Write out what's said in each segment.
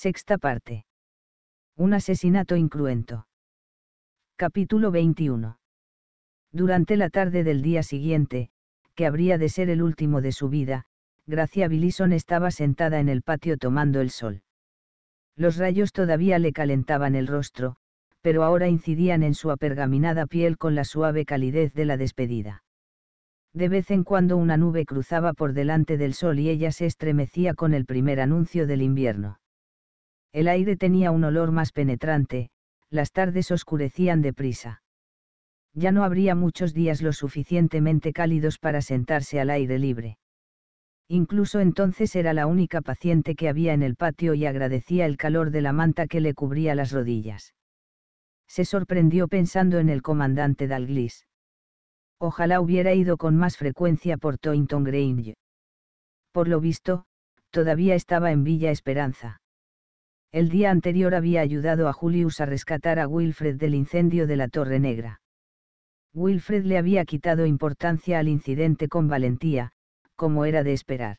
Sexta parte. Un asesinato incruento. Capítulo 21. Durante la tarde del día siguiente, que habría de ser el último de su vida, Gracia Billison estaba sentada en el patio tomando el sol. Los rayos todavía le calentaban el rostro, pero ahora incidían en su apergaminada piel con la suave calidez de la despedida. De vez en cuando una nube cruzaba por delante del sol y ella se estremecía con el primer anuncio del invierno. El aire tenía un olor más penetrante, las tardes oscurecían deprisa. Ya no habría muchos días lo suficientemente cálidos para sentarse al aire libre. Incluso entonces era la única paciente que había en el patio y agradecía el calor de la manta que le cubría las rodillas. Se sorprendió pensando en el comandante Dalglis. Ojalá hubiera ido con más frecuencia por Toynton Grange. Por lo visto, todavía estaba en Villa Esperanza el día anterior había ayudado a Julius a rescatar a Wilfred del incendio de la Torre Negra. Wilfred le había quitado importancia al incidente con valentía, como era de esperar.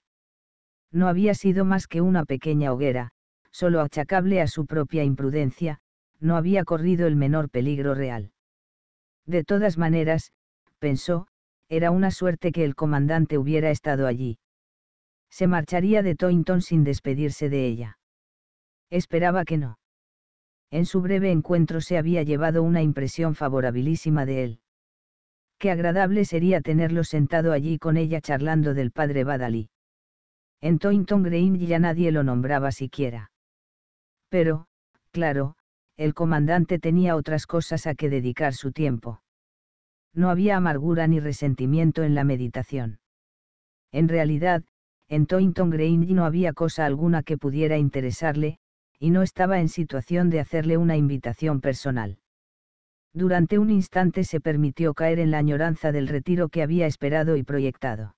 No había sido más que una pequeña hoguera, solo achacable a su propia imprudencia, no había corrido el menor peligro real. De todas maneras, pensó, era una suerte que el comandante hubiera estado allí. Se marcharía de Toynton sin despedirse de ella. Esperaba que no. En su breve encuentro se había llevado una impresión favorabilísima de él. Qué agradable sería tenerlo sentado allí con ella charlando del padre Badalí. En Toynton Green ya nadie lo nombraba siquiera. Pero, claro, el comandante tenía otras cosas a que dedicar su tiempo. No había amargura ni resentimiento en la meditación. En realidad, en Toynton green no había cosa alguna que pudiera interesarle, y no estaba en situación de hacerle una invitación personal. Durante un instante se permitió caer en la añoranza del retiro que había esperado y proyectado.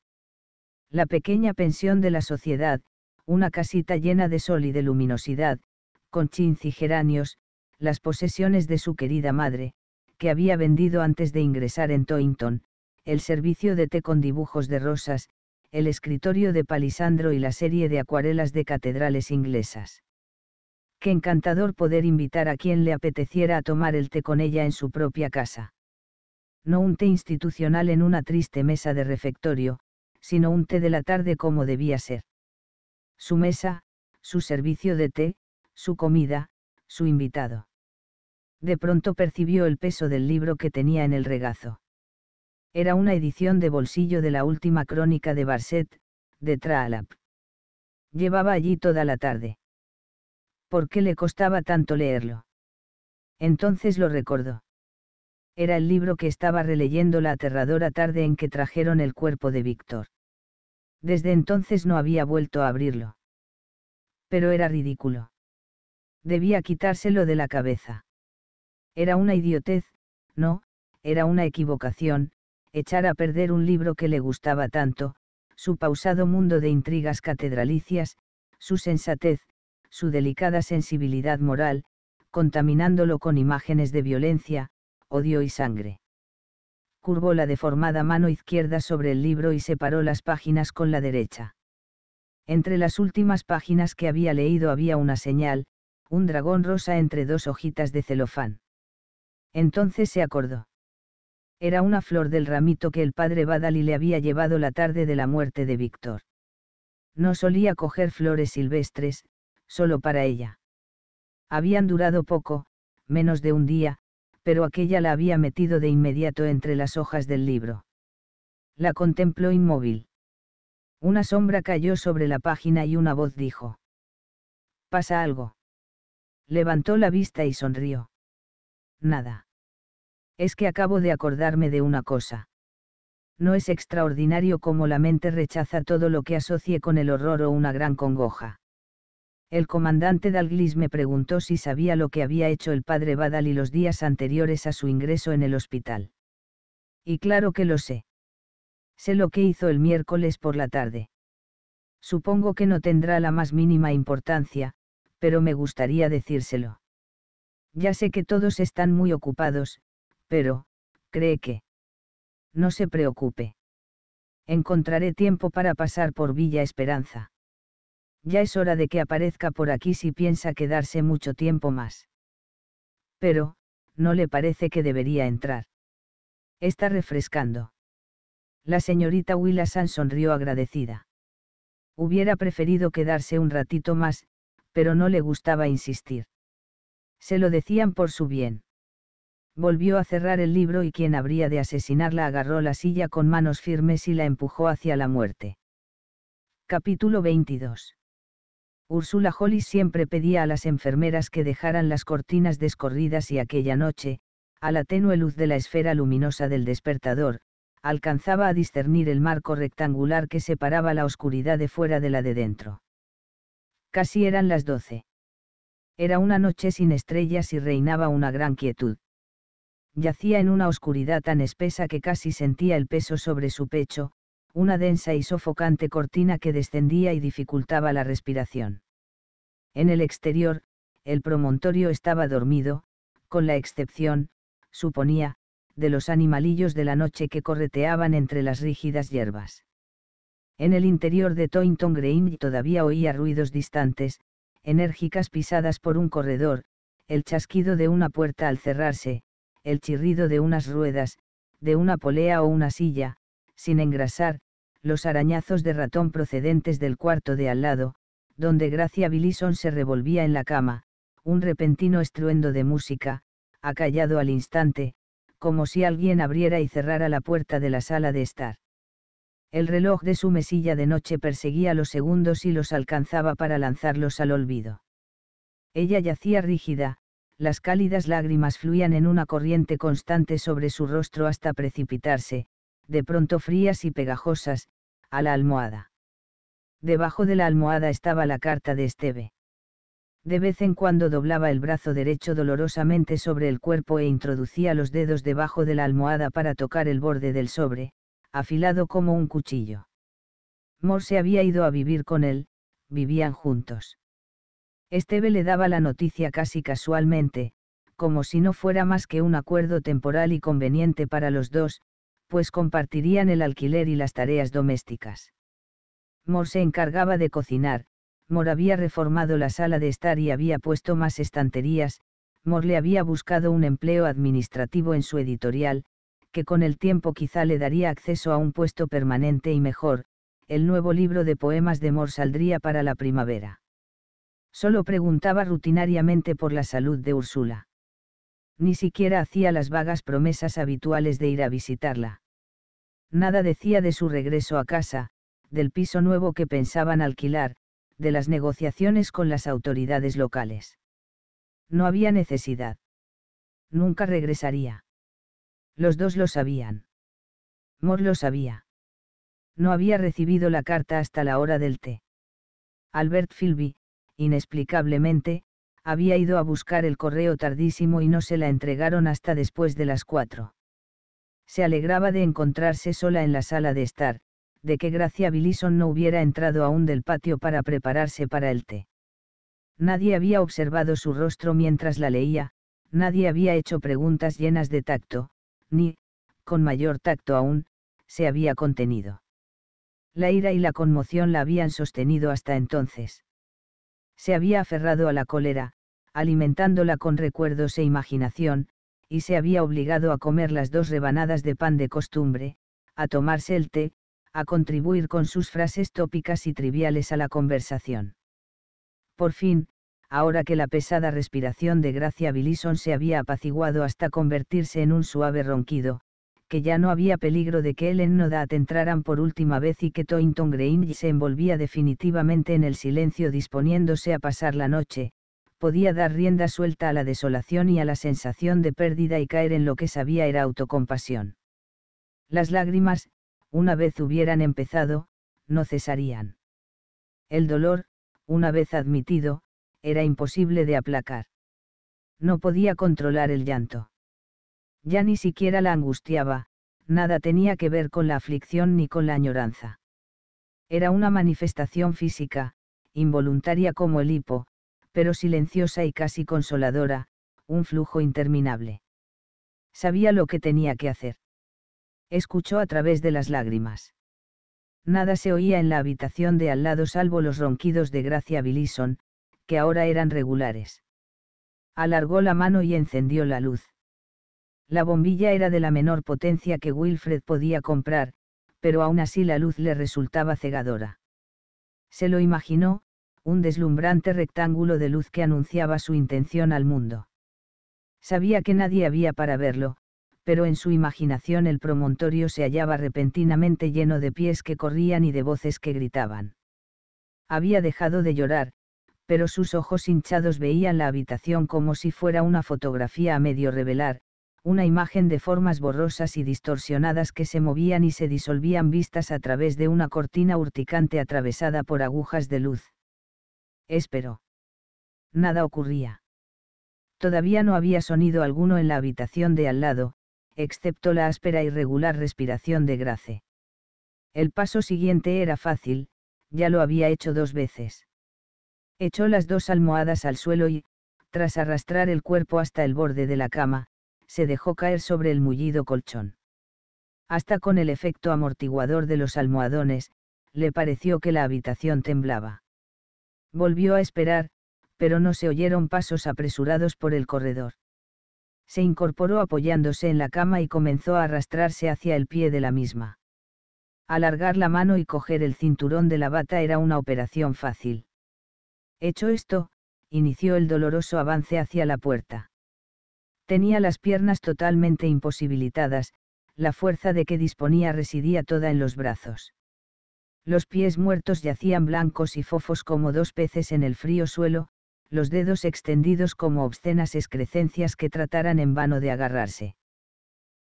La pequeña pensión de la sociedad, una casita llena de sol y de luminosidad, con chin y geranios, las posesiones de su querida madre, que había vendido antes de ingresar en Toington, el servicio de té con dibujos de rosas, el escritorio de Palisandro y la serie de acuarelas de catedrales inglesas qué encantador poder invitar a quien le apeteciera a tomar el té con ella en su propia casa. No un té institucional en una triste mesa de refectorio, sino un té de la tarde como debía ser. Su mesa, su servicio de té, su comida, su invitado. De pronto percibió el peso del libro que tenía en el regazo. Era una edición de bolsillo de la última crónica de Barset, de Traalap. Llevaba allí toda la tarde ¿Por qué le costaba tanto leerlo? Entonces lo recordó. Era el libro que estaba releyendo la aterradora tarde en que trajeron el cuerpo de Víctor. Desde entonces no había vuelto a abrirlo. Pero era ridículo. Debía quitárselo de la cabeza. Era una idiotez, no, era una equivocación, echar a perder un libro que le gustaba tanto, su pausado mundo de intrigas catedralicias, su sensatez, su delicada sensibilidad moral, contaminándolo con imágenes de violencia, odio y sangre. Curvó la deformada mano izquierda sobre el libro y separó las páginas con la derecha. Entre las últimas páginas que había leído había una señal, un dragón rosa entre dos hojitas de celofán. Entonces se acordó. Era una flor del ramito que el padre Badali le había llevado la tarde de la muerte de Víctor. No solía coger flores silvestres, solo para ella. Habían durado poco, menos de un día, pero aquella la había metido de inmediato entre las hojas del libro. La contempló inmóvil. Una sombra cayó sobre la página y una voz dijo. ¿Pasa algo? Levantó la vista y sonrió. Nada. Es que acabo de acordarme de una cosa. No es extraordinario cómo la mente rechaza todo lo que asocie con el horror o una gran congoja. El comandante Dalglis me preguntó si sabía lo que había hecho el padre Badali los días anteriores a su ingreso en el hospital. Y claro que lo sé. Sé lo que hizo el miércoles por la tarde. Supongo que no tendrá la más mínima importancia, pero me gustaría decírselo. Ya sé que todos están muy ocupados, pero, cree que. No se preocupe. Encontraré tiempo para pasar por Villa Esperanza ya es hora de que aparezca por aquí si piensa quedarse mucho tiempo más. Pero, no le parece que debería entrar. Está refrescando. La señorita Willasan sonrió agradecida. Hubiera preferido quedarse un ratito más, pero no le gustaba insistir. Se lo decían por su bien. Volvió a cerrar el libro y quien habría de asesinarla agarró la silla con manos firmes y la empujó hacia la muerte. Capítulo 22 Úrsula Holly siempre pedía a las enfermeras que dejaran las cortinas descorridas y aquella noche, a la tenue luz de la esfera luminosa del despertador, alcanzaba a discernir el marco rectangular que separaba la oscuridad de fuera de la de dentro. Casi eran las doce. Era una noche sin estrellas y reinaba una gran quietud. Yacía en una oscuridad tan espesa que casi sentía el peso sobre su pecho, una densa y sofocante cortina que descendía y dificultaba la respiración. En el exterior, el promontorio estaba dormido, con la excepción, suponía, de los animalillos de la noche que correteaban entre las rígidas hierbas. En el interior de Toynton Green todavía oía ruidos distantes, enérgicas pisadas por un corredor, el chasquido de una puerta al cerrarse, el chirrido de unas ruedas, de una polea o una silla, sin engrasar, los arañazos de ratón procedentes del cuarto de al lado, donde Gracia Billison se revolvía en la cama, un repentino estruendo de música, acallado al instante, como si alguien abriera y cerrara la puerta de la sala de estar. El reloj de su mesilla de noche perseguía los segundos y los alcanzaba para lanzarlos al olvido. Ella yacía rígida, las cálidas lágrimas fluían en una corriente constante sobre su rostro hasta precipitarse, de pronto frías y pegajosas, a la almohada. Debajo de la almohada estaba la carta de Esteve. De vez en cuando doblaba el brazo derecho dolorosamente sobre el cuerpo e introducía los dedos debajo de la almohada para tocar el borde del sobre, afilado como un cuchillo. Morse se había ido a vivir con él, vivían juntos. Esteve le daba la noticia casi casualmente, como si no fuera más que un acuerdo temporal y conveniente para los dos, pues compartirían el alquiler y las tareas domésticas. Mor se encargaba de cocinar, Mor había reformado la sala de estar y había puesto más estanterías, Moore le había buscado un empleo administrativo en su editorial, que con el tiempo quizá le daría acceso a un puesto permanente y mejor, el nuevo libro de poemas de Moore saldría para la primavera. Solo preguntaba rutinariamente por la salud de Úrsula. Ni siquiera hacía las vagas promesas habituales de ir a visitarla. Nada decía de su regreso a casa, del piso nuevo que pensaban alquilar, de las negociaciones con las autoridades locales. No había necesidad. Nunca regresaría. Los dos lo sabían. Mor lo sabía. No había recibido la carta hasta la hora del té. Albert Philby, inexplicablemente, había ido a buscar el correo tardísimo y no se la entregaron hasta después de las cuatro se alegraba de encontrarse sola en la sala de estar, de que Gracia Billison no hubiera entrado aún del patio para prepararse para el té. Nadie había observado su rostro mientras la leía, nadie había hecho preguntas llenas de tacto, ni, con mayor tacto aún, se había contenido. La ira y la conmoción la habían sostenido hasta entonces. Se había aferrado a la cólera, alimentándola con recuerdos e imaginación, y se había obligado a comer las dos rebanadas de pan de costumbre, a tomarse el té, a contribuir con sus frases tópicas y triviales a la conversación. Por fin, ahora que la pesada respiración de Gracia Billison se había apaciguado hasta convertirse en un suave ronquido, que ya no había peligro de que Ellen Nodat entraran por última vez y que Toynton Grange se envolvía definitivamente en el silencio disponiéndose a pasar la noche, podía dar rienda suelta a la desolación y a la sensación de pérdida y caer en lo que sabía era autocompasión. Las lágrimas, una vez hubieran empezado, no cesarían. El dolor, una vez admitido, era imposible de aplacar. No podía controlar el llanto. Ya ni siquiera la angustiaba, nada tenía que ver con la aflicción ni con la añoranza. Era una manifestación física, involuntaria como el hipo, pero silenciosa y casi consoladora, un flujo interminable. Sabía lo que tenía que hacer. Escuchó a través de las lágrimas. Nada se oía en la habitación de al lado salvo los ronquidos de Gracia Billison, que ahora eran regulares. Alargó la mano y encendió la luz. La bombilla era de la menor potencia que Wilfred podía comprar, pero aún así la luz le resultaba cegadora. Se lo imaginó, un deslumbrante rectángulo de luz que anunciaba su intención al mundo. Sabía que nadie había para verlo, pero en su imaginación el promontorio se hallaba repentinamente lleno de pies que corrían y de voces que gritaban. Había dejado de llorar, pero sus ojos hinchados veían la habitación como si fuera una fotografía a medio revelar, una imagen de formas borrosas y distorsionadas que se movían y se disolvían vistas a través de una cortina urticante atravesada por agujas de luz. Esperó. Nada ocurría. Todavía no había sonido alguno en la habitación de al lado, excepto la áspera y e regular respiración de Grace. El paso siguiente era fácil, ya lo había hecho dos veces. Echó las dos almohadas al suelo y, tras arrastrar el cuerpo hasta el borde de la cama, se dejó caer sobre el mullido colchón. Hasta con el efecto amortiguador de los almohadones, le pareció que la habitación temblaba. Volvió a esperar, pero no se oyeron pasos apresurados por el corredor. Se incorporó apoyándose en la cama y comenzó a arrastrarse hacia el pie de la misma. Alargar la mano y coger el cinturón de la bata era una operación fácil. Hecho esto, inició el doloroso avance hacia la puerta. Tenía las piernas totalmente imposibilitadas, la fuerza de que disponía residía toda en los brazos. Los pies muertos yacían blancos y fofos como dos peces en el frío suelo, los dedos extendidos como obscenas excrecencias que trataran en vano de agarrarse.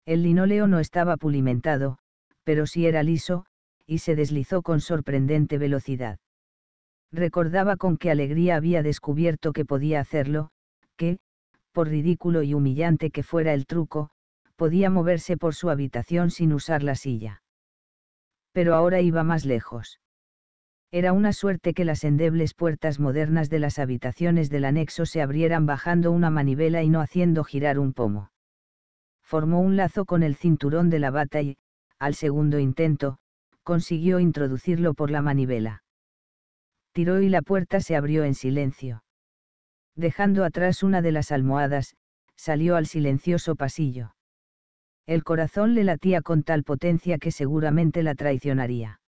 El linóleo no estaba pulimentado, pero sí era liso, y se deslizó con sorprendente velocidad. Recordaba con qué alegría había descubierto que podía hacerlo, que, por ridículo y humillante que fuera el truco, podía moverse por su habitación sin usar la silla pero ahora iba más lejos. Era una suerte que las endebles puertas modernas de las habitaciones del anexo se abrieran bajando una manivela y no haciendo girar un pomo. Formó un lazo con el cinturón de la bata y, al segundo intento, consiguió introducirlo por la manivela. Tiró y la puerta se abrió en silencio. Dejando atrás una de las almohadas, salió al silencioso pasillo. El corazón le latía con tal potencia que seguramente la traicionaría.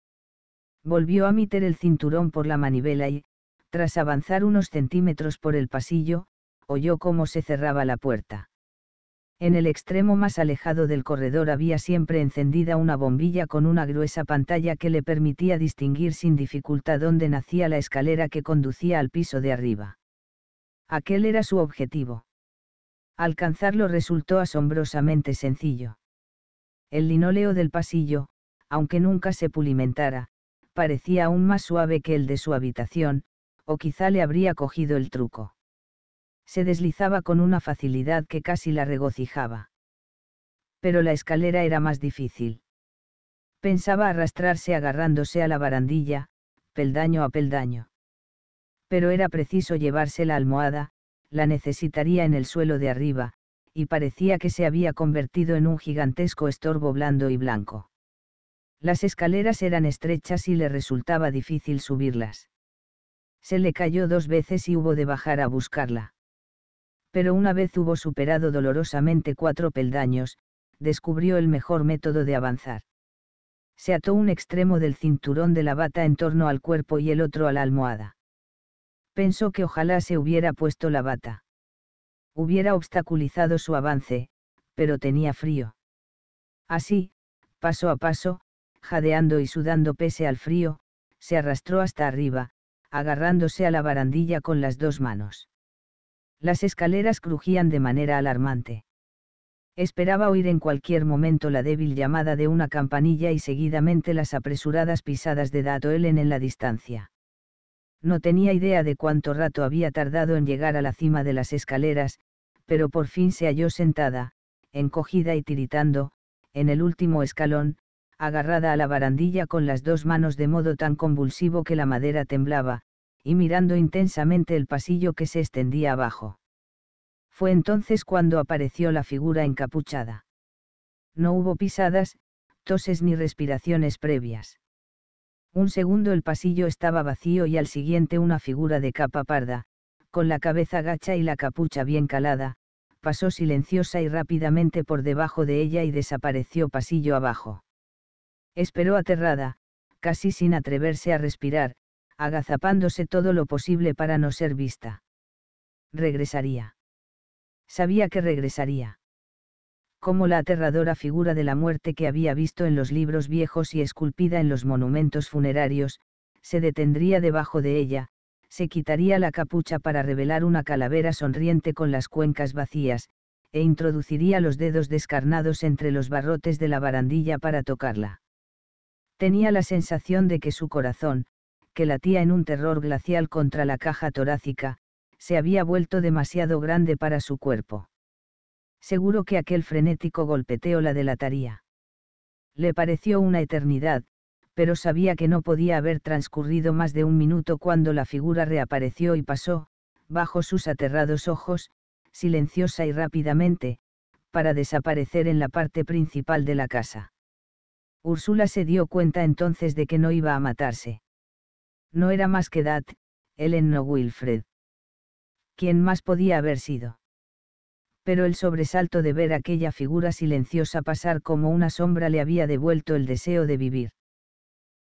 Volvió a meter el cinturón por la manivela y, tras avanzar unos centímetros por el pasillo, oyó cómo se cerraba la puerta. En el extremo más alejado del corredor había siempre encendida una bombilla con una gruesa pantalla que le permitía distinguir sin dificultad dónde nacía la escalera que conducía al piso de arriba. Aquel era su objetivo. Alcanzarlo resultó asombrosamente sencillo. El linóleo del pasillo, aunque nunca se pulimentara, parecía aún más suave que el de su habitación, o quizá le habría cogido el truco. Se deslizaba con una facilidad que casi la regocijaba. Pero la escalera era más difícil. Pensaba arrastrarse agarrándose a la barandilla, peldaño a peldaño. Pero era preciso llevarse la almohada, la necesitaría en el suelo de arriba, y parecía que se había convertido en un gigantesco estorbo blando y blanco. Las escaleras eran estrechas y le resultaba difícil subirlas. Se le cayó dos veces y hubo de bajar a buscarla. Pero una vez hubo superado dolorosamente cuatro peldaños, descubrió el mejor método de avanzar. Se ató un extremo del cinturón de la bata en torno al cuerpo y el otro a la almohada pensó que ojalá se hubiera puesto la bata. Hubiera obstaculizado su avance, pero tenía frío. Así, paso a paso, jadeando y sudando pese al frío, se arrastró hasta arriba, agarrándose a la barandilla con las dos manos. Las escaleras crujían de manera alarmante. Esperaba oír en cualquier momento la débil llamada de una campanilla y seguidamente las apresuradas pisadas de Ellen en la distancia. No tenía idea de cuánto rato había tardado en llegar a la cima de las escaleras, pero por fin se halló sentada, encogida y tiritando, en el último escalón, agarrada a la barandilla con las dos manos de modo tan convulsivo que la madera temblaba, y mirando intensamente el pasillo que se extendía abajo. Fue entonces cuando apareció la figura encapuchada. No hubo pisadas, toses ni respiraciones previas. Un segundo el pasillo estaba vacío y al siguiente una figura de capa parda, con la cabeza gacha y la capucha bien calada, pasó silenciosa y rápidamente por debajo de ella y desapareció pasillo abajo. Esperó aterrada, casi sin atreverse a respirar, agazapándose todo lo posible para no ser vista. Regresaría. Sabía que regresaría como la aterradora figura de la muerte que había visto en los libros viejos y esculpida en los monumentos funerarios, se detendría debajo de ella, se quitaría la capucha para revelar una calavera sonriente con las cuencas vacías, e introduciría los dedos descarnados entre los barrotes de la barandilla para tocarla. Tenía la sensación de que su corazón, que latía en un terror glacial contra la caja torácica, se había vuelto demasiado grande para su cuerpo seguro que aquel frenético golpeteo la delataría. Le pareció una eternidad, pero sabía que no podía haber transcurrido más de un minuto cuando la figura reapareció y pasó, bajo sus aterrados ojos, silenciosa y rápidamente, para desaparecer en la parte principal de la casa. Úrsula se dio cuenta entonces de que no iba a matarse. No era más que Dad, Ellen no Wilfred. ¿Quién más podía haber sido? pero el sobresalto de ver aquella figura silenciosa pasar como una sombra le había devuelto el deseo de vivir.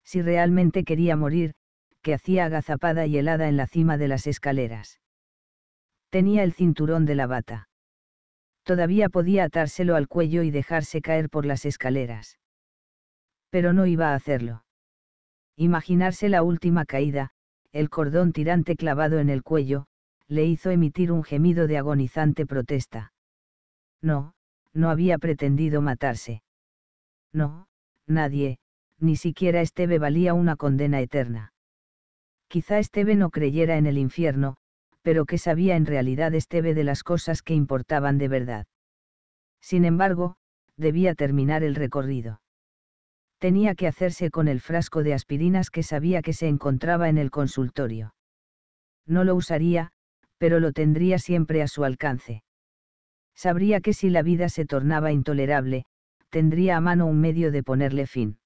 Si realmente quería morir, que hacía agazapada y helada en la cima de las escaleras. Tenía el cinturón de la bata. Todavía podía atárselo al cuello y dejarse caer por las escaleras. Pero no iba a hacerlo. Imaginarse la última caída, el cordón tirante clavado en el cuello, le hizo emitir un gemido de agonizante protesta. No, no había pretendido matarse. No, nadie, ni siquiera Esteve valía una condena eterna. Quizá Esteve no creyera en el infierno, pero que sabía en realidad Esteve de las cosas que importaban de verdad. Sin embargo, debía terminar el recorrido. Tenía que hacerse con el frasco de aspirinas que sabía que se encontraba en el consultorio. No lo usaría, pero lo tendría siempre a su alcance. Sabría que si la vida se tornaba intolerable, tendría a mano un medio de ponerle fin.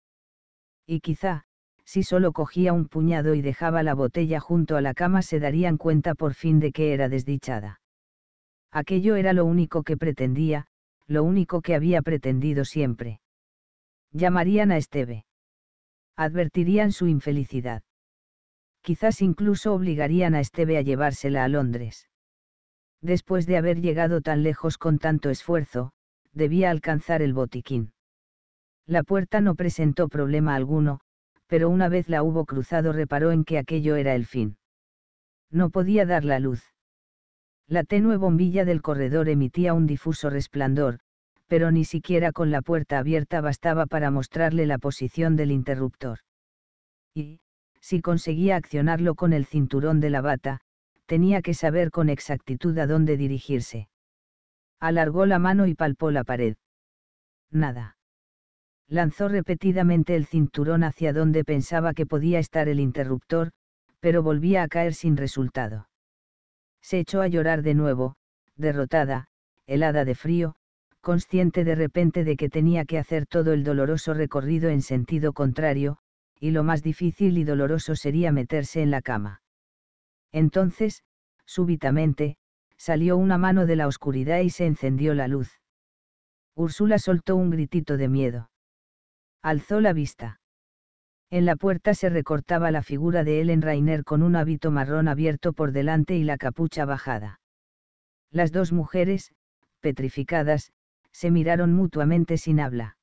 Y quizá, si solo cogía un puñado y dejaba la botella junto a la cama se darían cuenta por fin de que era desdichada. Aquello era lo único que pretendía, lo único que había pretendido siempre. Llamarían a Esteve. Advertirían su infelicidad quizás incluso obligarían a Esteve a llevársela a Londres. Después de haber llegado tan lejos con tanto esfuerzo, debía alcanzar el botiquín. La puerta no presentó problema alguno, pero una vez la hubo cruzado reparó en que aquello era el fin. No podía dar la luz. La tenue bombilla del corredor emitía un difuso resplandor, pero ni siquiera con la puerta abierta bastaba para mostrarle la posición del interruptor. Y, si conseguía accionarlo con el cinturón de la bata, tenía que saber con exactitud a dónde dirigirse. Alargó la mano y palpó la pared. Nada. Lanzó repetidamente el cinturón hacia donde pensaba que podía estar el interruptor, pero volvía a caer sin resultado. Se echó a llorar de nuevo, derrotada, helada de frío, consciente de repente de que tenía que hacer todo el doloroso recorrido en sentido contrario, y lo más difícil y doloroso sería meterse en la cama. Entonces, súbitamente, salió una mano de la oscuridad y se encendió la luz. Úrsula soltó un gritito de miedo. Alzó la vista. En la puerta se recortaba la figura de Ellen Rainer con un hábito marrón abierto por delante y la capucha bajada. Las dos mujeres, petrificadas, se miraron mutuamente sin habla.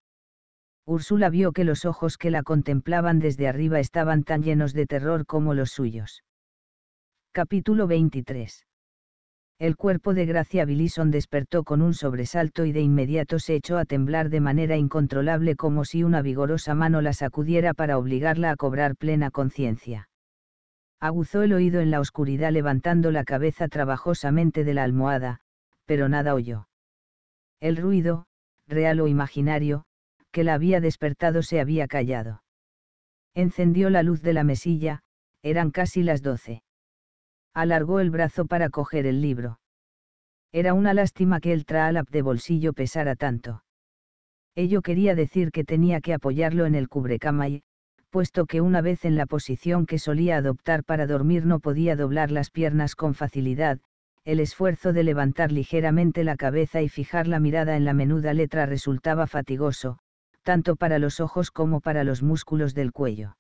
Úrsula vio que los ojos que la contemplaban desde arriba estaban tan llenos de terror como los suyos. Capítulo 23. El cuerpo de Gracia Billison despertó con un sobresalto y de inmediato se echó a temblar de manera incontrolable como si una vigorosa mano la sacudiera para obligarla a cobrar plena conciencia. Aguzó el oído en la oscuridad levantando la cabeza trabajosamente de la almohada, pero nada oyó. El ruido, real o imaginario, que la había despertado se había callado. Encendió la luz de la mesilla, eran casi las doce. Alargó el brazo para coger el libro. Era una lástima que el traalap de bolsillo pesara tanto. Ello quería decir que tenía que apoyarlo en el cubrecama y, puesto que una vez en la posición que solía adoptar para dormir no podía doblar las piernas con facilidad, el esfuerzo de levantar ligeramente la cabeza y fijar la mirada en la menuda letra resultaba fatigoso, tanto para los ojos como para los músculos del cuello.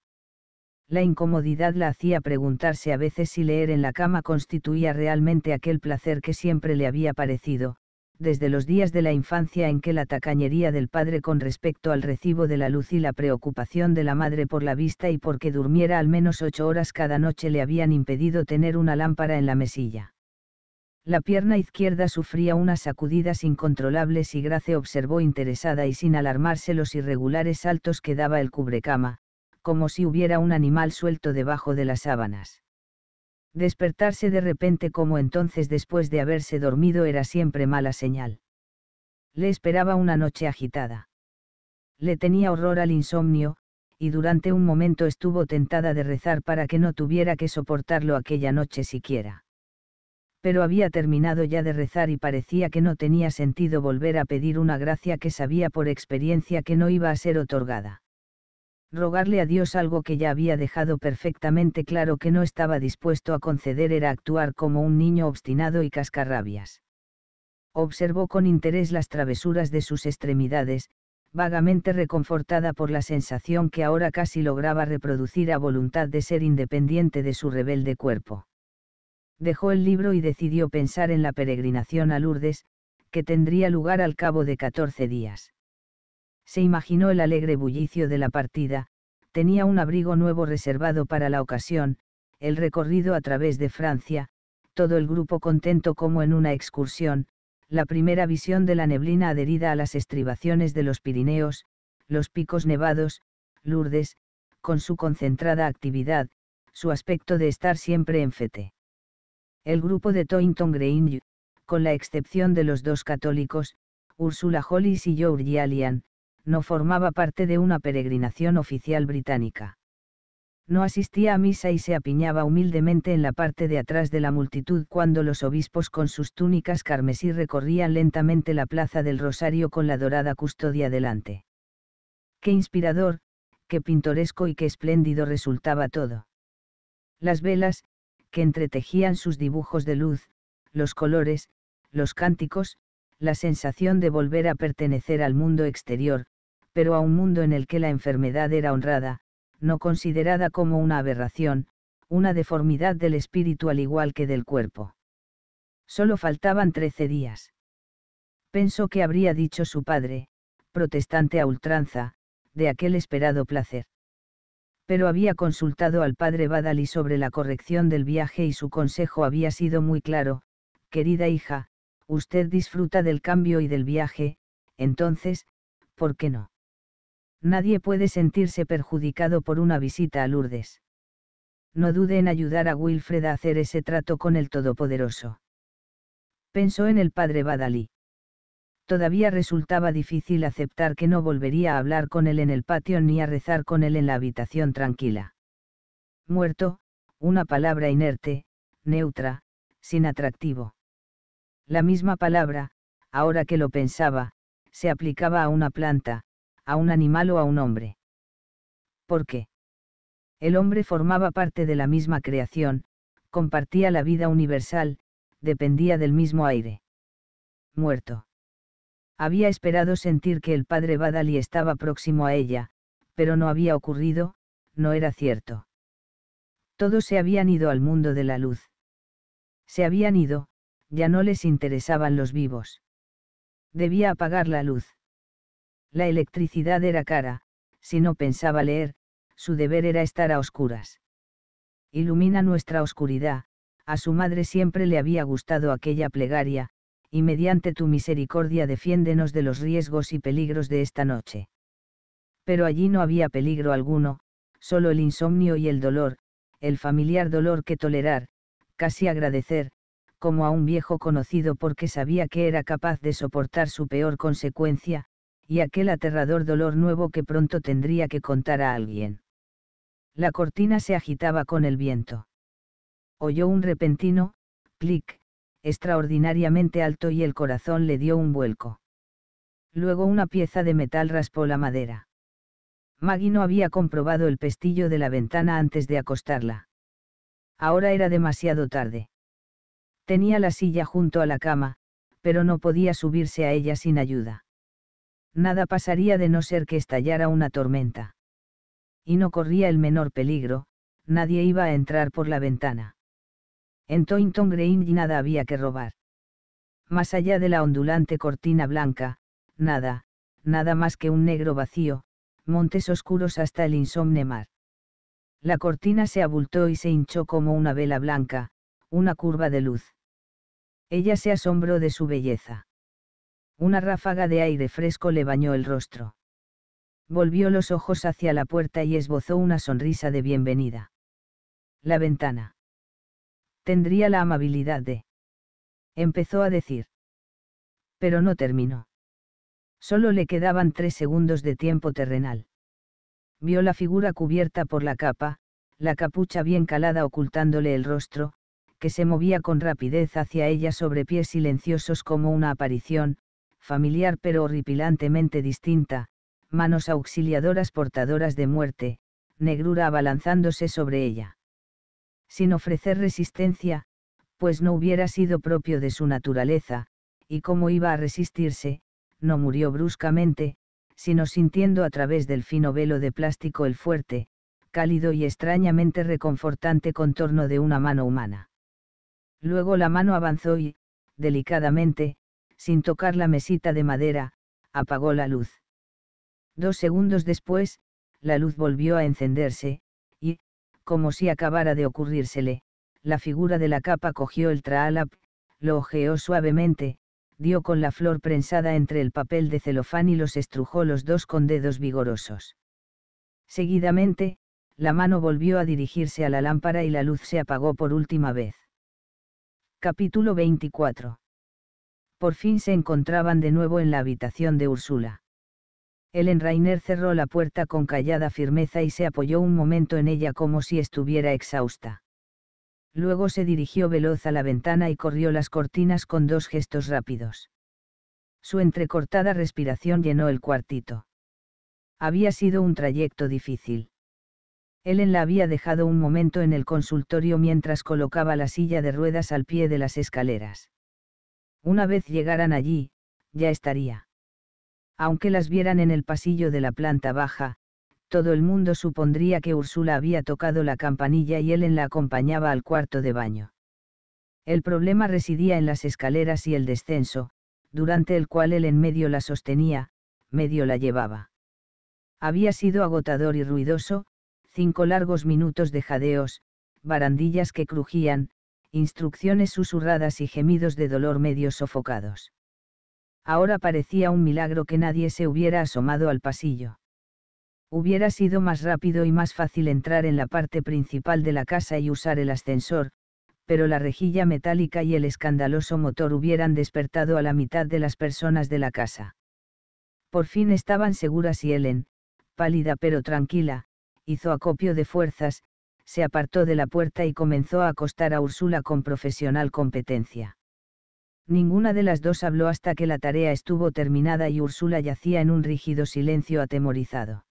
La incomodidad la hacía preguntarse a veces si leer en la cama constituía realmente aquel placer que siempre le había parecido, desde los días de la infancia en que la tacañería del padre con respecto al recibo de la luz y la preocupación de la madre por la vista y porque durmiera al menos ocho horas cada noche le habían impedido tener una lámpara en la mesilla. La pierna izquierda sufría unas sacudidas incontrolables y Grace observó interesada y sin alarmarse los irregulares saltos que daba el cubrecama, como si hubiera un animal suelto debajo de las sábanas. Despertarse de repente como entonces después de haberse dormido era siempre mala señal. Le esperaba una noche agitada. Le tenía horror al insomnio, y durante un momento estuvo tentada de rezar para que no tuviera que soportarlo aquella noche siquiera pero había terminado ya de rezar y parecía que no tenía sentido volver a pedir una gracia que sabía por experiencia que no iba a ser otorgada. Rogarle a Dios algo que ya había dejado perfectamente claro que no estaba dispuesto a conceder era actuar como un niño obstinado y cascarrabias. Observó con interés las travesuras de sus extremidades, vagamente reconfortada por la sensación que ahora casi lograba reproducir a voluntad de ser independiente de su rebelde cuerpo dejó el libro y decidió pensar en la peregrinación a Lourdes, que tendría lugar al cabo de 14 días. Se imaginó el alegre bullicio de la partida, tenía un abrigo nuevo reservado para la ocasión, el recorrido a través de Francia, todo el grupo contento como en una excursión, la primera visión de la neblina adherida a las estribaciones de los Pirineos, los picos nevados, Lourdes, con su concentrada actividad, su aspecto de estar siempre en fete. El grupo de Toynton Green, con la excepción de los dos católicos, Ursula Hollis y George Allian, no formaba parte de una peregrinación oficial británica. No asistía a misa y se apiñaba humildemente en la parte de atrás de la multitud cuando los obispos con sus túnicas carmesí recorrían lentamente la plaza del Rosario con la dorada custodia delante. Qué inspirador, qué pintoresco y qué espléndido resultaba todo. Las velas, que entretejían sus dibujos de luz, los colores, los cánticos, la sensación de volver a pertenecer al mundo exterior, pero a un mundo en el que la enfermedad era honrada, no considerada como una aberración, una deformidad del espíritu al igual que del cuerpo. Solo faltaban trece días. Pensó que habría dicho su padre, protestante a ultranza, de aquel esperado placer pero había consultado al padre Badalí sobre la corrección del viaje y su consejo había sido muy claro, querida hija, usted disfruta del cambio y del viaje, entonces, ¿por qué no? Nadie puede sentirse perjudicado por una visita a Lourdes. No dude en ayudar a Wilfred a hacer ese trato con el Todopoderoso. Pensó en el padre Badalí todavía resultaba difícil aceptar que no volvería a hablar con él en el patio ni a rezar con él en la habitación tranquila. Muerto, una palabra inerte, neutra, sin atractivo. La misma palabra, ahora que lo pensaba, se aplicaba a una planta, a un animal o a un hombre. ¿Por qué? El hombre formaba parte de la misma creación, compartía la vida universal, dependía del mismo aire. Muerto había esperado sentir que el padre Badali estaba próximo a ella, pero no había ocurrido, no era cierto. Todos se habían ido al mundo de la luz. Se habían ido, ya no les interesaban los vivos. Debía apagar la luz. La electricidad era cara, si no pensaba leer, su deber era estar a oscuras. Ilumina nuestra oscuridad, a su madre siempre le había gustado aquella plegaria, y mediante tu misericordia defiéndenos de los riesgos y peligros de esta noche. Pero allí no había peligro alguno, solo el insomnio y el dolor, el familiar dolor que tolerar, casi agradecer, como a un viejo conocido porque sabía que era capaz de soportar su peor consecuencia, y aquel aterrador dolor nuevo que pronto tendría que contar a alguien. La cortina se agitaba con el viento. Oyó un repentino, clic, extraordinariamente alto y el corazón le dio un vuelco. Luego una pieza de metal raspó la madera. Maggie no había comprobado el pestillo de la ventana antes de acostarla. Ahora era demasiado tarde. Tenía la silla junto a la cama, pero no podía subirse a ella sin ayuda. Nada pasaría de no ser que estallara una tormenta. Y no corría el menor peligro, nadie iba a entrar por la ventana. En Toynton Grange nada había que robar. Más allá de la ondulante cortina blanca, nada, nada más que un negro vacío, montes oscuros hasta el insomne mar. La cortina se abultó y se hinchó como una vela blanca, una curva de luz. Ella se asombró de su belleza. Una ráfaga de aire fresco le bañó el rostro. Volvió los ojos hacia la puerta y esbozó una sonrisa de bienvenida. La ventana tendría la amabilidad de... Empezó a decir. Pero no terminó. Solo le quedaban tres segundos de tiempo terrenal. Vio la figura cubierta por la capa, la capucha bien calada ocultándole el rostro, que se movía con rapidez hacia ella sobre pies silenciosos como una aparición, familiar pero horripilantemente distinta, manos auxiliadoras portadoras de muerte, negrura abalanzándose sobre ella sin ofrecer resistencia, pues no hubiera sido propio de su naturaleza, y como iba a resistirse, no murió bruscamente, sino sintiendo a través del fino velo de plástico el fuerte, cálido y extrañamente reconfortante contorno de una mano humana. Luego la mano avanzó y, delicadamente, sin tocar la mesita de madera, apagó la luz. Dos segundos después, la luz volvió a encenderse, como si acabara de ocurrírsele, la figura de la capa cogió el traalap, lo ojeó suavemente, dio con la flor prensada entre el papel de celofán y los estrujó los dos con dedos vigorosos. Seguidamente, la mano volvió a dirigirse a la lámpara y la luz se apagó por última vez. Capítulo 24. Por fin se encontraban de nuevo en la habitación de Úrsula. Ellen Rainer cerró la puerta con callada firmeza y se apoyó un momento en ella como si estuviera exhausta. Luego se dirigió veloz a la ventana y corrió las cortinas con dos gestos rápidos. Su entrecortada respiración llenó el cuartito. Había sido un trayecto difícil. Ellen la había dejado un momento en el consultorio mientras colocaba la silla de ruedas al pie de las escaleras. Una vez llegaran allí, ya estaría aunque las vieran en el pasillo de la planta baja, todo el mundo supondría que Úrsula había tocado la campanilla y en la acompañaba al cuarto de baño. El problema residía en las escaleras y el descenso, durante el cual él en medio la sostenía, medio la llevaba. Había sido agotador y ruidoso, cinco largos minutos de jadeos, barandillas que crujían, instrucciones susurradas y gemidos de dolor medio sofocados. Ahora parecía un milagro que nadie se hubiera asomado al pasillo. Hubiera sido más rápido y más fácil entrar en la parte principal de la casa y usar el ascensor, pero la rejilla metálica y el escandaloso motor hubieran despertado a la mitad de las personas de la casa. Por fin estaban seguras y Helen, pálida pero tranquila, hizo acopio de fuerzas, se apartó de la puerta y comenzó a acostar a Úrsula con profesional competencia. Ninguna de las dos habló hasta que la tarea estuvo terminada y Úrsula yacía en un rígido silencio atemorizado.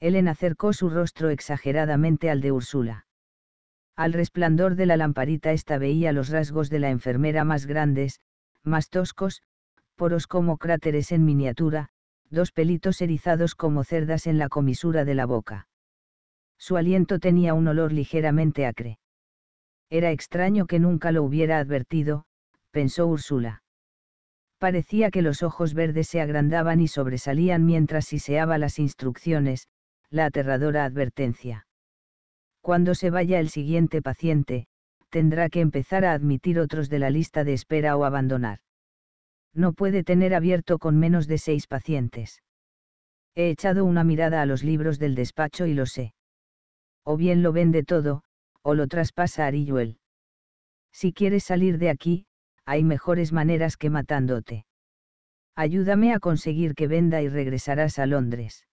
Helen acercó su rostro exageradamente al de Úrsula. Al resplandor de la lamparita ésta veía los rasgos de la enfermera más grandes, más toscos, poros como cráteres en miniatura, dos pelitos erizados como cerdas en la comisura de la boca. Su aliento tenía un olor ligeramente acre. Era extraño que nunca lo hubiera advertido, pensó Úrsula. Parecía que los ojos verdes se agrandaban y sobresalían mientras siseaba las instrucciones, la aterradora advertencia. Cuando se vaya el siguiente paciente, tendrá que empezar a admitir otros de la lista de espera o abandonar. No puede tener abierto con menos de seis pacientes. He echado una mirada a los libros del despacho y lo sé. O bien lo vende todo, o lo traspasa Ariyuel. Si quieres salir de aquí, hay mejores maneras que matándote. Ayúdame a conseguir que venda y regresarás a Londres.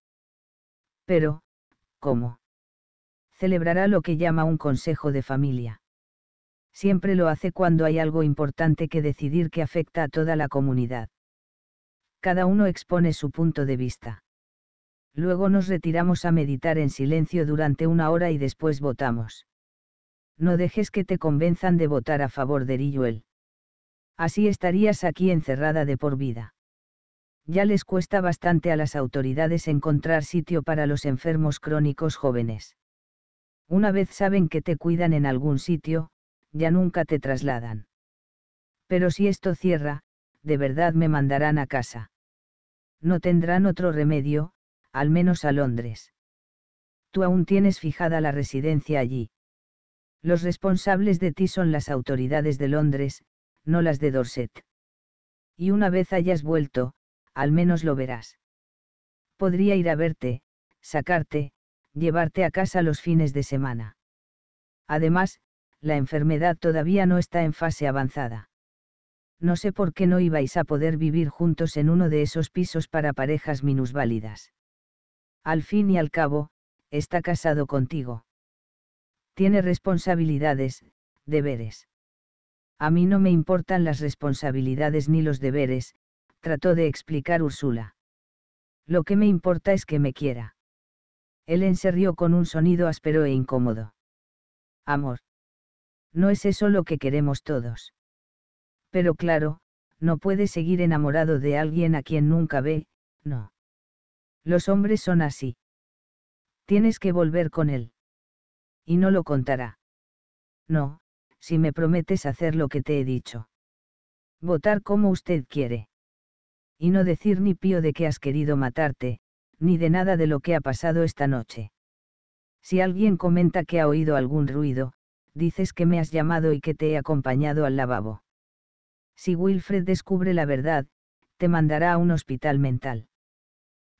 Pero, ¿cómo? Celebrará lo que llama un consejo de familia. Siempre lo hace cuando hay algo importante que decidir que afecta a toda la comunidad. Cada uno expone su punto de vista. Luego nos retiramos a meditar en silencio durante una hora y después votamos. No dejes que te convenzan de votar a favor de Riyuel. Así estarías aquí encerrada de por vida. Ya les cuesta bastante a las autoridades encontrar sitio para los enfermos crónicos jóvenes. Una vez saben que te cuidan en algún sitio, ya nunca te trasladan. Pero si esto cierra, de verdad me mandarán a casa. No tendrán otro remedio, al menos a Londres. Tú aún tienes fijada la residencia allí. Los responsables de ti son las autoridades de Londres, no las de Dorset. Y una vez hayas vuelto, al menos lo verás. Podría ir a verte, sacarte, llevarte a casa los fines de semana. Además, la enfermedad todavía no está en fase avanzada. No sé por qué no ibais a poder vivir juntos en uno de esos pisos para parejas minusválidas. Al fin y al cabo, está casado contigo. Tiene responsabilidades, deberes. A mí no me importan las responsabilidades ni los deberes, trató de explicar Úrsula. Lo que me importa es que me quiera. Él encerrió con un sonido áspero e incómodo. Amor. No es eso lo que queremos todos. Pero claro, no puedes seguir enamorado de alguien a quien nunca ve, no. Los hombres son así. Tienes que volver con él. Y no lo contará. No, si me prometes hacer lo que te he dicho. Votar como usted quiere. Y no decir ni pío de que has querido matarte, ni de nada de lo que ha pasado esta noche. Si alguien comenta que ha oído algún ruido, dices que me has llamado y que te he acompañado al lavabo. Si Wilfred descubre la verdad, te mandará a un hospital mental.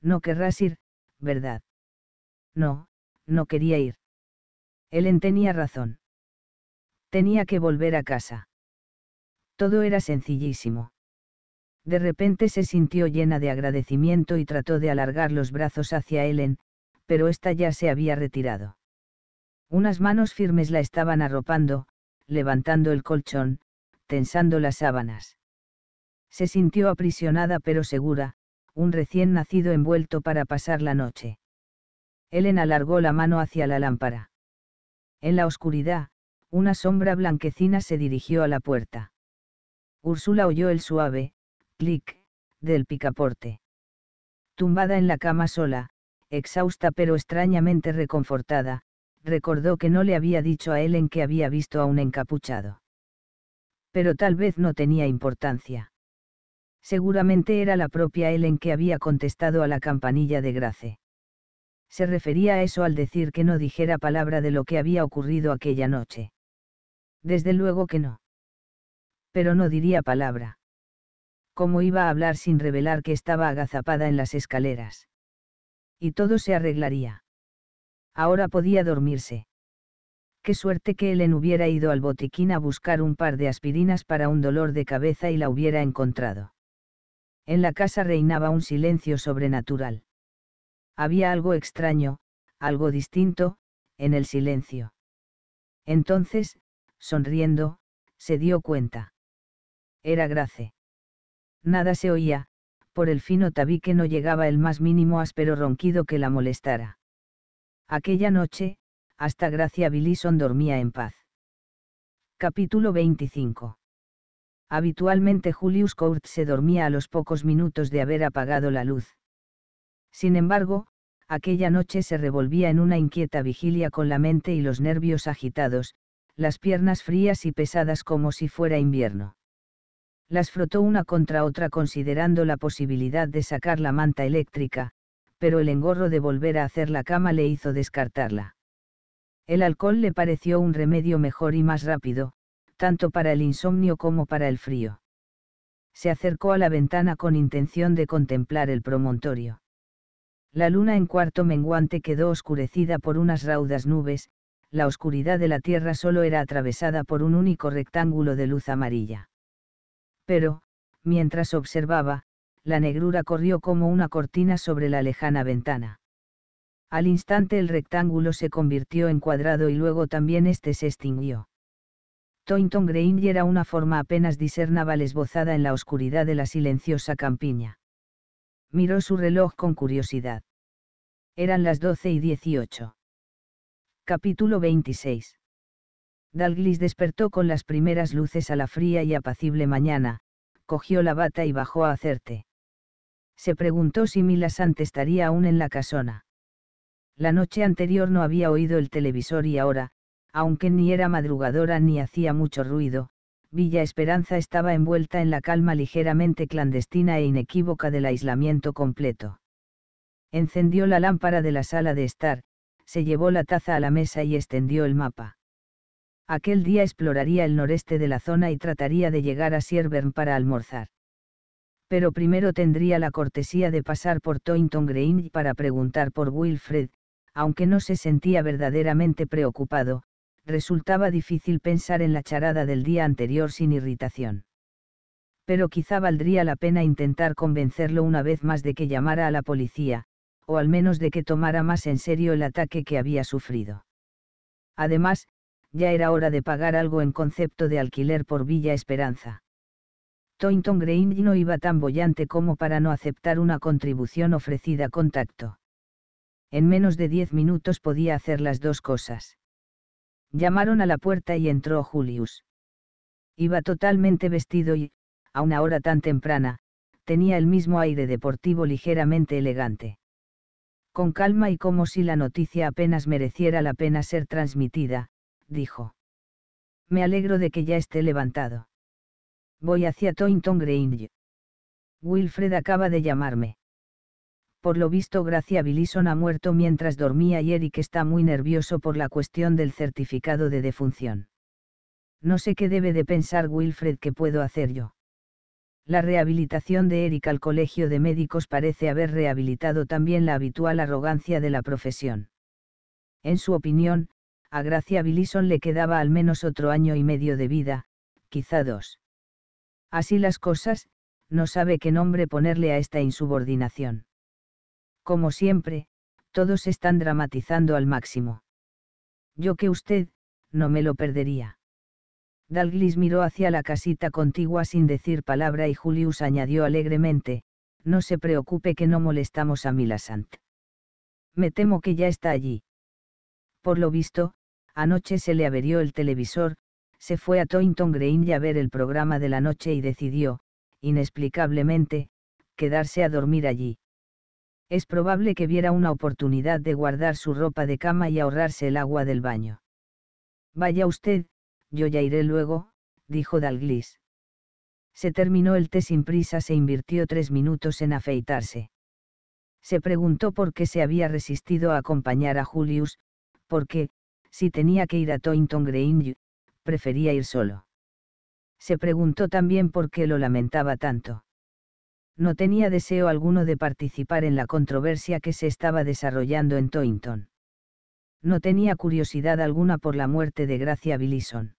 No querrás ir, ¿verdad? No, no quería ir. Ellen tenía razón. Tenía que volver a casa. Todo era sencillísimo. De repente se sintió llena de agradecimiento y trató de alargar los brazos hacia Ellen, pero ésta ya se había retirado. Unas manos firmes la estaban arropando, levantando el colchón, tensando las sábanas. Se sintió aprisionada pero segura, un recién nacido envuelto para pasar la noche. Ellen alargó la mano hacia la lámpara. En la oscuridad, una sombra blanquecina se dirigió a la puerta. Úrsula oyó el suave, clic, del picaporte. Tumbada en la cama sola, exhausta pero extrañamente reconfortada, recordó que no le había dicho a Ellen que había visto a un encapuchado. Pero tal vez no tenía importancia. Seguramente era la propia Ellen que había contestado a la campanilla de Grace. Se refería a eso al decir que no dijera palabra de lo que había ocurrido aquella noche. Desde luego que no. Pero no diría palabra. ¿Cómo iba a hablar sin revelar que estaba agazapada en las escaleras? Y todo se arreglaría. Ahora podía dormirse. Qué suerte que Helen hubiera ido al botiquín a buscar un par de aspirinas para un dolor de cabeza y la hubiera encontrado. En la casa reinaba un silencio sobrenatural. Había algo extraño, algo distinto, en el silencio. Entonces, sonriendo, se dio cuenta. Era Grace. Nada se oía, por el fino tabique no llegaba el más mínimo áspero ronquido que la molestara. Aquella noche, hasta Gracia Billison dormía en paz. Capítulo 25. Habitualmente Julius Court se dormía a los pocos minutos de haber apagado la luz. Sin embargo, aquella noche se revolvía en una inquieta vigilia con la mente y los nervios agitados, las piernas frías y pesadas como si fuera invierno. Las frotó una contra otra considerando la posibilidad de sacar la manta eléctrica, pero el engorro de volver a hacer la cama le hizo descartarla. El alcohol le pareció un remedio mejor y más rápido, tanto para el insomnio como para el frío. Se acercó a la ventana con intención de contemplar el promontorio. La luna en cuarto menguante quedó oscurecida por unas raudas nubes, la oscuridad de la Tierra solo era atravesada por un único rectángulo de luz amarilla. Pero, mientras observaba, la negrura corrió como una cortina sobre la lejana ventana. Al instante el rectángulo se convirtió en cuadrado y luego también éste se extinguió. Toynton y era una forma apenas discernible esbozada en la oscuridad de la silenciosa campiña. Miró su reloj con curiosidad. Eran las doce y dieciocho. Capítulo 26. Dalglis despertó con las primeras luces a la fría y apacible mañana, cogió la bata y bajó a hacerte. Se preguntó si Milasante estaría aún en la casona. La noche anterior no había oído el televisor y ahora, aunque ni era madrugadora ni hacía mucho ruido, Villa Esperanza estaba envuelta en la calma ligeramente clandestina e inequívoca del aislamiento completo. Encendió la lámpara de la sala de estar, se llevó la taza a la mesa y extendió el mapa. Aquel día exploraría el noreste de la zona y trataría de llegar a Siervern para almorzar. Pero primero tendría la cortesía de pasar por Toynton Green para preguntar por Wilfred, aunque no se sentía verdaderamente preocupado, resultaba difícil pensar en la charada del día anterior sin irritación. Pero quizá valdría la pena intentar convencerlo una vez más de que llamara a la policía, o al menos de que tomara más en serio el ataque que había sufrido. Además, ya era hora de pagar algo en concepto de alquiler por Villa Esperanza. Toynton Green no iba tan bollante como para no aceptar una contribución ofrecida con tacto. En menos de diez minutos podía hacer las dos cosas. Llamaron a la puerta y entró Julius. Iba totalmente vestido y, a una hora tan temprana, tenía el mismo aire deportivo ligeramente elegante con calma y como si la noticia apenas mereciera la pena ser transmitida, dijo. Me alegro de que ya esté levantado. Voy hacia Toynton Grange. Wilfred acaba de llamarme. Por lo visto Gracia Billison ha muerto mientras dormía y Eric está muy nervioso por la cuestión del certificado de defunción. No sé qué debe de pensar Wilfred que puedo hacer yo. La rehabilitación de Eric al Colegio de Médicos parece haber rehabilitado también la habitual arrogancia de la profesión. En su opinión, a Gracia Billison le quedaba al menos otro año y medio de vida, quizá dos. Así las cosas, no sabe qué nombre ponerle a esta insubordinación. Como siempre, todos están dramatizando al máximo. Yo que usted, no me lo perdería. Dalglis miró hacia la casita contigua sin decir palabra y Julius añadió alegremente, no se preocupe que no molestamos a Milasant. Me temo que ya está allí. Por lo visto, anoche se le averió el televisor, se fue a Toynton Green a ver el programa de la noche y decidió, inexplicablemente, quedarse a dormir allí. Es probable que viera una oportunidad de guardar su ropa de cama y ahorrarse el agua del baño. Vaya usted, yo ya iré luego, dijo Dalglis. Se terminó el té sin prisa, se invirtió tres minutos en afeitarse. Se preguntó por qué se había resistido a acompañar a Julius, porque, si tenía que ir a Toynton Grange, prefería ir solo. Se preguntó también por qué lo lamentaba tanto. No tenía deseo alguno de participar en la controversia que se estaba desarrollando en Toynton. No tenía curiosidad alguna por la muerte de Gracia Billison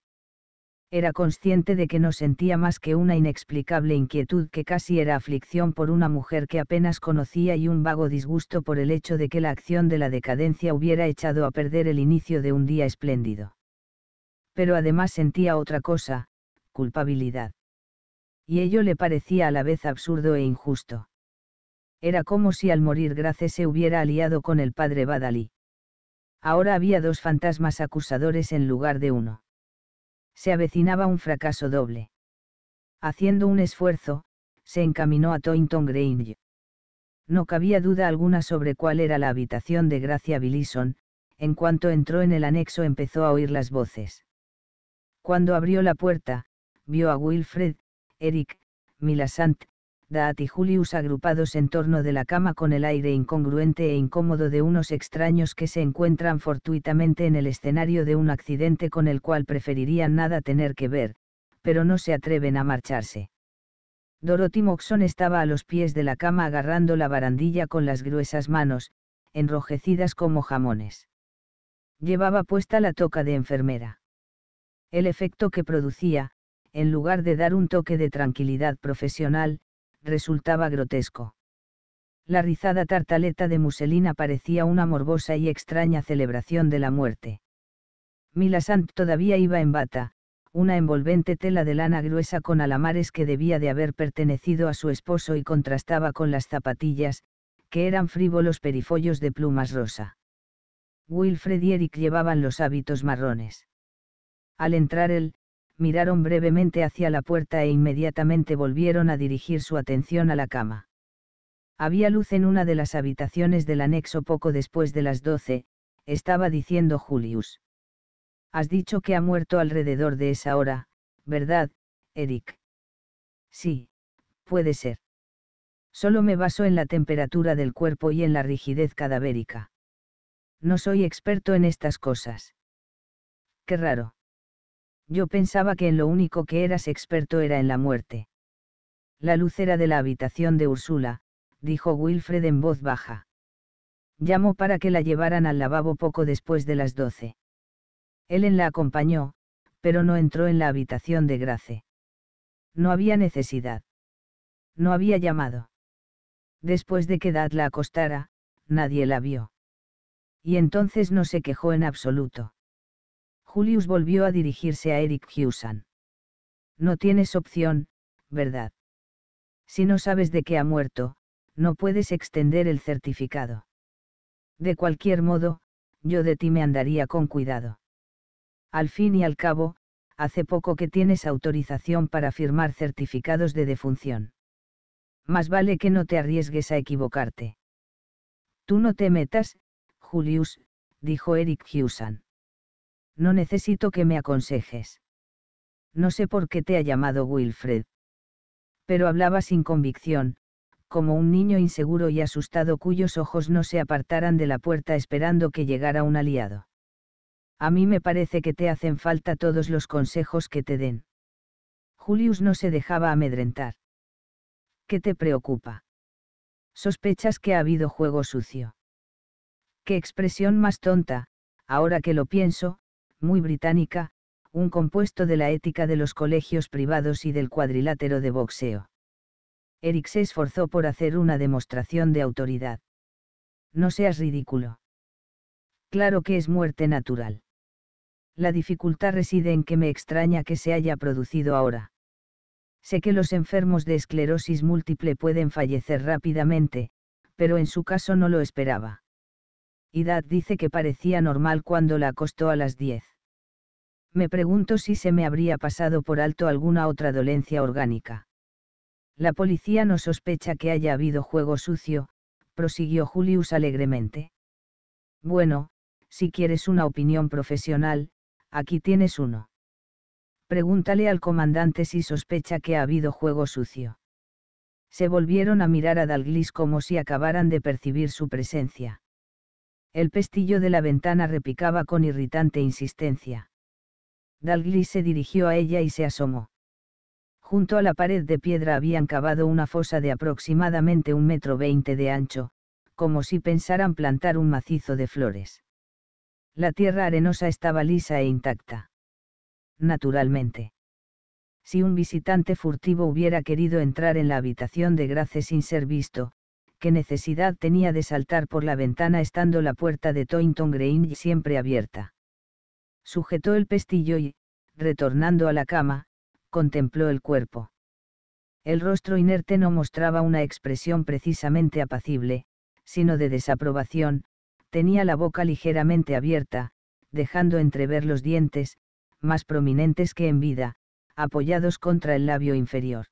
era consciente de que no sentía más que una inexplicable inquietud que casi era aflicción por una mujer que apenas conocía y un vago disgusto por el hecho de que la acción de la decadencia hubiera echado a perder el inicio de un día espléndido. Pero además sentía otra cosa, culpabilidad. Y ello le parecía a la vez absurdo e injusto. Era como si al morir Grace se hubiera aliado con el padre Badalí. Ahora había dos fantasmas acusadores en lugar de uno se avecinaba un fracaso doble. Haciendo un esfuerzo, se encaminó a Toynton Grange. No cabía duda alguna sobre cuál era la habitación de Gracia Billison, en cuanto entró en el anexo empezó a oír las voces. Cuando abrió la puerta, vio a Wilfred, Eric, Milasant. Daat y Julius agrupados en torno de la cama con el aire incongruente e incómodo de unos extraños que se encuentran fortuitamente en el escenario de un accidente con el cual preferirían nada tener que ver, pero no se atreven a marcharse. Dorothy Moxon estaba a los pies de la cama agarrando la barandilla con las gruesas manos, enrojecidas como jamones. Llevaba puesta la toca de enfermera. El efecto que producía, en lugar de dar un toque de tranquilidad profesional, resultaba grotesco. La rizada tartaleta de muselina parecía una morbosa y extraña celebración de la muerte. Milasant todavía iba en bata, una envolvente tela de lana gruesa con alamares que debía de haber pertenecido a su esposo y contrastaba con las zapatillas, que eran frívolos perifollos de plumas rosa. Wilfred y Eric llevaban los hábitos marrones. Al entrar él, miraron brevemente hacia la puerta e inmediatamente volvieron a dirigir su atención a la cama. Había luz en una de las habitaciones del anexo poco después de las doce, estaba diciendo Julius. Has dicho que ha muerto alrededor de esa hora, ¿verdad, Eric? Sí, puede ser. Solo me baso en la temperatura del cuerpo y en la rigidez cadavérica. No soy experto en estas cosas. Qué raro. Yo pensaba que en lo único que eras experto era en la muerte. La luz era de la habitación de Úrsula, dijo Wilfred en voz baja. Llamó para que la llevaran al lavabo poco después de las doce. Ellen la acompañó, pero no entró en la habitación de Grace. No había necesidad. No había llamado. Después de que Dad la acostara, nadie la vio. Y entonces no se quejó en absoluto. Julius volvió a dirigirse a Eric Hewson. No tienes opción, ¿verdad? Si no sabes de qué ha muerto, no puedes extender el certificado. De cualquier modo, yo de ti me andaría con cuidado. Al fin y al cabo, hace poco que tienes autorización para firmar certificados de defunción. Más vale que no te arriesgues a equivocarte. Tú no te metas, Julius, dijo Eric Hewson. No necesito que me aconsejes. No sé por qué te ha llamado Wilfred. Pero hablaba sin convicción, como un niño inseguro y asustado cuyos ojos no se apartaran de la puerta esperando que llegara un aliado. A mí me parece que te hacen falta todos los consejos que te den. Julius no se dejaba amedrentar. ¿Qué te preocupa? Sospechas que ha habido juego sucio. Qué expresión más tonta, ahora que lo pienso, muy británica, un compuesto de la ética de los colegios privados y del cuadrilátero de boxeo. Eric se esforzó por hacer una demostración de autoridad. No seas ridículo. Claro que es muerte natural. La dificultad reside en que me extraña que se haya producido ahora. Sé que los enfermos de esclerosis múltiple pueden fallecer rápidamente, pero en su caso no lo esperaba. Idad dice que parecía normal cuando la acostó a las 10 me pregunto si se me habría pasado por alto alguna otra dolencia orgánica. La policía no sospecha que haya habido juego sucio, prosiguió Julius alegremente. Bueno, si quieres una opinión profesional, aquí tienes uno. Pregúntale al comandante si sospecha que ha habido juego sucio. Se volvieron a mirar a Dalglis como si acabaran de percibir su presencia. El pestillo de la ventana repicaba con irritante insistencia. Dalgli se dirigió a ella y se asomó. Junto a la pared de piedra habían cavado una fosa de aproximadamente un metro veinte de ancho, como si pensaran plantar un macizo de flores. La tierra arenosa estaba lisa e intacta. Naturalmente. Si un visitante furtivo hubiera querido entrar en la habitación de Grace sin ser visto, qué necesidad tenía de saltar por la ventana estando la puerta de Toynton Green siempre abierta. Sujetó el pestillo y, retornando a la cama, contempló el cuerpo. El rostro inerte no mostraba una expresión precisamente apacible, sino de desaprobación, tenía la boca ligeramente abierta, dejando entrever los dientes, más prominentes que en vida, apoyados contra el labio inferior.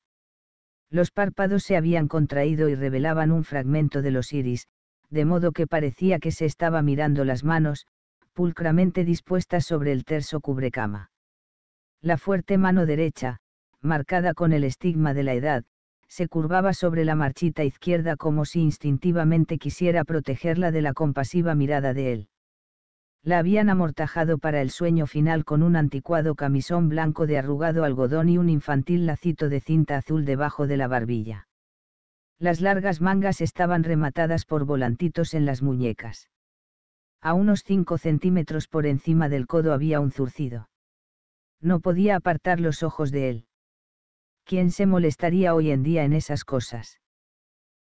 Los párpados se habían contraído y revelaban un fragmento de los iris, de modo que parecía que se estaba mirando las manos, pulcramente dispuestas sobre el terso cubrecama. La fuerte mano derecha, marcada con el estigma de la edad, se curvaba sobre la marchita izquierda como si instintivamente quisiera protegerla de la compasiva mirada de él. La habían amortajado para el sueño final con un anticuado camisón blanco de arrugado algodón y un infantil lacito de cinta azul debajo de la barbilla. Las largas mangas estaban rematadas por volantitos en las muñecas. A unos cinco centímetros por encima del codo había un zurcido. No podía apartar los ojos de él. ¿Quién se molestaría hoy en día en esas cosas?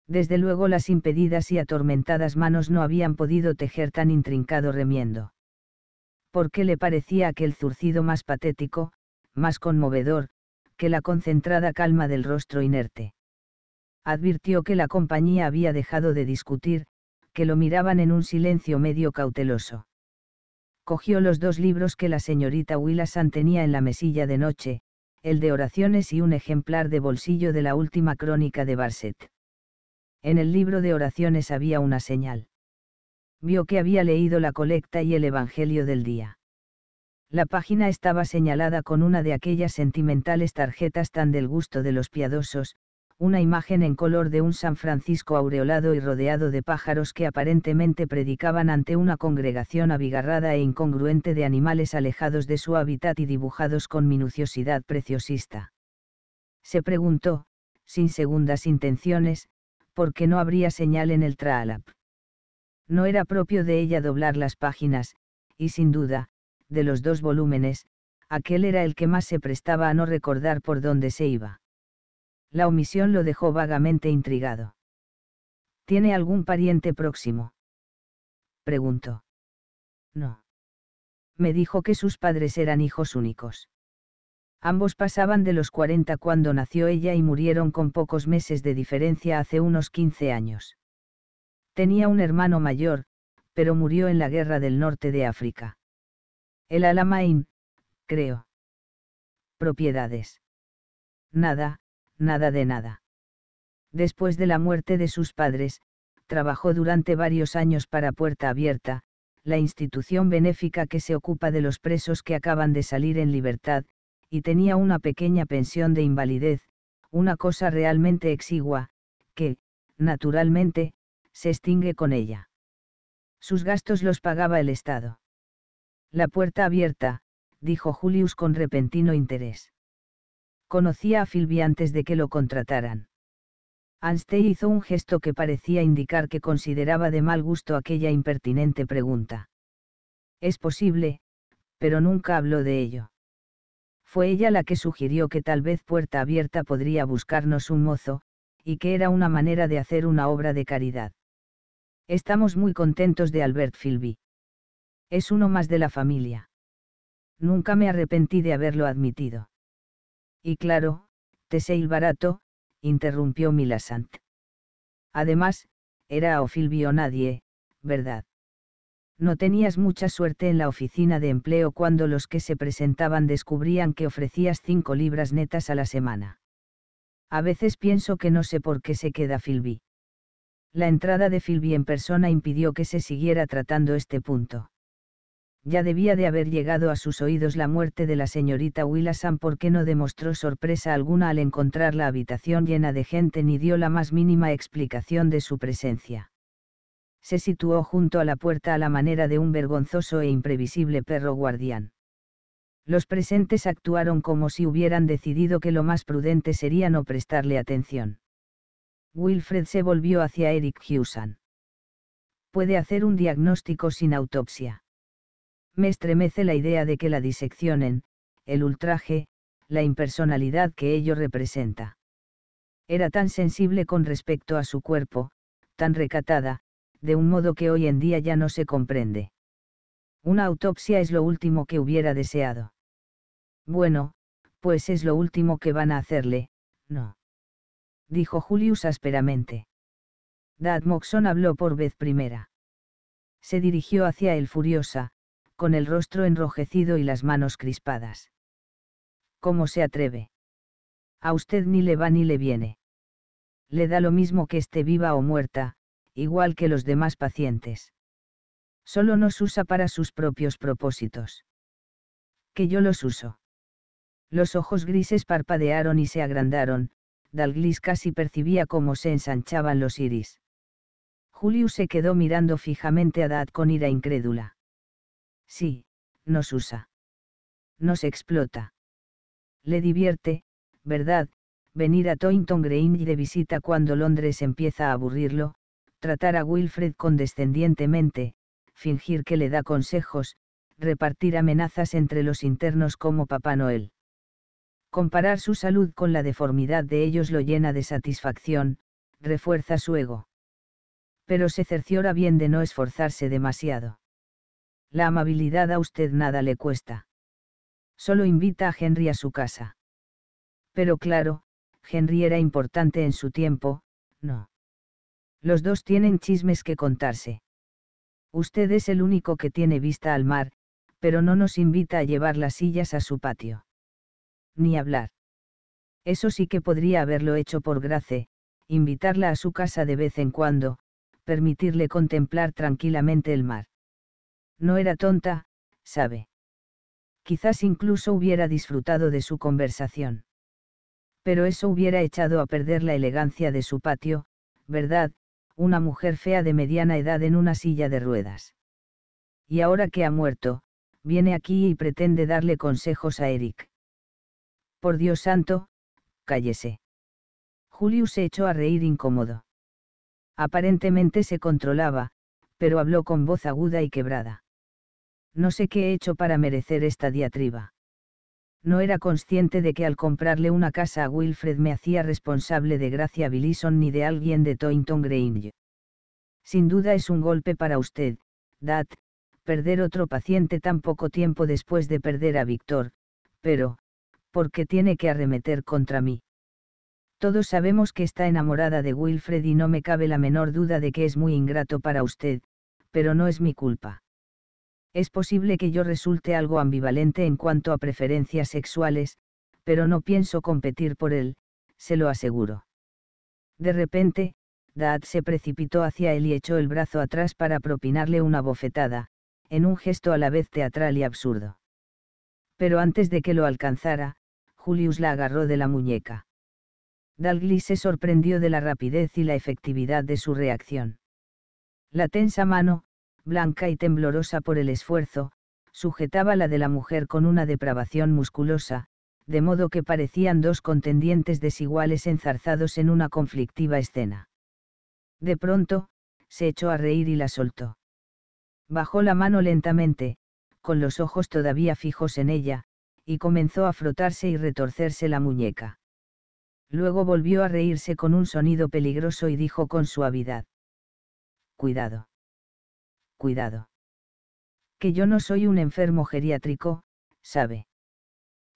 Desde luego las impedidas y atormentadas manos no habían podido tejer tan intrincado remiendo. ¿Por qué le parecía aquel zurcido más patético, más conmovedor, que la concentrada calma del rostro inerte? Advirtió que la compañía había dejado de discutir, que lo miraban en un silencio medio cauteloso. Cogió los dos libros que la señorita Willasan tenía en la mesilla de noche, el de oraciones y un ejemplar de bolsillo de la última crónica de Barset. En el libro de oraciones había una señal. Vio que había leído la colecta y el Evangelio del día. La página estaba señalada con una de aquellas sentimentales tarjetas tan del gusto de los piadosos, una imagen en color de un San Francisco aureolado y rodeado de pájaros que aparentemente predicaban ante una congregación abigarrada e incongruente de animales alejados de su hábitat y dibujados con minuciosidad preciosista. Se preguntó, sin segundas intenciones, por qué no habría señal en el Traalap. No era propio de ella doblar las páginas, y sin duda, de los dos volúmenes, aquel era el que más se prestaba a no recordar por dónde se iba la omisión lo dejó vagamente intrigado. ¿Tiene algún pariente próximo? Preguntó. No. Me dijo que sus padres eran hijos únicos. Ambos pasaban de los 40 cuando nació ella y murieron con pocos meses de diferencia hace unos 15 años. Tenía un hermano mayor, pero murió en la guerra del norte de África. El Alamain, creo. Propiedades. Nada, nada de nada. Después de la muerte de sus padres, trabajó durante varios años para Puerta Abierta, la institución benéfica que se ocupa de los presos que acaban de salir en libertad, y tenía una pequeña pensión de invalidez, una cosa realmente exigua, que, naturalmente, se extingue con ella. Sus gastos los pagaba el Estado. La puerta abierta, dijo Julius con repentino interés. Conocía a Philby antes de que lo contrataran. Anstey hizo un gesto que parecía indicar que consideraba de mal gusto aquella impertinente pregunta. Es posible, pero nunca habló de ello. Fue ella la que sugirió que tal vez Puerta Abierta podría buscarnos un mozo, y que era una manera de hacer una obra de caridad. Estamos muy contentos de Albert Philby. Es uno más de la familia. Nunca me arrepentí de haberlo admitido. Y claro, te el barato, interrumpió Milasant. Además, era o nadie, ¿verdad? No tenías mucha suerte en la oficina de empleo cuando los que se presentaban descubrían que ofrecías cinco libras netas a la semana. A veces pienso que no sé por qué se queda Filby. La entrada de Filby en persona impidió que se siguiera tratando este punto ya debía de haber llegado a sus oídos la muerte de la señorita Willasan porque no demostró sorpresa alguna al encontrar la habitación llena de gente ni dio la más mínima explicación de su presencia. Se situó junto a la puerta a la manera de un vergonzoso e imprevisible perro guardián. Los presentes actuaron como si hubieran decidido que lo más prudente sería no prestarle atención. Wilfred se volvió hacia Eric Hewson. Puede hacer un diagnóstico sin autopsia me estremece la idea de que la diseccionen, el ultraje, la impersonalidad que ello representa. Era tan sensible con respecto a su cuerpo, tan recatada, de un modo que hoy en día ya no se comprende. Una autopsia es lo último que hubiera deseado. Bueno, pues es lo último que van a hacerle, no. Dijo Julius ásperamente. Dad Moxon habló por vez primera. Se dirigió hacia él furiosa, con el rostro enrojecido y las manos crispadas. ¿Cómo se atreve? A usted ni le va ni le viene. Le da lo mismo que esté viva o muerta, igual que los demás pacientes. Solo nos usa para sus propios propósitos. Que yo los uso. Los ojos grises parpadearon y se agrandaron, Dalglis casi percibía cómo se ensanchaban los iris. Julius se quedó mirando fijamente a Dad con ira incrédula. Sí, nos usa. Nos explota. Le divierte, ¿verdad? Venir a Toynton Grange de visita cuando Londres empieza a aburrirlo, tratar a Wilfred condescendientemente, fingir que le da consejos, repartir amenazas entre los internos como Papá Noel. Comparar su salud con la deformidad de ellos lo llena de satisfacción, refuerza su ego. Pero se cerciora bien de no esforzarse demasiado. La amabilidad a usted nada le cuesta. Solo invita a Henry a su casa. Pero claro, Henry era importante en su tiempo, no. Los dos tienen chismes que contarse. Usted es el único que tiene vista al mar, pero no nos invita a llevar las sillas a su patio. Ni hablar. Eso sí que podría haberlo hecho por Grace, invitarla a su casa de vez en cuando, permitirle contemplar tranquilamente el mar. No era tonta, sabe. Quizás incluso hubiera disfrutado de su conversación. Pero eso hubiera echado a perder la elegancia de su patio, ¿verdad? Una mujer fea de mediana edad en una silla de ruedas. Y ahora que ha muerto, viene aquí y pretende darle consejos a Eric. Por Dios santo, cállese. Julius se echó a reír incómodo. Aparentemente se controlaba, pero habló con voz aguda y quebrada. No sé qué he hecho para merecer esta diatriba. No era consciente de que al comprarle una casa a Wilfred me hacía responsable de Gracia Billison ni de alguien de Toynton Grange. Sin duda es un golpe para usted, Dad, perder otro paciente tan poco tiempo después de perder a Víctor, pero, ¿por qué tiene que arremeter contra mí? Todos sabemos que está enamorada de Wilfred y no me cabe la menor duda de que es muy ingrato para usted, pero no es mi culpa. Es posible que yo resulte algo ambivalente en cuanto a preferencias sexuales, pero no pienso competir por él, se lo aseguro. De repente, Dad se precipitó hacia él y echó el brazo atrás para propinarle una bofetada, en un gesto a la vez teatral y absurdo. Pero antes de que lo alcanzara, Julius la agarró de la muñeca. Dalgli se sorprendió de la rapidez y la efectividad de su reacción. La tensa mano, blanca y temblorosa por el esfuerzo, sujetaba la de la mujer con una depravación musculosa, de modo que parecían dos contendientes desiguales enzarzados en una conflictiva escena. De pronto, se echó a reír y la soltó. Bajó la mano lentamente, con los ojos todavía fijos en ella, y comenzó a frotarse y retorcerse la muñeca. Luego volvió a reírse con un sonido peligroso y dijo con suavidad. Cuidado cuidado. Que yo no soy un enfermo geriátrico, sabe.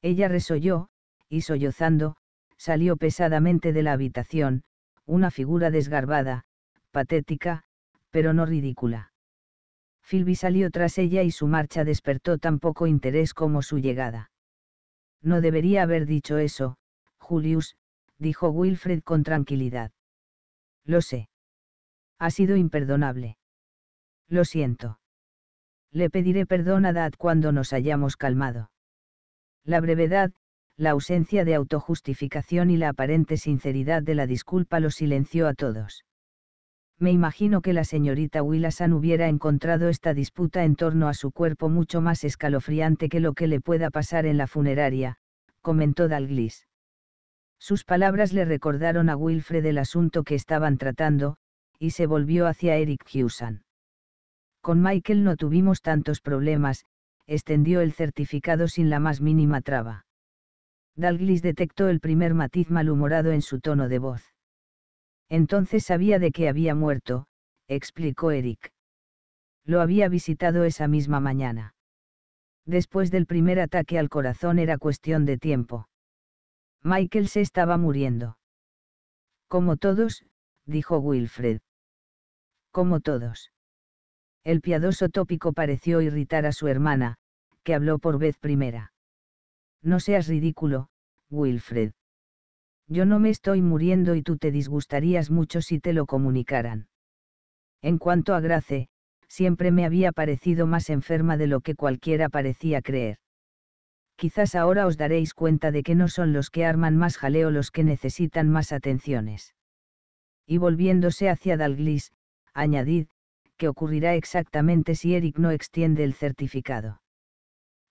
Ella resolló, y sollozando, salió pesadamente de la habitación, una figura desgarbada, patética, pero no ridícula. Philby salió tras ella y su marcha despertó tan poco interés como su llegada. No debería haber dicho eso, Julius, dijo Wilfred con tranquilidad. Lo sé. Ha sido imperdonable. Lo siento. Le pediré perdón a Dad cuando nos hayamos calmado. La brevedad, la ausencia de autojustificación y la aparente sinceridad de la disculpa lo silenció a todos. Me imagino que la señorita Willasan hubiera encontrado esta disputa en torno a su cuerpo mucho más escalofriante que lo que le pueda pasar en la funeraria, comentó Dalglis. Sus palabras le recordaron a Wilfred el asunto que estaban tratando, y se volvió hacia Eric Hewson. Con Michael no tuvimos tantos problemas, extendió el certificado sin la más mínima traba. Dalglis detectó el primer matiz malhumorado en su tono de voz. Entonces sabía de que había muerto, explicó Eric. Lo había visitado esa misma mañana. Después del primer ataque al corazón era cuestión de tiempo. Michael se estaba muriendo. Como todos, dijo Wilfred. Como todos. El piadoso tópico pareció irritar a su hermana, que habló por vez primera. No seas ridículo, Wilfred. Yo no me estoy muriendo y tú te disgustarías mucho si te lo comunicaran. En cuanto a Grace, siempre me había parecido más enferma de lo que cualquiera parecía creer. Quizás ahora os daréis cuenta de que no son los que arman más jaleo los que necesitan más atenciones. Y volviéndose hacia Dalglis, añadid, qué ocurrirá exactamente si Eric no extiende el certificado.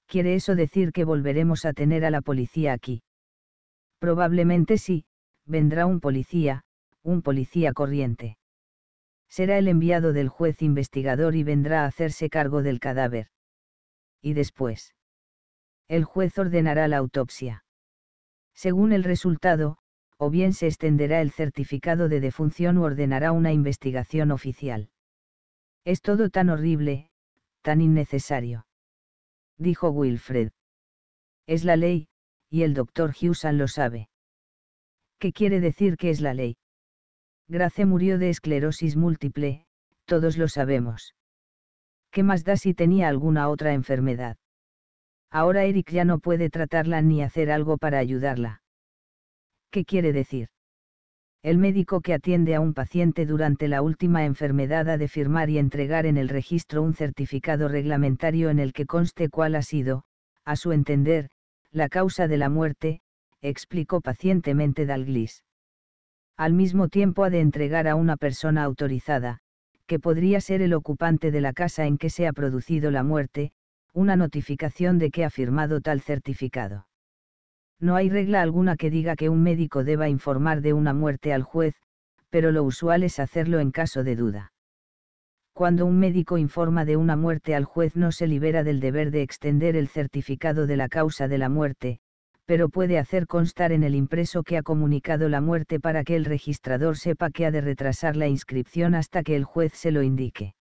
¿Quiere eso decir que volveremos a tener a la policía aquí? Probablemente sí, vendrá un policía, un policía corriente. Será el enviado del juez investigador y vendrá a hacerse cargo del cadáver. Y después. El juez ordenará la autopsia. Según el resultado, o bien se extenderá el certificado de defunción o ordenará una investigación oficial. Es todo tan horrible, tan innecesario. Dijo Wilfred. Es la ley, y el doctor Hewson lo sabe. ¿Qué quiere decir que es la ley? Grace murió de esclerosis múltiple, todos lo sabemos. ¿Qué más da si tenía alguna otra enfermedad? Ahora Eric ya no puede tratarla ni hacer algo para ayudarla. ¿Qué quiere decir? el médico que atiende a un paciente durante la última enfermedad ha de firmar y entregar en el registro un certificado reglamentario en el que conste cuál ha sido, a su entender, la causa de la muerte, explicó pacientemente Dalglis. Al mismo tiempo ha de entregar a una persona autorizada, que podría ser el ocupante de la casa en que se ha producido la muerte, una notificación de que ha firmado tal certificado. No hay regla alguna que diga que un médico deba informar de una muerte al juez, pero lo usual es hacerlo en caso de duda. Cuando un médico informa de una muerte al juez no se libera del deber de extender el certificado de la causa de la muerte, pero puede hacer constar en el impreso que ha comunicado la muerte para que el registrador sepa que ha de retrasar la inscripción hasta que el juez se lo indique.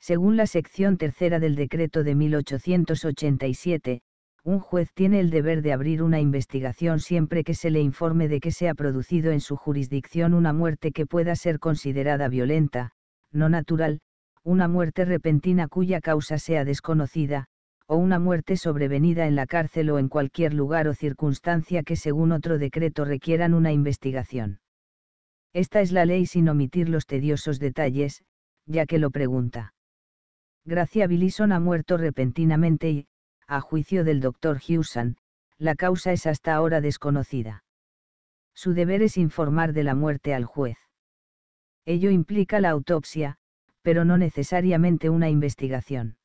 Según la sección tercera del decreto de 1887, un juez tiene el deber de abrir una investigación siempre que se le informe de que se ha producido en su jurisdicción una muerte que pueda ser considerada violenta, no natural, una muerte repentina cuya causa sea desconocida, o una muerte sobrevenida en la cárcel o en cualquier lugar o circunstancia que según otro decreto requieran una investigación. Esta es la ley sin omitir los tediosos detalles, ya que lo pregunta. Gracia Billison ha muerto repentinamente y, a juicio del doctor Hewson, la causa es hasta ahora desconocida. Su deber es informar de la muerte al juez. Ello implica la autopsia, pero no necesariamente una investigación.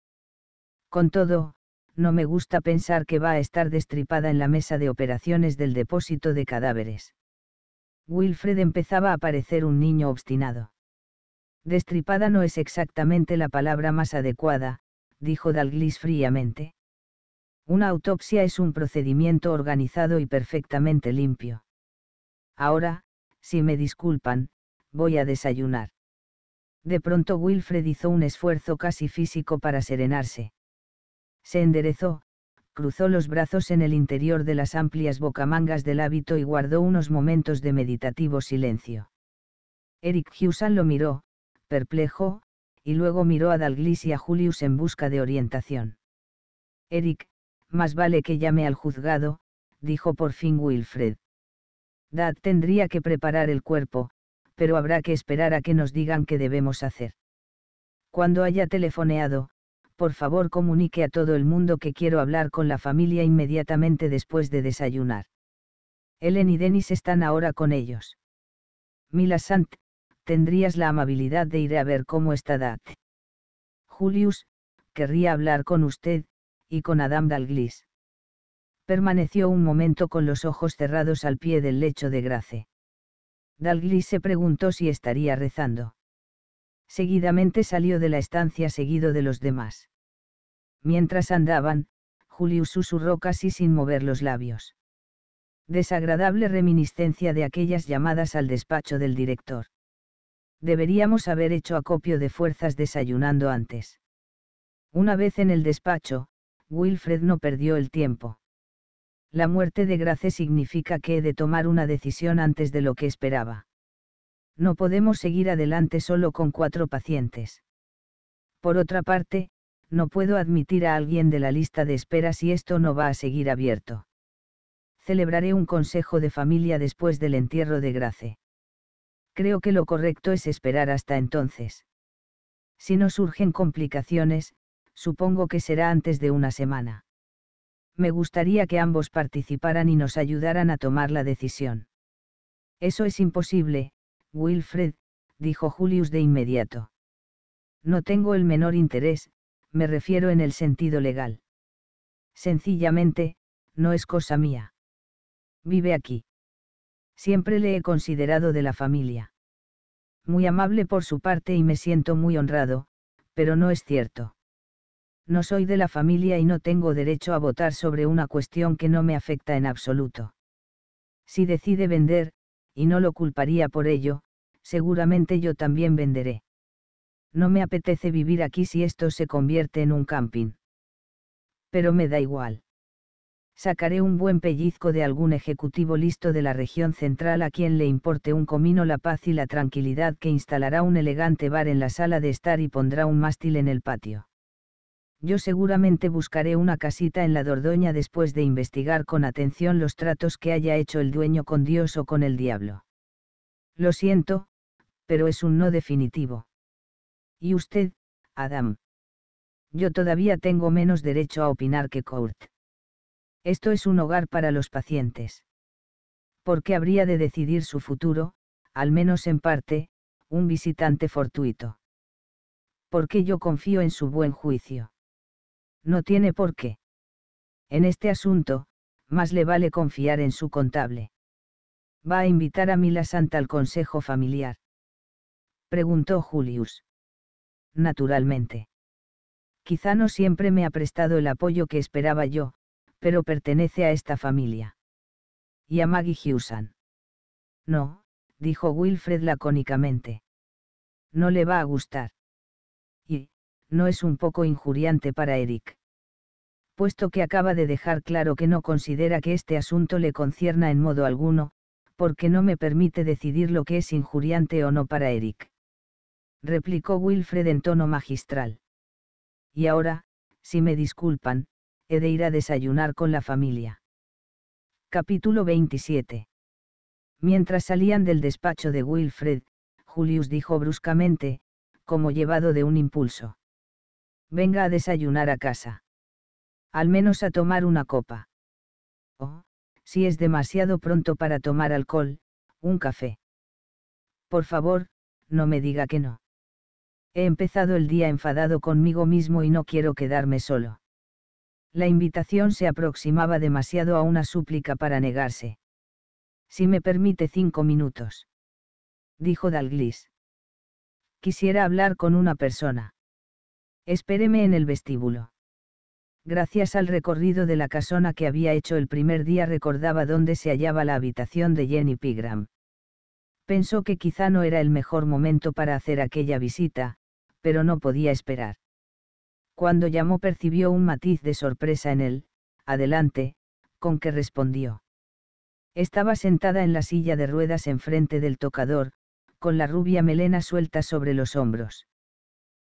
Con todo, no me gusta pensar que va a estar destripada en la mesa de operaciones del depósito de cadáveres. Wilfred empezaba a parecer un niño obstinado. Destripada no es exactamente la palabra más adecuada, dijo Dalglis fríamente. Una autopsia es un procedimiento organizado y perfectamente limpio. Ahora, si me disculpan, voy a desayunar. De pronto Wilfred hizo un esfuerzo casi físico para serenarse. Se enderezó, cruzó los brazos en el interior de las amplias bocamangas del hábito y guardó unos momentos de meditativo silencio. Eric Hewson lo miró, perplejo, y luego miró a Dalglis y a Julius en busca de orientación. Eric, más vale que llame al juzgado, dijo por fin Wilfred. Dad tendría que preparar el cuerpo, pero habrá que esperar a que nos digan qué debemos hacer. Cuando haya telefoneado, por favor comunique a todo el mundo que quiero hablar con la familia inmediatamente después de desayunar. Ellen y Dennis están ahora con ellos. Mila Sant, tendrías la amabilidad de ir a ver cómo está Dad. Julius, querría hablar con usted, y con Adam Dalglis. Permaneció un momento con los ojos cerrados al pie del lecho de Grace. Dalglis se preguntó si estaría rezando. Seguidamente salió de la estancia seguido de los demás. Mientras andaban, Julius susurró casi sin mover los labios. Desagradable reminiscencia de aquellas llamadas al despacho del director. Deberíamos haber hecho acopio de fuerzas desayunando antes. Una vez en el despacho, Wilfred no perdió el tiempo. La muerte de Grace significa que he de tomar una decisión antes de lo que esperaba. No podemos seguir adelante solo con cuatro pacientes. Por otra parte, no puedo admitir a alguien de la lista de espera si esto no va a seguir abierto. Celebraré un consejo de familia después del entierro de Grace. Creo que lo correcto es esperar hasta entonces. Si no surgen complicaciones, supongo que será antes de una semana. Me gustaría que ambos participaran y nos ayudaran a tomar la decisión. Eso es imposible, Wilfred, dijo Julius de inmediato. No tengo el menor interés, me refiero en el sentido legal. Sencillamente, no es cosa mía. Vive aquí. Siempre le he considerado de la familia. Muy amable por su parte y me siento muy honrado, pero no es cierto no soy de la familia y no tengo derecho a votar sobre una cuestión que no me afecta en absoluto. Si decide vender, y no lo culparía por ello, seguramente yo también venderé. No me apetece vivir aquí si esto se convierte en un camping. Pero me da igual. Sacaré un buen pellizco de algún ejecutivo listo de la región central a quien le importe un comino la paz y la tranquilidad que instalará un elegante bar en la sala de estar y pondrá un mástil en el patio yo seguramente buscaré una casita en la Dordoña después de investigar con atención los tratos que haya hecho el dueño con Dios o con el diablo. Lo siento, pero es un no definitivo. ¿Y usted, Adam? Yo todavía tengo menos derecho a opinar que Court. Esto es un hogar para los pacientes. ¿Por qué habría de decidir su futuro, al menos en parte, un visitante fortuito. Porque yo confío en su buen juicio. No tiene por qué. En este asunto, más le vale confiar en su contable. ¿Va a invitar a Mila Santa al consejo familiar? Preguntó Julius. Naturalmente. Quizá no siempre me ha prestado el apoyo que esperaba yo, pero pertenece a esta familia. Y a Maggie Hewson. No, dijo Wilfred lacónicamente. No le va a gustar. ¿no es un poco injuriante para Eric? Puesto que acaba de dejar claro que no considera que este asunto le concierna en modo alguno, porque no me permite decidir lo que es injuriante o no para Eric. Replicó Wilfred en tono magistral. Y ahora, si me disculpan, he de ir a desayunar con la familia. Capítulo 27. Mientras salían del despacho de Wilfred, Julius dijo bruscamente, como llevado de un impulso venga a desayunar a casa. Al menos a tomar una copa. O, oh, si es demasiado pronto para tomar alcohol, un café. Por favor, no me diga que no. He empezado el día enfadado conmigo mismo y no quiero quedarme solo. La invitación se aproximaba demasiado a una súplica para negarse. Si me permite cinco minutos. Dijo Dalglis. Quisiera hablar con una persona. Espéreme en el vestíbulo. Gracias al recorrido de la casona que había hecho el primer día recordaba dónde se hallaba la habitación de Jenny Pigram. Pensó que quizá no era el mejor momento para hacer aquella visita, pero no podía esperar. Cuando llamó percibió un matiz de sorpresa en él, adelante, con que respondió. Estaba sentada en la silla de ruedas enfrente del tocador, con la rubia melena suelta sobre los hombros.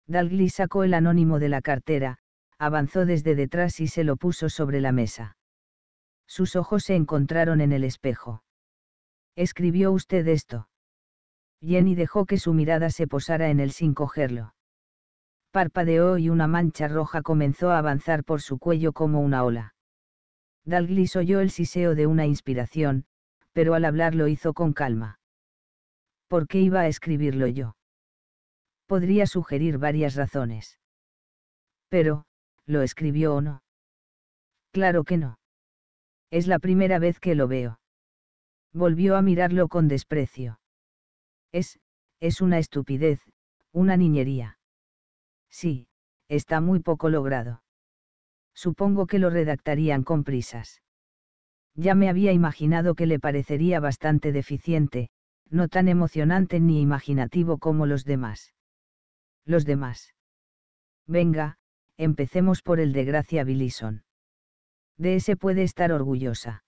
Dalgli sacó el anónimo de la cartera, avanzó desde detrás y se lo puso sobre la mesa. Sus ojos se encontraron en el espejo. ¿Escribió usted esto? Jenny dejó que su mirada se posara en él sin cogerlo. Parpadeó y una mancha roja comenzó a avanzar por su cuello como una ola. Dalglis oyó el siseo de una inspiración, pero al hablar lo hizo con calma. ¿Por qué iba a escribirlo yo? podría sugerir varias razones. Pero, ¿lo escribió o no? Claro que no. Es la primera vez que lo veo. Volvió a mirarlo con desprecio. Es, es una estupidez, una niñería. Sí, está muy poco logrado. Supongo que lo redactarían con prisas. Ya me había imaginado que le parecería bastante deficiente, no tan emocionante ni imaginativo como los demás los demás. Venga, empecemos por el de Gracia Billison. De ese puede estar orgullosa.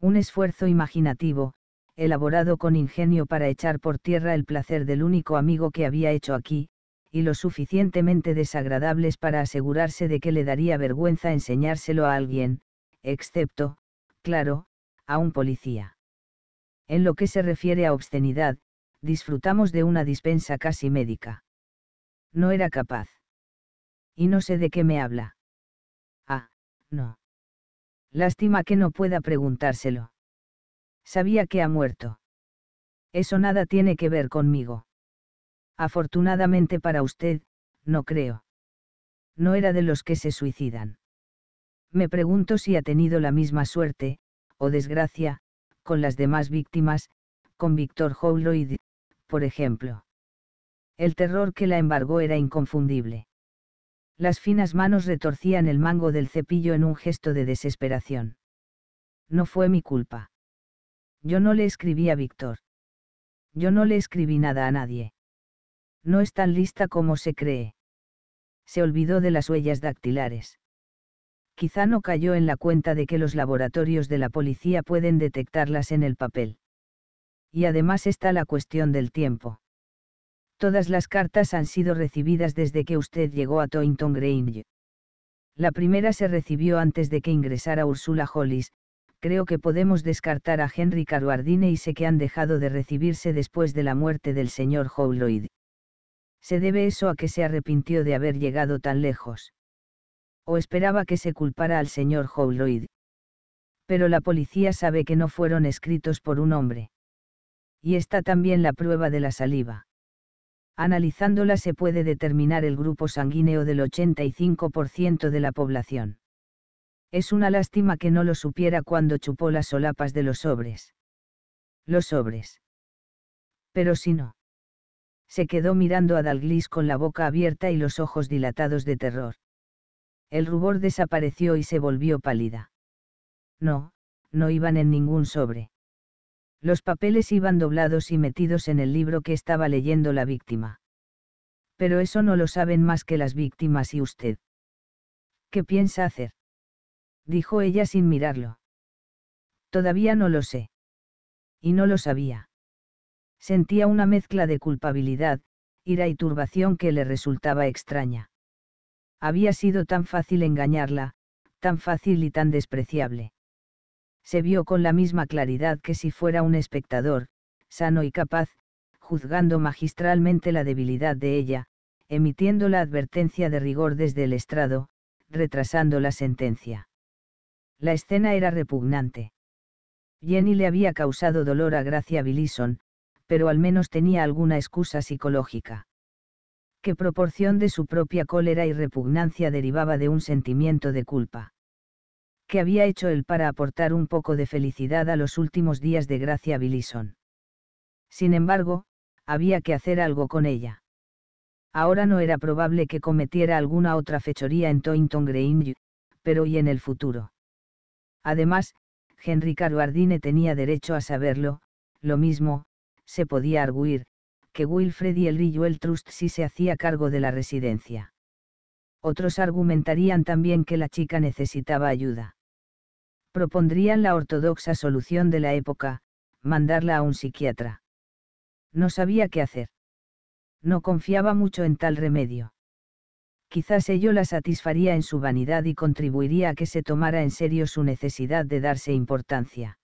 Un esfuerzo imaginativo, elaborado con ingenio para echar por tierra el placer del único amigo que había hecho aquí, y lo suficientemente desagradables para asegurarse de que le daría vergüenza enseñárselo a alguien, excepto, claro, a un policía. En lo que se refiere a obscenidad, disfrutamos de una dispensa casi médica. No era capaz. Y no sé de qué me habla. Ah, no. Lástima que no pueda preguntárselo. Sabía que ha muerto. Eso nada tiene que ver conmigo. Afortunadamente para usted, no creo. No era de los que se suicidan. Me pregunto si ha tenido la misma suerte, o desgracia, con las demás víctimas, con Víctor Howloyd, por ejemplo. El terror que la embargó era inconfundible. Las finas manos retorcían el mango del cepillo en un gesto de desesperación. No fue mi culpa. Yo no le escribí a Víctor. Yo no le escribí nada a nadie. No es tan lista como se cree. Se olvidó de las huellas dactilares quizá no cayó en la cuenta de que los laboratorios de la policía pueden detectarlas en el papel. Y además está la cuestión del tiempo. Todas las cartas han sido recibidas desde que usted llegó a Toynton Grange. La primera se recibió antes de que ingresara Ursula Hollis, creo que podemos descartar a Henry Caruardine y sé que han dejado de recibirse después de la muerte del señor Howlroyd. Se debe eso a que se arrepintió de haber llegado tan lejos. O esperaba que se culpara al señor Howlroyd. Pero la policía sabe que no fueron escritos por un hombre. Y está también la prueba de la saliva. Analizándola se puede determinar el grupo sanguíneo del 85% de la población. Es una lástima que no lo supiera cuando chupó las solapas de los sobres. Los sobres. Pero si no. Se quedó mirando a Dalglis con la boca abierta y los ojos dilatados de terror. El rubor desapareció y se volvió pálida. No, no iban en ningún sobre. Los papeles iban doblados y metidos en el libro que estaba leyendo la víctima. Pero eso no lo saben más que las víctimas y usted. ¿Qué piensa hacer? Dijo ella sin mirarlo. Todavía no lo sé. Y no lo sabía. Sentía una mezcla de culpabilidad, ira y turbación que le resultaba extraña. Había sido tan fácil engañarla, tan fácil y tan despreciable se vio con la misma claridad que si fuera un espectador, sano y capaz, juzgando magistralmente la debilidad de ella, emitiendo la advertencia de rigor desde el estrado, retrasando la sentencia. La escena era repugnante. Jenny le había causado dolor a Gracia Billison, pero al menos tenía alguna excusa psicológica. ¿Qué proporción de su propia cólera y repugnancia derivaba de un sentimiento de culpa? que había hecho él para aportar un poco de felicidad a los últimos días de Gracia Billison. Sin embargo, había que hacer algo con ella. Ahora no era probable que cometiera alguna otra fechoría en Toynton Grange, pero y en el futuro. Además, Henry Caruardine tenía derecho a saberlo, lo mismo, se podía arguir, que Wilfred y el riuel Trust sí se hacía cargo de la residencia. Otros argumentarían también que la chica necesitaba ayuda propondrían la ortodoxa solución de la época, mandarla a un psiquiatra. No sabía qué hacer. No confiaba mucho en tal remedio. Quizás ello la satisfaría en su vanidad y contribuiría a que se tomara en serio su necesidad de darse importancia.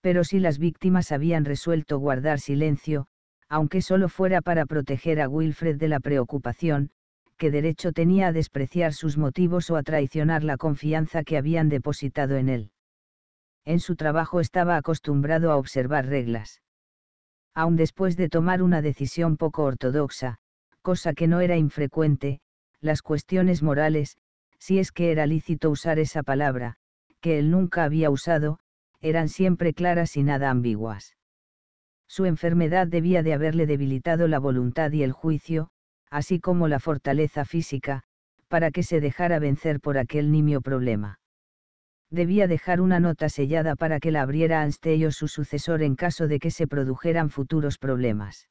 Pero si las víctimas habían resuelto guardar silencio, aunque solo fuera para proteger a Wilfred de la preocupación, qué derecho tenía a despreciar sus motivos o a traicionar la confianza que habían depositado en él. En su trabajo estaba acostumbrado a observar reglas. Aun después de tomar una decisión poco ortodoxa, cosa que no era infrecuente, las cuestiones morales, si es que era lícito usar esa palabra, que él nunca había usado, eran siempre claras y nada ambiguas. Su enfermedad debía de haberle debilitado la voluntad y el juicio, así como la fortaleza física, para que se dejara vencer por aquel nimio problema. Debía dejar una nota sellada para que la abriera Anstey o su sucesor en caso de que se produjeran futuros problemas.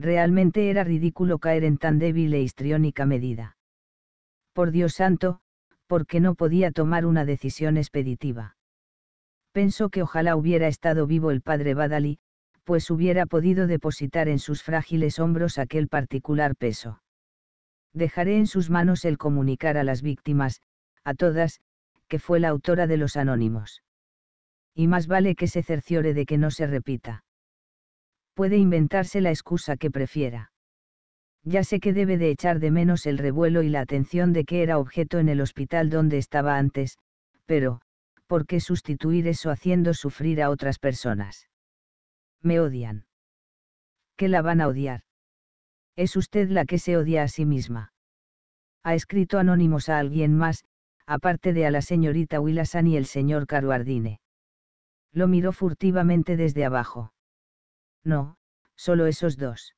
Realmente era ridículo caer en tan débil e histriónica medida. Por Dios santo, porque no podía tomar una decisión expeditiva. Pensó que ojalá hubiera estado vivo el padre Badali, pues hubiera podido depositar en sus frágiles hombros aquel particular peso. Dejaré en sus manos el comunicar a las víctimas, a todas, que fue la autora de los anónimos. Y más vale que se cerciore de que no se repita. Puede inventarse la excusa que prefiera. Ya sé que debe de echar de menos el revuelo y la atención de que era objeto en el hospital donde estaba antes, pero, ¿por qué sustituir eso haciendo sufrir a otras personas? Me odian. ¿Qué la van a odiar? Es usted la que se odia a sí misma. Ha escrito anónimos a alguien más, aparte de a la señorita Willasan y el señor Caruardine. Lo miró furtivamente desde abajo. No, solo esos dos.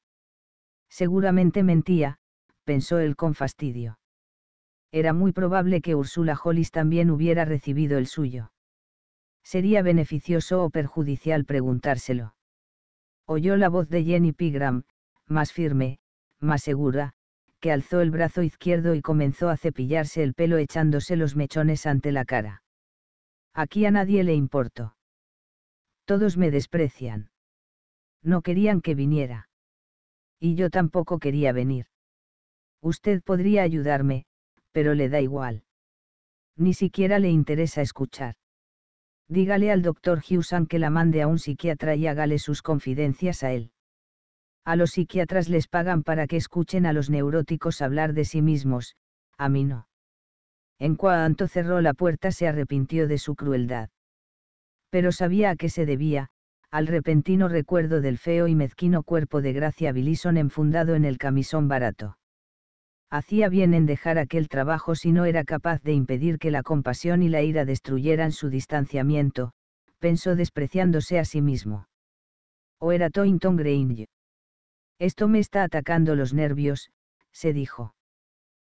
Seguramente mentía, pensó él con fastidio. Era muy probable que Ursula Hollis también hubiera recibido el suyo. Sería beneficioso o perjudicial preguntárselo oyó la voz de Jenny Pigram, más firme, más segura, que alzó el brazo izquierdo y comenzó a cepillarse el pelo echándose los mechones ante la cara. Aquí a nadie le importo. Todos me desprecian. No querían que viniera. Y yo tampoco quería venir. Usted podría ayudarme, pero le da igual. Ni siquiera le interesa escuchar. Dígale al doctor Hewson que la mande a un psiquiatra y hágale sus confidencias a él. A los psiquiatras les pagan para que escuchen a los neuróticos hablar de sí mismos, a mí no. En cuanto cerró la puerta se arrepintió de su crueldad. Pero sabía a qué se debía, al repentino recuerdo del feo y mezquino cuerpo de Gracia Billison enfundado en el camisón barato hacía bien en dejar aquel trabajo si no era capaz de impedir que la compasión y la ira destruyeran su distanciamiento, pensó despreciándose a sí mismo. O era Toynton Grange. Esto me está atacando los nervios, se dijo.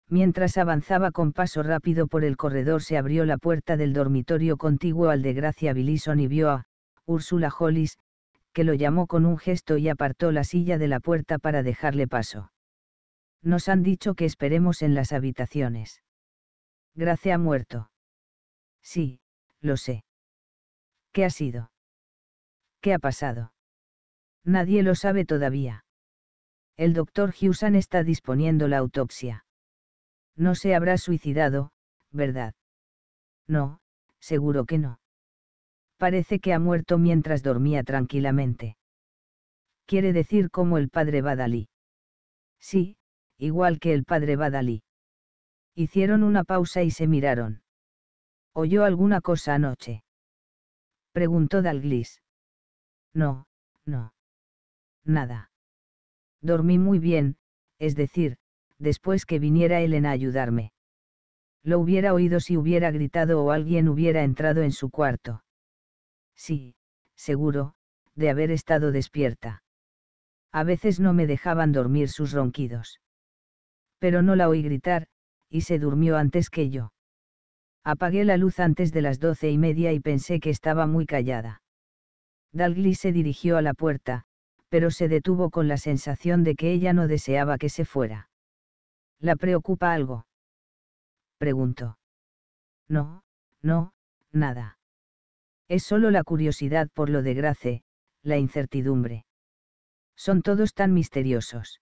Mientras avanzaba con paso rápido por el corredor se abrió la puerta del dormitorio contiguo al de Gracia Billison y vio a, Úrsula Hollis, que lo llamó con un gesto y apartó la silla de la puerta para dejarle paso. Nos han dicho que esperemos en las habitaciones. Gracia ha muerto. Sí, lo sé. ¿Qué ha sido? ¿Qué ha pasado? Nadie lo sabe todavía. El doctor Hewson está disponiendo la autopsia. No se habrá suicidado, ¿verdad? No, seguro que no. Parece que ha muerto mientras dormía tranquilamente. Quiere decir como el padre Badalí. Sí, igual que el padre Badalí. Hicieron una pausa y se miraron. ¿Oyó alguna cosa anoche? Preguntó Dalglis. No, no. Nada. Dormí muy bien, es decir, después que viniera Elena a ayudarme. Lo hubiera oído si hubiera gritado o alguien hubiera entrado en su cuarto. Sí, seguro, de haber estado despierta. A veces no me dejaban dormir sus ronquidos pero no la oí gritar, y se durmió antes que yo. Apagué la luz antes de las doce y media y pensé que estaba muy callada. Dalglis se dirigió a la puerta, pero se detuvo con la sensación de que ella no deseaba que se fuera. ¿La preocupa algo? Preguntó. No, no, nada. Es solo la curiosidad por lo de Grace, la incertidumbre. Son todos tan misteriosos.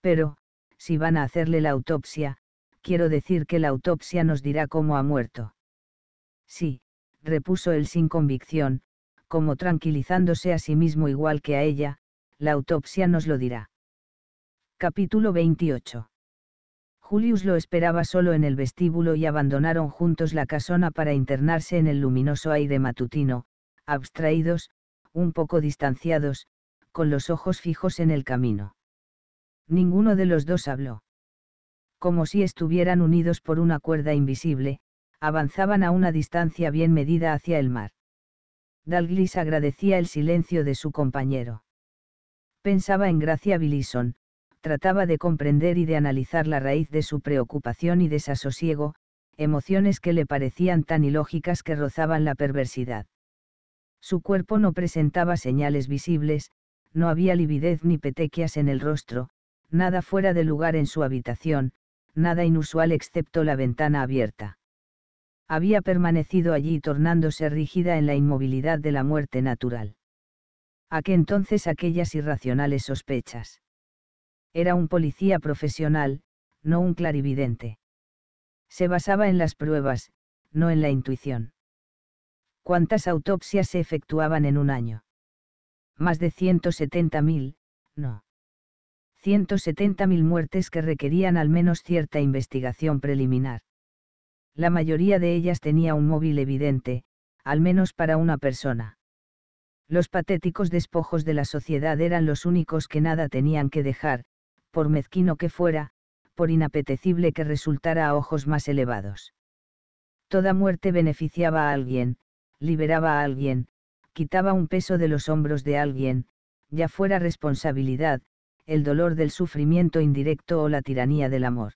Pero, si van a hacerle la autopsia, quiero decir que la autopsia nos dirá cómo ha muerto. Sí, repuso él sin convicción, como tranquilizándose a sí mismo igual que a ella, la autopsia nos lo dirá. Capítulo 28. Julius lo esperaba solo en el vestíbulo y abandonaron juntos la casona para internarse en el luminoso aire matutino, abstraídos, un poco distanciados, con los ojos fijos en el camino. Ninguno de los dos habló. Como si estuvieran unidos por una cuerda invisible, avanzaban a una distancia bien medida hacia el mar. Dalglis agradecía el silencio de su compañero. Pensaba en Gracia Billison, trataba de comprender y de analizar la raíz de su preocupación y desasosiego, emociones que le parecían tan ilógicas que rozaban la perversidad. Su cuerpo no presentaba señales visibles, no había lividez ni petequias en el rostro, nada fuera de lugar en su habitación, nada inusual excepto la ventana abierta. Había permanecido allí tornándose rígida en la inmovilidad de la muerte natural. ¿A qué entonces aquellas irracionales sospechas? Era un policía profesional, no un clarividente. Se basaba en las pruebas, no en la intuición. ¿Cuántas autopsias se efectuaban en un año? Más de 170.000, no. 170.000 muertes que requerían al menos cierta investigación preliminar. La mayoría de ellas tenía un móvil evidente, al menos para una persona. Los patéticos despojos de la sociedad eran los únicos que nada tenían que dejar, por mezquino que fuera, por inapetecible que resultara a ojos más elevados. Toda muerte beneficiaba a alguien, liberaba a alguien, quitaba un peso de los hombros de alguien, ya fuera responsabilidad, el dolor del sufrimiento indirecto o la tiranía del amor.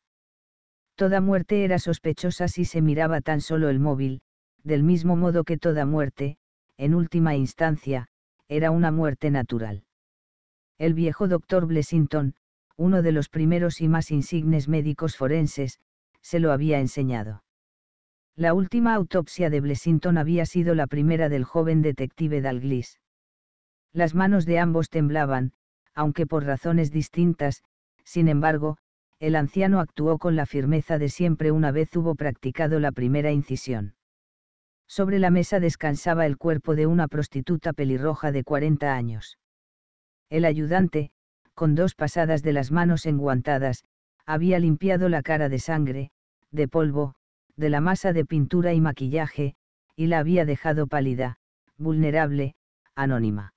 Toda muerte era sospechosa si se miraba tan solo el móvil, del mismo modo que toda muerte, en última instancia, era una muerte natural. El viejo doctor Blessington, uno de los primeros y más insignes médicos forenses, se lo había enseñado. La última autopsia de Blessington había sido la primera del joven detective Dalglis. Las manos de ambos temblaban, aunque por razones distintas, sin embargo, el anciano actuó con la firmeza de siempre una vez hubo practicado la primera incisión. Sobre la mesa descansaba el cuerpo de una prostituta pelirroja de 40 años. El ayudante, con dos pasadas de las manos enguantadas, había limpiado la cara de sangre, de polvo, de la masa de pintura y maquillaje, y la había dejado pálida, vulnerable, anónima.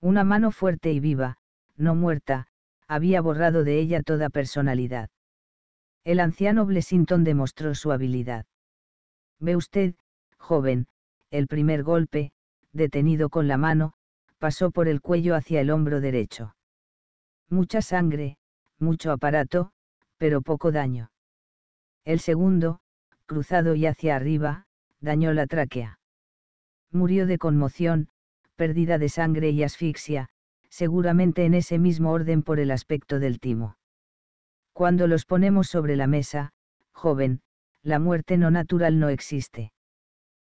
Una mano fuerte y viva, no muerta, había borrado de ella toda personalidad. El anciano Blessington demostró su habilidad. Ve usted, joven, el primer golpe, detenido con la mano, pasó por el cuello hacia el hombro derecho. Mucha sangre, mucho aparato, pero poco daño. El segundo, cruzado y hacia arriba, dañó la tráquea. Murió de conmoción, pérdida de sangre y asfixia, seguramente en ese mismo orden por el aspecto del timo. Cuando los ponemos sobre la mesa, joven, la muerte no natural no existe.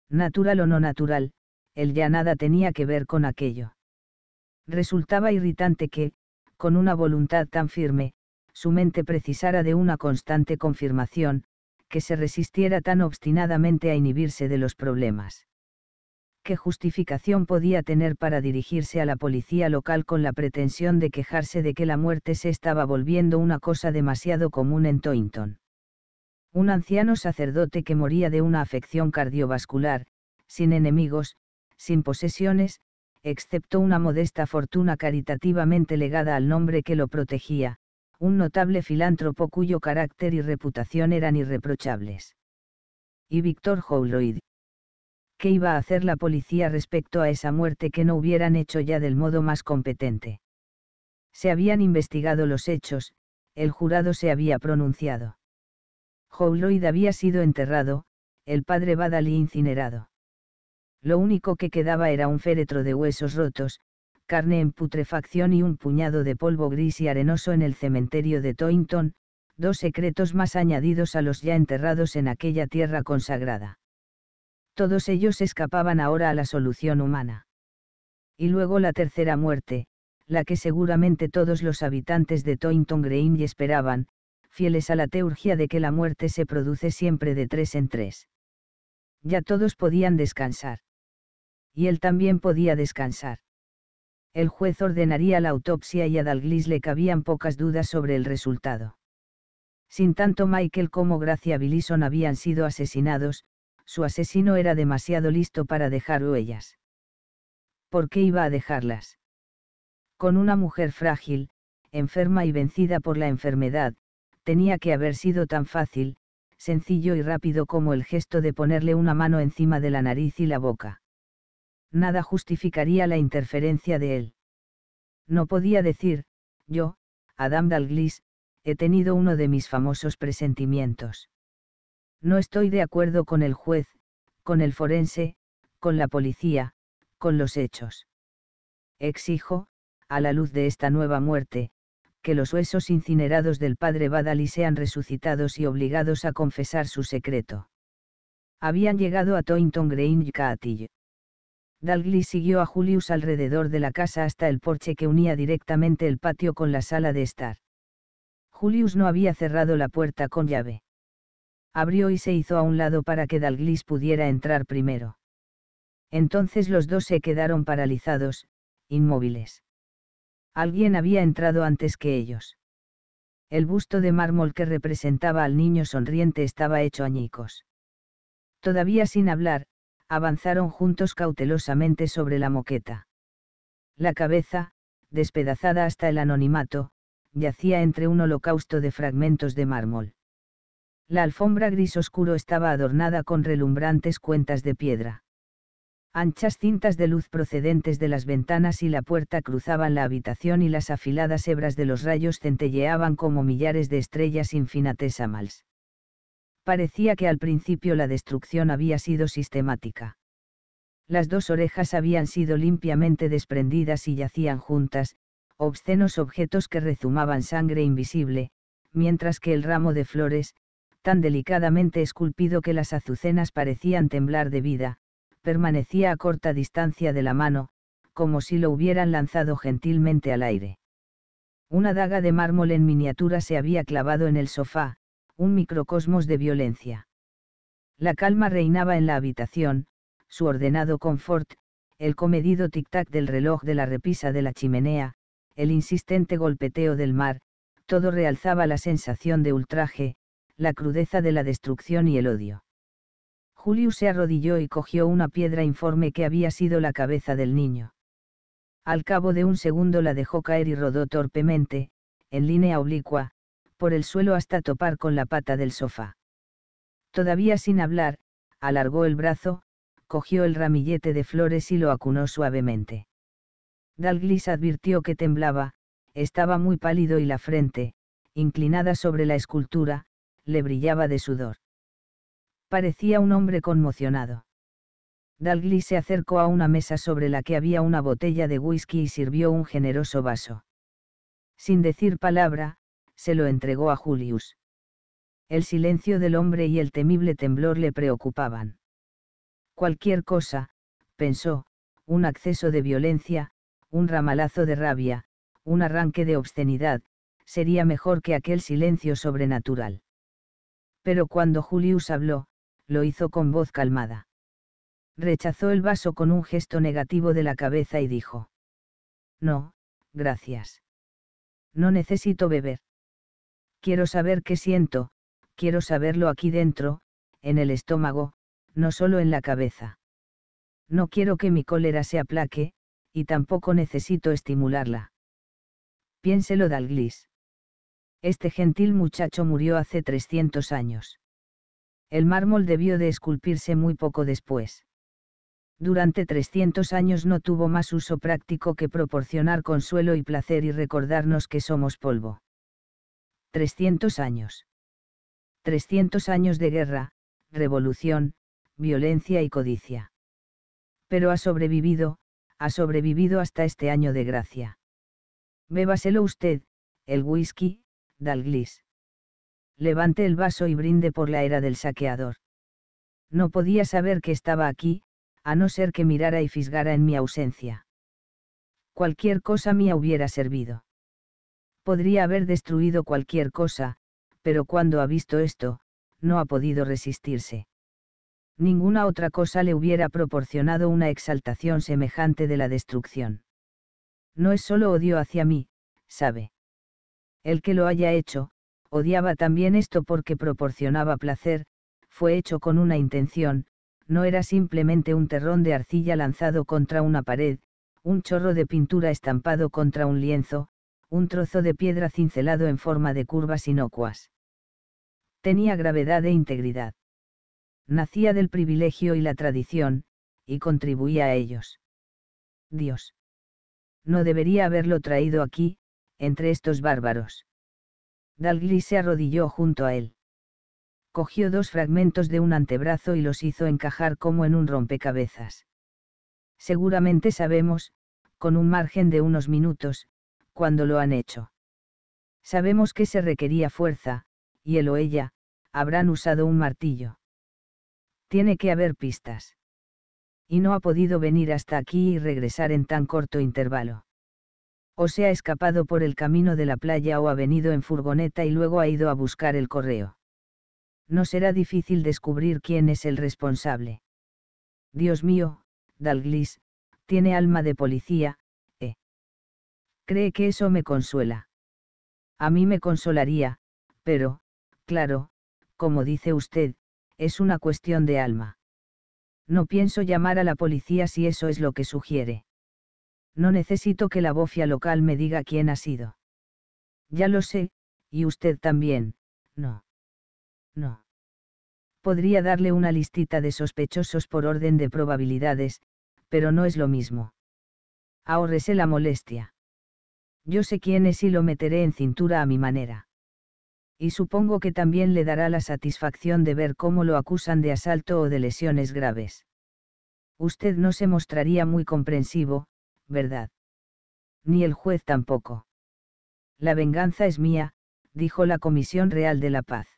Natural o no natural, él ya nada tenía que ver con aquello. Resultaba irritante que, con una voluntad tan firme, su mente precisara de una constante confirmación, que se resistiera tan obstinadamente a inhibirse de los problemas. ¿Qué justificación podía tener para dirigirse a la policía local con la pretensión de quejarse de que la muerte se estaba volviendo una cosa demasiado común en Toynton? Un anciano sacerdote que moría de una afección cardiovascular, sin enemigos, sin posesiones, excepto una modesta fortuna caritativamente legada al nombre que lo protegía, un notable filántropo cuyo carácter y reputación eran irreprochables. Y Víctor Howlroyd, ¿qué iba a hacer la policía respecto a esa muerte que no hubieran hecho ya del modo más competente? Se habían investigado los hechos, el jurado se había pronunciado. Howloyd había sido enterrado, el padre Badali incinerado. Lo único que quedaba era un féretro de huesos rotos, carne en putrefacción y un puñado de polvo gris y arenoso en el cementerio de Toynton, dos secretos más añadidos a los ya enterrados en aquella tierra consagrada. Todos ellos escapaban ahora a la solución humana. Y luego la tercera muerte, la que seguramente todos los habitantes de Toynton y esperaban, fieles a la teurgia de que la muerte se produce siempre de tres en tres. Ya todos podían descansar. Y él también podía descansar. El juez ordenaría la autopsia y a Dalglis le cabían pocas dudas sobre el resultado. Sin tanto Michael como Gracia Billison habían sido asesinados, su asesino era demasiado listo para dejar huellas. ¿Por qué iba a dejarlas? Con una mujer frágil, enferma y vencida por la enfermedad, tenía que haber sido tan fácil, sencillo y rápido como el gesto de ponerle una mano encima de la nariz y la boca. Nada justificaría la interferencia de él. No podía decir, yo, Adam Dalglis, he tenido uno de mis famosos presentimientos. No estoy de acuerdo con el juez, con el forense, con la policía, con los hechos. Exijo, a la luz de esta nueva muerte, que los huesos incinerados del padre Badali sean resucitados y obligados a confesar su secreto. Habían llegado a Toynton Grange Caatill. Dalgli siguió a Julius alrededor de la casa hasta el porche que unía directamente el patio con la sala de estar. Julius no había cerrado la puerta con llave abrió y se hizo a un lado para que Dalglis pudiera entrar primero. Entonces los dos se quedaron paralizados, inmóviles. Alguien había entrado antes que ellos. El busto de mármol que representaba al niño sonriente estaba hecho añicos. Todavía sin hablar, avanzaron juntos cautelosamente sobre la moqueta. La cabeza, despedazada hasta el anonimato, yacía entre un holocausto de fragmentos de mármol. La alfombra gris oscuro estaba adornada con relumbrantes cuentas de piedra. Anchas cintas de luz procedentes de las ventanas y la puerta cruzaban la habitación y las afiladas hebras de los rayos centelleaban como millares de estrellas infinitesimales. Parecía que al principio la destrucción había sido sistemática. Las dos orejas habían sido limpiamente desprendidas y yacían juntas, obscenos objetos que rezumaban sangre invisible, mientras que el ramo de flores, tan delicadamente esculpido que las azucenas parecían temblar de vida, permanecía a corta distancia de la mano, como si lo hubieran lanzado gentilmente al aire. Una daga de mármol en miniatura se había clavado en el sofá, un microcosmos de violencia. La calma reinaba en la habitación, su ordenado confort, el comedido tic-tac del reloj de la repisa de la chimenea, el insistente golpeteo del mar, todo realzaba la sensación de ultraje, la crudeza de la destrucción y el odio. Julius se arrodilló y cogió una piedra informe que había sido la cabeza del niño. Al cabo de un segundo la dejó caer y rodó torpemente, en línea oblicua, por el suelo hasta topar con la pata del sofá. Todavía sin hablar, alargó el brazo, cogió el ramillete de flores y lo acunó suavemente. Dalglis advirtió que temblaba, estaba muy pálido y la frente, inclinada sobre la escultura, le brillaba de sudor. Parecía un hombre conmocionado. Dalgli se acercó a una mesa sobre la que había una botella de whisky y sirvió un generoso vaso. Sin decir palabra, se lo entregó a Julius. El silencio del hombre y el temible temblor le preocupaban. Cualquier cosa, pensó, un acceso de violencia, un ramalazo de rabia, un arranque de obscenidad, sería mejor que aquel silencio sobrenatural pero cuando Julius habló, lo hizo con voz calmada. Rechazó el vaso con un gesto negativo de la cabeza y dijo. No, gracias. No necesito beber. Quiero saber qué siento, quiero saberlo aquí dentro, en el estómago, no solo en la cabeza. No quiero que mi cólera se aplaque, y tampoco necesito estimularla. Piénselo, Dalglis. Este gentil muchacho murió hace 300 años. El mármol debió de esculpirse muy poco después. Durante 300 años no tuvo más uso práctico que proporcionar consuelo y placer y recordarnos que somos polvo. 300 años. 300 años de guerra, revolución, violencia y codicia. Pero ha sobrevivido, ha sobrevivido hasta este año de gracia. Bébaselo usted, el whisky, Dalglis. Levante el vaso y brinde por la era del saqueador. No podía saber que estaba aquí, a no ser que mirara y fisgara en mi ausencia. Cualquier cosa mía hubiera servido. Podría haber destruido cualquier cosa, pero cuando ha visto esto, no ha podido resistirse. Ninguna otra cosa le hubiera proporcionado una exaltación semejante de la destrucción. No es solo odio hacia mí, sabe. El que lo haya hecho, odiaba también esto porque proporcionaba placer, fue hecho con una intención, no era simplemente un terrón de arcilla lanzado contra una pared, un chorro de pintura estampado contra un lienzo, un trozo de piedra cincelado en forma de curvas inocuas. Tenía gravedad e integridad. Nacía del privilegio y la tradición, y contribuía a ellos. Dios. No debería haberlo traído aquí, entre estos bárbaros. Dalgli se arrodilló junto a él. Cogió dos fragmentos de un antebrazo y los hizo encajar como en un rompecabezas. Seguramente sabemos, con un margen de unos minutos, cuando lo han hecho. Sabemos que se requería fuerza, y él o ella, habrán usado un martillo. Tiene que haber pistas. Y no ha podido venir hasta aquí y regresar en tan corto intervalo o se ha escapado por el camino de la playa o ha venido en furgoneta y luego ha ido a buscar el correo. No será difícil descubrir quién es el responsable. Dios mío, Dalglis, tiene alma de policía, ¿eh? Cree que eso me consuela. A mí me consolaría, pero, claro, como dice usted, es una cuestión de alma. No pienso llamar a la policía si eso es lo que sugiere. No necesito que la bofia local me diga quién ha sido. Ya lo sé, y usted también, no. No. Podría darle una listita de sospechosos por orden de probabilidades, pero no es lo mismo. Ahórrese la molestia. Yo sé quién es y lo meteré en cintura a mi manera. Y supongo que también le dará la satisfacción de ver cómo lo acusan de asalto o de lesiones graves. Usted no se mostraría muy comprensivo, ¿verdad? Ni el juez tampoco. La venganza es mía, dijo la Comisión Real de la Paz.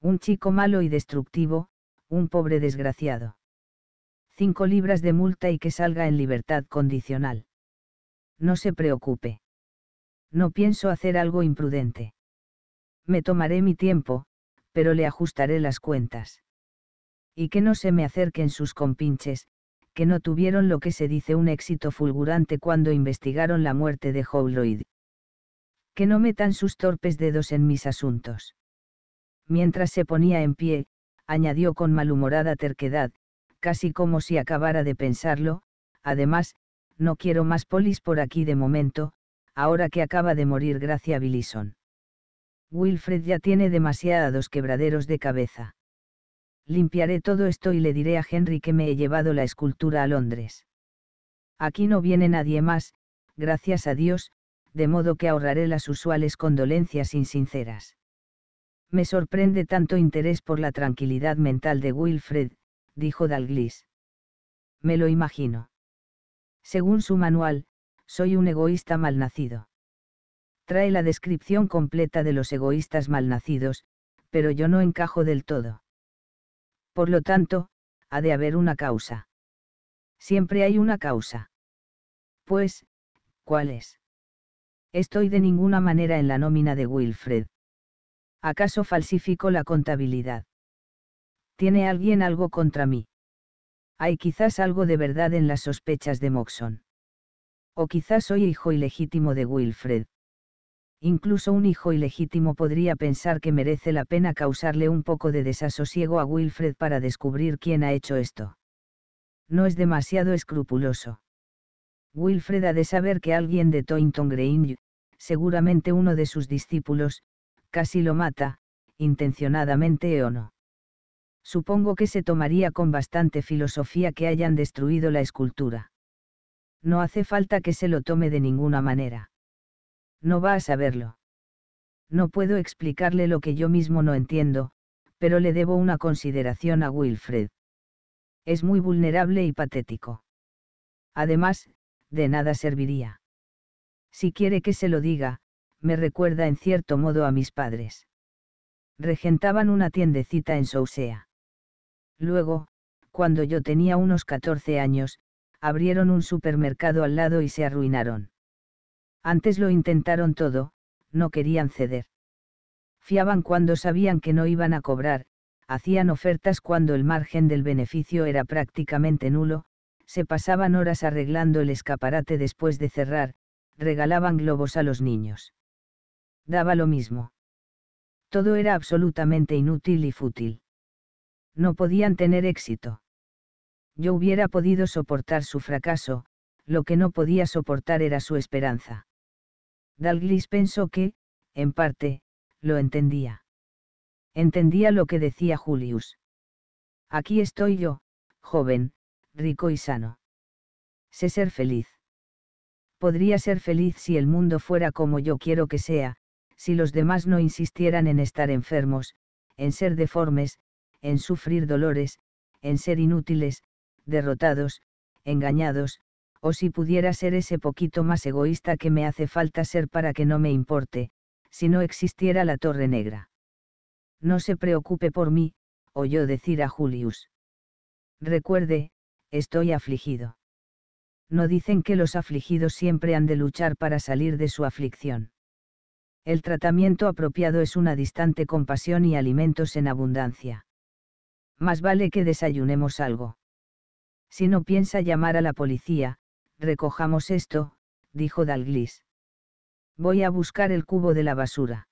Un chico malo y destructivo, un pobre desgraciado. Cinco libras de multa y que salga en libertad condicional. No se preocupe. No pienso hacer algo imprudente. Me tomaré mi tiempo, pero le ajustaré las cuentas. Y que no se me acerquen sus compinches, que no tuvieron lo que se dice un éxito fulgurante cuando investigaron la muerte de Howloid. Que no metan sus torpes dedos en mis asuntos. Mientras se ponía en pie, añadió con malhumorada terquedad, casi como si acabara de pensarlo, además, no quiero más polis por aquí de momento, ahora que acaba de morir Gracia Billison. Wilfred ya tiene demasiados quebraderos de cabeza. Limpiaré todo esto y le diré a Henry que me he llevado la escultura a Londres. Aquí no viene nadie más, gracias a Dios, de modo que ahorraré las usuales condolencias insinceras. Me sorprende tanto interés por la tranquilidad mental de Wilfred, dijo Dalglis. Me lo imagino. Según su manual, soy un egoísta malnacido. Trae la descripción completa de los egoístas malnacidos, pero yo no encajo del todo. Por lo tanto, ha de haber una causa. Siempre hay una causa. Pues, ¿cuál es? Estoy de ninguna manera en la nómina de Wilfred. ¿Acaso falsifico la contabilidad? ¿Tiene alguien algo contra mí? Hay quizás algo de verdad en las sospechas de Moxon. O quizás soy hijo ilegítimo de Wilfred. Incluso un hijo ilegítimo podría pensar que merece la pena causarle un poco de desasosiego a Wilfred para descubrir quién ha hecho esto. No es demasiado escrupuloso. Wilfred ha de saber que alguien de Toynton Grange, seguramente uno de sus discípulos, casi lo mata, intencionadamente o no. Supongo que se tomaría con bastante filosofía que hayan destruido la escultura. No hace falta que se lo tome de ninguna manera no va a saberlo. No puedo explicarle lo que yo mismo no entiendo, pero le debo una consideración a Wilfred. Es muy vulnerable y patético. Además, de nada serviría. Si quiere que se lo diga, me recuerda en cierto modo a mis padres. Regentaban una tiendecita en Sousea. Luego, cuando yo tenía unos 14 años, abrieron un supermercado al lado y se arruinaron. Antes lo intentaron todo, no querían ceder. Fiaban cuando sabían que no iban a cobrar, hacían ofertas cuando el margen del beneficio era prácticamente nulo, se pasaban horas arreglando el escaparate después de cerrar, regalaban globos a los niños. Daba lo mismo. Todo era absolutamente inútil y fútil. No podían tener éxito. Yo hubiera podido soportar su fracaso, lo que no podía soportar era su esperanza. Dalglis pensó que, en parte, lo entendía. Entendía lo que decía Julius. Aquí estoy yo, joven, rico y sano. Sé ser feliz. Podría ser feliz si el mundo fuera como yo quiero que sea, si los demás no insistieran en estar enfermos, en ser deformes, en sufrir dolores, en ser inútiles, derrotados, engañados, o si pudiera ser ese poquito más egoísta que me hace falta ser para que no me importe, si no existiera la Torre Negra. No se preocupe por mí, oyó decir a Julius. Recuerde, estoy afligido. No dicen que los afligidos siempre han de luchar para salir de su aflicción. El tratamiento apropiado es una distante compasión y alimentos en abundancia. Más vale que desayunemos algo. Si no piensa llamar a la policía, Recojamos esto, dijo Dalglis. Voy a buscar el cubo de la basura.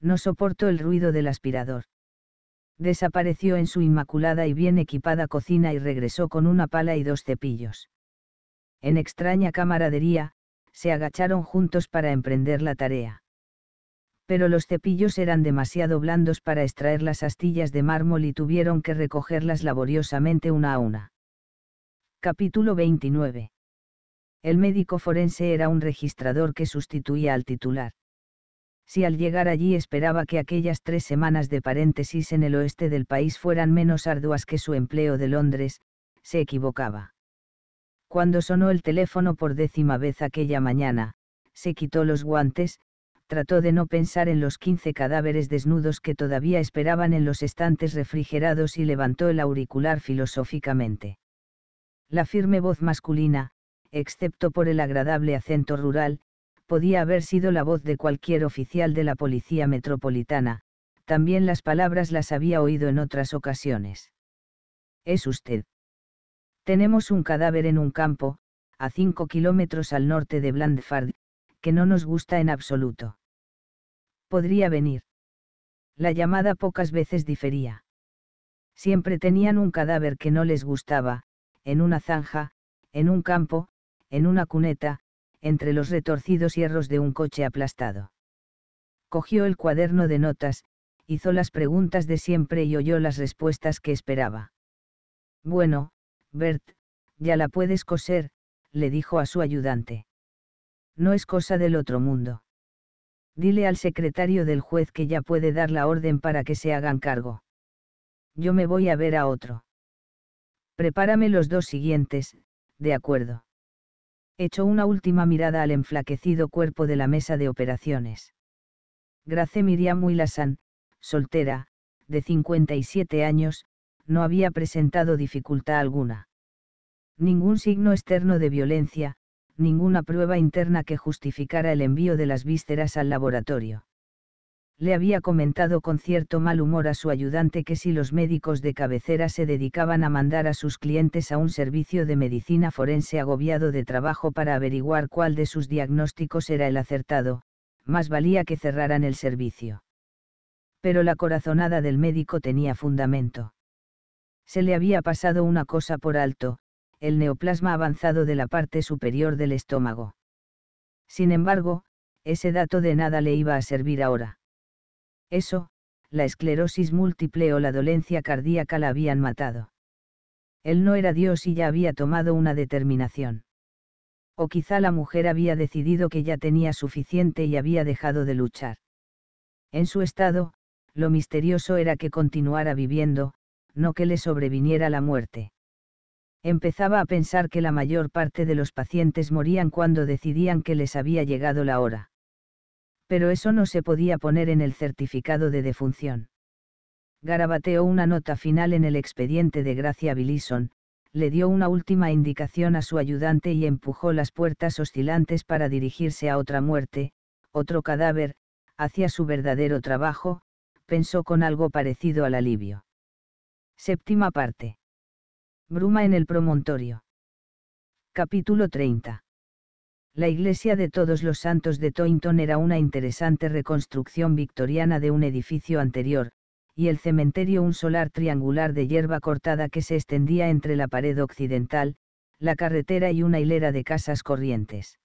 No soporto el ruido del aspirador. Desapareció en su inmaculada y bien equipada cocina y regresó con una pala y dos cepillos. En extraña camaradería, se agacharon juntos para emprender la tarea. Pero los cepillos eran demasiado blandos para extraer las astillas de mármol y tuvieron que recogerlas laboriosamente una a una. Capítulo 29 el médico forense era un registrador que sustituía al titular. Si al llegar allí esperaba que aquellas tres semanas de paréntesis en el oeste del país fueran menos arduas que su empleo de Londres, se equivocaba. Cuando sonó el teléfono por décima vez aquella mañana, se quitó los guantes, trató de no pensar en los 15 cadáveres desnudos que todavía esperaban en los estantes refrigerados y levantó el auricular filosóficamente. La firme voz masculina, excepto por el agradable acento rural, podía haber sido la voz de cualquier oficial de la policía metropolitana, también las palabras las había oído en otras ocasiones. Es usted. Tenemos un cadáver en un campo, a 5 kilómetros al norte de Blandford, que no nos gusta en absoluto. Podría venir. La llamada pocas veces difería. Siempre tenían un cadáver que no les gustaba, en una zanja, en un campo, en una cuneta, entre los retorcidos hierros de un coche aplastado. Cogió el cuaderno de notas, hizo las preguntas de siempre y oyó las respuestas que esperaba. Bueno, Bert, ya la puedes coser, le dijo a su ayudante. No es cosa del otro mundo. Dile al secretario del juez que ya puede dar la orden para que se hagan cargo. Yo me voy a ver a otro. Prepárame los dos siguientes, de acuerdo. Echó una última mirada al enflaquecido cuerpo de la mesa de operaciones. Grace Miriam Willasan, soltera, de 57 años, no había presentado dificultad alguna. Ningún signo externo de violencia, ninguna prueba interna que justificara el envío de las vísceras al laboratorio le había comentado con cierto mal humor a su ayudante que si los médicos de cabecera se dedicaban a mandar a sus clientes a un servicio de medicina forense agobiado de trabajo para averiguar cuál de sus diagnósticos era el acertado, más valía que cerraran el servicio. Pero la corazonada del médico tenía fundamento. Se le había pasado una cosa por alto, el neoplasma avanzado de la parte superior del estómago. Sin embargo, ese dato de nada le iba a servir ahora. Eso, la esclerosis múltiple o la dolencia cardíaca la habían matado. Él no era Dios y ya había tomado una determinación. O quizá la mujer había decidido que ya tenía suficiente y había dejado de luchar. En su estado, lo misterioso era que continuara viviendo, no que le sobreviniera la muerte. Empezaba a pensar que la mayor parte de los pacientes morían cuando decidían que les había llegado la hora pero eso no se podía poner en el certificado de defunción. Garabateó una nota final en el expediente de Gracia Billison, le dio una última indicación a su ayudante y empujó las puertas oscilantes para dirigirse a otra muerte, otro cadáver, hacia su verdadero trabajo, pensó con algo parecido al alivio. Séptima parte. Bruma en el promontorio. Capítulo 30. La iglesia de Todos los Santos de Toynton era una interesante reconstrucción victoriana de un edificio anterior, y el cementerio un solar triangular de hierba cortada que se extendía entre la pared occidental, la carretera y una hilera de casas corrientes.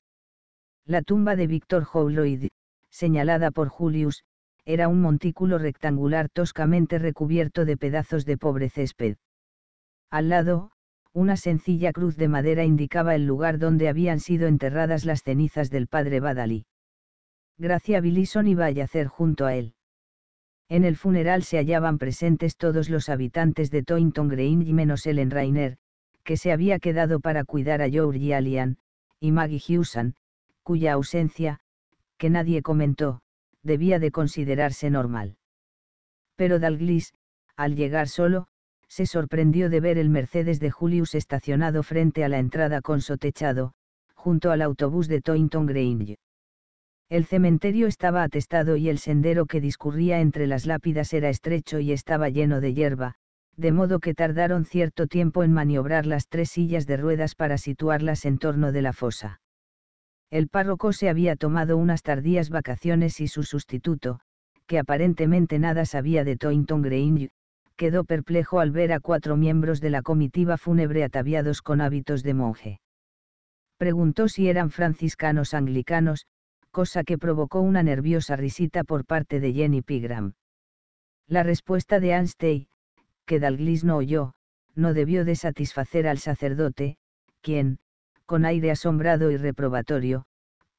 La tumba de Víctor Howloyd, señalada por Julius, era un montículo rectangular toscamente recubierto de pedazos de pobre césped. Al lado, una sencilla cruz de madera indicaba el lugar donde habían sido enterradas las cenizas del padre Badalí. Gracia Billison iba a yacer junto a él. En el funeral se hallaban presentes todos los habitantes de Toynton Green y menos Ellen Rainer, que se había quedado para cuidar a y Allian, y Maggie Hewson, cuya ausencia, que nadie comentó, debía de considerarse normal. Pero Dalglis, al llegar solo, se sorprendió de ver el Mercedes de Julius estacionado frente a la entrada con sotechado, junto al autobús de Toynton Grange. El cementerio estaba atestado y el sendero que discurría entre las lápidas era estrecho y estaba lleno de hierba, de modo que tardaron cierto tiempo en maniobrar las tres sillas de ruedas para situarlas en torno de la fosa. El párroco se había tomado unas tardías vacaciones y su sustituto, que aparentemente nada sabía de Toynton Grange, quedó perplejo al ver a cuatro miembros de la comitiva fúnebre ataviados con hábitos de monje. Preguntó si eran franciscanos anglicanos, cosa que provocó una nerviosa risita por parte de Jenny Pigram. La respuesta de Anstey, que Dalglis no oyó, no debió de satisfacer al sacerdote, quien, con aire asombrado y reprobatorio,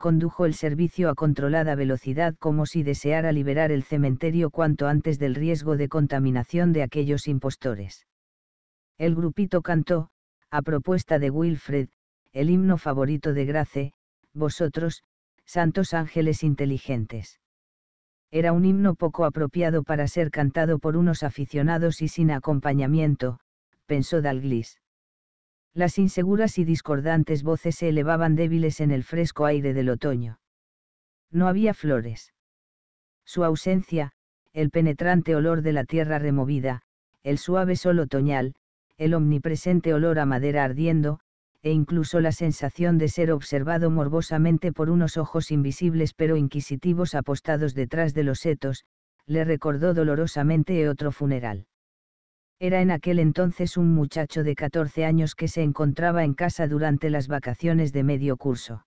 condujo el servicio a controlada velocidad como si deseara liberar el cementerio cuanto antes del riesgo de contaminación de aquellos impostores. El grupito cantó, a propuesta de Wilfred, el himno favorito de Grace, vosotros, santos ángeles inteligentes. Era un himno poco apropiado para ser cantado por unos aficionados y sin acompañamiento, pensó Dalglis las inseguras y discordantes voces se elevaban débiles en el fresco aire del otoño. No había flores. Su ausencia, el penetrante olor de la tierra removida, el suave sol otoñal, el omnipresente olor a madera ardiendo, e incluso la sensación de ser observado morbosamente por unos ojos invisibles pero inquisitivos apostados detrás de los setos, le recordó dolorosamente otro funeral. Era en aquel entonces un muchacho de 14 años que se encontraba en casa durante las vacaciones de medio curso.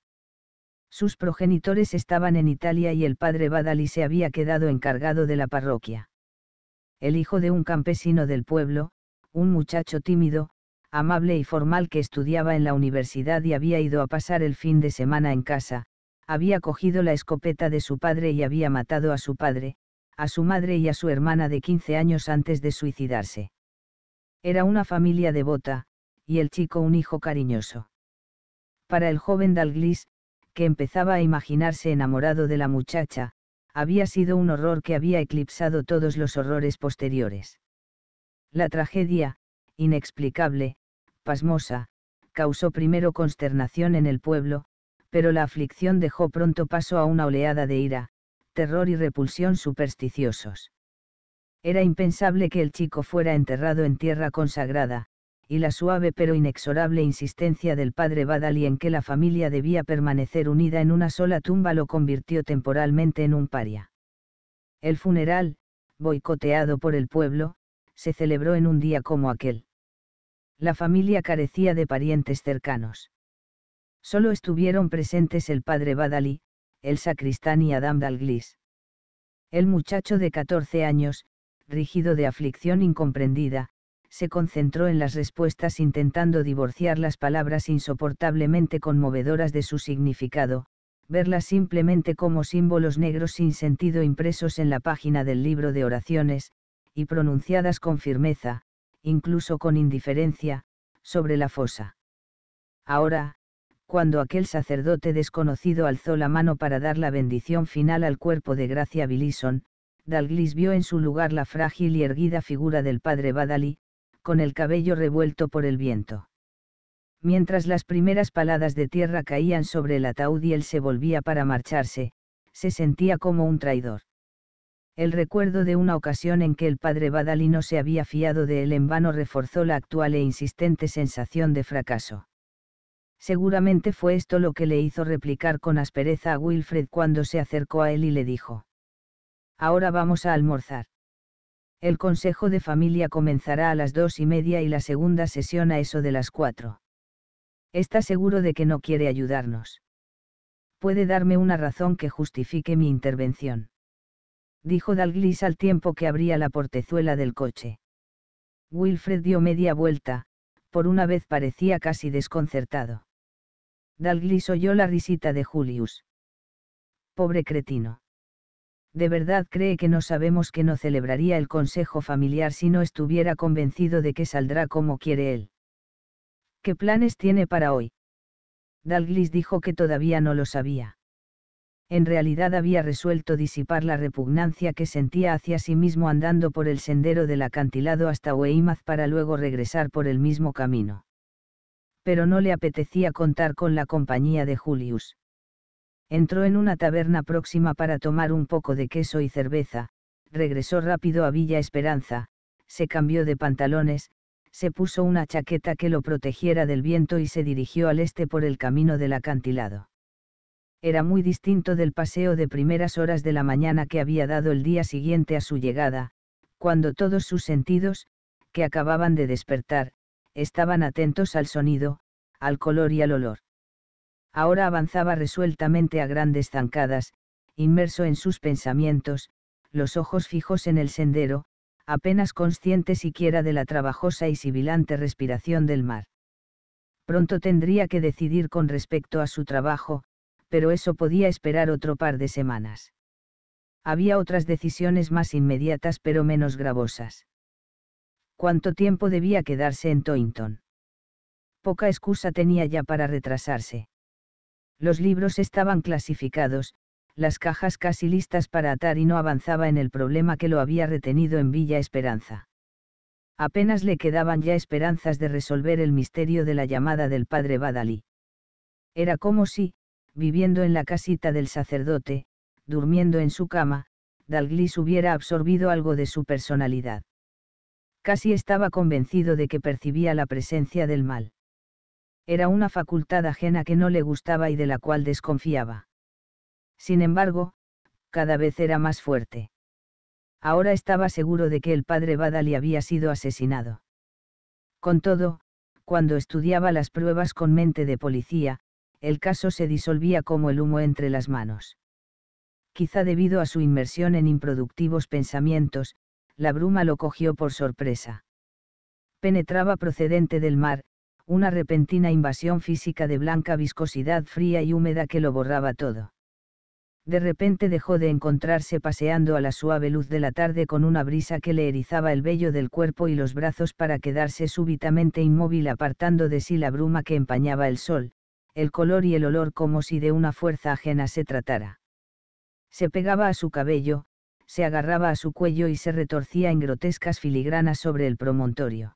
Sus progenitores estaban en Italia y el padre Badali se había quedado encargado de la parroquia. El hijo de un campesino del pueblo, un muchacho tímido, amable y formal que estudiaba en la universidad y había ido a pasar el fin de semana en casa, había cogido la escopeta de su padre y había matado a su padre, a su madre y a su hermana de 15 años antes de suicidarse. Era una familia devota, y el chico un hijo cariñoso. Para el joven Dalglis, que empezaba a imaginarse enamorado de la muchacha, había sido un horror que había eclipsado todos los horrores posteriores. La tragedia, inexplicable, pasmosa, causó primero consternación en el pueblo, pero la aflicción dejó pronto paso a una oleada de ira, terror y repulsión supersticiosos. Era impensable que el chico fuera enterrado en tierra consagrada, y la suave pero inexorable insistencia del padre Badali en que la familia debía permanecer unida en una sola tumba lo convirtió temporalmente en un paria. El funeral, boicoteado por el pueblo, se celebró en un día como aquel. La familia carecía de parientes cercanos. Solo estuvieron presentes el padre Badali, el sacristán y Adam Dalglis. El muchacho de 14 años, rígido de aflicción incomprendida, se concentró en las respuestas intentando divorciar las palabras insoportablemente conmovedoras de su significado, verlas simplemente como símbolos negros sin sentido impresos en la página del libro de oraciones, y pronunciadas con firmeza, incluso con indiferencia, sobre la fosa. Ahora, cuando aquel sacerdote desconocido alzó la mano para dar la bendición final al cuerpo de Gracia Billison, Dalglis vio en su lugar la frágil y erguida figura del padre Badali, con el cabello revuelto por el viento. Mientras las primeras paladas de tierra caían sobre el ataúd y él se volvía para marcharse, se sentía como un traidor. El recuerdo de una ocasión en que el padre Badali no se había fiado de él en vano reforzó la actual e insistente sensación de fracaso. Seguramente fue esto lo que le hizo replicar con aspereza a Wilfred cuando se acercó a él y le dijo. Ahora vamos a almorzar. El consejo de familia comenzará a las dos y media y la segunda sesión a eso de las cuatro. Está seguro de que no quiere ayudarnos. Puede darme una razón que justifique mi intervención. Dijo Dalglis al tiempo que abría la portezuela del coche. Wilfred dio media vuelta, por una vez parecía casi desconcertado. Dalglis oyó la risita de Julius. Pobre cretino. ¿de verdad cree que no sabemos que no celebraría el consejo familiar si no estuviera convencido de que saldrá como quiere él? ¿Qué planes tiene para hoy? Dalglis dijo que todavía no lo sabía. En realidad había resuelto disipar la repugnancia que sentía hacia sí mismo andando por el sendero del acantilado hasta Weymouth para luego regresar por el mismo camino. Pero no le apetecía contar con la compañía de Julius. Entró en una taberna próxima para tomar un poco de queso y cerveza, regresó rápido a Villa Esperanza, se cambió de pantalones, se puso una chaqueta que lo protegiera del viento y se dirigió al este por el camino del acantilado. Era muy distinto del paseo de primeras horas de la mañana que había dado el día siguiente a su llegada, cuando todos sus sentidos, que acababan de despertar, estaban atentos al sonido, al color y al olor ahora avanzaba resueltamente a grandes zancadas, inmerso en sus pensamientos, los ojos fijos en el sendero, apenas consciente siquiera de la trabajosa y sibilante respiración del mar. Pronto tendría que decidir con respecto a su trabajo, pero eso podía esperar otro par de semanas. Había otras decisiones más inmediatas pero menos gravosas. ¿Cuánto tiempo debía quedarse en Toynton? Poca excusa tenía ya para retrasarse. Los libros estaban clasificados, las cajas casi listas para atar y no avanzaba en el problema que lo había retenido en Villa Esperanza. Apenas le quedaban ya esperanzas de resolver el misterio de la llamada del padre Badalí. Era como si, viviendo en la casita del sacerdote, durmiendo en su cama, Dalglis hubiera absorbido algo de su personalidad. Casi estaba convencido de que percibía la presencia del mal. Era una facultad ajena que no le gustaba y de la cual desconfiaba. Sin embargo, cada vez era más fuerte. Ahora estaba seguro de que el padre Badali había sido asesinado. Con todo, cuando estudiaba las pruebas con mente de policía, el caso se disolvía como el humo entre las manos. Quizá debido a su inmersión en improductivos pensamientos, la bruma lo cogió por sorpresa. Penetraba procedente del mar, una repentina invasión física de blanca viscosidad fría y húmeda que lo borraba todo. De repente dejó de encontrarse paseando a la suave luz de la tarde con una brisa que le erizaba el vello del cuerpo y los brazos para quedarse súbitamente inmóvil apartando de sí la bruma que empañaba el sol, el color y el olor como si de una fuerza ajena se tratara. Se pegaba a su cabello, se agarraba a su cuello y se retorcía en grotescas filigranas sobre el promontorio.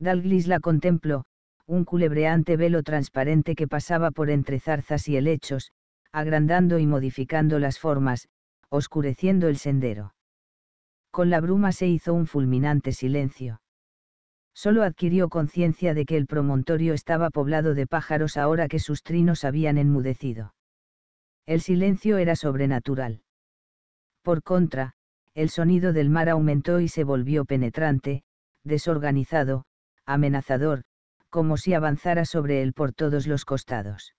Dalglis la contempló, un culebreante velo transparente que pasaba por entre zarzas y helechos, agrandando y modificando las formas, oscureciendo el sendero. Con la bruma se hizo un fulminante silencio. Solo adquirió conciencia de que el promontorio estaba poblado de pájaros ahora que sus trinos habían enmudecido. El silencio era sobrenatural. Por contra, el sonido del mar aumentó y se volvió penetrante, desorganizado, amenazador, como si avanzara sobre él por todos los costados.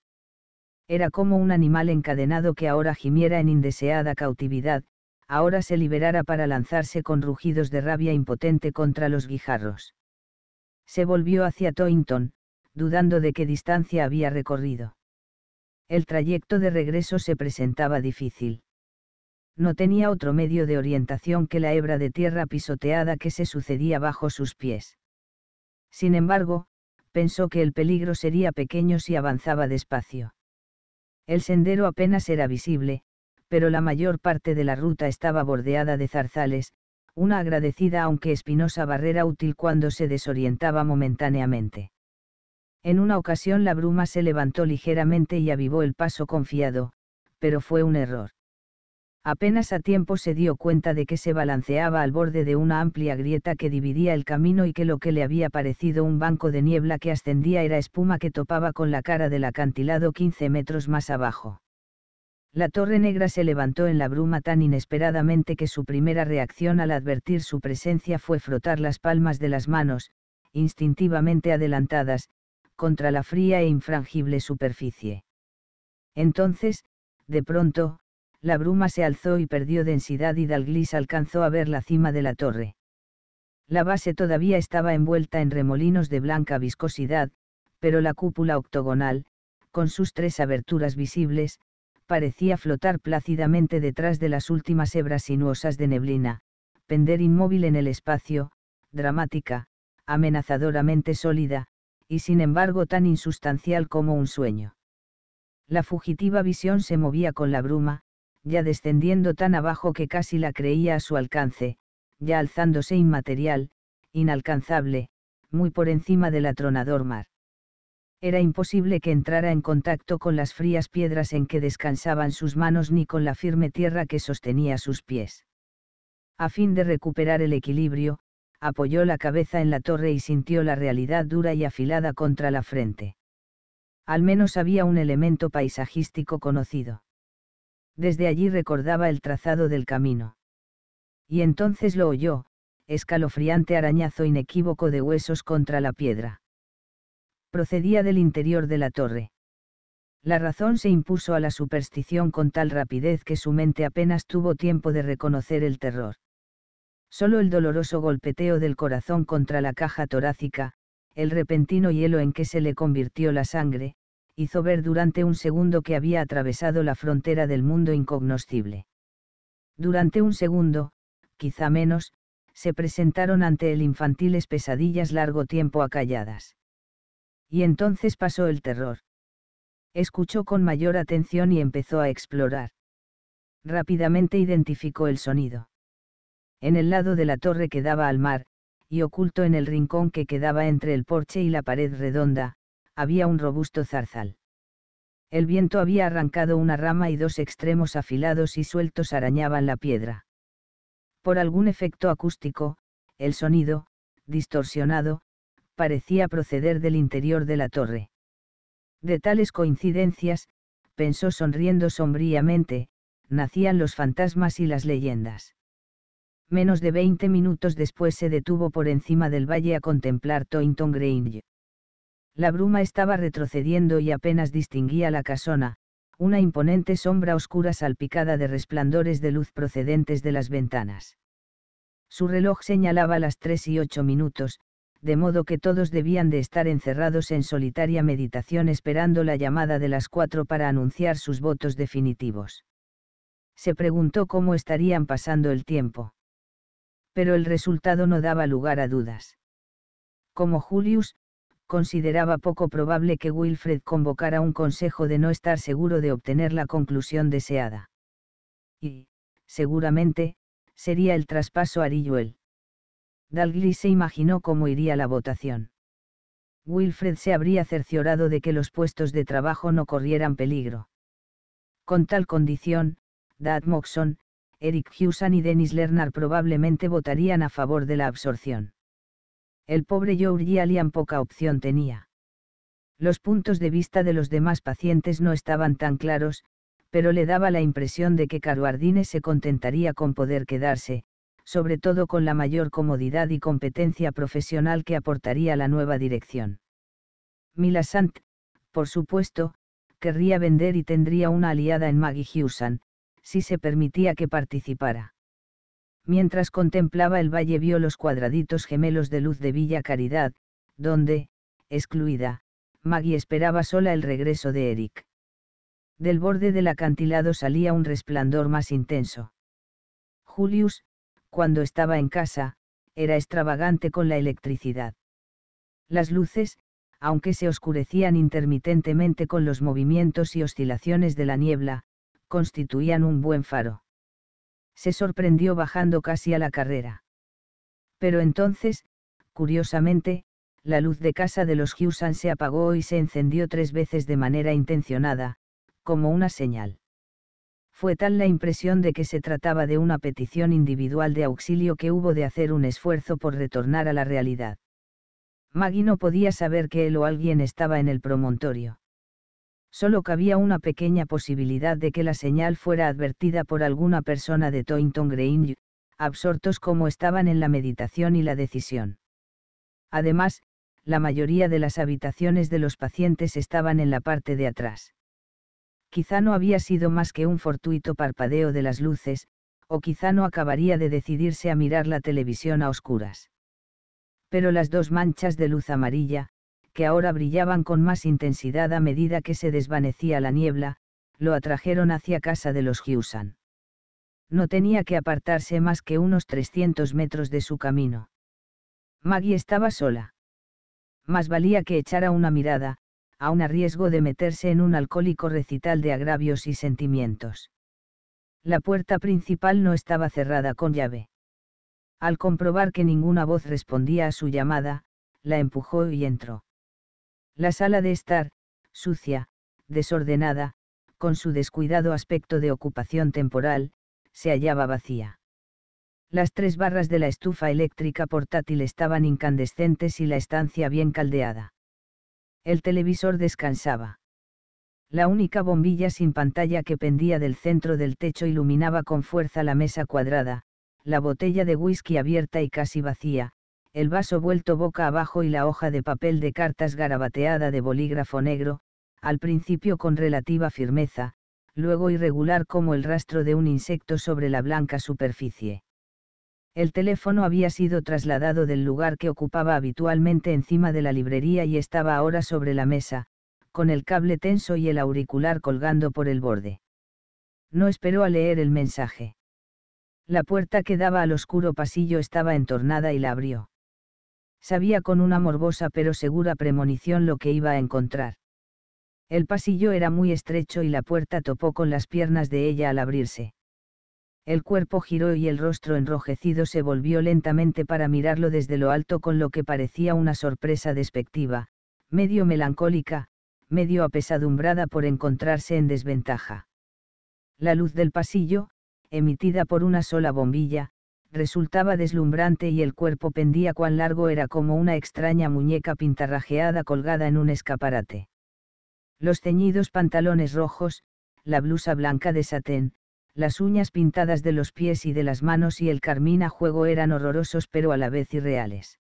Era como un animal encadenado que ahora gimiera en indeseada cautividad, ahora se liberara para lanzarse con rugidos de rabia impotente contra los guijarros. Se volvió hacia Toynton, dudando de qué distancia había recorrido. El trayecto de regreso se presentaba difícil. No tenía otro medio de orientación que la hebra de tierra pisoteada que se sucedía bajo sus pies. Sin embargo, pensó que el peligro sería pequeño si avanzaba despacio. El sendero apenas era visible, pero la mayor parte de la ruta estaba bordeada de zarzales, una agradecida aunque espinosa barrera útil cuando se desorientaba momentáneamente. En una ocasión la bruma se levantó ligeramente y avivó el paso confiado, pero fue un error apenas a tiempo se dio cuenta de que se balanceaba al borde de una amplia grieta que dividía el camino y que lo que le había parecido un banco de niebla que ascendía era espuma que topaba con la cara del acantilado 15 metros más abajo. La torre negra se levantó en la bruma tan inesperadamente que su primera reacción al advertir su presencia fue frotar las palmas de las manos, instintivamente adelantadas, contra la fría e infrangible superficie. Entonces, de pronto, la bruma se alzó y perdió densidad y Dalglis alcanzó a ver la cima de la torre. La base todavía estaba envuelta en remolinos de blanca viscosidad, pero la cúpula octogonal, con sus tres aberturas visibles, parecía flotar plácidamente detrás de las últimas hebras sinuosas de neblina, pender inmóvil en el espacio, dramática, amenazadoramente sólida, y sin embargo tan insustancial como un sueño. La fugitiva visión se movía con la bruma, ya descendiendo tan abajo que casi la creía a su alcance, ya alzándose inmaterial, inalcanzable, muy por encima del atronador mar. Era imposible que entrara en contacto con las frías piedras en que descansaban sus manos ni con la firme tierra que sostenía sus pies. A fin de recuperar el equilibrio, apoyó la cabeza en la torre y sintió la realidad dura y afilada contra la frente. Al menos había un elemento paisajístico conocido desde allí recordaba el trazado del camino. Y entonces lo oyó, escalofriante arañazo inequívoco de huesos contra la piedra. Procedía del interior de la torre. La razón se impuso a la superstición con tal rapidez que su mente apenas tuvo tiempo de reconocer el terror. Solo el doloroso golpeteo del corazón contra la caja torácica, el repentino hielo en que se le convirtió la sangre, hizo ver durante un segundo que había atravesado la frontera del mundo incognoscible. Durante un segundo, quizá menos, se presentaron ante él infantiles pesadillas largo tiempo acalladas. Y entonces pasó el terror. Escuchó con mayor atención y empezó a explorar. Rápidamente identificó el sonido. En el lado de la torre que daba al mar, y oculto en el rincón que quedaba entre el porche y la pared redonda, había un robusto zarzal. El viento había arrancado una rama y dos extremos afilados y sueltos arañaban la piedra. Por algún efecto acústico, el sonido, distorsionado, parecía proceder del interior de la torre. De tales coincidencias, pensó sonriendo sombríamente, nacían los fantasmas y las leyendas. Menos de veinte minutos después se detuvo por encima del valle a contemplar Toynton Grange. La bruma estaba retrocediendo y apenas distinguía la casona, una imponente sombra oscura salpicada de resplandores de luz procedentes de las ventanas. Su reloj señalaba las tres y ocho minutos, de modo que todos debían de estar encerrados en solitaria meditación esperando la llamada de las cuatro para anunciar sus votos definitivos. Se preguntó cómo estarían pasando el tiempo. Pero el resultado no daba lugar a dudas. Como Julius, consideraba poco probable que Wilfred convocara un consejo de no estar seguro de obtener la conclusión deseada. Y, seguramente, sería el traspaso a Rijuel. Dalglish se imaginó cómo iría la votación. Wilfred se habría cerciorado de que los puestos de trabajo no corrieran peligro. Con tal condición, Dad Moxon, Eric Hewson y Dennis Lernar probablemente votarían a favor de la absorción el pobre Georgie Alian poca opción tenía. Los puntos de vista de los demás pacientes no estaban tan claros, pero le daba la impresión de que Caruardines se contentaría con poder quedarse, sobre todo con la mayor comodidad y competencia profesional que aportaría la nueva dirección. Milasant, por supuesto, querría vender y tendría una aliada en Maggie Hewson, si se permitía que participara. Mientras contemplaba el valle vio los cuadraditos gemelos de luz de Villa Caridad, donde, excluida, Maggie esperaba sola el regreso de Eric. Del borde del acantilado salía un resplandor más intenso. Julius, cuando estaba en casa, era extravagante con la electricidad. Las luces, aunque se oscurecían intermitentemente con los movimientos y oscilaciones de la niebla, constituían un buen faro se sorprendió bajando casi a la carrera. Pero entonces, curiosamente, la luz de casa de los Hewson se apagó y se encendió tres veces de manera intencionada, como una señal. Fue tal la impresión de que se trataba de una petición individual de auxilio que hubo de hacer un esfuerzo por retornar a la realidad. Maggie no podía saber que él o alguien estaba en el promontorio solo cabía una pequeña posibilidad de que la señal fuera advertida por alguna persona de Toynton Green, absortos como estaban en la meditación y la decisión. Además, la mayoría de las habitaciones de los pacientes estaban en la parte de atrás. Quizá no había sido más que un fortuito parpadeo de las luces, o quizá no acabaría de decidirse a mirar la televisión a oscuras. Pero las dos manchas de luz amarilla, que ahora brillaban con más intensidad a medida que se desvanecía la niebla, lo atrajeron hacia casa de los Giusan. No tenía que apartarse más que unos 300 metros de su camino. Maggie estaba sola. Más valía que echara una mirada, aun a riesgo de meterse en un alcohólico recital de agravios y sentimientos. La puerta principal no estaba cerrada con llave. Al comprobar que ninguna voz respondía a su llamada, la empujó y entró. La sala de estar, sucia, desordenada, con su descuidado aspecto de ocupación temporal, se hallaba vacía. Las tres barras de la estufa eléctrica portátil estaban incandescentes y la estancia bien caldeada. El televisor descansaba. La única bombilla sin pantalla que pendía del centro del techo iluminaba con fuerza la mesa cuadrada, la botella de whisky abierta y casi vacía, el vaso vuelto boca abajo y la hoja de papel de cartas garabateada de bolígrafo negro, al principio con relativa firmeza, luego irregular como el rastro de un insecto sobre la blanca superficie. El teléfono había sido trasladado del lugar que ocupaba habitualmente encima de la librería y estaba ahora sobre la mesa, con el cable tenso y el auricular colgando por el borde. No esperó a leer el mensaje. La puerta que daba al oscuro pasillo estaba entornada y la abrió sabía con una morbosa pero segura premonición lo que iba a encontrar. El pasillo era muy estrecho y la puerta topó con las piernas de ella al abrirse. El cuerpo giró y el rostro enrojecido se volvió lentamente para mirarlo desde lo alto con lo que parecía una sorpresa despectiva, medio melancólica, medio apesadumbrada por encontrarse en desventaja. La luz del pasillo, emitida por una sola bombilla, resultaba deslumbrante y el cuerpo pendía cuán largo era como una extraña muñeca pintarrajeada colgada en un escaparate. Los ceñidos pantalones rojos, la blusa blanca de satén, las uñas pintadas de los pies y de las manos y el carmín a juego eran horrorosos pero a la vez irreales.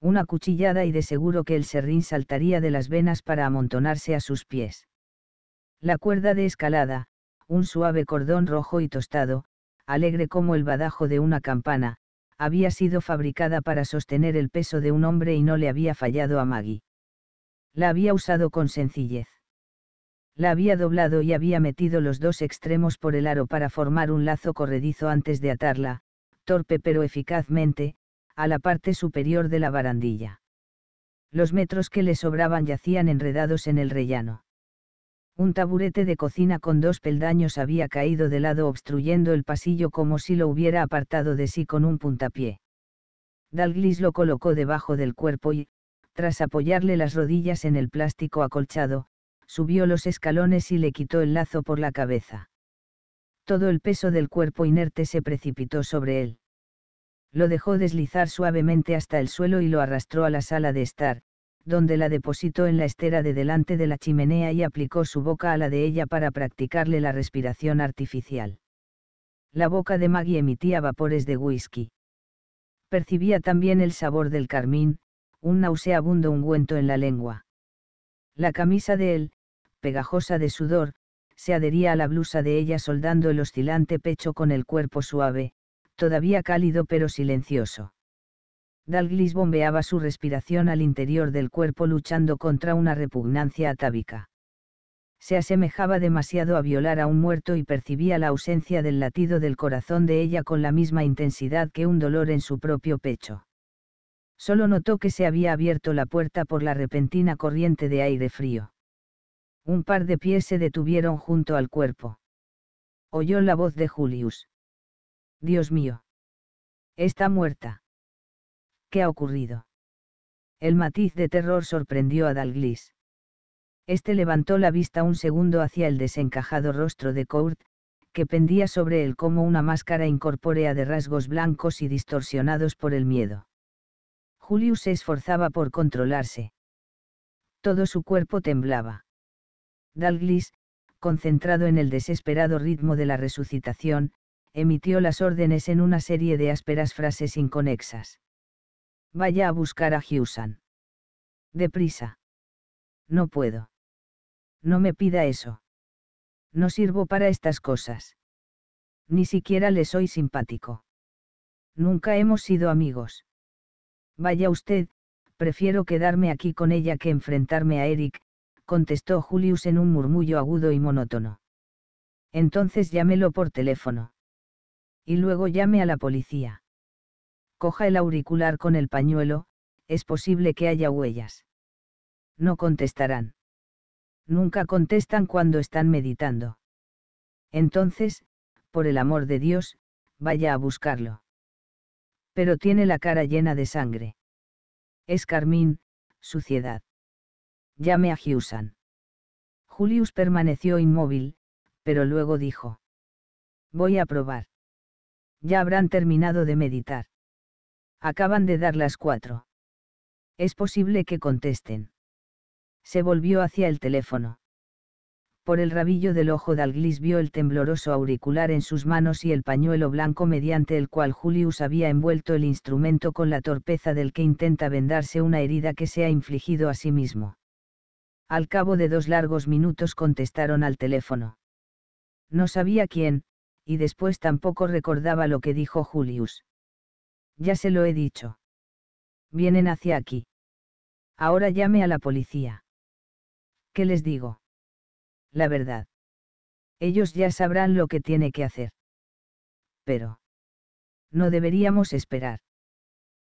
Una cuchillada y de seguro que el serrín saltaría de las venas para amontonarse a sus pies. La cuerda de escalada, un suave cordón rojo y tostado, alegre como el badajo de una campana, había sido fabricada para sostener el peso de un hombre y no le había fallado a Maggie. La había usado con sencillez. La había doblado y había metido los dos extremos por el aro para formar un lazo corredizo antes de atarla, torpe pero eficazmente, a la parte superior de la barandilla. Los metros que le sobraban yacían enredados en el rellano. Un taburete de cocina con dos peldaños había caído de lado obstruyendo el pasillo como si lo hubiera apartado de sí con un puntapié. Dalglis lo colocó debajo del cuerpo y, tras apoyarle las rodillas en el plástico acolchado, subió los escalones y le quitó el lazo por la cabeza. Todo el peso del cuerpo inerte se precipitó sobre él. Lo dejó deslizar suavemente hasta el suelo y lo arrastró a la sala de estar, donde la depositó en la estera de delante de la chimenea y aplicó su boca a la de ella para practicarle la respiración artificial. La boca de Maggie emitía vapores de whisky. Percibía también el sabor del carmín, un nauseabundo ungüento en la lengua. La camisa de él, pegajosa de sudor, se adhería a la blusa de ella soldando el oscilante pecho con el cuerpo suave, todavía cálido pero silencioso. Dalglis bombeaba su respiración al interior del cuerpo luchando contra una repugnancia atávica. Se asemejaba demasiado a violar a un muerto y percibía la ausencia del latido del corazón de ella con la misma intensidad que un dolor en su propio pecho. Solo notó que se había abierto la puerta por la repentina corriente de aire frío. Un par de pies se detuvieron junto al cuerpo. Oyó la voz de Julius. Dios mío. Está muerta ¿Qué ha ocurrido? El matiz de terror sorprendió a Dalglis. Este levantó la vista un segundo hacia el desencajado rostro de Court, que pendía sobre él como una máscara incorpórea de rasgos blancos y distorsionados por el miedo. Julius se esforzaba por controlarse. Todo su cuerpo temblaba. Dalglis, concentrado en el desesperado ritmo de la resucitación, emitió las órdenes en una serie de ásperas frases inconexas. Vaya a buscar a Hewson. Deprisa. No puedo. No me pida eso. No sirvo para estas cosas. Ni siquiera le soy simpático. Nunca hemos sido amigos. Vaya usted, prefiero quedarme aquí con ella que enfrentarme a Eric, contestó Julius en un murmullo agudo y monótono. Entonces llámelo por teléfono. Y luego llame a la policía coja el auricular con el pañuelo, es posible que haya huellas. No contestarán. Nunca contestan cuando están meditando. Entonces, por el amor de Dios, vaya a buscarlo. Pero tiene la cara llena de sangre. Es carmín, suciedad. Llame a Hewson. Julius permaneció inmóvil, pero luego dijo. Voy a probar. Ya habrán terminado de meditar. Acaban de dar las cuatro. Es posible que contesten. Se volvió hacia el teléfono. Por el rabillo del ojo Dalglis vio el tembloroso auricular en sus manos y el pañuelo blanco mediante el cual Julius había envuelto el instrumento con la torpeza del que intenta vendarse una herida que se ha infligido a sí mismo. Al cabo de dos largos minutos contestaron al teléfono. No sabía quién, y después tampoco recordaba lo que dijo Julius. Ya se lo he dicho. Vienen hacia aquí. Ahora llame a la policía. ¿Qué les digo? La verdad. Ellos ya sabrán lo que tiene que hacer. Pero. No deberíamos esperar.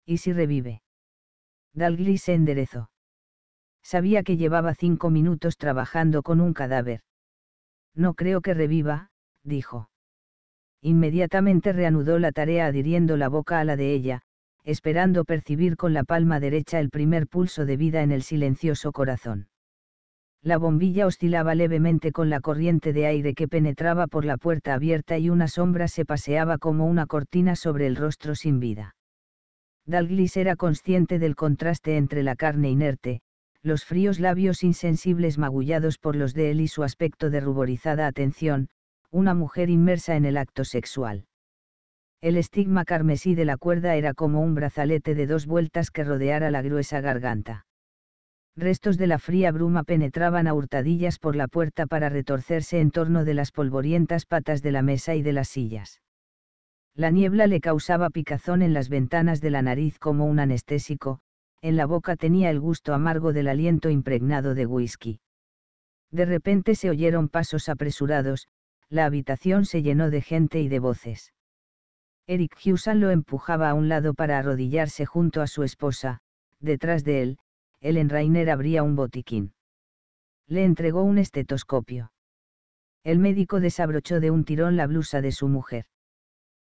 ¿Y si revive? Dalglis se enderezó. Sabía que llevaba cinco minutos trabajando con un cadáver. No creo que reviva, dijo. Inmediatamente reanudó la tarea adhiriendo la boca a la de ella, esperando percibir con la palma derecha el primer pulso de vida en el silencioso corazón. La bombilla oscilaba levemente con la corriente de aire que penetraba por la puerta abierta y una sombra se paseaba como una cortina sobre el rostro sin vida. Dalglis era consciente del contraste entre la carne inerte, los fríos labios insensibles magullados por los de él y su aspecto de ruborizada atención, una mujer inmersa en el acto sexual. El estigma carmesí de la cuerda era como un brazalete de dos vueltas que rodeara la gruesa garganta. Restos de la fría bruma penetraban a hurtadillas por la puerta para retorcerse en torno de las polvorientas patas de la mesa y de las sillas. La niebla le causaba picazón en las ventanas de la nariz como un anestésico, en la boca tenía el gusto amargo del aliento impregnado de whisky. De repente se oyeron pasos apresurados, la habitación se llenó de gente y de voces. Eric Hewson lo empujaba a un lado para arrodillarse junto a su esposa, detrás de él, Ellen Rainer abría un botiquín. Le entregó un estetoscopio. El médico desabrochó de un tirón la blusa de su mujer.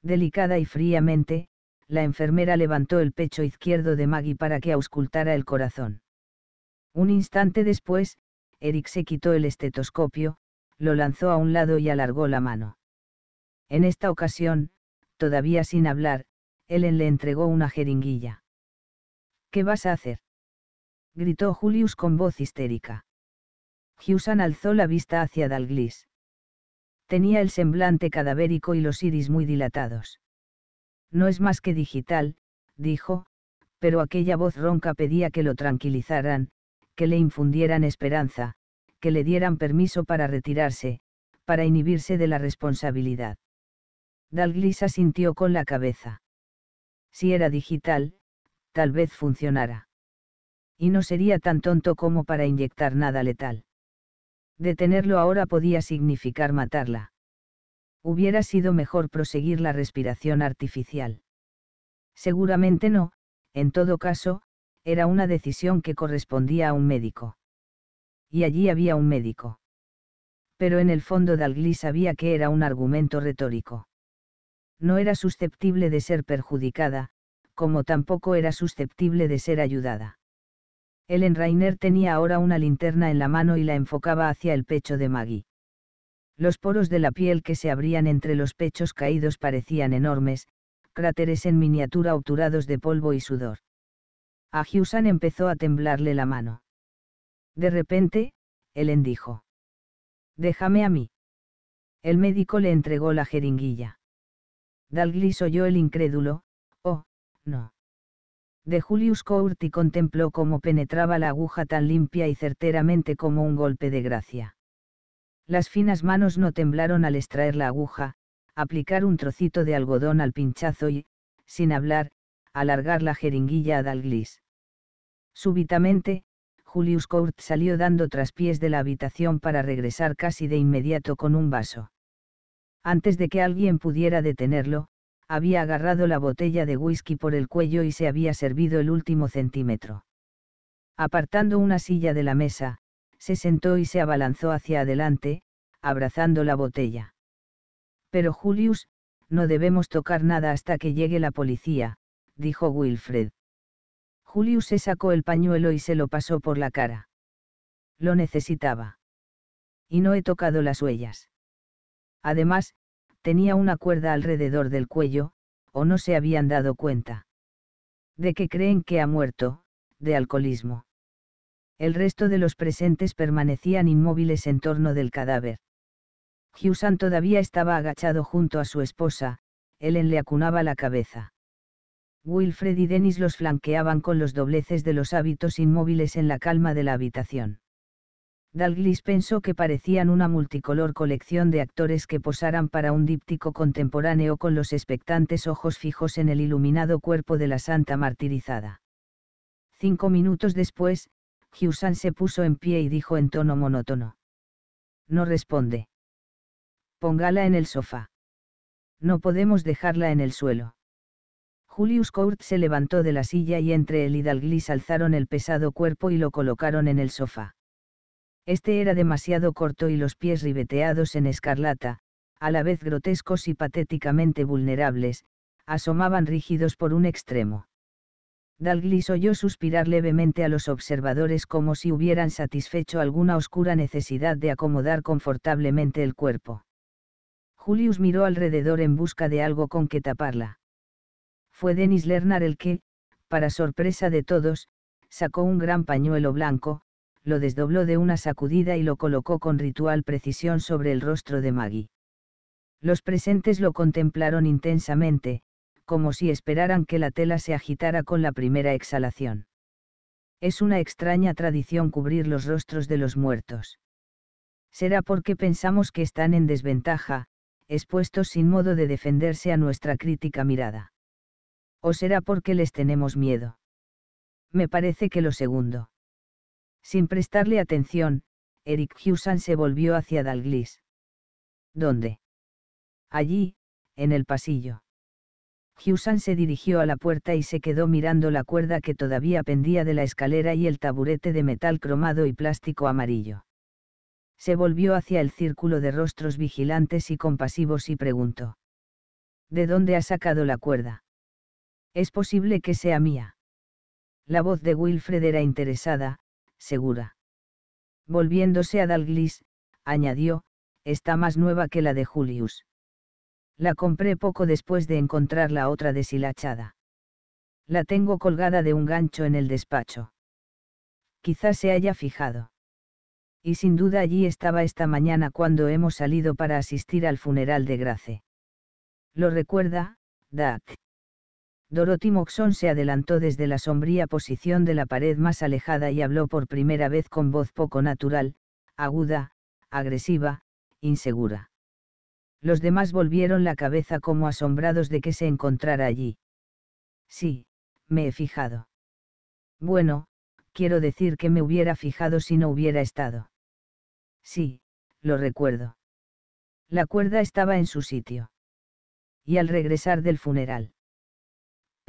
Delicada y fríamente, la enfermera levantó el pecho izquierdo de Maggie para que auscultara el corazón. Un instante después, Eric se quitó el estetoscopio, lo lanzó a un lado y alargó la mano. En esta ocasión, todavía sin hablar, Ellen le entregó una jeringuilla. ¿Qué vas a hacer? gritó Julius con voz histérica. Husan alzó la vista hacia Dalglis. Tenía el semblante cadavérico y los iris muy dilatados. No es más que digital, dijo, pero aquella voz ronca pedía que lo tranquilizaran, que le infundieran esperanza, que le dieran permiso para retirarse, para inhibirse de la responsabilidad. Dalglis sintió con la cabeza. Si era digital, tal vez funcionara. Y no sería tan tonto como para inyectar nada letal. Detenerlo ahora podía significar matarla. Hubiera sido mejor proseguir la respiración artificial. Seguramente no, en todo caso, era una decisión que correspondía a un médico y allí había un médico. Pero en el fondo Dalgli sabía que era un argumento retórico. No era susceptible de ser perjudicada, como tampoco era susceptible de ser ayudada. Ellen Rainer tenía ahora una linterna en la mano y la enfocaba hacia el pecho de Maggie. Los poros de la piel que se abrían entre los pechos caídos parecían enormes, cráteres en miniatura obturados de polvo y sudor. A San empezó a temblarle la mano. De repente, Ellen dijo. Déjame a mí. El médico le entregó la jeringuilla. Dalglis oyó el incrédulo, oh, no. De Julius Court y contempló cómo penetraba la aguja tan limpia y certeramente como un golpe de gracia. Las finas manos no temblaron al extraer la aguja, aplicar un trocito de algodón al pinchazo y, sin hablar, alargar la jeringuilla a Dalglis. Súbitamente, Julius Court salió dando traspiés de la habitación para regresar casi de inmediato con un vaso. Antes de que alguien pudiera detenerlo, había agarrado la botella de whisky por el cuello y se había servido el último centímetro. Apartando una silla de la mesa, se sentó y se abalanzó hacia adelante, abrazando la botella. Pero Julius, no debemos tocar nada hasta que llegue la policía, dijo Wilfred. Julius se sacó el pañuelo y se lo pasó por la cara. Lo necesitaba. Y no he tocado las huellas. Además, tenía una cuerda alrededor del cuello, o no se habían dado cuenta. De que creen que ha muerto, de alcoholismo. El resto de los presentes permanecían inmóviles en torno del cadáver. Hyusan todavía estaba agachado junto a su esposa, Ellen le acunaba la cabeza. Wilfred y Dennis los flanqueaban con los dobleces de los hábitos inmóviles en la calma de la habitación. Dalglish pensó que parecían una multicolor colección de actores que posaran para un díptico contemporáneo con los expectantes ojos fijos en el iluminado cuerpo de la santa martirizada. Cinco minutos después, Husan se puso en pie y dijo en tono monótono. No responde. Póngala en el sofá. No podemos dejarla en el suelo. Julius Court se levantó de la silla y entre él y Dalglis alzaron el pesado cuerpo y lo colocaron en el sofá. Este era demasiado corto y los pies ribeteados en escarlata, a la vez grotescos y patéticamente vulnerables, asomaban rígidos por un extremo. Dalglis oyó suspirar levemente a los observadores como si hubieran satisfecho alguna oscura necesidad de acomodar confortablemente el cuerpo. Julius miró alrededor en busca de algo con que taparla fue Denis Lernar el que, para sorpresa de todos, sacó un gran pañuelo blanco, lo desdobló de una sacudida y lo colocó con ritual precisión sobre el rostro de Maggie. Los presentes lo contemplaron intensamente, como si esperaran que la tela se agitara con la primera exhalación. Es una extraña tradición cubrir los rostros de los muertos. Será porque pensamos que están en desventaja, expuestos sin modo de defenderse a nuestra crítica mirada. ¿O será porque les tenemos miedo? Me parece que lo segundo. Sin prestarle atención, Eric Husan se volvió hacia Dalglis. ¿Dónde? Allí, en el pasillo. Husan se dirigió a la puerta y se quedó mirando la cuerda que todavía pendía de la escalera y el taburete de metal cromado y plástico amarillo. Se volvió hacia el círculo de rostros vigilantes y compasivos y preguntó. ¿De dónde ha sacado la cuerda? Es posible que sea mía. La voz de Wilfred era interesada, segura. Volviéndose a Dalglis, añadió, está más nueva que la de Julius. La compré poco después de encontrar la otra deshilachada. La tengo colgada de un gancho en el despacho. Quizás se haya fijado. Y sin duda allí estaba esta mañana cuando hemos salido para asistir al funeral de Grace. Lo recuerda, Dak. Dorothy Moxon se adelantó desde la sombría posición de la pared más alejada y habló por primera vez con voz poco natural, aguda, agresiva, insegura. Los demás volvieron la cabeza como asombrados de que se encontrara allí. Sí, me he fijado. Bueno, quiero decir que me hubiera fijado si no hubiera estado. Sí, lo recuerdo. La cuerda estaba en su sitio. Y al regresar del funeral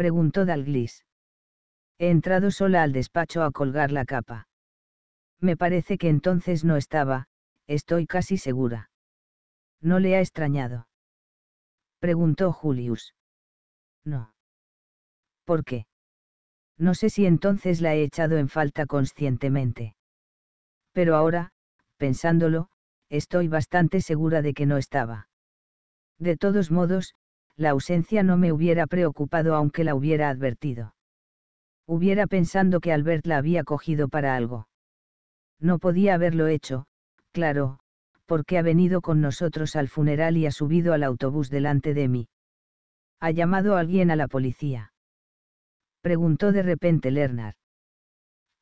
preguntó Dalglis. He entrado sola al despacho a colgar la capa. Me parece que entonces no estaba, estoy casi segura. ¿No le ha extrañado? Preguntó Julius. No. ¿Por qué? No sé si entonces la he echado en falta conscientemente. Pero ahora, pensándolo, estoy bastante segura de que no estaba. De todos modos, la ausencia no me hubiera preocupado aunque la hubiera advertido. Hubiera pensando que Albert la había cogido para algo. No podía haberlo hecho, claro, porque ha venido con nosotros al funeral y ha subido al autobús delante de mí. ¿Ha llamado alguien a la policía? Preguntó de repente Lernar.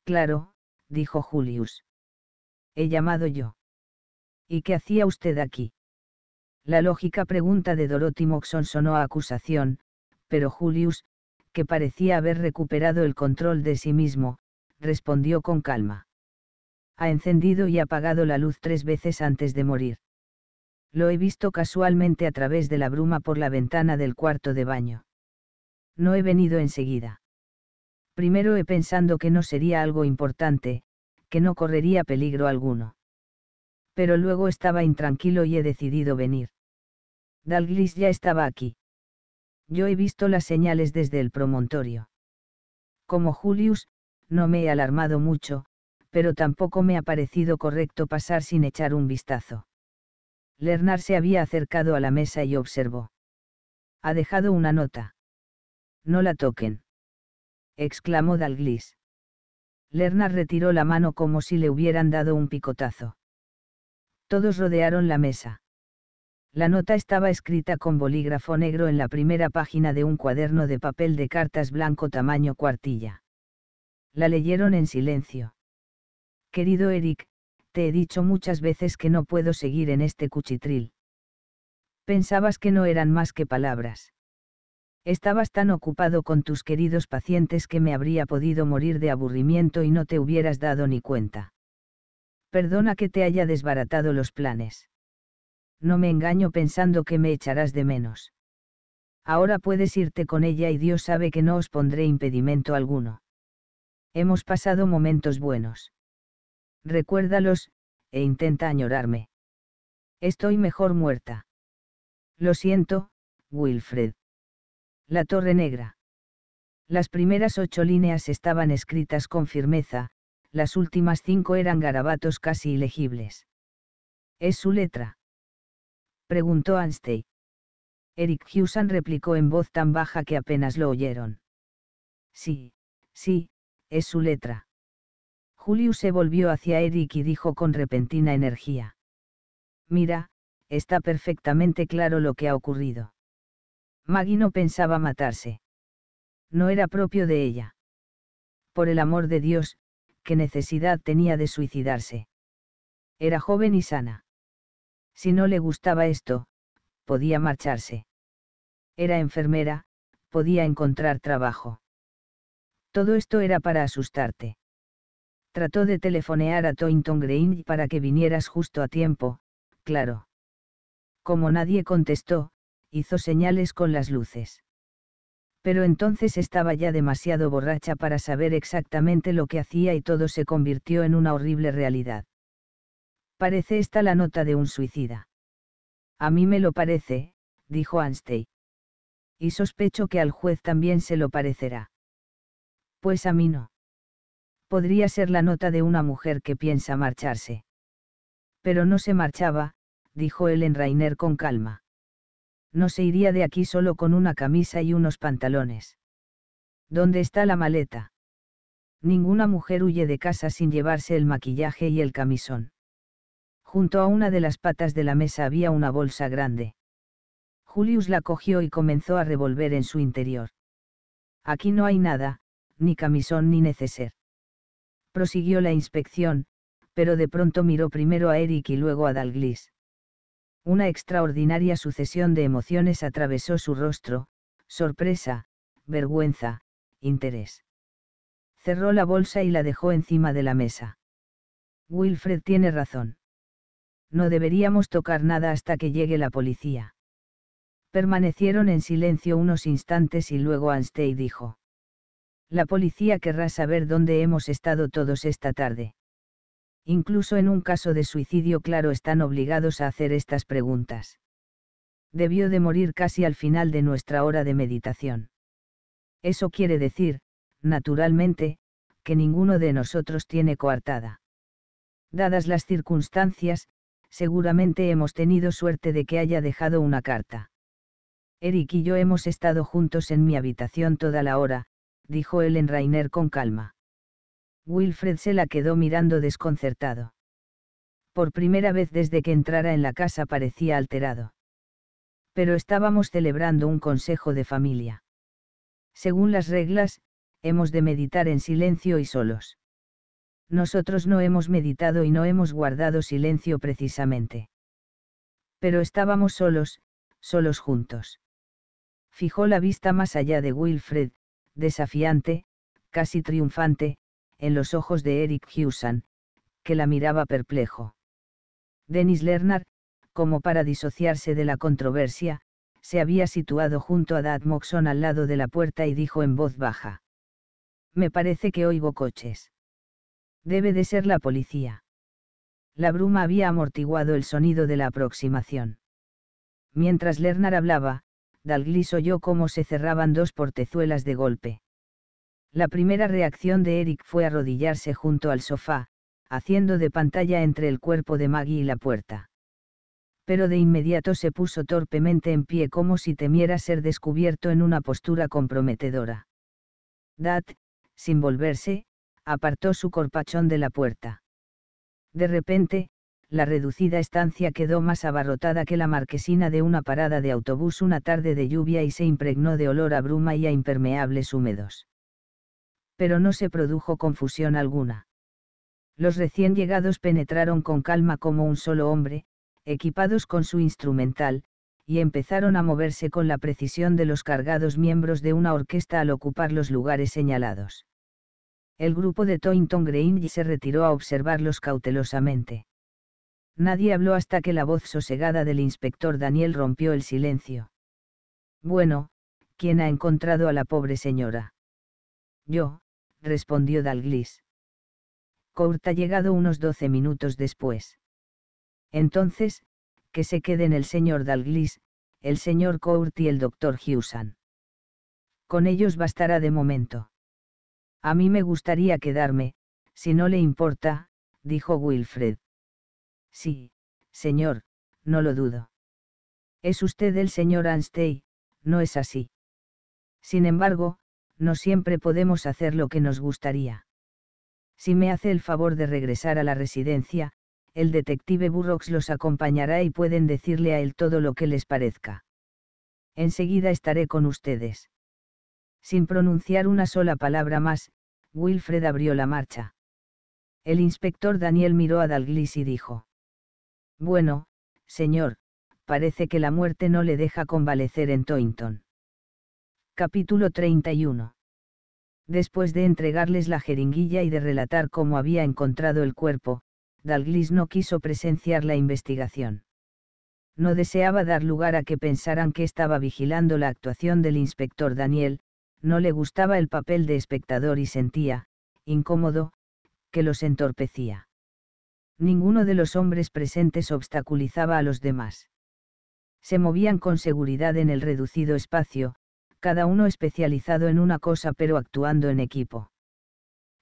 Claro, dijo Julius. He llamado yo. ¿Y qué hacía usted aquí? La lógica pregunta de Dorothy Moxon sonó a acusación, pero Julius, que parecía haber recuperado el control de sí mismo, respondió con calma. Ha encendido y apagado la luz tres veces antes de morir. Lo he visto casualmente a través de la bruma por la ventana del cuarto de baño. No he venido enseguida. Primero he pensado que no sería algo importante, que no correría peligro alguno. Pero luego estaba intranquilo y he decidido venir. Dalglis ya estaba aquí. Yo he visto las señales desde el promontorio. Como Julius, no me he alarmado mucho, pero tampoco me ha parecido correcto pasar sin echar un vistazo. Lernar se había acercado a la mesa y observó. Ha dejado una nota. No la toquen. exclamó Dalglis. Lernar retiró la mano como si le hubieran dado un picotazo. Todos rodearon la mesa. La nota estaba escrita con bolígrafo negro en la primera página de un cuaderno de papel de cartas blanco tamaño cuartilla. La leyeron en silencio. Querido Eric, te he dicho muchas veces que no puedo seguir en este cuchitril. Pensabas que no eran más que palabras. Estabas tan ocupado con tus queridos pacientes que me habría podido morir de aburrimiento y no te hubieras dado ni cuenta. Perdona que te haya desbaratado los planes no me engaño pensando que me echarás de menos. Ahora puedes irte con ella y Dios sabe que no os pondré impedimento alguno. Hemos pasado momentos buenos. Recuérdalos, e intenta añorarme. Estoy mejor muerta. Lo siento, Wilfred. La Torre Negra. Las primeras ocho líneas estaban escritas con firmeza, las últimas cinco eran garabatos casi ilegibles. Es su letra preguntó Anstey. Eric Hewson replicó en voz tan baja que apenas lo oyeron. Sí, sí, es su letra. Julius se volvió hacia Eric y dijo con repentina energía. Mira, está perfectamente claro lo que ha ocurrido. Maggie no pensaba matarse. No era propio de ella. Por el amor de Dios, qué necesidad tenía de suicidarse. Era joven y sana. Si no le gustaba esto, podía marcharse. Era enfermera, podía encontrar trabajo. Todo esto era para asustarte. Trató de telefonear a Toynton Green para que vinieras justo a tiempo, claro. Como nadie contestó, hizo señales con las luces. Pero entonces estaba ya demasiado borracha para saber exactamente lo que hacía y todo se convirtió en una horrible realidad. Parece esta la nota de un suicida. A mí me lo parece, dijo Anstey. Y sospecho que al juez también se lo parecerá. Pues a mí no. Podría ser la nota de una mujer que piensa marcharse. Pero no se marchaba, dijo Ellen Rainer con calma. No se iría de aquí solo con una camisa y unos pantalones. ¿Dónde está la maleta? Ninguna mujer huye de casa sin llevarse el maquillaje y el camisón. Junto a una de las patas de la mesa había una bolsa grande. Julius la cogió y comenzó a revolver en su interior. Aquí no hay nada, ni camisón ni neceser. Prosiguió la inspección, pero de pronto miró primero a Eric y luego a Dalglis. Una extraordinaria sucesión de emociones atravesó su rostro, sorpresa, vergüenza, interés. Cerró la bolsa y la dejó encima de la mesa. Wilfred tiene razón no deberíamos tocar nada hasta que llegue la policía. Permanecieron en silencio unos instantes y luego Anstey dijo. La policía querrá saber dónde hemos estado todos esta tarde. Incluso en un caso de suicidio claro están obligados a hacer estas preguntas. Debió de morir casi al final de nuestra hora de meditación. Eso quiere decir, naturalmente, que ninguno de nosotros tiene coartada. Dadas las circunstancias, seguramente hemos tenido suerte de que haya dejado una carta. Eric y yo hemos estado juntos en mi habitación toda la hora, dijo Ellen Rainer con calma. Wilfred se la quedó mirando desconcertado. Por primera vez desde que entrara en la casa parecía alterado. Pero estábamos celebrando un consejo de familia. Según las reglas, hemos de meditar en silencio y solos nosotros no hemos meditado y no hemos guardado silencio precisamente. Pero estábamos solos, solos juntos. Fijó la vista más allá de Wilfred, desafiante, casi triunfante, en los ojos de Eric Hewson, que la miraba perplejo. Dennis Lerner, como para disociarse de la controversia, se había situado junto a Dad Moxon al lado de la puerta y dijo en voz baja. Me parece que oigo coches. Debe de ser la policía. La bruma había amortiguado el sonido de la aproximación. Mientras Lernar hablaba, Dalglis oyó cómo se cerraban dos portezuelas de golpe. La primera reacción de Eric fue arrodillarse junto al sofá, haciendo de pantalla entre el cuerpo de Maggie y la puerta. Pero de inmediato se puso torpemente en pie como si temiera ser descubierto en una postura comprometedora. Dat, sin volverse, apartó su corpachón de la puerta. De repente, la reducida estancia quedó más abarrotada que la marquesina de una parada de autobús una tarde de lluvia y se impregnó de olor a bruma y a impermeables húmedos. Pero no se produjo confusión alguna. Los recién llegados penetraron con calma como un solo hombre, equipados con su instrumental, y empezaron a moverse con la precisión de los cargados miembros de una orquesta al ocupar los lugares señalados el grupo de Toynton Grange se retiró a observarlos cautelosamente. Nadie habló hasta que la voz sosegada del inspector Daniel rompió el silencio. Bueno, ¿quién ha encontrado a la pobre señora? Yo, respondió Dalglis. Court ha llegado unos doce minutos después. Entonces, que se queden el señor Dalglis, el señor Court y el doctor Hewson. Con ellos bastará de momento. A mí me gustaría quedarme, si no le importa, dijo Wilfred. Sí, señor, no lo dudo. Es usted el señor Anstey, no es así. Sin embargo, no siempre podemos hacer lo que nos gustaría. Si me hace el favor de regresar a la residencia, el detective Burroughs los acompañará y pueden decirle a él todo lo que les parezca. Enseguida estaré con ustedes. Sin pronunciar una sola palabra más, Wilfred abrió la marcha. El inspector Daniel miró a Dalglis y dijo. Bueno, señor, parece que la muerte no le deja convalecer en Toynton. Capítulo 31. Después de entregarles la jeringuilla y de relatar cómo había encontrado el cuerpo, Dalglis no quiso presenciar la investigación. No deseaba dar lugar a que pensaran que estaba vigilando la actuación del inspector Daniel, no le gustaba el papel de espectador y sentía, incómodo, que los entorpecía. Ninguno de los hombres presentes obstaculizaba a los demás. Se movían con seguridad en el reducido espacio, cada uno especializado en una cosa pero actuando en equipo.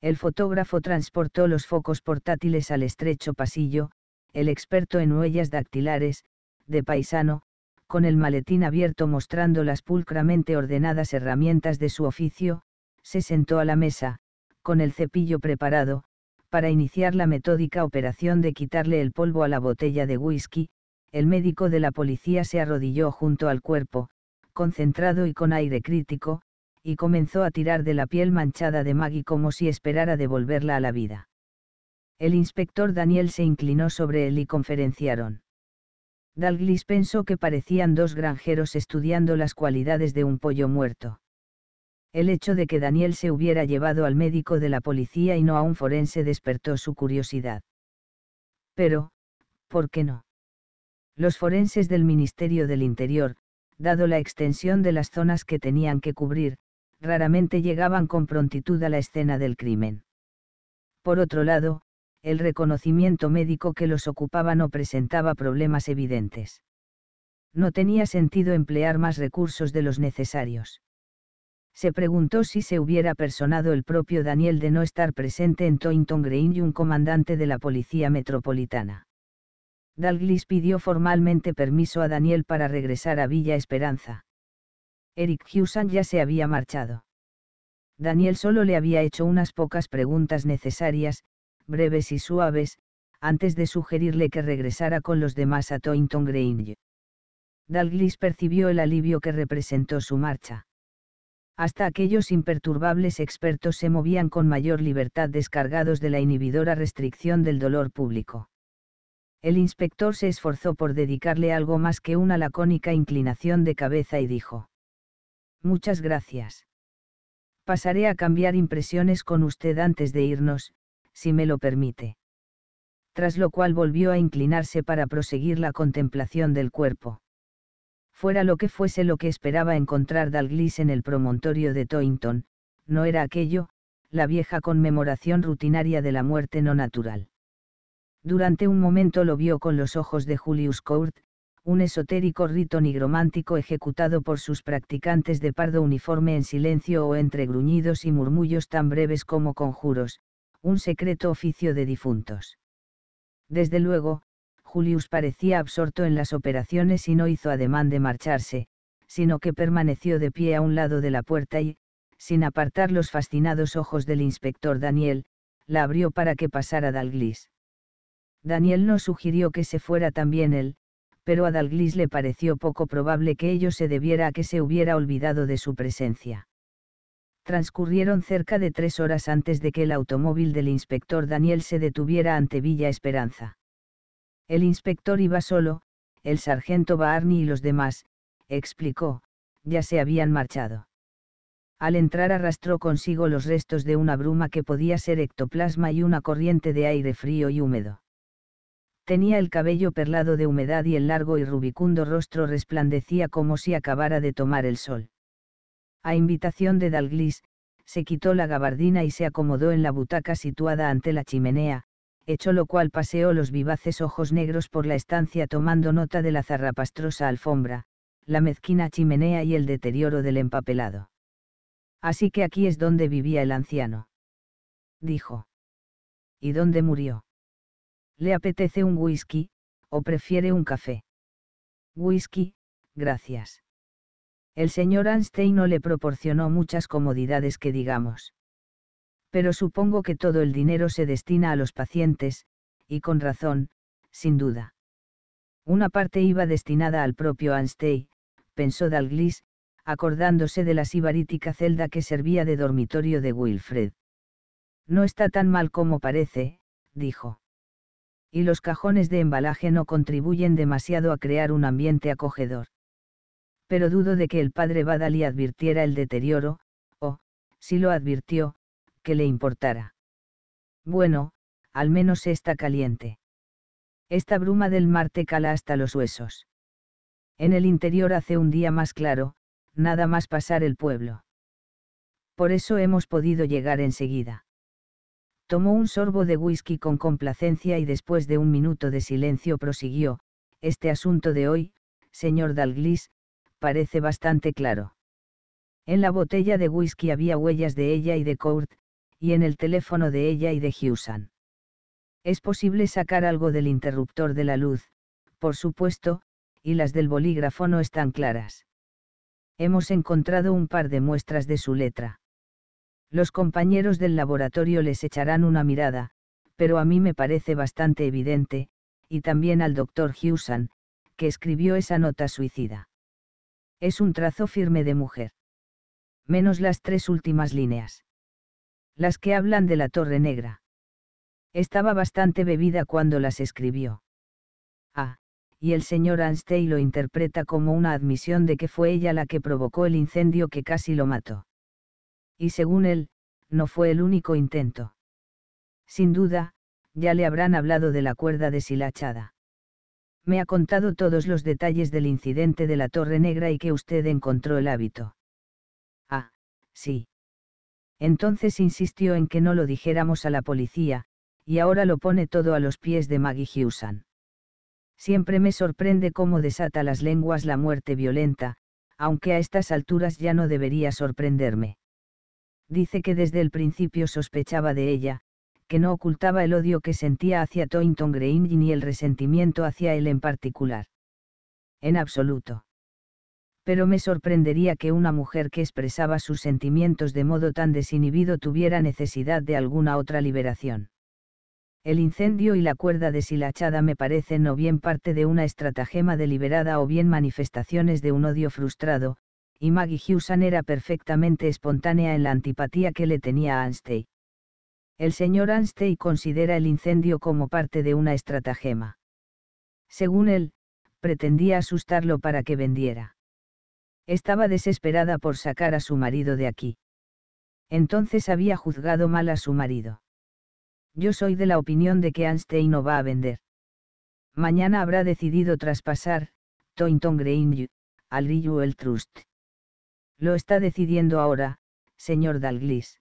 El fotógrafo transportó los focos portátiles al estrecho pasillo, el experto en huellas dactilares, de paisano, con el maletín abierto mostrando las pulcramente ordenadas herramientas de su oficio, se sentó a la mesa, con el cepillo preparado, para iniciar la metódica operación de quitarle el polvo a la botella de whisky, el médico de la policía se arrodilló junto al cuerpo, concentrado y con aire crítico, y comenzó a tirar de la piel manchada de Maggie como si esperara devolverla a la vida. El inspector Daniel se inclinó sobre él y conferenciaron. Dalglis pensó que parecían dos granjeros estudiando las cualidades de un pollo muerto. El hecho de que Daniel se hubiera llevado al médico de la policía y no a un forense despertó su curiosidad. Pero, ¿por qué no? Los forenses del Ministerio del Interior, dado la extensión de las zonas que tenían que cubrir, raramente llegaban con prontitud a la escena del crimen. Por otro lado, el reconocimiento médico que los ocupaba no presentaba problemas evidentes. No tenía sentido emplear más recursos de los necesarios. Se preguntó si se hubiera personado el propio Daniel de no estar presente en Toynton Green y un comandante de la Policía Metropolitana. Dalglis pidió formalmente permiso a Daniel para regresar a Villa Esperanza. Eric Hewson ya se había marchado. Daniel solo le había hecho unas pocas preguntas necesarias, breves y suaves, antes de sugerirle que regresara con los demás a Toynton Grange. Dalglis percibió el alivio que representó su marcha. Hasta aquellos imperturbables expertos se movían con mayor libertad descargados de la inhibidora restricción del dolor público. El inspector se esforzó por dedicarle algo más que una lacónica inclinación de cabeza y dijo. Muchas gracias. Pasaré a cambiar impresiones con usted antes de irnos, si me lo permite. Tras lo cual volvió a inclinarse para proseguir la contemplación del cuerpo. Fuera lo que fuese lo que esperaba encontrar Dalglis en el promontorio de Toynton, no era aquello, la vieja conmemoración rutinaria de la muerte no natural. Durante un momento lo vio con los ojos de Julius Court, un esotérico rito nigromántico ejecutado por sus practicantes de pardo uniforme en silencio o entre gruñidos y murmullos tan breves como conjuros, un secreto oficio de difuntos. Desde luego, Julius parecía absorto en las operaciones y no hizo ademán de marcharse, sino que permaneció de pie a un lado de la puerta y, sin apartar los fascinados ojos del inspector Daniel, la abrió para que pasara Dalglis. Daniel no sugirió que se fuera también él, pero a Dalglis le pareció poco probable que ello se debiera a que se hubiera olvidado de su presencia transcurrieron cerca de tres horas antes de que el automóvil del inspector Daniel se detuviera ante Villa Esperanza. El inspector iba solo, el sargento Barney y los demás, explicó, ya se habían marchado. Al entrar arrastró consigo los restos de una bruma que podía ser ectoplasma y una corriente de aire frío y húmedo. Tenía el cabello perlado de humedad y el largo y rubicundo rostro resplandecía como si acabara de tomar el sol a invitación de Dalglis, se quitó la gabardina y se acomodó en la butaca situada ante la chimenea, hecho lo cual paseó los vivaces ojos negros por la estancia tomando nota de la zarrapastrosa alfombra, la mezquina chimenea y el deterioro del empapelado. Así que aquí es donde vivía el anciano. Dijo. ¿Y dónde murió? ¿Le apetece un whisky, o prefiere un café? Whisky, gracias el señor Anstey no le proporcionó muchas comodidades que digamos. Pero supongo que todo el dinero se destina a los pacientes, y con razón, sin duda. Una parte iba destinada al propio Anstey, pensó Dalglis, acordándose de la sibarítica celda que servía de dormitorio de Wilfred. No está tan mal como parece, dijo. Y los cajones de embalaje no contribuyen demasiado a crear un ambiente acogedor pero dudo de que el padre Badali advirtiera el deterioro, o, si lo advirtió, que le importara. Bueno, al menos está caliente. Esta bruma del mar te cala hasta los huesos. En el interior hace un día más claro, nada más pasar el pueblo. Por eso hemos podido llegar enseguida. Tomó un sorbo de whisky con complacencia y después de un minuto de silencio prosiguió, este asunto de hoy, señor Dalglis, parece bastante claro. En la botella de whisky había huellas de ella y de Court, y en el teléfono de ella y de Hewson. Es posible sacar algo del interruptor de la luz, por supuesto, y las del bolígrafo no están claras. Hemos encontrado un par de muestras de su letra. Los compañeros del laboratorio les echarán una mirada, pero a mí me parece bastante evidente, y también al doctor Hewson, que escribió esa nota suicida. Es un trazo firme de mujer. Menos las tres últimas líneas. Las que hablan de la Torre Negra. Estaba bastante bebida cuando las escribió. Ah, y el señor Anstey lo interpreta como una admisión de que fue ella la que provocó el incendio que casi lo mató. Y según él, no fue el único intento. Sin duda, ya le habrán hablado de la cuerda deshilachada me ha contado todos los detalles del incidente de la Torre Negra y que usted encontró el hábito. Ah, sí. Entonces insistió en que no lo dijéramos a la policía, y ahora lo pone todo a los pies de Maggie Hewson. Siempre me sorprende cómo desata las lenguas la muerte violenta, aunque a estas alturas ya no debería sorprenderme. Dice que desde el principio sospechaba de ella, que no ocultaba el odio que sentía hacia Toynton Green ni el resentimiento hacia él en particular. En absoluto. Pero me sorprendería que una mujer que expresaba sus sentimientos de modo tan desinhibido tuviera necesidad de alguna otra liberación. El incendio y la cuerda deshilachada me parecen o bien parte de una estratagema deliberada o bien manifestaciones de un odio frustrado, y Maggie Hewson era perfectamente espontánea en la antipatía que le tenía a Anstey. El señor Anstey considera el incendio como parte de una estratagema. Según él, pretendía asustarlo para que vendiera. Estaba desesperada por sacar a su marido de aquí. Entonces había juzgado mal a su marido. Yo soy de la opinión de que Anstey no va a vender. Mañana habrá decidido traspasar, Toynton Grange, al el Trust. Lo está decidiendo ahora, señor Dalglis.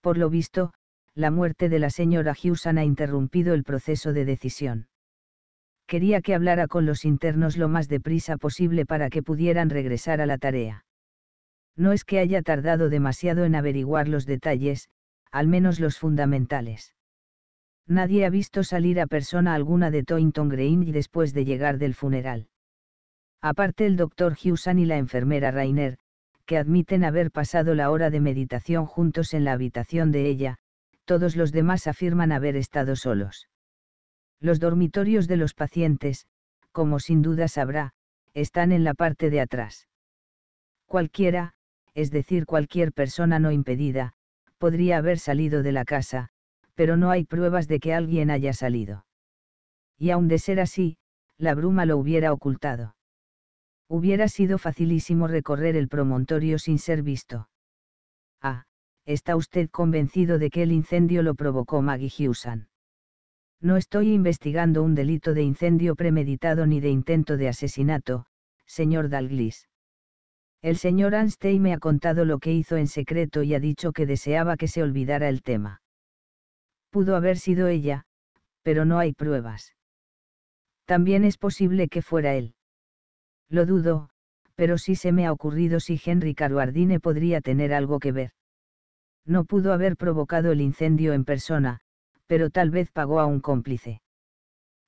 Por lo visto, la muerte de la señora Hewson ha interrumpido el proceso de decisión. Quería que hablara con los internos lo más deprisa posible para que pudieran regresar a la tarea. No es que haya tardado demasiado en averiguar los detalles, al menos los fundamentales. Nadie ha visto salir a persona alguna de Toynton Green después de llegar del funeral. Aparte el doctor Hewson y la enfermera Rainer, que admiten haber pasado la hora de meditación juntos en la habitación de ella, todos los demás afirman haber estado solos. Los dormitorios de los pacientes, como sin duda sabrá, están en la parte de atrás. Cualquiera, es decir, cualquier persona no impedida, podría haber salido de la casa, pero no hay pruebas de que alguien haya salido. Y aun de ser así, la bruma lo hubiera ocultado. Hubiera sido facilísimo recorrer el promontorio sin ser visto. ¿Está usted convencido de que el incendio lo provocó Maggie Hewson? No estoy investigando un delito de incendio premeditado ni de intento de asesinato, señor Dalglis. El señor Anstey me ha contado lo que hizo en secreto y ha dicho que deseaba que se olvidara el tema. Pudo haber sido ella, pero no hay pruebas. También es posible que fuera él. Lo dudo, pero sí se me ha ocurrido si Henry Caruardine podría tener algo que ver. No pudo haber provocado el incendio en persona, pero tal vez pagó a un cómplice.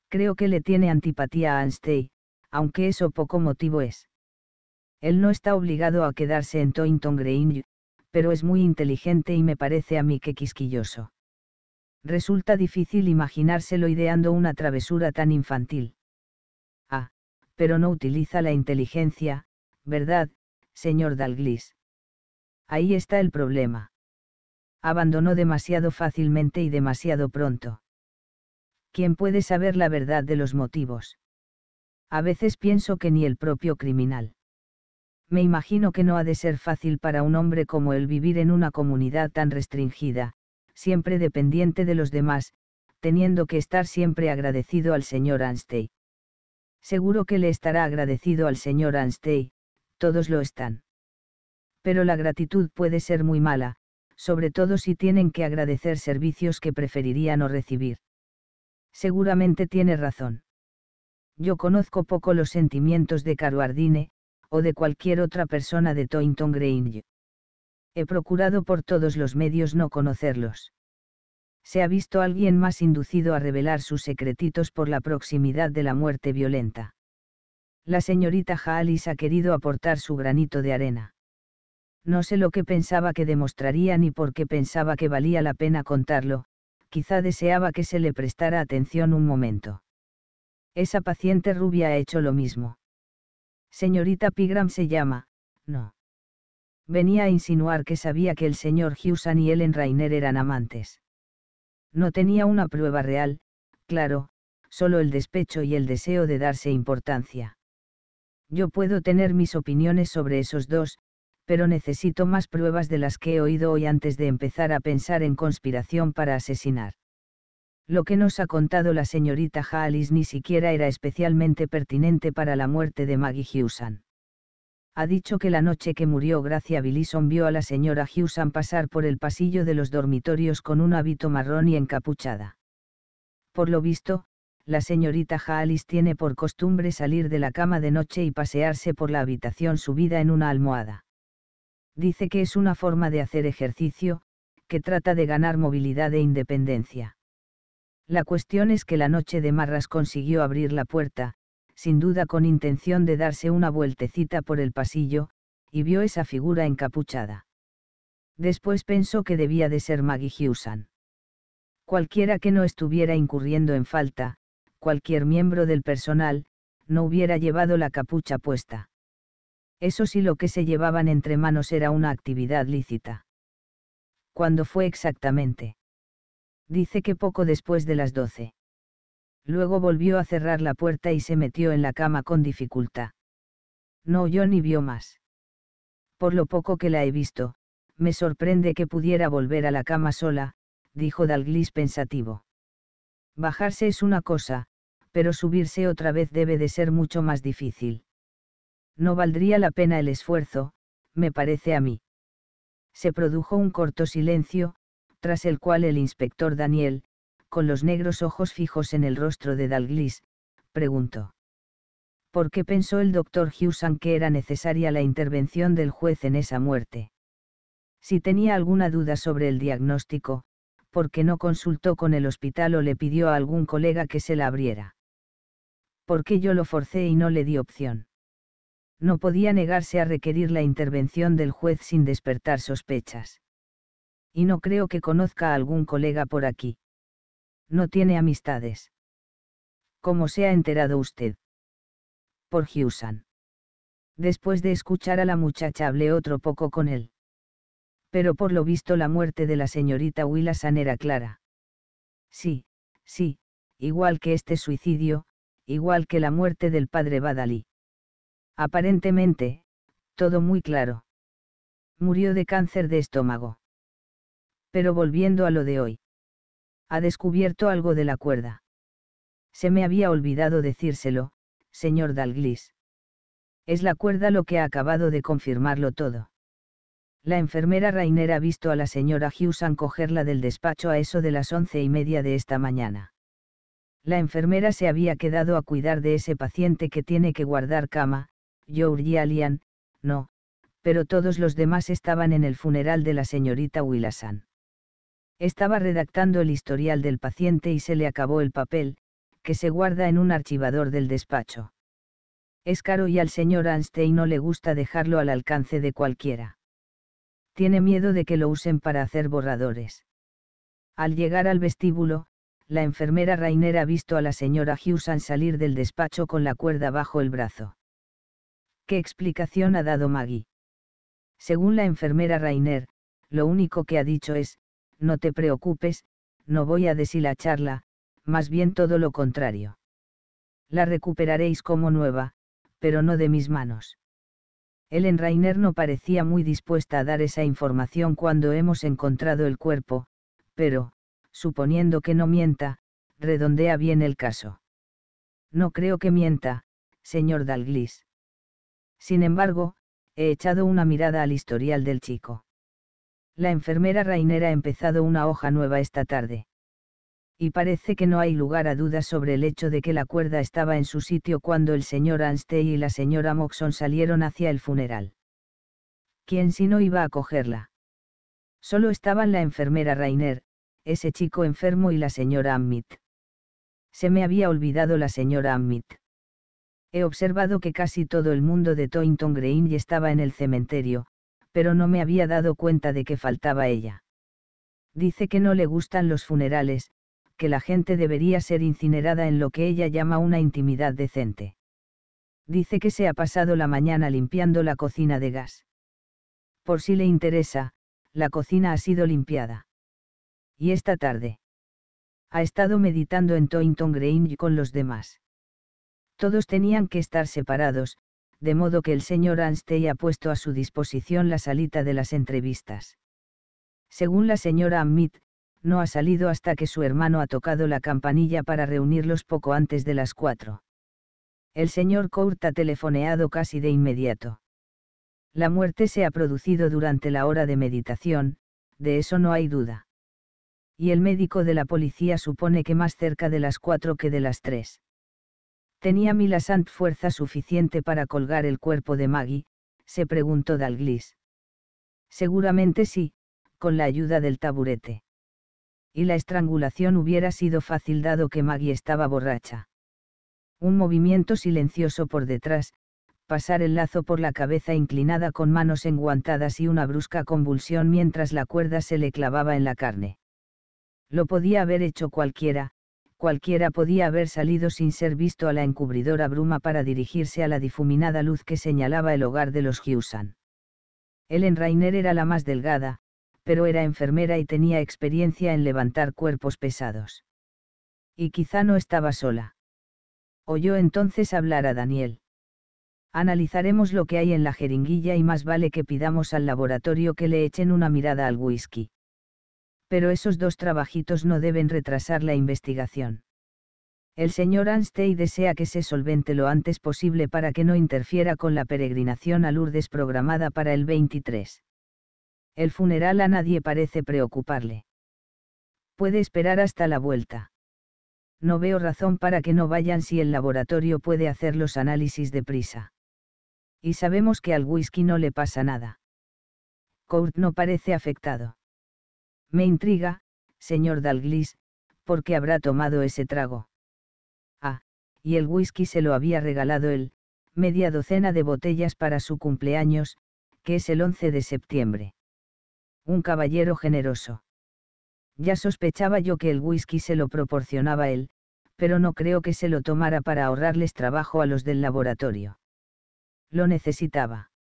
Creo que le tiene antipatía a Anstey, aunque eso poco motivo es. Él no está obligado a quedarse en Toynton Green, pero es muy inteligente y me parece a mí que quisquilloso. Resulta difícil imaginárselo ideando una travesura tan infantil. Ah, pero no utiliza la inteligencia, ¿verdad, señor Dalglis? Ahí está el problema abandonó demasiado fácilmente y demasiado pronto. ¿Quién puede saber la verdad de los motivos? A veces pienso que ni el propio criminal. Me imagino que no ha de ser fácil para un hombre como él vivir en una comunidad tan restringida, siempre dependiente de los demás, teniendo que estar siempre agradecido al señor Anstey. Seguro que le estará agradecido al señor Anstey, todos lo están. Pero la gratitud puede ser muy mala, sobre todo si tienen que agradecer servicios que preferirían no recibir. Seguramente tiene razón. Yo conozco poco los sentimientos de Caruardine, o de cualquier otra persona de Toynton Grange. He procurado por todos los medios no conocerlos. Se ha visto alguien más inducido a revelar sus secretitos por la proximidad de la muerte violenta. La señorita Haalis ha querido aportar su granito de arena. No sé lo que pensaba que demostraría ni por qué pensaba que valía la pena contarlo, quizá deseaba que se le prestara atención un momento. Esa paciente rubia ha hecho lo mismo. Señorita Pigram se llama, no. Venía a insinuar que sabía que el señor Hughes y Ellen Rainer eran amantes. No tenía una prueba real, claro, solo el despecho y el deseo de darse importancia. Yo puedo tener mis opiniones sobre esos dos, pero necesito más pruebas de las que he oído hoy antes de empezar a pensar en conspiración para asesinar. Lo que nos ha contado la señorita Hallis ni siquiera era especialmente pertinente para la muerte de Maggie Hewson. Ha dicho que la noche que murió Gracia Billison vio a la señora Hewson pasar por el pasillo de los dormitorios con un hábito marrón y encapuchada. Por lo visto, la señorita Haalis tiene por costumbre salir de la cama de noche y pasearse por la habitación subida en una almohada. Dice que es una forma de hacer ejercicio, que trata de ganar movilidad e independencia. La cuestión es que la noche de Marras consiguió abrir la puerta, sin duda con intención de darse una vueltecita por el pasillo, y vio esa figura encapuchada. Después pensó que debía de ser Maggie Hewson. Cualquiera que no estuviera incurriendo en falta, cualquier miembro del personal, no hubiera llevado la capucha puesta. Eso sí lo que se llevaban entre manos era una actividad lícita. ¿Cuándo fue exactamente? Dice que poco después de las doce. Luego volvió a cerrar la puerta y se metió en la cama con dificultad. No oyó ni vio más. Por lo poco que la he visto, me sorprende que pudiera volver a la cama sola, dijo Dalglis pensativo. Bajarse es una cosa, pero subirse otra vez debe de ser mucho más difícil. No valdría la pena el esfuerzo, me parece a mí. Se produjo un corto silencio, tras el cual el inspector Daniel, con los negros ojos fijos en el rostro de Dalglis, preguntó. ¿Por qué pensó el doctor Hewson que era necesaria la intervención del juez en esa muerte? Si tenía alguna duda sobre el diagnóstico, ¿por qué no consultó con el hospital o le pidió a algún colega que se la abriera? ¿Por qué yo lo forcé y no le di opción? no podía negarse a requerir la intervención del juez sin despertar sospechas. Y no creo que conozca a algún colega por aquí. No tiene amistades. ¿Cómo se ha enterado usted? Por Hewson. Después de escuchar a la muchacha hablé otro poco con él. Pero por lo visto la muerte de la señorita Willasan era clara. Sí, sí, igual que este suicidio, igual que la muerte del padre Badalí. Aparentemente, todo muy claro. Murió de cáncer de estómago. Pero volviendo a lo de hoy. Ha descubierto algo de la cuerda. Se me había olvidado decírselo, señor Dalglis. Es la cuerda lo que ha acabado de confirmarlo todo. La enfermera Rainer ha visto a la señora Hewson cogerla del despacho a eso de las once y media de esta mañana. La enfermera se había quedado a cuidar de ese paciente que tiene que guardar cama, a Allian, no, pero todos los demás estaban en el funeral de la señorita Willasan. Estaba redactando el historial del paciente y se le acabó el papel, que se guarda en un archivador del despacho. Es caro y al señor Anstein no le gusta dejarlo al alcance de cualquiera. Tiene miedo de que lo usen para hacer borradores. Al llegar al vestíbulo, la enfermera Rainer ha visto a la señora Hewson salir del despacho con la cuerda bajo el brazo. ¿Qué explicación ha dado Maggie? Según la enfermera Rainer, lo único que ha dicho es, no te preocupes, no voy a deshilacharla, más bien todo lo contrario. La recuperaréis como nueva, pero no de mis manos. Ellen Rainer no parecía muy dispuesta a dar esa información cuando hemos encontrado el cuerpo, pero, suponiendo que no mienta, redondea bien el caso. No creo que mienta, señor Dalglis. Sin embargo, he echado una mirada al historial del chico. La enfermera Rainer ha empezado una hoja nueva esta tarde. Y parece que no hay lugar a dudas sobre el hecho de que la cuerda estaba en su sitio cuando el señor Anstey y la señora Moxon salieron hacia el funeral. ¿Quién si no iba a cogerla? Solo estaban la enfermera Rainer, ese chico enfermo y la señora Ammit. Se me había olvidado la señora Ammit. He observado que casi todo el mundo de Toynton Green estaba en el cementerio, pero no me había dado cuenta de que faltaba ella. Dice que no le gustan los funerales, que la gente debería ser incinerada en lo que ella llama una intimidad decente. Dice que se ha pasado la mañana limpiando la cocina de gas. Por si le interesa, la cocina ha sido limpiada. Y esta tarde. Ha estado meditando en Toynton Grange con los demás. Todos tenían que estar separados, de modo que el señor Anstey ha puesto a su disposición la salita de las entrevistas. Según la señora Amit, no ha salido hasta que su hermano ha tocado la campanilla para reunirlos poco antes de las cuatro. El señor Court ha telefoneado casi de inmediato. La muerte se ha producido durante la hora de meditación, de eso no hay duda. Y el médico de la policía supone que más cerca de las cuatro que de las tres. ¿Tenía Milasant fuerza suficiente para colgar el cuerpo de Maggie? se preguntó Dalglis. Seguramente sí, con la ayuda del taburete. Y la estrangulación hubiera sido fácil dado que Maggie estaba borracha. Un movimiento silencioso por detrás, pasar el lazo por la cabeza inclinada con manos enguantadas y una brusca convulsión mientras la cuerda se le clavaba en la carne. Lo podía haber hecho cualquiera, cualquiera podía haber salido sin ser visto a la encubridora bruma para dirigirse a la difuminada luz que señalaba el hogar de los Hewson. Ellen Rainer era la más delgada, pero era enfermera y tenía experiencia en levantar cuerpos pesados. Y quizá no estaba sola. Oyó entonces hablar a Daniel. Analizaremos lo que hay en la jeringuilla y más vale que pidamos al laboratorio que le echen una mirada al whisky pero esos dos trabajitos no deben retrasar la investigación. El señor Anstey desea que se solvente lo antes posible para que no interfiera con la peregrinación a Lourdes programada para el 23. El funeral a nadie parece preocuparle. Puede esperar hasta la vuelta. No veo razón para que no vayan si el laboratorio puede hacer los análisis de prisa. Y sabemos que al whisky no le pasa nada. Court no parece afectado. Me intriga, señor Dalglis, ¿por qué habrá tomado ese trago? Ah, y el whisky se lo había regalado él, media docena de botellas para su cumpleaños, que es el 11 de septiembre. Un caballero generoso. Ya sospechaba yo que el whisky se lo proporcionaba él, pero no creo que se lo tomara para ahorrarles trabajo a los del laboratorio. Lo necesitaba.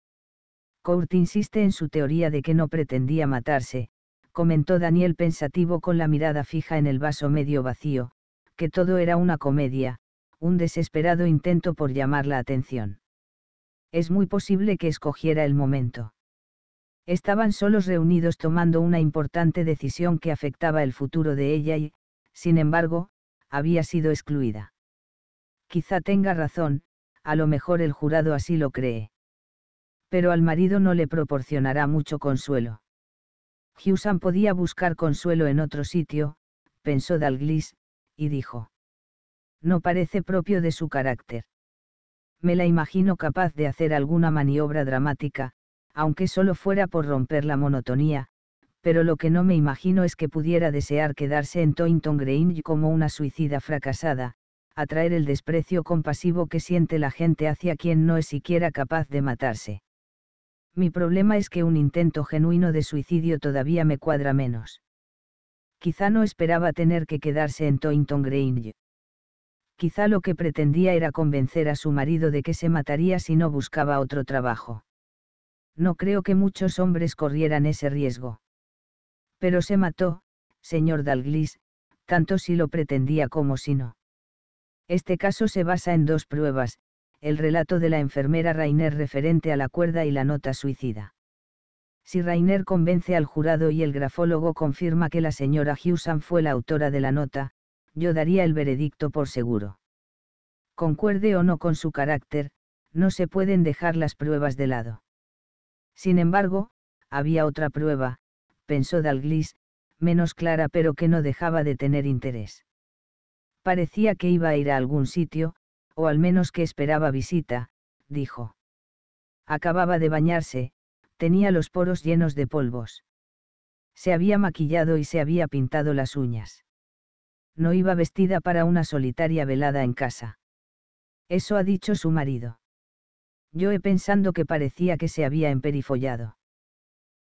Court insiste en su teoría de que no pretendía matarse, comentó Daniel pensativo con la mirada fija en el vaso medio vacío, que todo era una comedia, un desesperado intento por llamar la atención. Es muy posible que escogiera el momento. Estaban solos reunidos tomando una importante decisión que afectaba el futuro de ella y, sin embargo, había sido excluida. Quizá tenga razón, a lo mejor el jurado así lo cree. Pero al marido no le proporcionará mucho consuelo. Husan podía buscar consuelo en otro sitio, pensó Dalglis, y dijo. No parece propio de su carácter. Me la imagino capaz de hacer alguna maniobra dramática, aunque solo fuera por romper la monotonía, pero lo que no me imagino es que pudiera desear quedarse en Toynton Grange como una suicida fracasada, atraer el desprecio compasivo que siente la gente hacia quien no es siquiera capaz de matarse mi problema es que un intento genuino de suicidio todavía me cuadra menos. Quizá no esperaba tener que quedarse en Toynton Grange. Quizá lo que pretendía era convencer a su marido de que se mataría si no buscaba otro trabajo. No creo que muchos hombres corrieran ese riesgo. Pero se mató, señor Dalglis, tanto si lo pretendía como si no. Este caso se basa en dos pruebas, el relato de la enfermera Rainer referente a la cuerda y la nota suicida. Si Rainer convence al jurado y el grafólogo confirma que la señora Hewson fue la autora de la nota, yo daría el veredicto por seguro. Concuerde o no con su carácter, no se pueden dejar las pruebas de lado. Sin embargo, había otra prueba, pensó Dalglis, menos clara pero que no dejaba de tener interés. Parecía que iba a ir a algún sitio, o al menos que esperaba visita, dijo. Acababa de bañarse, tenía los poros llenos de polvos. Se había maquillado y se había pintado las uñas. No iba vestida para una solitaria velada en casa. Eso ha dicho su marido. Yo he pensando que parecía que se había emperifollado.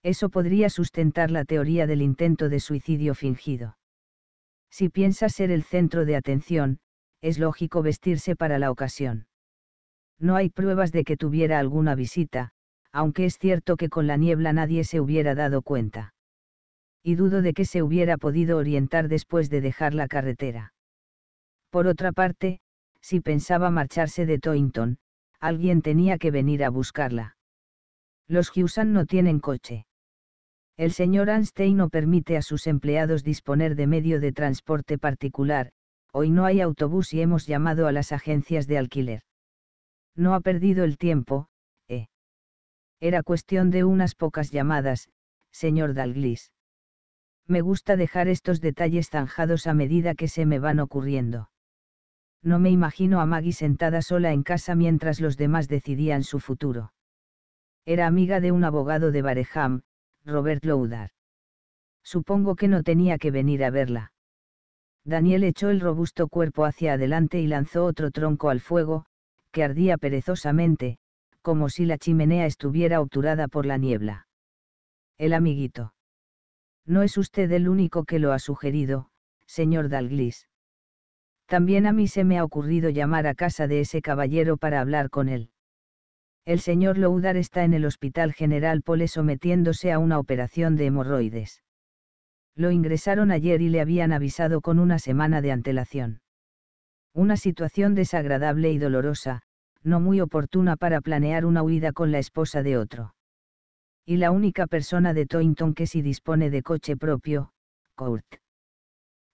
Eso podría sustentar la teoría del intento de suicidio fingido. Si piensa ser el centro de atención, es lógico vestirse para la ocasión. No hay pruebas de que tuviera alguna visita, aunque es cierto que con la niebla nadie se hubiera dado cuenta. Y dudo de que se hubiera podido orientar después de dejar la carretera. Por otra parte, si pensaba marcharse de Toynton, alguien tenía que venir a buscarla. Los Hewson no tienen coche. El señor Anstey no permite a sus empleados disponer de medio de transporte particular, Hoy no hay autobús y hemos llamado a las agencias de alquiler. No ha perdido el tiempo, ¿eh? Era cuestión de unas pocas llamadas, señor Dalglis. Me gusta dejar estos detalles zanjados a medida que se me van ocurriendo. No me imagino a Maggie sentada sola en casa mientras los demás decidían su futuro. Era amiga de un abogado de Bareham, Robert Loudar. Supongo que no tenía que venir a verla. Daniel echó el robusto cuerpo hacia adelante y lanzó otro tronco al fuego, que ardía perezosamente, como si la chimenea estuviera obturada por la niebla. El amiguito. No es usted el único que lo ha sugerido, señor Dalglis. También a mí se me ha ocurrido llamar a casa de ese caballero para hablar con él. El señor Loudar está en el Hospital General Pole sometiéndose a una operación de hemorroides. Lo ingresaron ayer y le habían avisado con una semana de antelación. Una situación desagradable y dolorosa, no muy oportuna para planear una huida con la esposa de otro. Y la única persona de Toynton que sí dispone de coche propio, Court.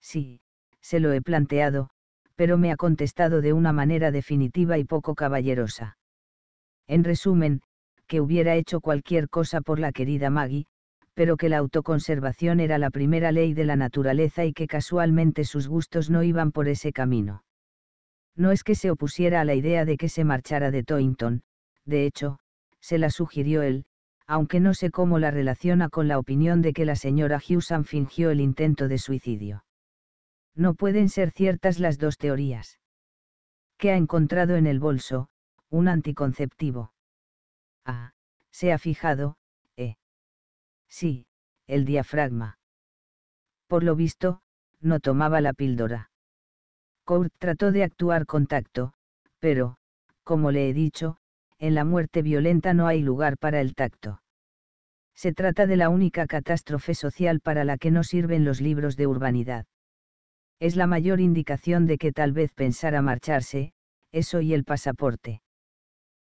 Sí, se lo he planteado, pero me ha contestado de una manera definitiva y poco caballerosa. En resumen, que hubiera hecho cualquier cosa por la querida Maggie, pero que la autoconservación era la primera ley de la naturaleza y que casualmente sus gustos no iban por ese camino. No es que se opusiera a la idea de que se marchara de Toynton, de hecho, se la sugirió él, aunque no sé cómo la relaciona con la opinión de que la señora Hewson fingió el intento de suicidio. No pueden ser ciertas las dos teorías. ¿Qué ha encontrado en el bolso? Un anticonceptivo. Ah, se ha fijado, Sí, el diafragma. Por lo visto, no tomaba la píldora. Court trató de actuar con tacto, pero, como le he dicho, en la muerte violenta no hay lugar para el tacto. Se trata de la única catástrofe social para la que no sirven los libros de urbanidad. Es la mayor indicación de que tal vez pensara marcharse, eso y el pasaporte.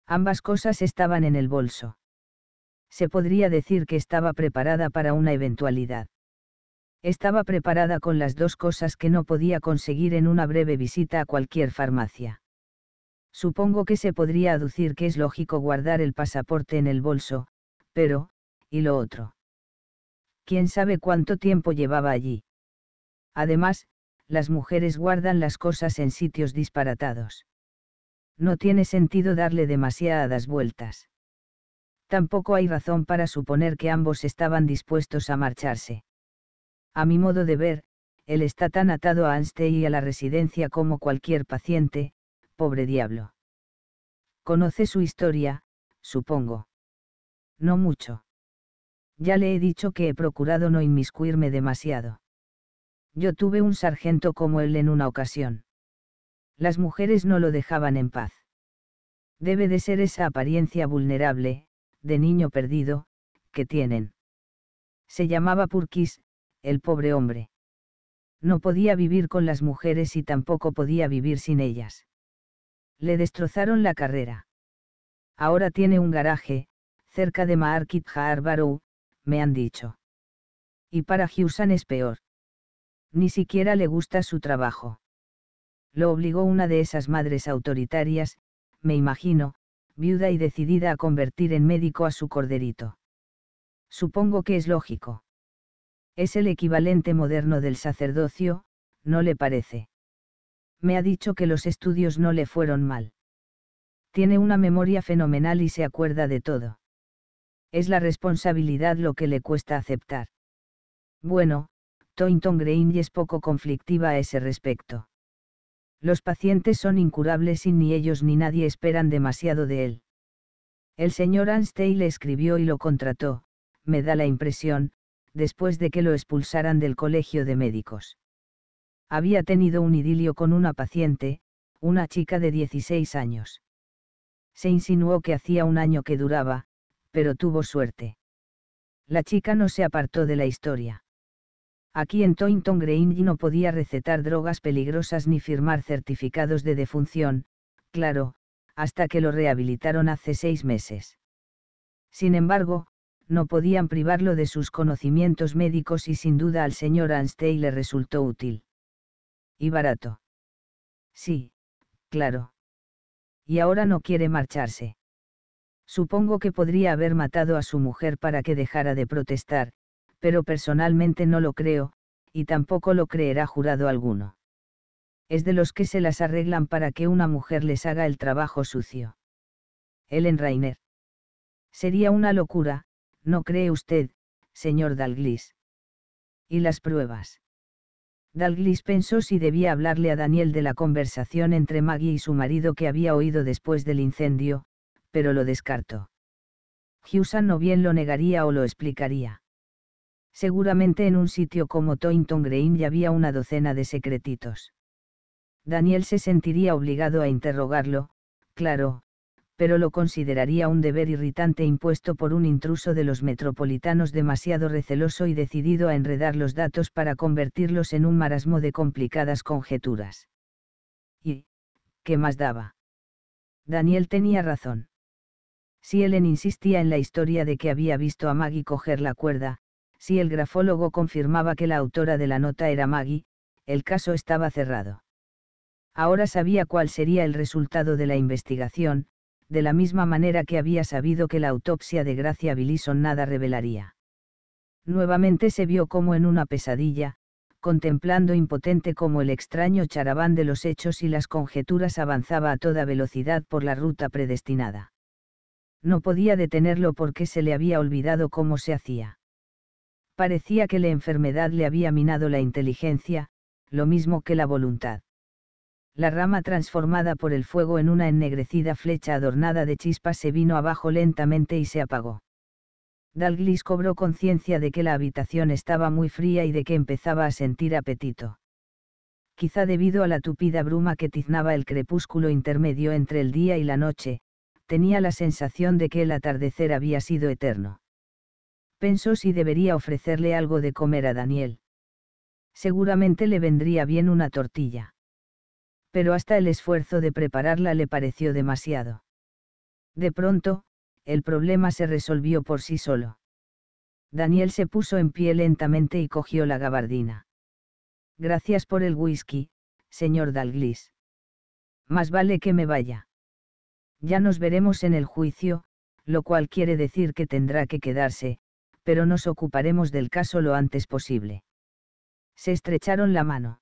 Ambas cosas estaban en el bolso se podría decir que estaba preparada para una eventualidad. Estaba preparada con las dos cosas que no podía conseguir en una breve visita a cualquier farmacia. Supongo que se podría aducir que es lógico guardar el pasaporte en el bolso, pero, ¿y lo otro? ¿Quién sabe cuánto tiempo llevaba allí? Además, las mujeres guardan las cosas en sitios disparatados. No tiene sentido darle demasiadas vueltas tampoco hay razón para suponer que ambos estaban dispuestos a marcharse. A mi modo de ver, él está tan atado a Anstey y a la residencia como cualquier paciente, pobre diablo. Conoce su historia, supongo. No mucho. Ya le he dicho que he procurado no inmiscuirme demasiado. Yo tuve un sargento como él en una ocasión. Las mujeres no lo dejaban en paz. Debe de ser esa apariencia vulnerable, de niño perdido, que tienen. Se llamaba Purkis, el pobre hombre. No podía vivir con las mujeres y tampoco podía vivir sin ellas. Le destrozaron la carrera. Ahora tiene un garaje, cerca de Maarkit me han dicho. Y para Husan es peor. Ni siquiera le gusta su trabajo. Lo obligó una de esas madres autoritarias, me imagino, viuda y decidida a convertir en médico a su corderito. Supongo que es lógico. Es el equivalente moderno del sacerdocio, ¿no le parece? Me ha dicho que los estudios no le fueron mal. Tiene una memoria fenomenal y se acuerda de todo. Es la responsabilidad lo que le cuesta aceptar. Bueno, Toynton Grange es poco conflictiva a ese respecto. Los pacientes son incurables y ni ellos ni nadie esperan demasiado de él. El señor Anstey le escribió y lo contrató, me da la impresión, después de que lo expulsaran del colegio de médicos. Había tenido un idilio con una paciente, una chica de 16 años. Se insinuó que hacía un año que duraba, pero tuvo suerte. La chica no se apartó de la historia. Aquí en Toynton Grange no podía recetar drogas peligrosas ni firmar certificados de defunción, claro, hasta que lo rehabilitaron hace seis meses. Sin embargo, no podían privarlo de sus conocimientos médicos y sin duda al señor Anstey le resultó útil. Y barato. Sí, claro. Y ahora no quiere marcharse. Supongo que podría haber matado a su mujer para que dejara de protestar, pero personalmente no lo creo, y tampoco lo creerá jurado alguno. Es de los que se las arreglan para que una mujer les haga el trabajo sucio. Ellen Rainer. Sería una locura, ¿no cree usted, señor Dalglis? ¿Y las pruebas? Dalglis pensó si debía hablarle a Daniel de la conversación entre Maggie y su marido que había oído después del incendio, pero lo descartó. Husan no bien lo negaría o lo explicaría. Seguramente en un sitio como Toynton Green ya había una docena de secretitos. Daniel se sentiría obligado a interrogarlo, claro, pero lo consideraría un deber irritante impuesto por un intruso de los metropolitanos demasiado receloso y decidido a enredar los datos para convertirlos en un marasmo de complicadas conjeturas. ¿Y qué más daba? Daniel tenía razón. Si Ellen insistía en la historia de que había visto a Maggie coger la cuerda, si el grafólogo confirmaba que la autora de la nota era Maggie, el caso estaba cerrado. Ahora sabía cuál sería el resultado de la investigación, de la misma manera que había sabido que la autopsia de Gracia Billison nada revelaría. Nuevamente se vio como en una pesadilla, contemplando impotente como el extraño charabán de los hechos y las conjeturas avanzaba a toda velocidad por la ruta predestinada. No podía detenerlo porque se le había olvidado cómo se hacía parecía que la enfermedad le había minado la inteligencia, lo mismo que la voluntad. La rama transformada por el fuego en una ennegrecida flecha adornada de chispas se vino abajo lentamente y se apagó. Dalglis cobró conciencia de que la habitación estaba muy fría y de que empezaba a sentir apetito. Quizá debido a la tupida bruma que tiznaba el crepúsculo intermedio entre el día y la noche, tenía la sensación de que el atardecer había sido eterno pensó si debería ofrecerle algo de comer a Daniel. Seguramente le vendría bien una tortilla. Pero hasta el esfuerzo de prepararla le pareció demasiado. De pronto, el problema se resolvió por sí solo. Daniel se puso en pie lentamente y cogió la gabardina. Gracias por el whisky, señor Dalglis. Más vale que me vaya. Ya nos veremos en el juicio, lo cual quiere decir que tendrá que quedarse, pero nos ocuparemos del caso lo antes posible. Se estrecharon la mano.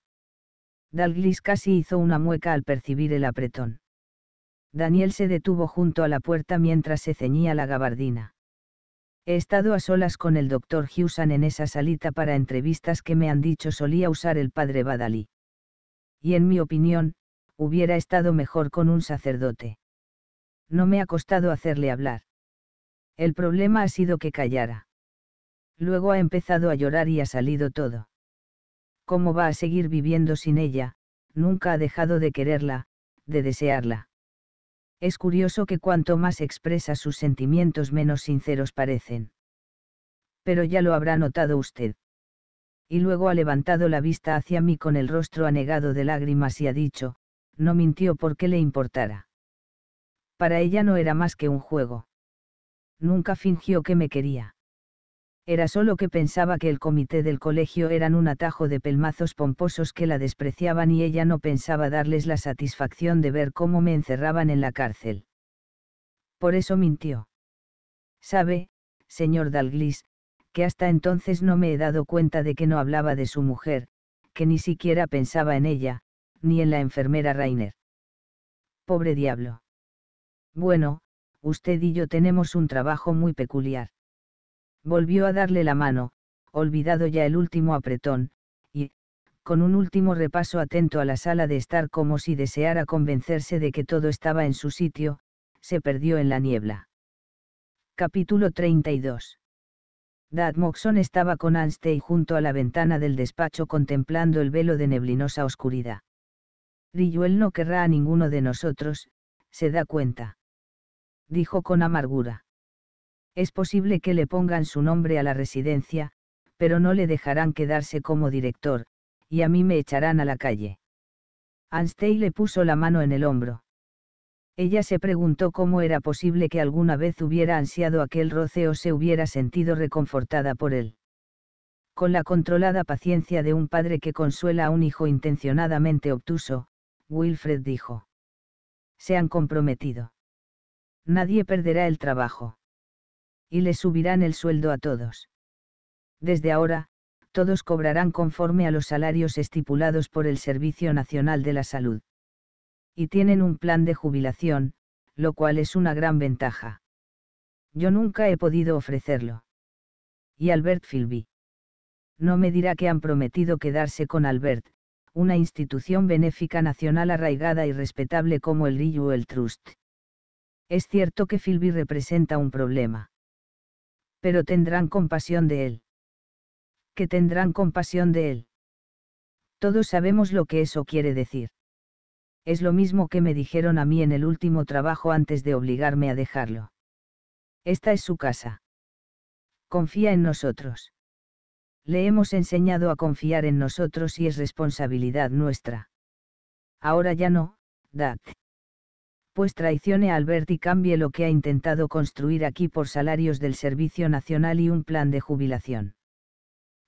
Dalglis casi hizo una mueca al percibir el apretón. Daniel se detuvo junto a la puerta mientras se ceñía la gabardina. He estado a solas con el doctor Hewson en esa salita para entrevistas que me han dicho solía usar el padre Badalí. Y en mi opinión, hubiera estado mejor con un sacerdote. No me ha costado hacerle hablar. El problema ha sido que callara. Luego ha empezado a llorar y ha salido todo. ¿Cómo va a seguir viviendo sin ella? Nunca ha dejado de quererla, de desearla. Es curioso que cuanto más expresa sus sentimientos menos sinceros parecen. Pero ya lo habrá notado usted. Y luego ha levantado la vista hacia mí con el rostro anegado de lágrimas y ha dicho, no mintió porque le importara. Para ella no era más que un juego. Nunca fingió que me quería. Era solo que pensaba que el comité del colegio eran un atajo de pelmazos pomposos que la despreciaban y ella no pensaba darles la satisfacción de ver cómo me encerraban en la cárcel. Por eso mintió. Sabe, señor Dalglis, que hasta entonces no me he dado cuenta de que no hablaba de su mujer, que ni siquiera pensaba en ella, ni en la enfermera Rainer. Pobre diablo. Bueno, usted y yo tenemos un trabajo muy peculiar. Volvió a darle la mano, olvidado ya el último apretón, y, con un último repaso atento a la sala de estar como si deseara convencerse de que todo estaba en su sitio, se perdió en la niebla. Capítulo 32. Dad Moxon estaba con Anstey junto a la ventana del despacho contemplando el velo de neblinosa oscuridad. Rilluel no querrá a ninguno de nosotros, se da cuenta. Dijo con amargura. Es posible que le pongan su nombre a la residencia, pero no le dejarán quedarse como director, y a mí me echarán a la calle. Anstey le puso la mano en el hombro. Ella se preguntó cómo era posible que alguna vez hubiera ansiado aquel roce o se hubiera sentido reconfortada por él. Con la controlada paciencia de un padre que consuela a un hijo intencionadamente obtuso, Wilfred dijo. Se han comprometido. Nadie perderá el trabajo y le subirán el sueldo a todos. Desde ahora, todos cobrarán conforme a los salarios estipulados por el Servicio Nacional de la Salud. Y tienen un plan de jubilación, lo cual es una gran ventaja. Yo nunca he podido ofrecerlo. Y Albert Philby. No me dirá que han prometido quedarse con Albert, una institución benéfica nacional arraigada y respetable como el el Trust. Es cierto que Philby representa un problema pero tendrán compasión de él. Que tendrán compasión de él. Todos sabemos lo que eso quiere decir. Es lo mismo que me dijeron a mí en el último trabajo antes de obligarme a dejarlo. Esta es su casa. Confía en nosotros. Le hemos enseñado a confiar en nosotros y es responsabilidad nuestra. Ahora ya no, Dad pues traicione a Albert y cambie lo que ha intentado construir aquí por salarios del Servicio Nacional y un plan de jubilación.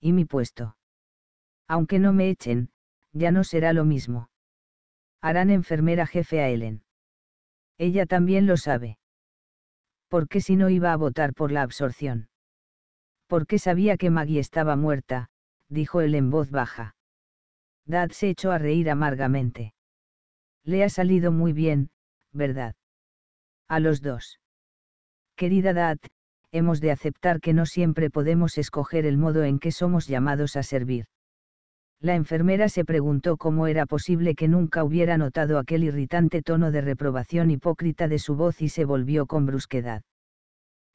Y mi puesto. Aunque no me echen, ya no será lo mismo. Harán enfermera jefe a Ellen. Ella también lo sabe. ¿Por qué si no iba a votar por la absorción? Porque sabía que Maggie estaba muerta, dijo él en voz baja. Dad se echó a reír amargamente. Le ha salido muy bien, ¿verdad? A los dos. Querida Dad, hemos de aceptar que no siempre podemos escoger el modo en que somos llamados a servir. La enfermera se preguntó cómo era posible que nunca hubiera notado aquel irritante tono de reprobación hipócrita de su voz y se volvió con brusquedad.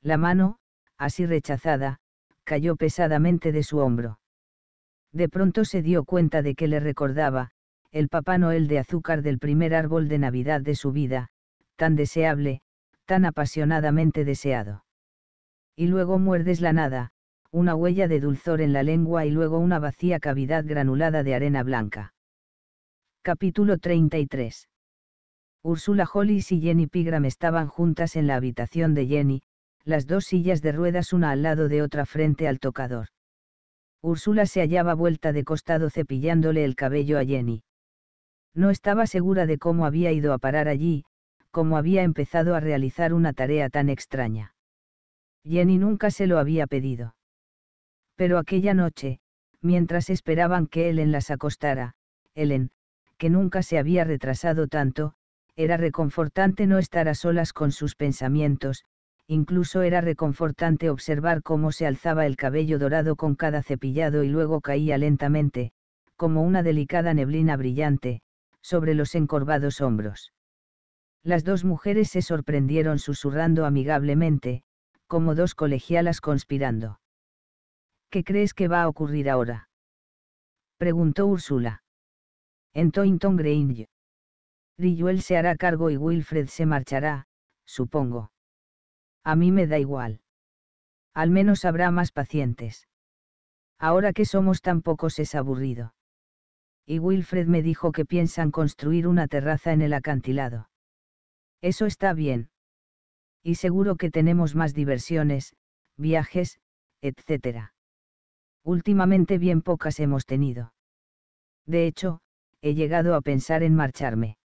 La mano, así rechazada, cayó pesadamente de su hombro. De pronto se dio cuenta de que le recordaba, el Papá Noel de azúcar del primer árbol de Navidad de su vida, tan deseable, tan apasionadamente deseado. Y luego muerdes la nada, una huella de dulzor en la lengua y luego una vacía cavidad granulada de arena blanca. Capítulo 33. Úrsula Hollis y Jenny Pigram estaban juntas en la habitación de Jenny, las dos sillas de ruedas una al lado de otra frente al tocador. Úrsula se hallaba vuelta de costado cepillándole el cabello a Jenny. No estaba segura de cómo había ido a parar allí, cómo había empezado a realizar una tarea tan extraña. Jenny nunca se lo había pedido. Pero aquella noche, mientras esperaban que Ellen las acostara, Ellen, que nunca se había retrasado tanto, era reconfortante no estar a solas con sus pensamientos, incluso era reconfortante observar cómo se alzaba el cabello dorado con cada cepillado y luego caía lentamente, como una delicada neblina brillante, sobre los encorvados hombros. Las dos mujeres se sorprendieron susurrando amigablemente, como dos colegialas conspirando. ¿Qué crees que va a ocurrir ahora? preguntó Úrsula. En Toynton Grange. Rijuel se hará cargo y Wilfred se marchará, supongo. A mí me da igual. Al menos habrá más pacientes. Ahora que somos tan pocos es aburrido y Wilfred me dijo que piensan construir una terraza en el acantilado. Eso está bien. Y seguro que tenemos más diversiones, viajes, etc. Últimamente bien pocas hemos tenido. De hecho, he llegado a pensar en marcharme.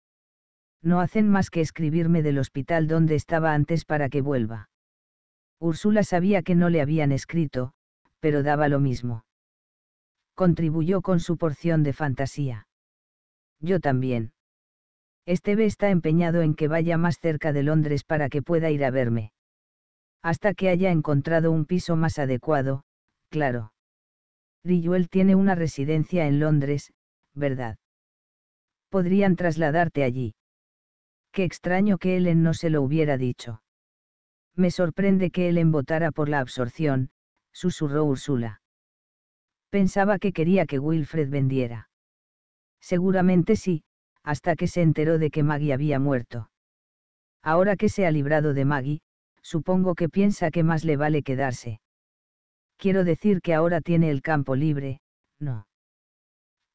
No hacen más que escribirme del hospital donde estaba antes para que vuelva. Úrsula sabía que no le habían escrito, pero daba lo mismo contribuyó con su porción de fantasía. Yo también. Esteve está empeñado en que vaya más cerca de Londres para que pueda ir a verme. Hasta que haya encontrado un piso más adecuado, claro. Rijuel tiene una residencia en Londres, ¿verdad? Podrían trasladarte allí. Qué extraño que Ellen no se lo hubiera dicho. Me sorprende que Ellen votara por la absorción, susurró Úrsula. Pensaba que quería que Wilfred vendiera. Seguramente sí, hasta que se enteró de que Maggie había muerto. Ahora que se ha librado de Maggie, supongo que piensa que más le vale quedarse. Quiero decir que ahora tiene el campo libre, no.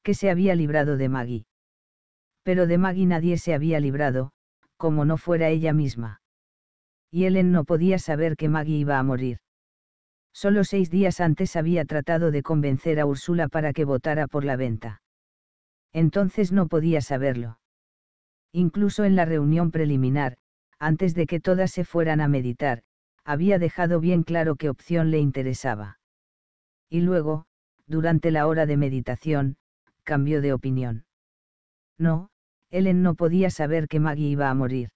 Que se había librado de Maggie. Pero de Maggie nadie se había librado, como no fuera ella misma. Y Ellen no podía saber que Maggie iba a morir. Solo seis días antes había tratado de convencer a Úrsula para que votara por la venta. Entonces no podía saberlo. Incluso en la reunión preliminar, antes de que todas se fueran a meditar, había dejado bien claro qué opción le interesaba. Y luego, durante la hora de meditación, cambió de opinión. No, Ellen no podía saber que Maggie iba a morir.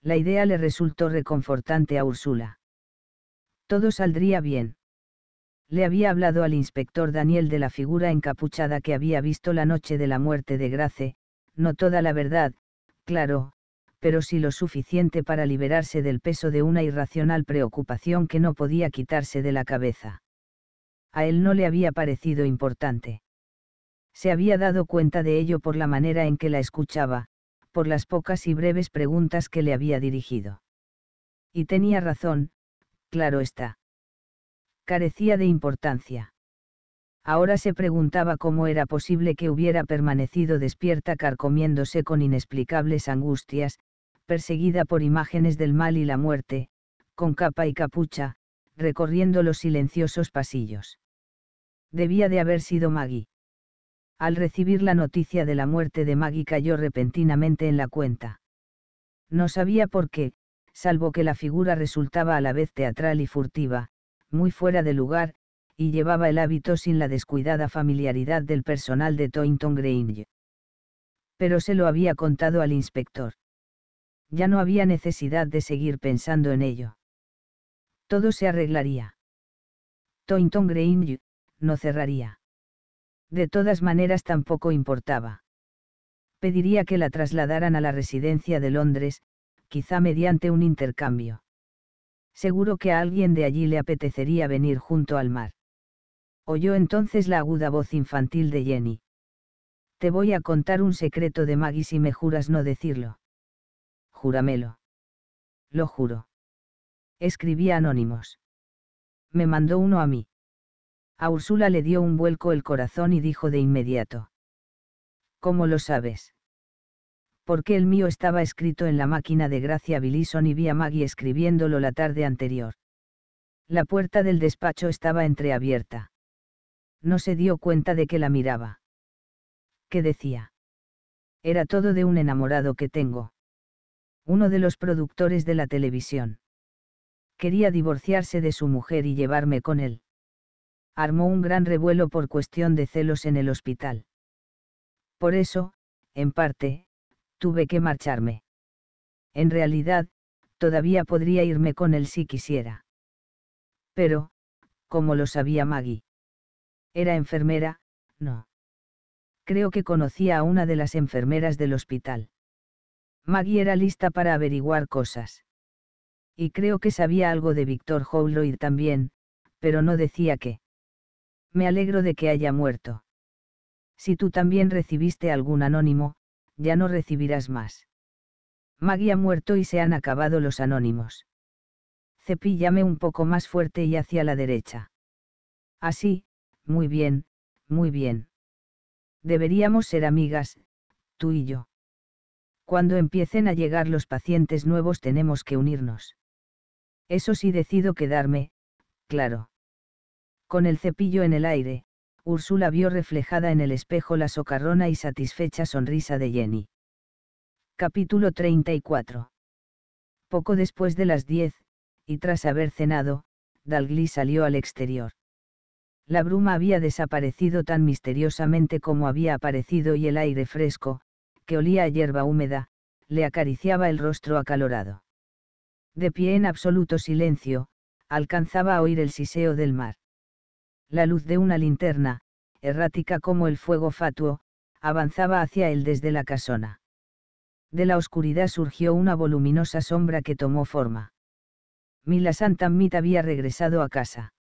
La idea le resultó reconfortante a Úrsula. Todo saldría bien. Le había hablado al inspector Daniel de la figura encapuchada que había visto la noche de la muerte de Grace, no toda la verdad, claro, pero sí lo suficiente para liberarse del peso de una irracional preocupación que no podía quitarse de la cabeza. A él no le había parecido importante. Se había dado cuenta de ello por la manera en que la escuchaba, por las pocas y breves preguntas que le había dirigido. Y tenía razón, claro está. Carecía de importancia. Ahora se preguntaba cómo era posible que hubiera permanecido despierta carcomiéndose con inexplicables angustias, perseguida por imágenes del mal y la muerte, con capa y capucha, recorriendo los silenciosos pasillos. Debía de haber sido Maggie. Al recibir la noticia de la muerte de Maggie cayó repentinamente en la cuenta. No sabía por qué, salvo que la figura resultaba a la vez teatral y furtiva, muy fuera de lugar, y llevaba el hábito sin la descuidada familiaridad del personal de Toynton Grange. Pero se lo había contado al inspector. Ya no había necesidad de seguir pensando en ello. Todo se arreglaría. Toynton Grange no cerraría. De todas maneras tampoco importaba. Pediría que la trasladaran a la residencia de Londres, quizá mediante un intercambio. Seguro que a alguien de allí le apetecería venir junto al mar. Oyó entonces la aguda voz infantil de Jenny. Te voy a contar un secreto de Maggie si me juras no decirlo. Júramelo. Lo juro. Escribí anónimos. Me mandó uno a mí. A Úrsula le dio un vuelco el corazón y dijo de inmediato. ¿Cómo lo sabes? porque el mío estaba escrito en la máquina de Gracia Billison y vi a Maggie escribiéndolo la tarde anterior. La puerta del despacho estaba entreabierta. No se dio cuenta de que la miraba. ¿Qué decía? Era todo de un enamorado que tengo. Uno de los productores de la televisión. Quería divorciarse de su mujer y llevarme con él. Armó un gran revuelo por cuestión de celos en el hospital. Por eso, en parte, tuve que marcharme. En realidad, todavía podría irme con él si quisiera. Pero, como lo sabía Maggie? Era enfermera, no. Creo que conocía a una de las enfermeras del hospital. Maggie era lista para averiguar cosas. Y creo que sabía algo de Víctor Howloyd también, pero no decía qué. Me alegro de que haya muerto. Si tú también recibiste algún anónimo, ya no recibirás más. Maggie ha muerto y se han acabado los anónimos. Cepíllame un poco más fuerte y hacia la derecha. Así, ah, muy bien, muy bien. Deberíamos ser amigas, tú y yo. Cuando empiecen a llegar los pacientes nuevos tenemos que unirnos. Eso sí decido quedarme, claro. Con el cepillo en el aire, Úrsula vio reflejada en el espejo la socarrona y satisfecha sonrisa de Jenny. Capítulo 34. Poco después de las diez, y tras haber cenado, Dalgly salió al exterior. La bruma había desaparecido tan misteriosamente como había aparecido y el aire fresco, que olía a hierba húmeda, le acariciaba el rostro acalorado. De pie en absoluto silencio, alcanzaba a oír el siseo del mar la luz de una linterna, errática como el fuego fatuo, avanzaba hacia él desde la casona. De la oscuridad surgió una voluminosa sombra que tomó forma. Mila Santamit había regresado a casa.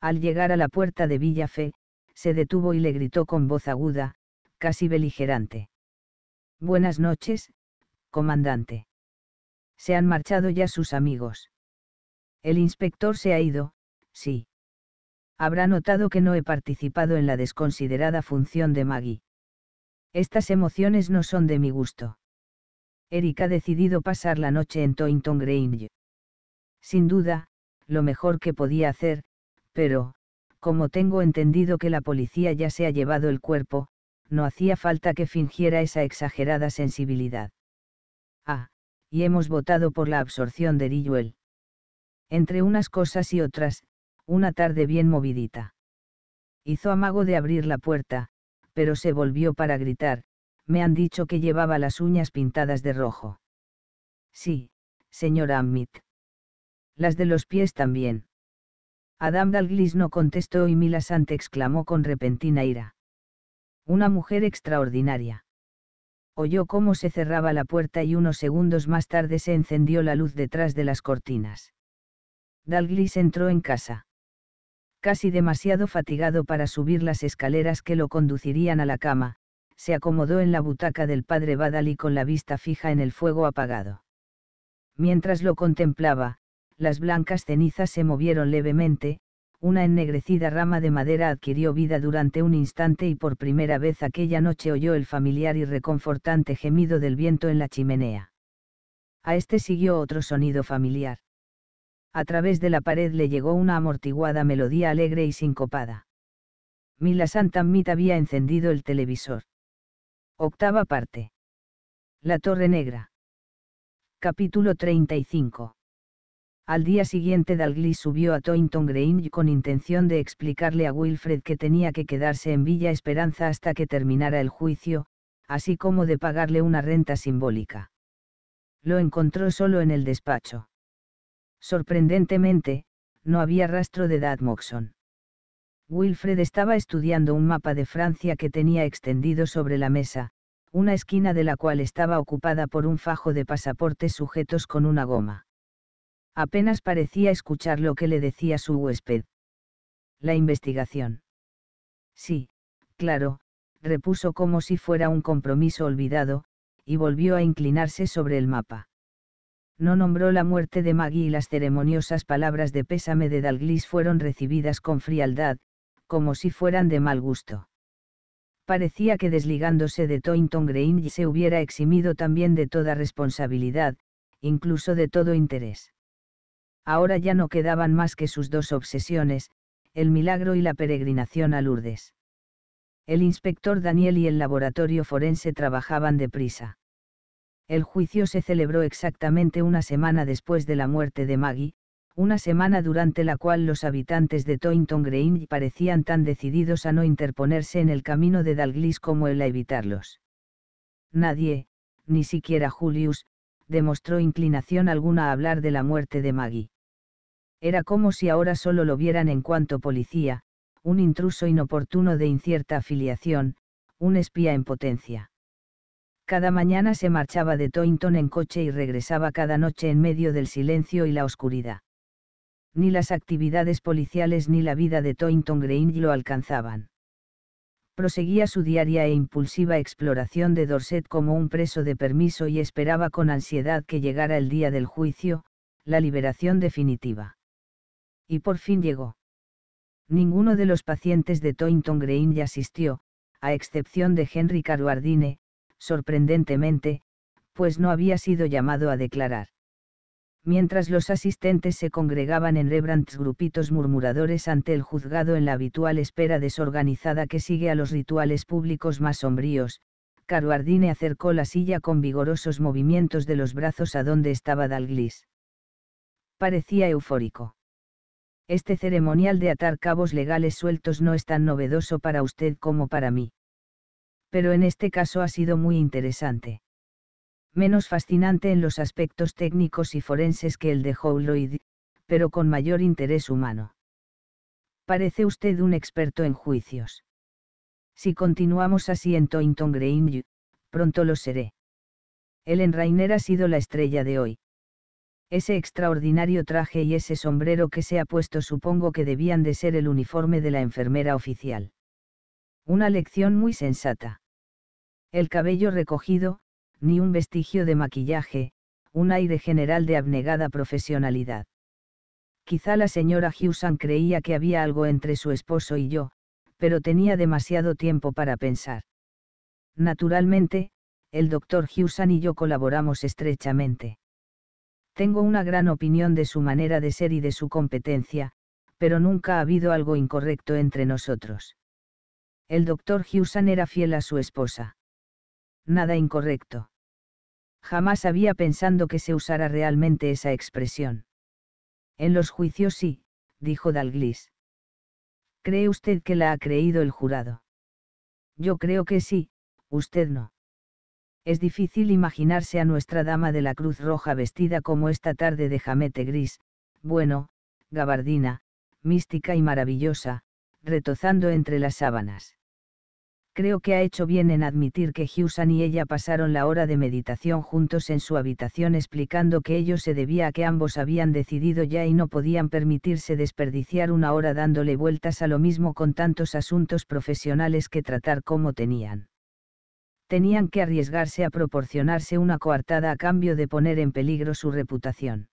Al llegar a la puerta de Fe, se detuvo y le gritó con voz aguda, casi beligerante. Buenas noches, comandante. Se han marchado ya sus amigos. El inspector se ha ido, sí habrá notado que no he participado en la desconsiderada función de Maggie. Estas emociones no son de mi gusto. Eric ha decidido pasar la noche en Toynton Grange. Sin duda, lo mejor que podía hacer, pero, como tengo entendido que la policía ya se ha llevado el cuerpo, no hacía falta que fingiera esa exagerada sensibilidad. Ah, y hemos votado por la absorción de Riyuel. Entre unas cosas y otras, una tarde bien movidita. Hizo amago de abrir la puerta, pero se volvió para gritar, me han dicho que llevaba las uñas pintadas de rojo. Sí, señora Ammit. Las de los pies también. Adam Dalglis no contestó y Milasante exclamó con repentina ira. Una mujer extraordinaria. Oyó cómo se cerraba la puerta y unos segundos más tarde se encendió la luz detrás de las cortinas. Dalglis entró en casa casi demasiado fatigado para subir las escaleras que lo conducirían a la cama, se acomodó en la butaca del padre Badali con la vista fija en el fuego apagado. Mientras lo contemplaba, las blancas cenizas se movieron levemente, una ennegrecida rama de madera adquirió vida durante un instante y por primera vez aquella noche oyó el familiar y reconfortante gemido del viento en la chimenea. A este siguió otro sonido familiar a través de la pared le llegó una amortiguada melodía alegre y sincopada. Mila Santamit había encendido el televisor. Octava parte. La Torre Negra. Capítulo 35. Al día siguiente Dalglis subió a Toynton Grange con intención de explicarle a Wilfred que tenía que quedarse en Villa Esperanza hasta que terminara el juicio, así como de pagarle una renta simbólica. Lo encontró solo en el despacho. Sorprendentemente, no había rastro de Moxon. Wilfred estaba estudiando un mapa de Francia que tenía extendido sobre la mesa, una esquina de la cual estaba ocupada por un fajo de pasaportes sujetos con una goma. Apenas parecía escuchar lo que le decía su huésped. La investigación. Sí, claro, repuso como si fuera un compromiso olvidado, y volvió a inclinarse sobre el mapa no nombró la muerte de Maggie y las ceremoniosas palabras de pésame de Dalglis fueron recibidas con frialdad, como si fueran de mal gusto. Parecía que desligándose de Toynton Green se hubiera eximido también de toda responsabilidad, incluso de todo interés. Ahora ya no quedaban más que sus dos obsesiones, el milagro y la peregrinación a Lourdes. El inspector Daniel y el laboratorio forense trabajaban deprisa el juicio se celebró exactamente una semana después de la muerte de Maggie, una semana durante la cual los habitantes de Toynton Green parecían tan decididos a no interponerse en el camino de Dalglis como el a evitarlos. Nadie, ni siquiera Julius, demostró inclinación alguna a hablar de la muerte de Maggie. Era como si ahora solo lo vieran en cuanto policía, un intruso inoportuno de incierta afiliación, un espía en potencia. Cada mañana se marchaba de Toynton en coche y regresaba cada noche en medio del silencio y la oscuridad. Ni las actividades policiales ni la vida de Toynton Green lo alcanzaban. Proseguía su diaria e impulsiva exploración de Dorset como un preso de permiso y esperaba con ansiedad que llegara el día del juicio, la liberación definitiva. Y por fin llegó. Ninguno de los pacientes de Toynton Grange asistió, a excepción de Henry Caruardine, sorprendentemente, pues no había sido llamado a declarar. Mientras los asistentes se congregaban en Rebrandts grupitos murmuradores ante el juzgado en la habitual espera desorganizada que sigue a los rituales públicos más sombríos, Caruardine acercó la silla con vigorosos movimientos de los brazos a donde estaba Dalglis. Parecía eufórico. Este ceremonial de atar cabos legales sueltos no es tan novedoso para usted como para mí pero en este caso ha sido muy interesante. Menos fascinante en los aspectos técnicos y forenses que el de Howloid, pero con mayor interés humano. Parece usted un experto en juicios. Si continuamos así en Toynton Green, pronto lo seré. Ellen Rainer ha sido la estrella de hoy. Ese extraordinario traje y ese sombrero que se ha puesto supongo que debían de ser el uniforme de la enfermera oficial. Una lección muy sensata el cabello recogido, ni un vestigio de maquillaje, un aire general de abnegada profesionalidad. Quizá la señora Hewson creía que había algo entre su esposo y yo, pero tenía demasiado tiempo para pensar. Naturalmente, el doctor Hewson y yo colaboramos estrechamente. Tengo una gran opinión de su manera de ser y de su competencia, pero nunca ha habido algo incorrecto entre nosotros. El doctor Hewson era fiel a su esposa nada incorrecto. Jamás había pensado que se usara realmente esa expresión. En los juicios sí, dijo Dalglis. ¿Cree usted que la ha creído el jurado? Yo creo que sí, usted no. Es difícil imaginarse a nuestra dama de la Cruz Roja vestida como esta tarde de jamete gris, bueno, gabardina, mística y maravillosa, retozando entre las sábanas creo que ha hecho bien en admitir que Husan y ella pasaron la hora de meditación juntos en su habitación explicando que ello se debía a que ambos habían decidido ya y no podían permitirse desperdiciar una hora dándole vueltas a lo mismo con tantos asuntos profesionales que tratar como tenían. Tenían que arriesgarse a proporcionarse una coartada a cambio de poner en peligro su reputación.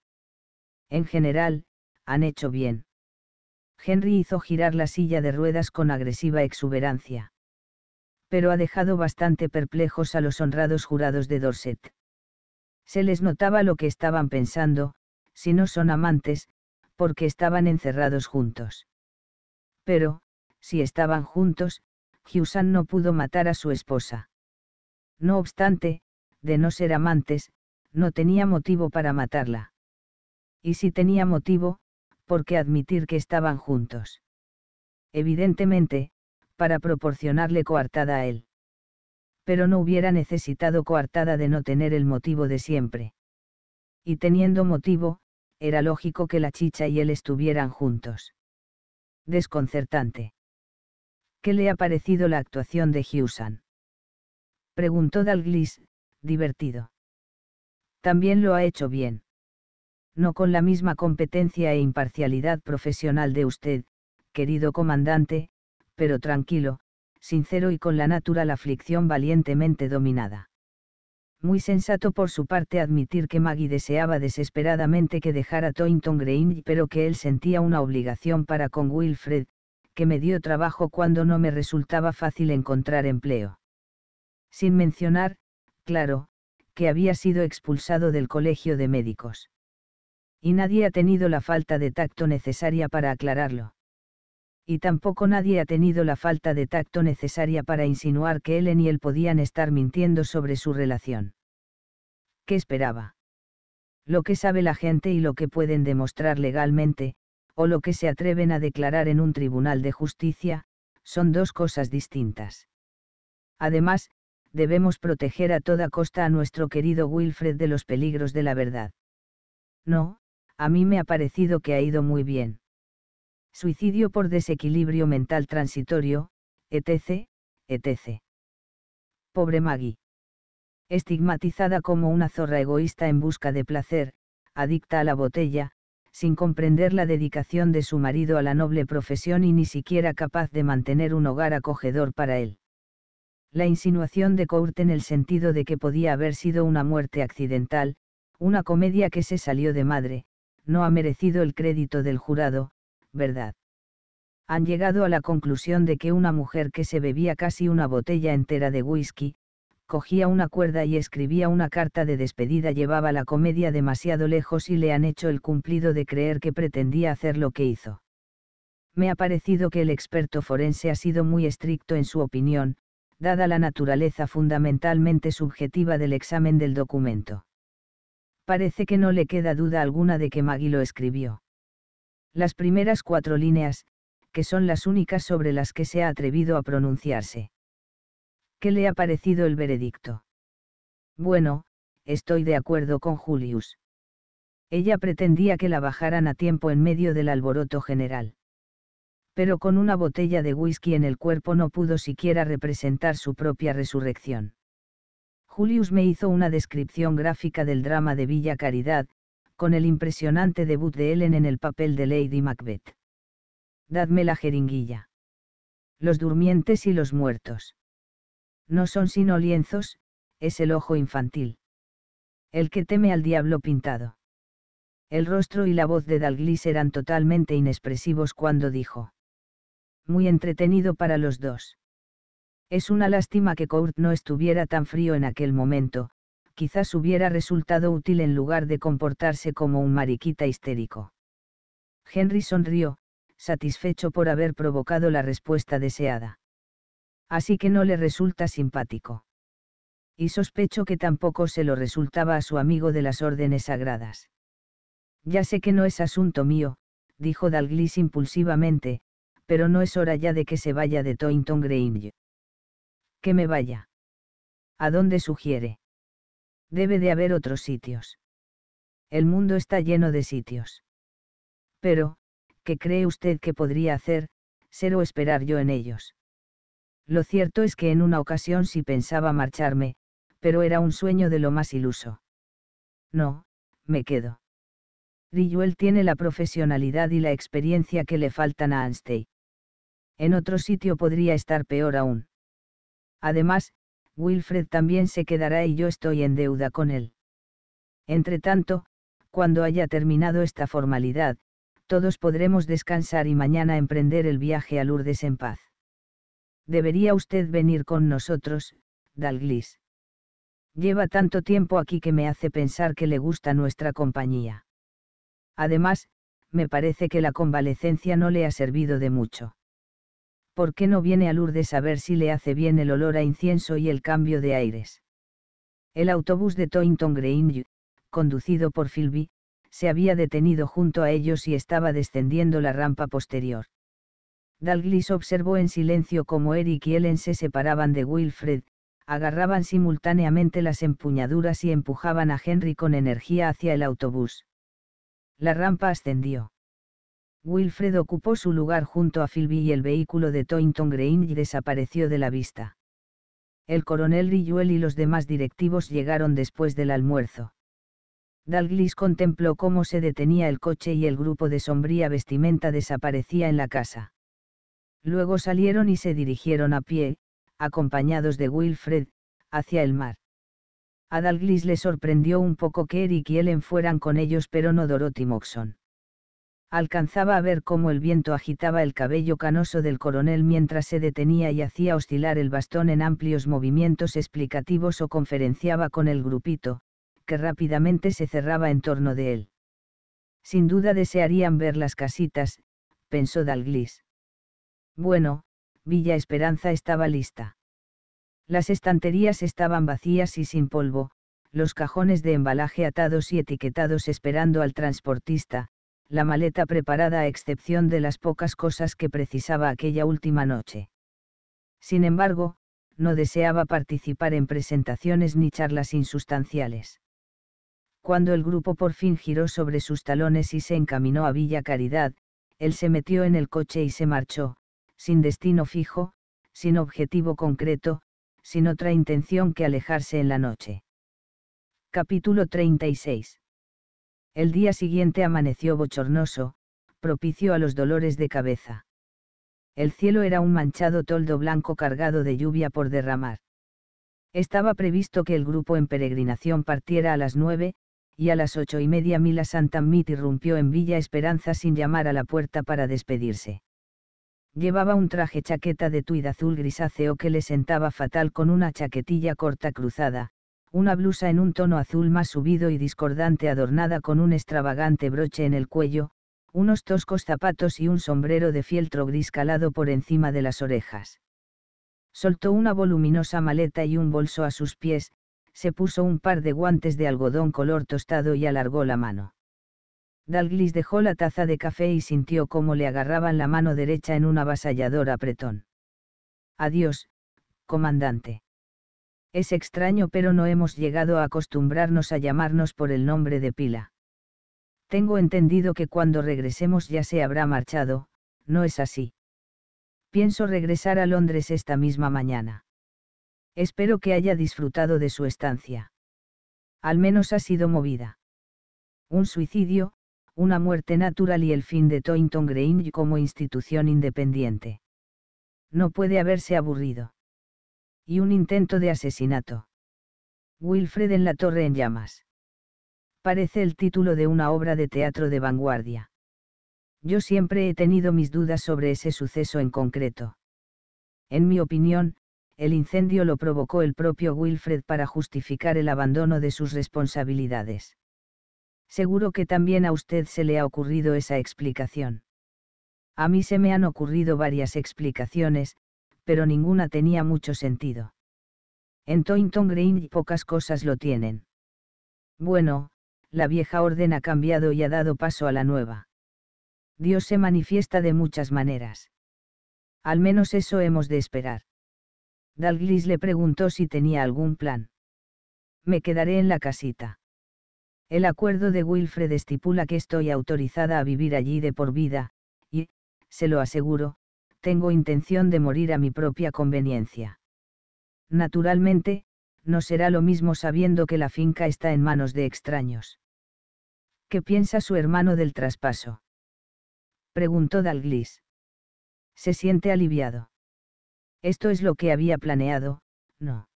En general, han hecho bien. Henry hizo girar la silla de ruedas con agresiva exuberancia pero ha dejado bastante perplejos a los honrados jurados de Dorset. Se les notaba lo que estaban pensando, si no son amantes, porque estaban encerrados juntos. Pero, si estaban juntos, Husan no pudo matar a su esposa. No obstante, de no ser amantes, no tenía motivo para matarla. Y si tenía motivo, ¿por qué admitir que estaban juntos? Evidentemente, para proporcionarle coartada a él. Pero no hubiera necesitado coartada de no tener el motivo de siempre. Y teniendo motivo, era lógico que la chicha y él estuvieran juntos. Desconcertante. ¿Qué le ha parecido la actuación de Hewson? Preguntó Dalglis, divertido. También lo ha hecho bien. No con la misma competencia e imparcialidad profesional de usted, querido comandante, pero tranquilo, sincero y con la natural aflicción valientemente dominada. Muy sensato por su parte admitir que Maggie deseaba desesperadamente que dejara Toynton Green, pero que él sentía una obligación para con Wilfred, que me dio trabajo cuando no me resultaba fácil encontrar empleo. Sin mencionar, claro, que había sido expulsado del colegio de médicos. Y nadie ha tenido la falta de tacto necesaria para aclararlo y tampoco nadie ha tenido la falta de tacto necesaria para insinuar que Ellen y él podían estar mintiendo sobre su relación. ¿Qué esperaba? Lo que sabe la gente y lo que pueden demostrar legalmente, o lo que se atreven a declarar en un tribunal de justicia, son dos cosas distintas. Además, debemos proteger a toda costa a nuestro querido Wilfred de los peligros de la verdad. No, a mí me ha parecido que ha ido muy bien suicidio por desequilibrio mental transitorio, etc., etc. Pobre Maggie. Estigmatizada como una zorra egoísta en busca de placer, adicta a la botella, sin comprender la dedicación de su marido a la noble profesión y ni siquiera capaz de mantener un hogar acogedor para él. La insinuación de Court en el sentido de que podía haber sido una muerte accidental, una comedia que se salió de madre, no ha merecido el crédito del jurado, ¿verdad? Han llegado a la conclusión de que una mujer que se bebía casi una botella entera de whisky, cogía una cuerda y escribía una carta de despedida llevaba la comedia demasiado lejos y le han hecho el cumplido de creer que pretendía hacer lo que hizo. Me ha parecido que el experto forense ha sido muy estricto en su opinión, dada la naturaleza fundamentalmente subjetiva del examen del documento. Parece que no le queda duda alguna de que Maggie lo escribió. Las primeras cuatro líneas, que son las únicas sobre las que se ha atrevido a pronunciarse. ¿Qué le ha parecido el veredicto? Bueno, estoy de acuerdo con Julius. Ella pretendía que la bajaran a tiempo en medio del alboroto general. Pero con una botella de whisky en el cuerpo no pudo siquiera representar su propia resurrección. Julius me hizo una descripción gráfica del drama de Villa Caridad, con el impresionante debut de Ellen en el papel de Lady Macbeth. Dadme la jeringuilla. Los durmientes y los muertos. No son sino lienzos, es el ojo infantil. El que teme al diablo pintado. El rostro y la voz de Dalglis eran totalmente inexpresivos cuando dijo. Muy entretenido para los dos. Es una lástima que Court no estuviera tan frío en aquel momento, quizás hubiera resultado útil en lugar de comportarse como un mariquita histérico. Henry sonrió, satisfecho por haber provocado la respuesta deseada. Así que no le resulta simpático. Y sospecho que tampoco se lo resultaba a su amigo de las órdenes sagradas. Ya sé que no es asunto mío, dijo Dalglis impulsivamente, pero no es hora ya de que se vaya de Toynton Grange. Que me vaya. ¿A dónde sugiere? Debe de haber otros sitios. El mundo está lleno de sitios. Pero, ¿qué cree usted que podría hacer, ser o esperar yo en ellos? Lo cierto es que en una ocasión sí pensaba marcharme, pero era un sueño de lo más iluso. No, me quedo. Rijuel tiene la profesionalidad y la experiencia que le faltan a Anstey. En otro sitio podría estar peor aún. Además, Wilfred también se quedará y yo estoy en deuda con él. Entretanto, cuando haya terminado esta formalidad, todos podremos descansar y mañana emprender el viaje a Lourdes en paz. Debería usted venir con nosotros, Dalglis. Lleva tanto tiempo aquí que me hace pensar que le gusta nuestra compañía. Además, me parece que la convalecencia no le ha servido de mucho. ¿por qué no viene a Lourdes a ver si le hace bien el olor a incienso y el cambio de aires? El autobús de Toynton Green, conducido por Philby, se había detenido junto a ellos y estaba descendiendo la rampa posterior. Dalglis observó en silencio cómo Eric y Ellen se separaban de Wilfred, agarraban simultáneamente las empuñaduras y empujaban a Henry con energía hacia el autobús. La rampa ascendió. Wilfred ocupó su lugar junto a Philby y el vehículo de Toynton Grange desapareció de la vista. El coronel Riuel y los demás directivos llegaron después del almuerzo. Dalglis contempló cómo se detenía el coche y el grupo de sombría vestimenta desaparecía en la casa. Luego salieron y se dirigieron a pie, acompañados de Wilfred, hacia el mar. A Dalglis le sorprendió un poco que Eric y Ellen fueran con ellos pero no Dorothy Moxon alcanzaba a ver cómo el viento agitaba el cabello canoso del coronel mientras se detenía y hacía oscilar el bastón en amplios movimientos explicativos o conferenciaba con el grupito, que rápidamente se cerraba en torno de él. Sin duda desearían ver las casitas, pensó Dalglis. Bueno, Villa Esperanza estaba lista. Las estanterías estaban vacías y sin polvo, los cajones de embalaje atados y etiquetados esperando al transportista, la maleta preparada a excepción de las pocas cosas que precisaba aquella última noche. Sin embargo, no deseaba participar en presentaciones ni charlas insustanciales. Cuando el grupo por fin giró sobre sus talones y se encaminó a Villa Caridad, él se metió en el coche y se marchó, sin destino fijo, sin objetivo concreto, sin otra intención que alejarse en la noche. Capítulo 36 el día siguiente amaneció bochornoso, propicio a los dolores de cabeza. El cielo era un manchado toldo blanco cargado de lluvia por derramar. Estaba previsto que el grupo en peregrinación partiera a las nueve, y a las ocho y media Mila Santamit irrumpió en Villa Esperanza sin llamar a la puerta para despedirse. Llevaba un traje chaqueta de tuid azul grisáceo que le sentaba fatal con una chaquetilla corta cruzada, una blusa en un tono azul más subido y discordante adornada con un extravagante broche en el cuello, unos toscos zapatos y un sombrero de fieltro gris calado por encima de las orejas. Soltó una voluminosa maleta y un bolso a sus pies, se puso un par de guantes de algodón color tostado y alargó la mano. Dalglis dejó la taza de café y sintió cómo le agarraban la mano derecha en un avasallador apretón. Adiós, comandante. Es extraño pero no hemos llegado a acostumbrarnos a llamarnos por el nombre de pila. Tengo entendido que cuando regresemos ya se habrá marchado, no es así. Pienso regresar a Londres esta misma mañana. Espero que haya disfrutado de su estancia. Al menos ha sido movida. Un suicidio, una muerte natural y el fin de Toynton Green como institución independiente. No puede haberse aburrido y un intento de asesinato. Wilfred en la Torre en llamas. Parece el título de una obra de teatro de vanguardia. Yo siempre he tenido mis dudas sobre ese suceso en concreto. En mi opinión, el incendio lo provocó el propio Wilfred para justificar el abandono de sus responsabilidades. Seguro que también a usted se le ha ocurrido esa explicación. A mí se me han ocurrido varias explicaciones, pero ninguna tenía mucho sentido. En Toynton Green pocas cosas lo tienen. Bueno, la vieja orden ha cambiado y ha dado paso a la nueva. Dios se manifiesta de muchas maneras. Al menos eso hemos de esperar. Dalglis le preguntó si tenía algún plan. Me quedaré en la casita. El acuerdo de Wilfred estipula que estoy autorizada a vivir allí de por vida, y, se lo aseguro, tengo intención de morir a mi propia conveniencia. Naturalmente, no será lo mismo sabiendo que la finca está en manos de extraños. ¿Qué piensa su hermano del traspaso? Preguntó Dalglis. Se siente aliviado. Esto es lo que había planeado, no.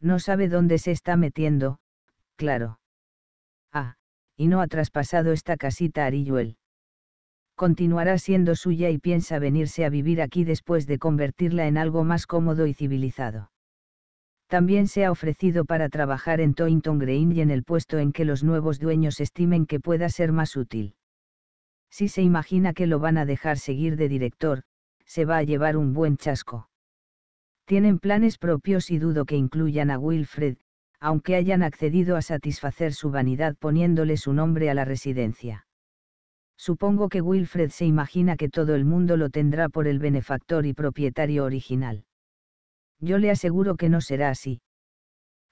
No sabe dónde se está metiendo, claro. Ah, y no ha traspasado esta casita a continuará siendo suya y piensa venirse a vivir aquí después de convertirla en algo más cómodo y civilizado. También se ha ofrecido para trabajar en Toynton Green y en el puesto en que los nuevos dueños estimen que pueda ser más útil. Si se imagina que lo van a dejar seguir de director, se va a llevar un buen chasco. Tienen planes propios y dudo que incluyan a Wilfred, aunque hayan accedido a satisfacer su vanidad poniéndole su nombre a la residencia. Supongo que Wilfred se imagina que todo el mundo lo tendrá por el benefactor y propietario original. Yo le aseguro que no será así.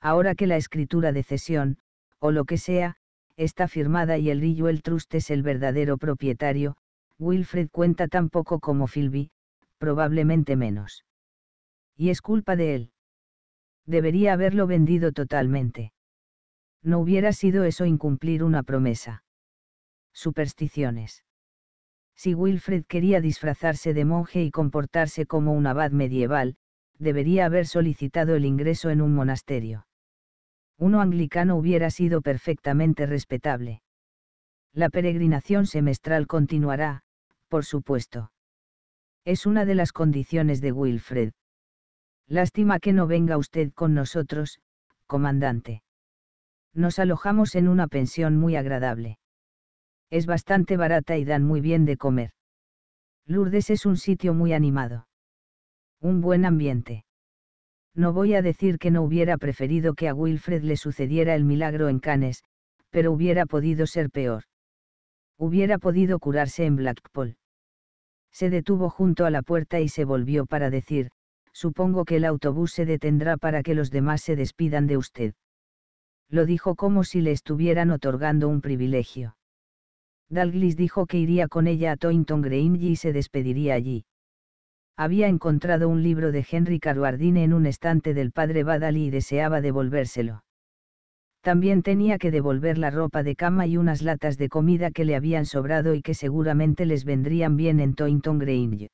Ahora que la escritura de cesión, o lo que sea, está firmada y el El Trust es el verdadero propietario, Wilfred cuenta tan poco como Philby, probablemente menos. Y es culpa de él. Debería haberlo vendido totalmente. No hubiera sido eso incumplir una promesa supersticiones. Si Wilfred quería disfrazarse de monje y comportarse como un abad medieval, debería haber solicitado el ingreso en un monasterio. Uno anglicano hubiera sido perfectamente respetable. La peregrinación semestral continuará, por supuesto. Es una de las condiciones de Wilfred. Lástima que no venga usted con nosotros, comandante. Nos alojamos en una pensión muy agradable. Es bastante barata y dan muy bien de comer. Lourdes es un sitio muy animado. Un buen ambiente. No voy a decir que no hubiera preferido que a Wilfred le sucediera el milagro en Canes, pero hubiera podido ser peor. Hubiera podido curarse en Blackpool. Se detuvo junto a la puerta y se volvió para decir, supongo que el autobús se detendrá para que los demás se despidan de usted. Lo dijo como si le estuvieran otorgando un privilegio. Dalglis dijo que iría con ella a Toynton Grange y se despediría allí. Había encontrado un libro de Henry Caruardine en un estante del padre Badali y deseaba devolvérselo. También tenía que devolver la ropa de cama y unas latas de comida que le habían sobrado y que seguramente les vendrían bien en Toynton Grange.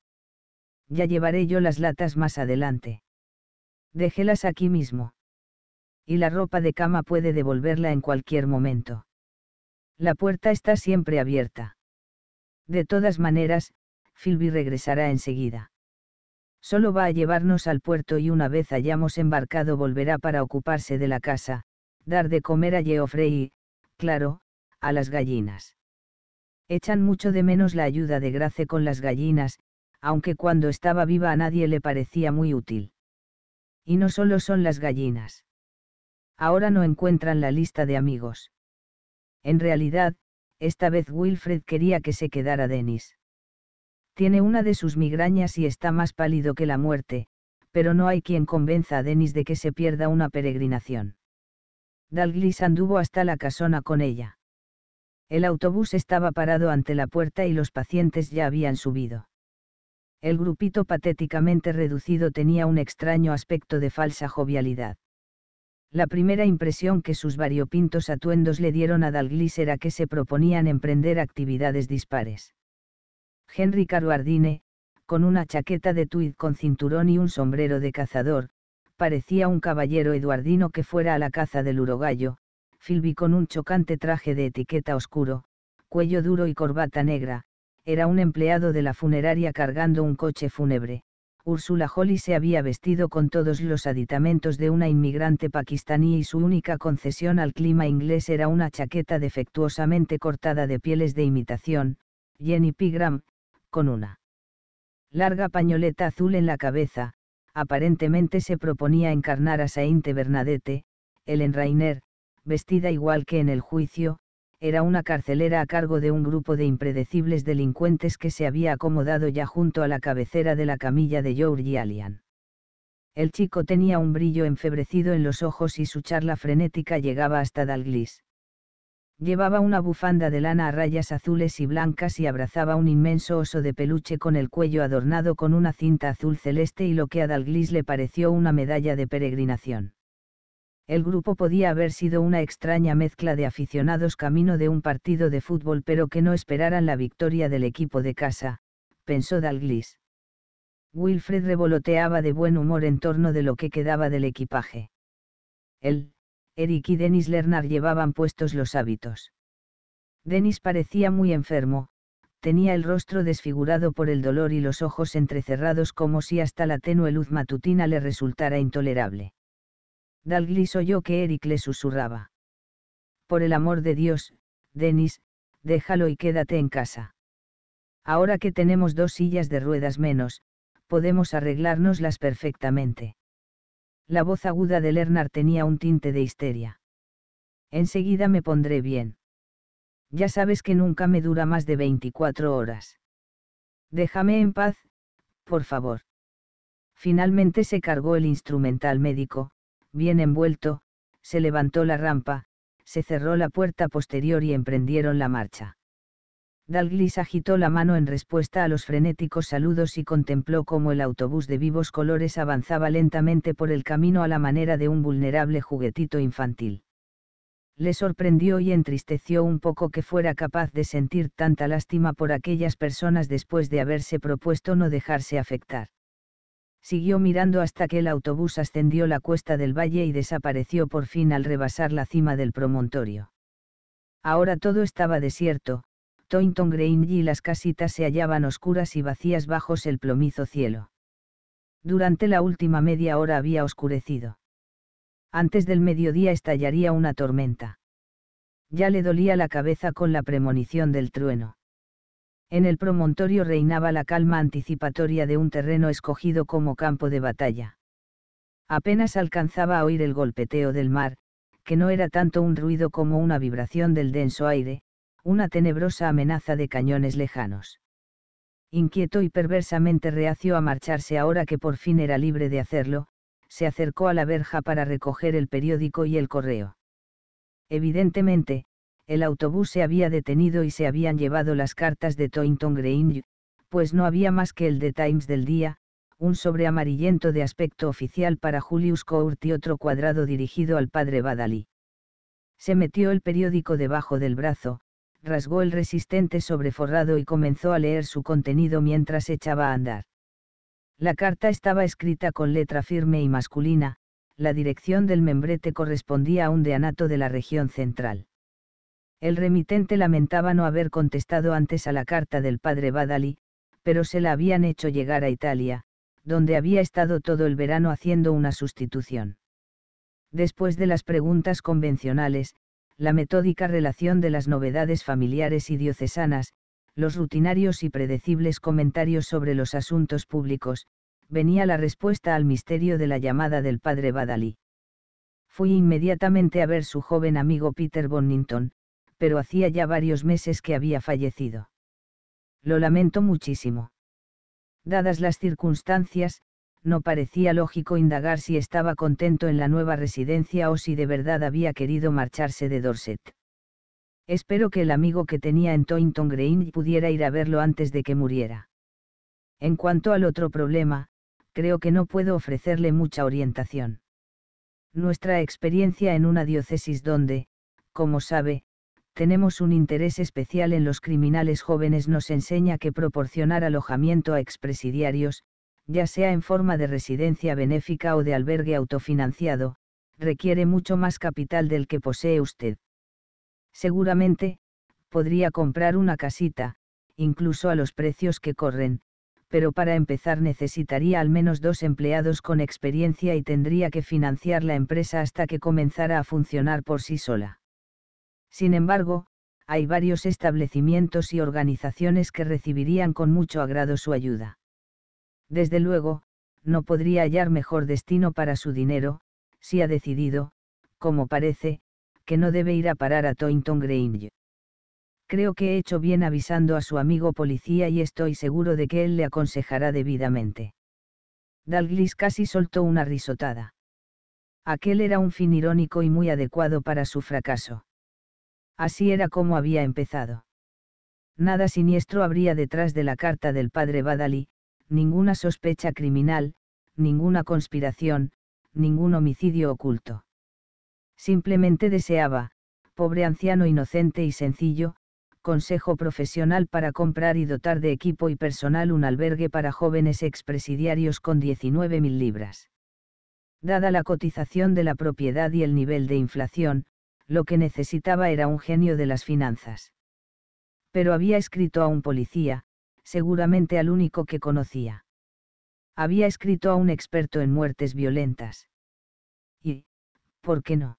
Ya llevaré yo las latas más adelante. Déjelas aquí mismo. Y la ropa de cama puede devolverla en cualquier momento la puerta está siempre abierta. De todas maneras, Philby regresará enseguida. Solo va a llevarnos al puerto y una vez hayamos embarcado volverá para ocuparse de la casa, dar de comer a Geoffrey y, claro, a las gallinas. Echan mucho de menos la ayuda de Grace con las gallinas, aunque cuando estaba viva a nadie le parecía muy útil. Y no solo son las gallinas. Ahora no encuentran la lista de amigos. En realidad, esta vez Wilfred quería que se quedara Denis. Tiene una de sus migrañas y está más pálido que la muerte, pero no hay quien convenza a Denis de que se pierda una peregrinación. Dalglis anduvo hasta la casona con ella. El autobús estaba parado ante la puerta y los pacientes ya habían subido. El grupito patéticamente reducido tenía un extraño aspecto de falsa jovialidad. La primera impresión que sus variopintos atuendos le dieron a Dalglis era que se proponían emprender actividades dispares. Henry Caruardine, con una chaqueta de tweed con cinturón y un sombrero de cazador, parecía un caballero eduardino que fuera a la caza del urogallo, Philby con un chocante traje de etiqueta oscuro, cuello duro y corbata negra, era un empleado de la funeraria cargando un coche fúnebre. Úrsula Holly se había vestido con todos los aditamentos de una inmigrante pakistaní y su única concesión al clima inglés era una chaqueta defectuosamente cortada de pieles de imitación, Jenny Pigram, con una larga pañoleta azul en la cabeza, aparentemente se proponía encarnar a Sainte Bernadette, el enrainer, vestida igual que en el juicio, era una carcelera a cargo de un grupo de impredecibles delincuentes que se había acomodado ya junto a la cabecera de la camilla de Georgi Allian. El chico tenía un brillo enfebrecido en los ojos y su charla frenética llegaba hasta Dalglis. Llevaba una bufanda de lana a rayas azules y blancas y abrazaba un inmenso oso de peluche con el cuello adornado con una cinta azul celeste y lo que a Dalglis le pareció una medalla de peregrinación. El grupo podía haber sido una extraña mezcla de aficionados camino de un partido de fútbol pero que no esperaran la victoria del equipo de casa, pensó Dalglis. Wilfred revoloteaba de buen humor en torno de lo que quedaba del equipaje. Él, Eric y Dennis Lernard llevaban puestos los hábitos. Dennis parecía muy enfermo, tenía el rostro desfigurado por el dolor y los ojos entrecerrados como si hasta la tenue luz matutina le resultara intolerable. Dalglis oyó que Eric le susurraba. Por el amor de Dios, Denis, déjalo y quédate en casa. Ahora que tenemos dos sillas de ruedas menos, podemos arreglárnoslas perfectamente. La voz aguda de Lernar tenía un tinte de histeria. Enseguida me pondré bien. Ya sabes que nunca me dura más de 24 horas. Déjame en paz, por favor. Finalmente se cargó el instrumental médico, bien envuelto, se levantó la rampa, se cerró la puerta posterior y emprendieron la marcha. Dalglis agitó la mano en respuesta a los frenéticos saludos y contempló cómo el autobús de vivos colores avanzaba lentamente por el camino a la manera de un vulnerable juguetito infantil. Le sorprendió y entristeció un poco que fuera capaz de sentir tanta lástima por aquellas personas después de haberse propuesto no dejarse afectar siguió mirando hasta que el autobús ascendió la cuesta del valle y desapareció por fin al rebasar la cima del promontorio. Ahora todo estaba desierto, Toynton Grange y las casitas se hallaban oscuras y vacías bajo el plomizo cielo. Durante la última media hora había oscurecido. Antes del mediodía estallaría una tormenta. Ya le dolía la cabeza con la premonición del trueno. En el promontorio reinaba la calma anticipatoria de un terreno escogido como campo de batalla. Apenas alcanzaba a oír el golpeteo del mar, que no era tanto un ruido como una vibración del denso aire, una tenebrosa amenaza de cañones lejanos. Inquieto y perversamente reacio a marcharse ahora que por fin era libre de hacerlo, se acercó a la verja para recoger el periódico y el correo. Evidentemente, el autobús se había detenido y se habían llevado las cartas de Toynton Green, pues no había más que el de Times del día, un sobre amarillento de aspecto oficial para Julius Court y otro cuadrado dirigido al padre Badali. Se metió el periódico debajo del brazo, rasgó el resistente sobreforrado y comenzó a leer su contenido mientras echaba a andar. La carta estaba escrita con letra firme y masculina, la dirección del membrete correspondía a un deanato de la región central. El remitente lamentaba no haber contestado antes a la carta del padre Badali, pero se la habían hecho llegar a Italia, donde había estado todo el verano haciendo una sustitución. Después de las preguntas convencionales, la metódica relación de las novedades familiares y diocesanas, los rutinarios y predecibles comentarios sobre los asuntos públicos, venía la respuesta al misterio de la llamada del padre Badalí. Fui inmediatamente a ver su joven amigo Peter Bonnington, pero hacía ya varios meses que había fallecido. Lo lamento muchísimo. Dadas las circunstancias, no parecía lógico indagar si estaba contento en la nueva residencia o si de verdad había querido marcharse de Dorset. Espero que el amigo que tenía en Toynton Green pudiera ir a verlo antes de que muriera. En cuanto al otro problema, creo que no puedo ofrecerle mucha orientación. Nuestra experiencia en una diócesis donde, como sabe, tenemos un interés especial en los criminales jóvenes nos enseña que proporcionar alojamiento a expresidiarios, ya sea en forma de residencia benéfica o de albergue autofinanciado, requiere mucho más capital del que posee usted. Seguramente, podría comprar una casita, incluso a los precios que corren, pero para empezar necesitaría al menos dos empleados con experiencia y tendría que financiar la empresa hasta que comenzara a funcionar por sí sola. Sin embargo, hay varios establecimientos y organizaciones que recibirían con mucho agrado su ayuda. Desde luego, no podría hallar mejor destino para su dinero, si ha decidido, como parece, que no debe ir a parar a Toynton Grange. Creo que he hecho bien avisando a su amigo policía y estoy seguro de que él le aconsejará debidamente. Dalglis casi soltó una risotada. Aquel era un fin irónico y muy adecuado para su fracaso. Así era como había empezado. Nada siniestro habría detrás de la carta del padre Badali, ninguna sospecha criminal, ninguna conspiración, ningún homicidio oculto. Simplemente deseaba, pobre anciano inocente y sencillo, consejo profesional para comprar y dotar de equipo y personal un albergue para jóvenes expresidiarios con 19.000 libras. Dada la cotización de la propiedad y el nivel de inflación, lo que necesitaba era un genio de las finanzas. Pero había escrito a un policía, seguramente al único que conocía. Había escrito a un experto en muertes violentas. Y, ¿por qué no?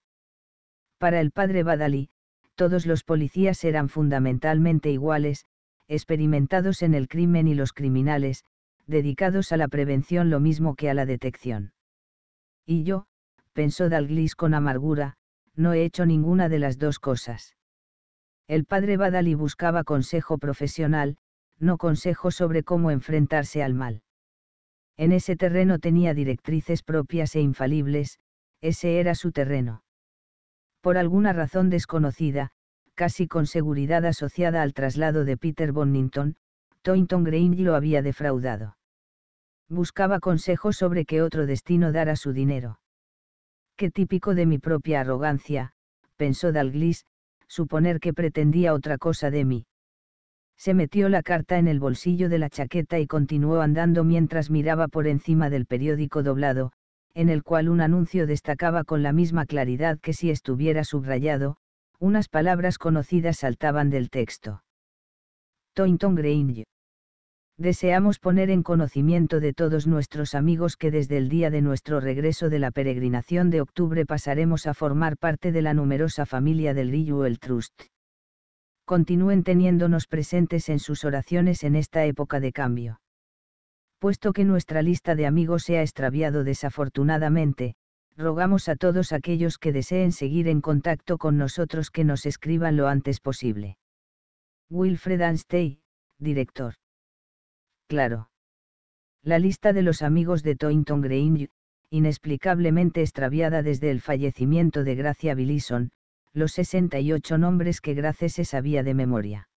Para el padre Badalí, todos los policías eran fundamentalmente iguales, experimentados en el crimen y los criminales, dedicados a la prevención lo mismo que a la detección. Y yo, pensó Dalglis con amargura, no he hecho ninguna de las dos cosas. El padre Badali buscaba consejo profesional, no consejo sobre cómo enfrentarse al mal. En ese terreno tenía directrices propias e infalibles, ese era su terreno. Por alguna razón desconocida, casi con seguridad asociada al traslado de Peter Bonnington, Toynton Grange lo había defraudado. Buscaba consejo sobre qué otro destino dar a su dinero. Qué típico de mi propia arrogancia, pensó Dalglis, suponer que pretendía otra cosa de mí. Se metió la carta en el bolsillo de la chaqueta y continuó andando mientras miraba por encima del periódico doblado, en el cual un anuncio destacaba con la misma claridad que si estuviera subrayado, unas palabras conocidas saltaban del texto. Toynton Grange deseamos poner en conocimiento de todos nuestros amigos que desde el día de nuestro regreso de la peregrinación de octubre pasaremos a formar parte de la numerosa familia del el Trust. Continúen teniéndonos presentes en sus oraciones en esta época de cambio. Puesto que nuestra lista de amigos se ha extraviado desafortunadamente, rogamos a todos aquellos que deseen seguir en contacto con nosotros que nos escriban lo antes posible. Wilfred Anstey, director claro. La lista de los amigos de Toynton Green, inexplicablemente extraviada desde el fallecimiento de Gracia Billison, los 68 nombres que Grace se sabía de memoria.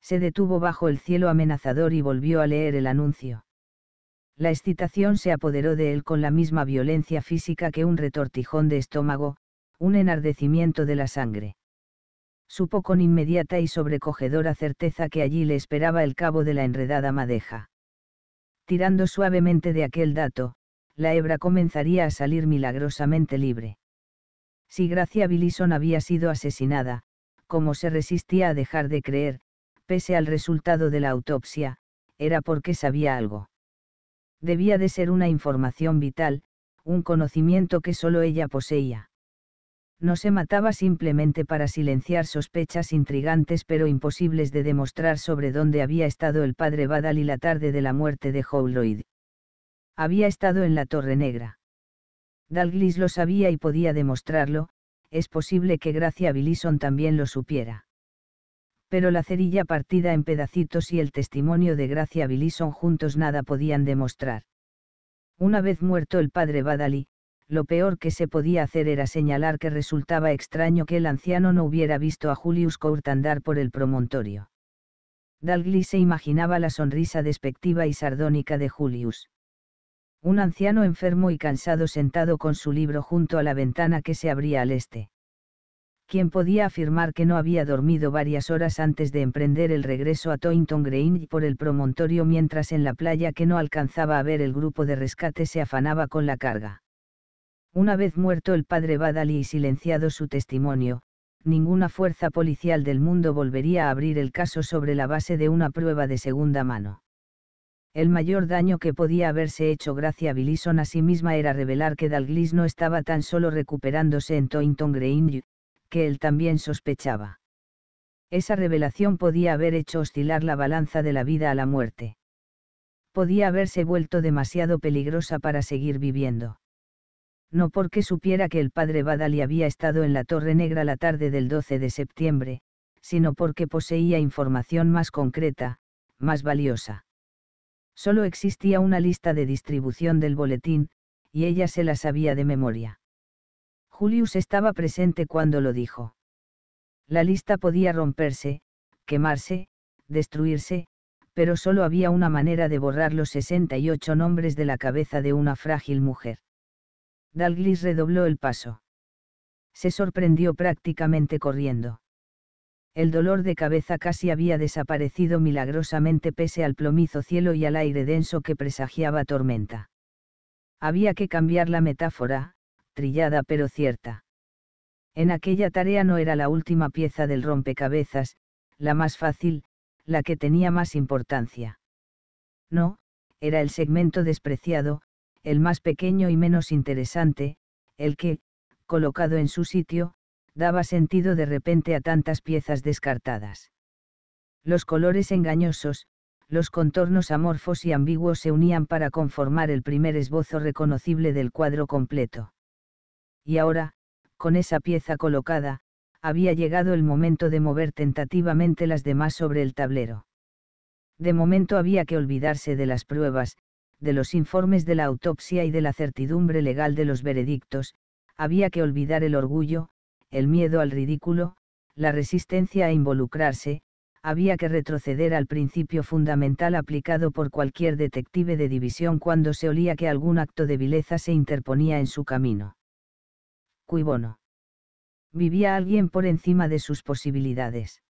Se detuvo bajo el cielo amenazador y volvió a leer el anuncio. La excitación se apoderó de él con la misma violencia física que un retortijón de estómago, un enardecimiento de la sangre supo con inmediata y sobrecogedora certeza que allí le esperaba el cabo de la enredada madeja. Tirando suavemente de aquel dato, la hebra comenzaría a salir milagrosamente libre. Si Gracia Billison había sido asesinada, como se resistía a dejar de creer, pese al resultado de la autopsia, era porque sabía algo. Debía de ser una información vital, un conocimiento que solo ella poseía no se mataba simplemente para silenciar sospechas intrigantes pero imposibles de demostrar sobre dónde había estado el padre badali la tarde de la muerte de howloyd Había estado en la Torre Negra. Dalglis lo sabía y podía demostrarlo, es posible que Gracia Billison también lo supiera. Pero la cerilla partida en pedacitos y el testimonio de Gracia Billison juntos nada podían demostrar. Una vez muerto el padre Badali, lo peor que se podía hacer era señalar que resultaba extraño que el anciano no hubiera visto a Julius Court andar por el promontorio. Dalgli se imaginaba la sonrisa despectiva y sardónica de Julius. Un anciano enfermo y cansado sentado con su libro junto a la ventana que se abría al este. ¿Quién podía afirmar que no había dormido varias horas antes de emprender el regreso a Toynton Green por el promontorio mientras en la playa que no alcanzaba a ver el grupo de rescate se afanaba con la carga? Una vez muerto el padre Badali y silenciado su testimonio, ninguna fuerza policial del mundo volvería a abrir el caso sobre la base de una prueba de segunda mano. El mayor daño que podía haberse hecho Gracia Billison a sí misma era revelar que Dalglis no estaba tan solo recuperándose en Toynton Grange, que él también sospechaba. Esa revelación podía haber hecho oscilar la balanza de la vida a la muerte. Podía haberse vuelto demasiado peligrosa para seguir viviendo no porque supiera que el padre Badali había estado en la Torre Negra la tarde del 12 de septiembre, sino porque poseía información más concreta, más valiosa. Solo existía una lista de distribución del boletín, y ella se la sabía de memoria. Julius estaba presente cuando lo dijo. La lista podía romperse, quemarse, destruirse, pero solo había una manera de borrar los 68 nombres de la cabeza de una frágil mujer. Dalglis redobló el paso. Se sorprendió prácticamente corriendo. El dolor de cabeza casi había desaparecido milagrosamente pese al plomizo cielo y al aire denso que presagiaba tormenta. Había que cambiar la metáfora, trillada pero cierta. En aquella tarea no era la última pieza del rompecabezas, la más fácil, la que tenía más importancia. No, era el segmento despreciado, el más pequeño y menos interesante, el que, colocado en su sitio, daba sentido de repente a tantas piezas descartadas. Los colores engañosos, los contornos amorfos y ambiguos se unían para conformar el primer esbozo reconocible del cuadro completo. Y ahora, con esa pieza colocada, había llegado el momento de mover tentativamente las demás sobre el tablero. De momento había que olvidarse de las pruebas, de los informes de la autopsia y de la certidumbre legal de los veredictos, había que olvidar el orgullo, el miedo al ridículo, la resistencia a involucrarse, había que retroceder al principio fundamental aplicado por cualquier detective de división cuando se olía que algún acto de vileza se interponía en su camino. Cui bono. Vivía alguien por encima de sus posibilidades.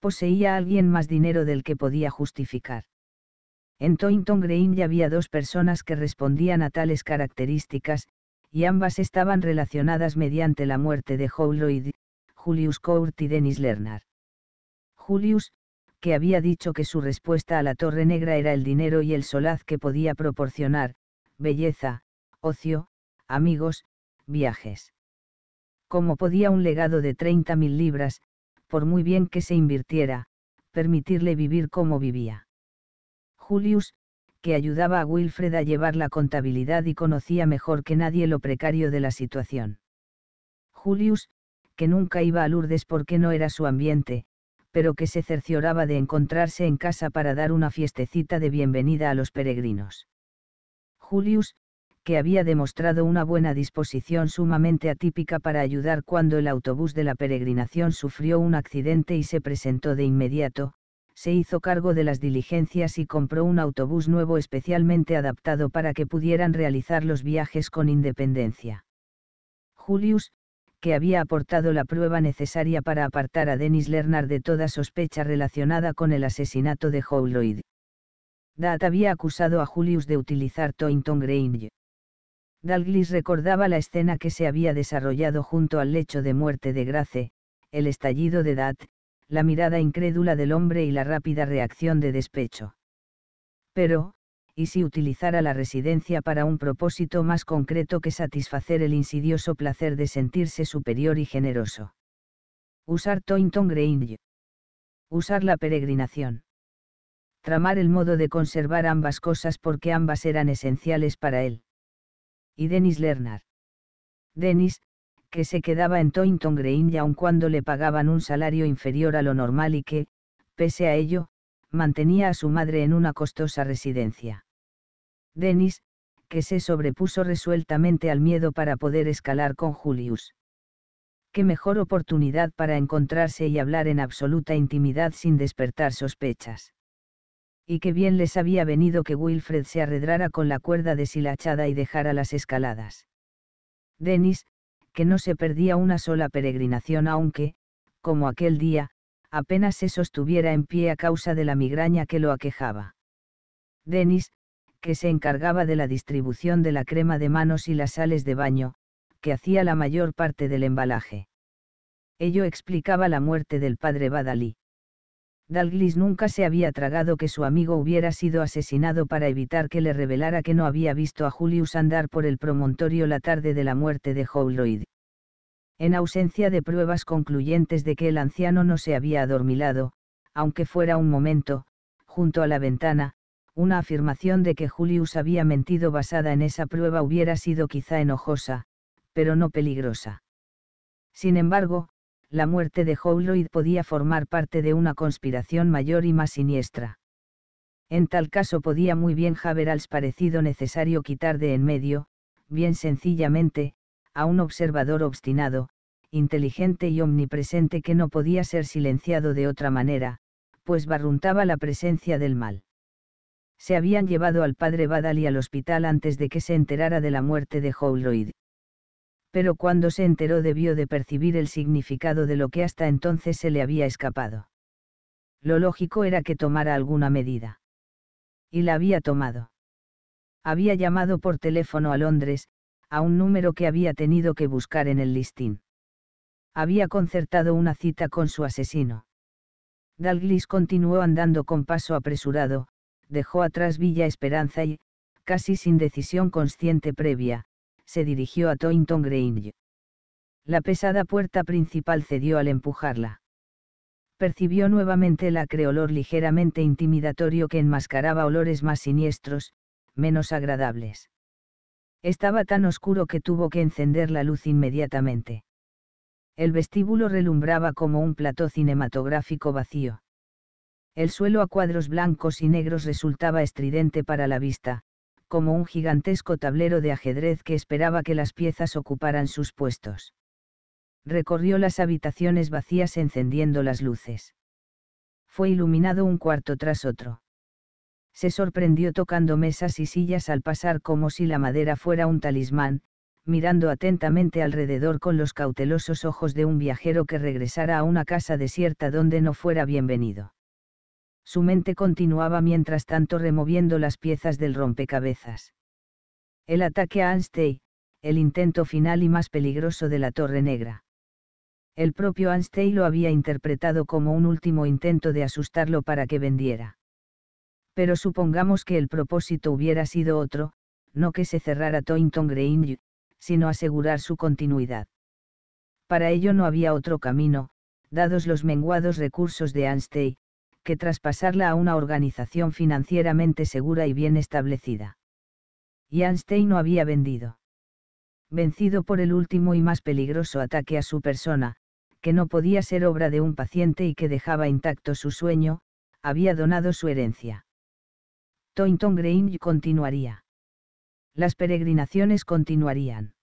Poseía alguien más dinero del que podía justificar. En Toynton Green ya había dos personas que respondían a tales características, y ambas estaban relacionadas mediante la muerte de Lloyd, Julius Court y Dennis Lerner. Julius, que había dicho que su respuesta a la Torre Negra era el dinero y el solaz que podía proporcionar, belleza, ocio, amigos, viajes. Como podía un legado de 30.000 libras, por muy bien que se invirtiera, permitirle vivir como vivía? Julius, que ayudaba a Wilfred a llevar la contabilidad y conocía mejor que nadie lo precario de la situación. Julius, que nunca iba a Lourdes porque no era su ambiente, pero que se cercioraba de encontrarse en casa para dar una fiestecita de bienvenida a los peregrinos. Julius, que había demostrado una buena disposición sumamente atípica para ayudar cuando el autobús de la peregrinación sufrió un accidente y se presentó de inmediato, se hizo cargo de las diligencias y compró un autobús nuevo especialmente adaptado para que pudieran realizar los viajes con independencia. Julius, que había aportado la prueba necesaria para apartar a Dennis Lerner de toda sospecha relacionada con el asesinato de Howlroyd. Dat había acusado a Julius de utilizar Toynton Grange. Dalglis recordaba la escena que se había desarrollado junto al lecho de muerte de Grace, el estallido de Dat, la mirada incrédula del hombre y la rápida reacción de despecho. Pero, ¿y si utilizara la residencia para un propósito más concreto que satisfacer el insidioso placer de sentirse superior y generoso? Usar Toynton Grange. Usar la peregrinación. Tramar el modo de conservar ambas cosas porque ambas eran esenciales para él. Y Denis Lerner. Denis, que se quedaba en Toynton Green y aun cuando le pagaban un salario inferior a lo normal y que, pese a ello, mantenía a su madre en una costosa residencia. Dennis, que se sobrepuso resueltamente al miedo para poder escalar con Julius. Qué mejor oportunidad para encontrarse y hablar en absoluta intimidad sin despertar sospechas. Y qué bien les había venido que Wilfred se arredrara con la cuerda deshilachada y dejara las escaladas. Dennis, que no se perdía una sola peregrinación aunque, como aquel día, apenas se sostuviera en pie a causa de la migraña que lo aquejaba. Denis, que se encargaba de la distribución de la crema de manos y las sales de baño, que hacía la mayor parte del embalaje. Ello explicaba la muerte del padre Badalí. Dalglis nunca se había tragado que su amigo hubiera sido asesinado para evitar que le revelara que no había visto a Julius andar por el promontorio la tarde de la muerte de Howlroid. En ausencia de pruebas concluyentes de que el anciano no se había adormilado, aunque fuera un momento, junto a la ventana, una afirmación de que Julius había mentido basada en esa prueba hubiera sido quizá enojosa, pero no peligrosa. Sin embargo, la muerte de Howlroyd podía formar parte de una conspiración mayor y más siniestra. En tal caso podía muy bien haberles parecido necesario quitar de en medio, bien sencillamente, a un observador obstinado, inteligente y omnipresente que no podía ser silenciado de otra manera, pues barruntaba la presencia del mal. Se habían llevado al padre Badali al hospital antes de que se enterara de la muerte de Howlroyd pero cuando se enteró debió de percibir el significado de lo que hasta entonces se le había escapado. Lo lógico era que tomara alguna medida. Y la había tomado. Había llamado por teléfono a Londres, a un número que había tenido que buscar en el listín. Había concertado una cita con su asesino. Dalglis continuó andando con paso apresurado, dejó atrás Villa Esperanza y, casi sin decisión consciente previa, se dirigió a Toynton Grange. La pesada puerta principal cedió al empujarla. Percibió nuevamente el olor ligeramente intimidatorio que enmascaraba olores más siniestros, menos agradables. Estaba tan oscuro que tuvo que encender la luz inmediatamente. El vestíbulo relumbraba como un plató cinematográfico vacío. El suelo a cuadros blancos y negros resultaba estridente para la vista, como un gigantesco tablero de ajedrez que esperaba que las piezas ocuparan sus puestos. Recorrió las habitaciones vacías encendiendo las luces. Fue iluminado un cuarto tras otro. Se sorprendió tocando mesas y sillas al pasar como si la madera fuera un talismán, mirando atentamente alrededor con los cautelosos ojos de un viajero que regresara a una casa desierta donde no fuera bienvenido. Su mente continuaba mientras tanto removiendo las piezas del rompecabezas. El ataque a Anstey, el intento final y más peligroso de la Torre Negra. El propio Anstey lo había interpretado como un último intento de asustarlo para que vendiera. Pero supongamos que el propósito hubiera sido otro, no que se cerrara Toynton Grange, sino asegurar su continuidad. Para ello no había otro camino, dados los menguados recursos de Anstey, que traspasarla a una organización financieramente segura y bien establecida. Y Einstein no había vendido. Vencido por el último y más peligroso ataque a su persona, que no podía ser obra de un paciente y que dejaba intacto su sueño, había donado su herencia. Toynton Grange continuaría. Las peregrinaciones continuarían.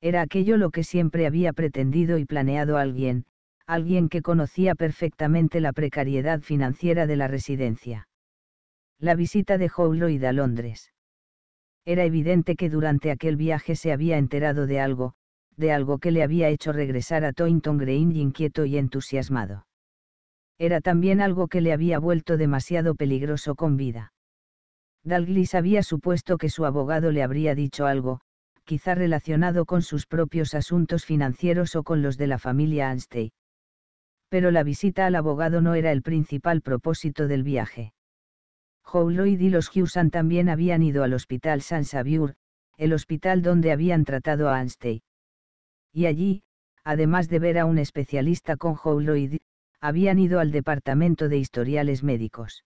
Era aquello lo que siempre había pretendido y planeado alguien, alguien que conocía perfectamente la precariedad financiera de la residencia. La visita de Howlroyd a Londres. Era evidente que durante aquel viaje se había enterado de algo, de algo que le había hecho regresar a Toynton green inquieto y entusiasmado. Era también algo que le había vuelto demasiado peligroso con vida. Dalglis había supuesto que su abogado le habría dicho algo, quizá relacionado con sus propios asuntos financieros o con los de la familia Anstey pero la visita al abogado no era el principal propósito del viaje. Howloyd y los Hewson también habían ido al hospital San Xavier, el hospital donde habían tratado a Anstey. Y allí, además de ver a un especialista con Howlroyd, habían ido al departamento de historiales médicos.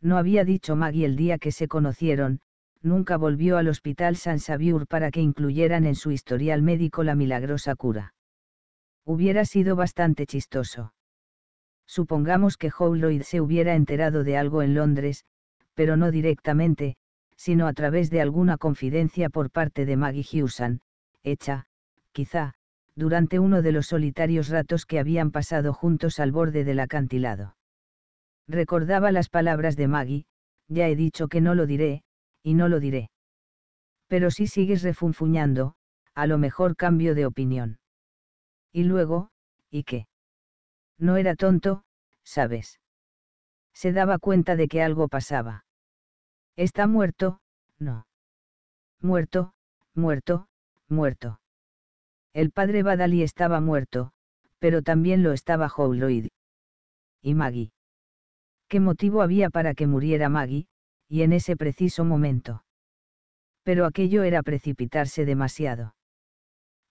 No había dicho Maggie el día que se conocieron, nunca volvió al hospital San Saviur para que incluyeran en su historial médico la milagrosa cura. Hubiera sido bastante chistoso. Supongamos que Howlroyd se hubiera enterado de algo en Londres, pero no directamente, sino a través de alguna confidencia por parte de Maggie Hewson, hecha, quizá, durante uno de los solitarios ratos que habían pasado juntos al borde del acantilado. Recordaba las palabras de Maggie, ya he dicho que no lo diré, y no lo diré. Pero si sigues refunfuñando, a lo mejor cambio de opinión. Y luego, ¿y qué? No era tonto, ¿sabes? Se daba cuenta de que algo pasaba. Está muerto, no. Muerto, muerto, muerto. El padre Badali estaba muerto, pero también lo estaba Howloid. Y Maggie. ¿Qué motivo había para que muriera Maggie, y en ese preciso momento? Pero aquello era precipitarse demasiado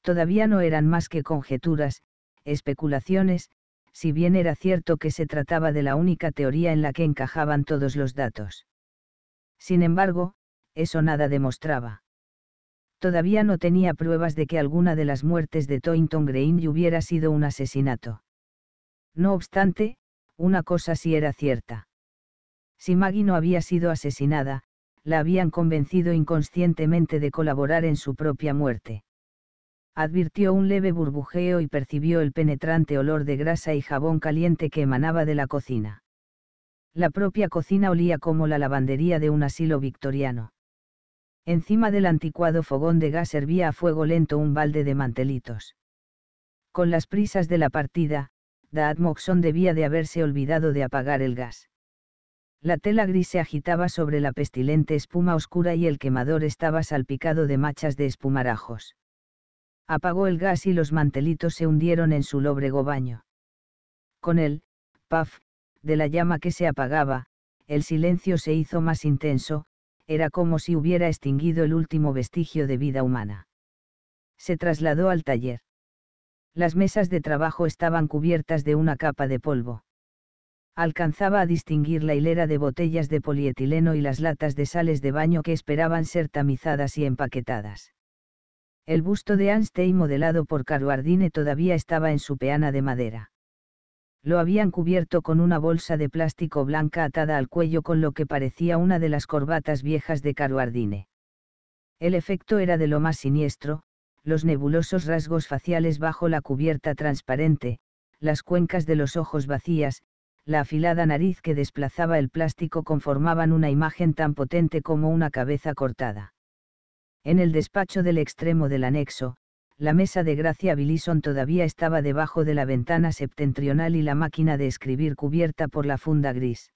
todavía no eran más que conjeturas, especulaciones, si bien era cierto que se trataba de la única teoría en la que encajaban todos los datos. Sin embargo, eso nada demostraba. Todavía no tenía pruebas de que alguna de las muertes de Toynton Green hubiera sido un asesinato. No obstante, una cosa sí era cierta. Si Maggie no había sido asesinada, la habían convencido inconscientemente de colaborar en su propia muerte advirtió un leve burbujeo y percibió el penetrante olor de grasa y jabón caliente que emanaba de la cocina. La propia cocina olía como la lavandería de un asilo victoriano. Encima del anticuado fogón de gas hervía a fuego lento un balde de mantelitos. Con las prisas de la partida, Dad Moxon debía de haberse olvidado de apagar el gas. La tela gris se agitaba sobre la pestilente espuma oscura y el quemador estaba salpicado de machas de espumarajos apagó el gas y los mantelitos se hundieron en su lóbrego baño. Con el, paf, de la llama que se apagaba, el silencio se hizo más intenso, era como si hubiera extinguido el último vestigio de vida humana. Se trasladó al taller. Las mesas de trabajo estaban cubiertas de una capa de polvo. Alcanzaba a distinguir la hilera de botellas de polietileno y las latas de sales de baño que esperaban ser tamizadas y empaquetadas el busto de Anstey modelado por Caruardine todavía estaba en su peana de madera. Lo habían cubierto con una bolsa de plástico blanca atada al cuello con lo que parecía una de las corbatas viejas de Caruardine. El efecto era de lo más siniestro, los nebulosos rasgos faciales bajo la cubierta transparente, las cuencas de los ojos vacías, la afilada nariz que desplazaba el plástico conformaban una imagen tan potente como una cabeza cortada. En el despacho del extremo del anexo, la mesa de Gracia Billison todavía estaba debajo de la ventana septentrional y la máquina de escribir cubierta por la funda gris.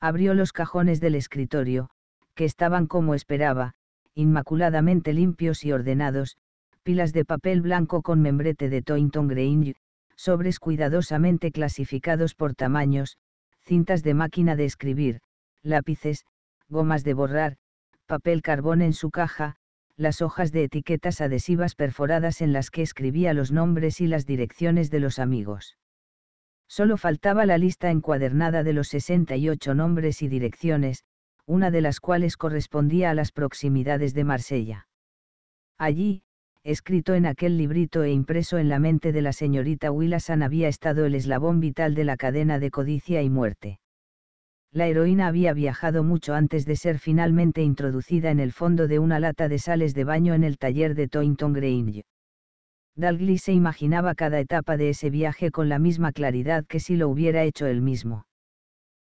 Abrió los cajones del escritorio, que estaban como esperaba, inmaculadamente limpios y ordenados, pilas de papel blanco con membrete de Toynton Green, sobres cuidadosamente clasificados por tamaños, cintas de máquina de escribir, lápices, gomas de borrar, papel carbón en su caja, las hojas de etiquetas adhesivas perforadas en las que escribía los nombres y las direcciones de los amigos. Solo faltaba la lista encuadernada de los 68 nombres y direcciones, una de las cuales correspondía a las proximidades de Marsella. Allí, escrito en aquel librito e impreso en la mente de la señorita Willasan había estado el eslabón vital de la cadena de codicia y muerte la heroína había viajado mucho antes de ser finalmente introducida en el fondo de una lata de sales de baño en el taller de Toynton Grange. Dalgly se imaginaba cada etapa de ese viaje con la misma claridad que si lo hubiera hecho él mismo.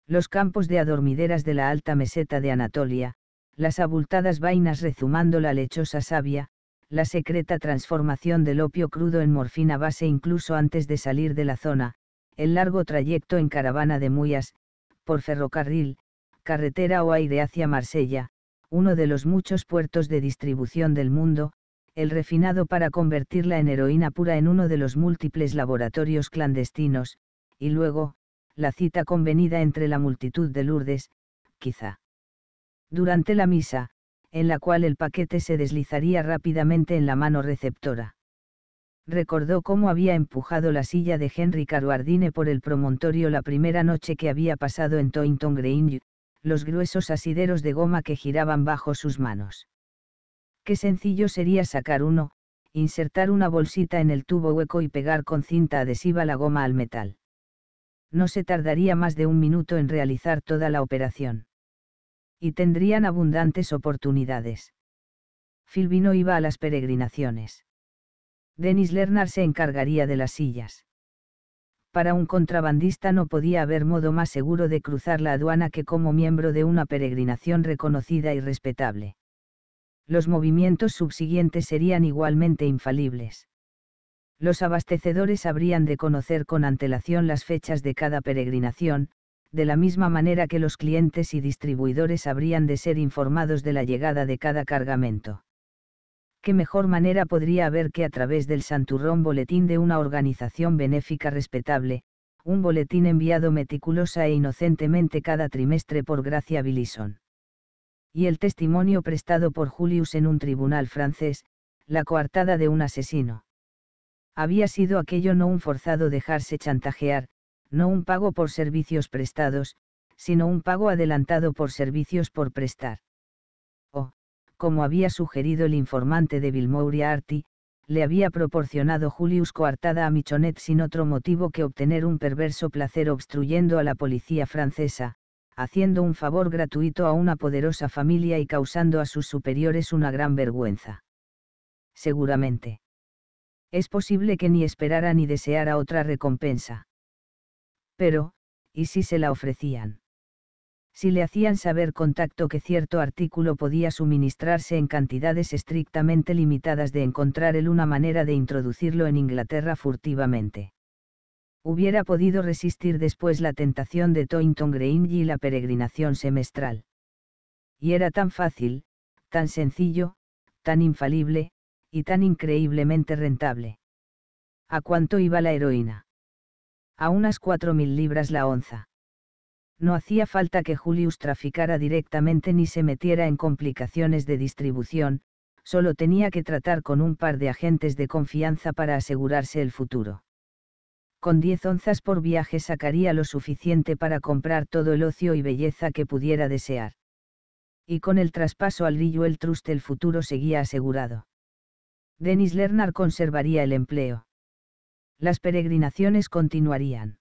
Los campos de adormideras de la alta meseta de Anatolia, las abultadas vainas rezumando la lechosa savia, la secreta transformación del opio crudo en morfina base incluso antes de salir de la zona, el largo trayecto en caravana de Muyas, por ferrocarril, carretera o aire hacia Marsella, uno de los muchos puertos de distribución del mundo, el refinado para convertirla en heroína pura en uno de los múltiples laboratorios clandestinos, y luego, la cita convenida entre la multitud de Lourdes, quizá. Durante la misa, en la cual el paquete se deslizaría rápidamente en la mano receptora recordó cómo había empujado la silla de Henry Caruardine por el promontorio la primera noche que había pasado en Toynton Green, los gruesos asideros de goma que giraban bajo sus manos. Qué sencillo sería sacar uno, insertar una bolsita en el tubo hueco y pegar con cinta adhesiva la goma al metal. No se tardaría más de un minuto en realizar toda la operación. Y tendrían abundantes oportunidades. Filvino iba a las peregrinaciones. Dennis Lerner se encargaría de las sillas. Para un contrabandista no podía haber modo más seguro de cruzar la aduana que como miembro de una peregrinación reconocida y respetable. Los movimientos subsiguientes serían igualmente infalibles. Los abastecedores habrían de conocer con antelación las fechas de cada peregrinación, de la misma manera que los clientes y distribuidores habrían de ser informados de la llegada de cada cargamento qué mejor manera podría haber que a través del santurrón boletín de una organización benéfica respetable, un boletín enviado meticulosa e inocentemente cada trimestre por Gracia Billison. Y el testimonio prestado por Julius en un tribunal francés, la coartada de un asesino. Había sido aquello no un forzado dejarse chantajear, no un pago por servicios prestados, sino un pago adelantado por servicios por prestar como había sugerido el informante de Vilmouria Arti, le había proporcionado Julius coartada a Michonet sin otro motivo que obtener un perverso placer obstruyendo a la policía francesa, haciendo un favor gratuito a una poderosa familia y causando a sus superiores una gran vergüenza. Seguramente. Es posible que ni esperara ni deseara otra recompensa. Pero, ¿y si se la ofrecían? si le hacían saber contacto que cierto artículo podía suministrarse en cantidades estrictamente limitadas de encontrar él una manera de introducirlo en Inglaterra furtivamente. Hubiera podido resistir después la tentación de Toynton Green y la peregrinación semestral. Y era tan fácil, tan sencillo, tan infalible, y tan increíblemente rentable. ¿A cuánto iba la heroína? A unas cuatro mil libras la onza no hacía falta que Julius traficara directamente ni se metiera en complicaciones de distribución, solo tenía que tratar con un par de agentes de confianza para asegurarse el futuro. Con 10 onzas por viaje sacaría lo suficiente para comprar todo el ocio y belleza que pudiera desear. Y con el traspaso al el Trust el futuro seguía asegurado. Denis Lernar conservaría el empleo. Las peregrinaciones continuarían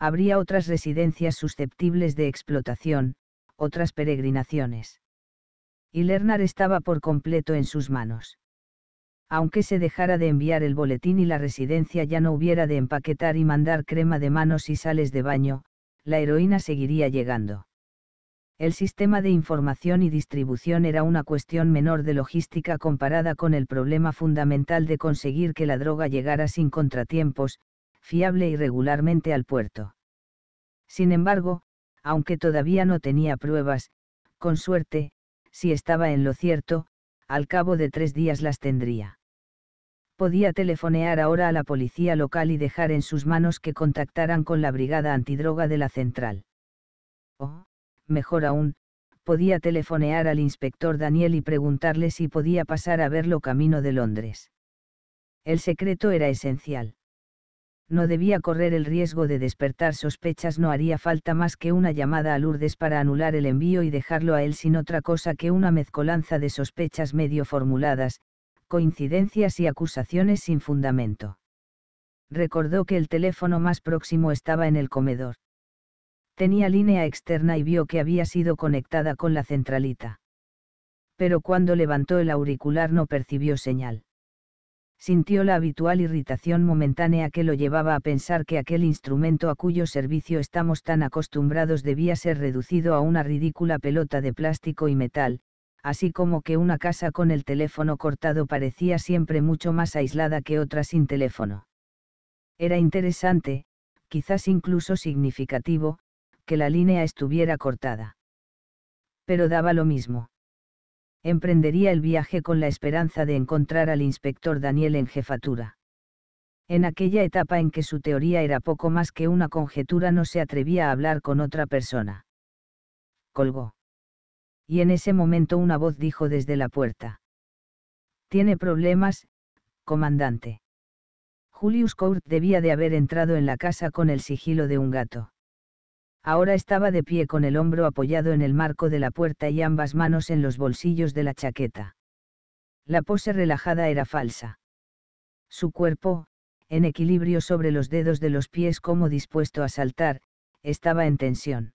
habría otras residencias susceptibles de explotación, otras peregrinaciones. Y Lernar estaba por completo en sus manos. Aunque se dejara de enviar el boletín y la residencia ya no hubiera de empaquetar y mandar crema de manos y sales de baño, la heroína seguiría llegando. El sistema de información y distribución era una cuestión menor de logística comparada con el problema fundamental de conseguir que la droga llegara sin contratiempos, fiable y regularmente al puerto. Sin embargo, aunque todavía no tenía pruebas, con suerte, si estaba en lo cierto, al cabo de tres días las tendría. Podía telefonear ahora a la policía local y dejar en sus manos que contactaran con la brigada antidroga de la central. O, mejor aún, podía telefonear al inspector Daniel y preguntarle si podía pasar a verlo camino de Londres. El secreto era esencial no debía correr el riesgo de despertar sospechas, no haría falta más que una llamada a Lourdes para anular el envío y dejarlo a él sin otra cosa que una mezcolanza de sospechas medio formuladas, coincidencias y acusaciones sin fundamento. Recordó que el teléfono más próximo estaba en el comedor. Tenía línea externa y vio que había sido conectada con la centralita. Pero cuando levantó el auricular no percibió señal sintió la habitual irritación momentánea que lo llevaba a pensar que aquel instrumento a cuyo servicio estamos tan acostumbrados debía ser reducido a una ridícula pelota de plástico y metal, así como que una casa con el teléfono cortado parecía siempre mucho más aislada que otra sin teléfono. Era interesante, quizás incluso significativo, que la línea estuviera cortada. Pero daba lo mismo emprendería el viaje con la esperanza de encontrar al inspector Daniel en jefatura. En aquella etapa en que su teoría era poco más que una conjetura no se atrevía a hablar con otra persona. Colgó. Y en ese momento una voz dijo desde la puerta. Tiene problemas, comandante. Julius Court debía de haber entrado en la casa con el sigilo de un gato. Ahora estaba de pie con el hombro apoyado en el marco de la puerta y ambas manos en los bolsillos de la chaqueta. La pose relajada era falsa. Su cuerpo, en equilibrio sobre los dedos de los pies como dispuesto a saltar, estaba en tensión.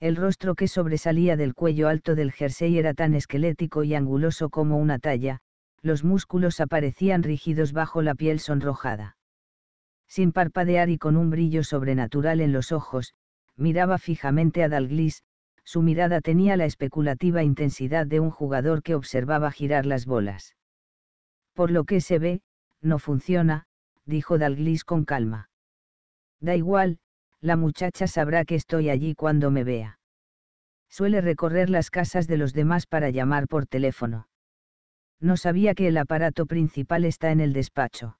El rostro que sobresalía del cuello alto del jersey era tan esquelético y anguloso como una talla, los músculos aparecían rígidos bajo la piel sonrojada. Sin parpadear y con un brillo sobrenatural en los ojos, miraba fijamente a Dalglis, su mirada tenía la especulativa intensidad de un jugador que observaba girar las bolas. Por lo que se ve, no funciona, dijo Dalglis con calma. Da igual, la muchacha sabrá que estoy allí cuando me vea. Suele recorrer las casas de los demás para llamar por teléfono. No sabía que el aparato principal está en el despacho.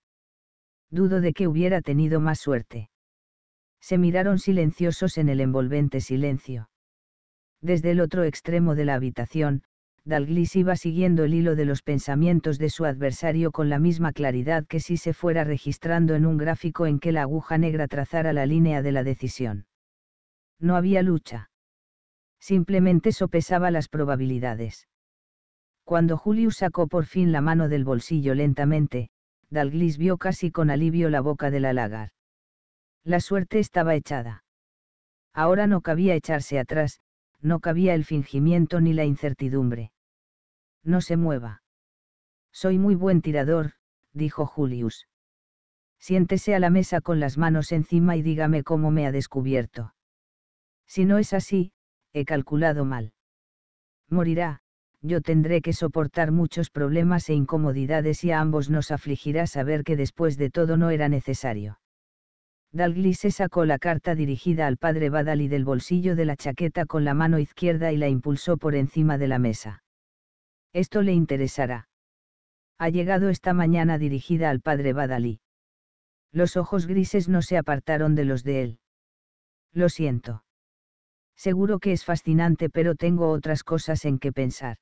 Dudo de que hubiera tenido más suerte se miraron silenciosos en el envolvente silencio. Desde el otro extremo de la habitación, Dalglis iba siguiendo el hilo de los pensamientos de su adversario con la misma claridad que si se fuera registrando en un gráfico en que la aguja negra trazara la línea de la decisión. No había lucha. Simplemente sopesaba las probabilidades. Cuando Julius sacó por fin la mano del bolsillo lentamente, Dalglis vio casi con alivio la boca de la lagar la suerte estaba echada. Ahora no cabía echarse atrás, no cabía el fingimiento ni la incertidumbre. No se mueva. Soy muy buen tirador, dijo Julius. Siéntese a la mesa con las manos encima y dígame cómo me ha descubierto. Si no es así, he calculado mal. Morirá, yo tendré que soportar muchos problemas e incomodidades y a ambos nos afligirá saber que después de todo no era necesario se sacó la carta dirigida al padre Badali del bolsillo de la chaqueta con la mano izquierda y la impulsó por encima de la mesa. Esto le interesará. Ha llegado esta mañana dirigida al padre Badali. Los ojos grises no se apartaron de los de él. Lo siento. Seguro que es fascinante, pero tengo otras cosas en que pensar.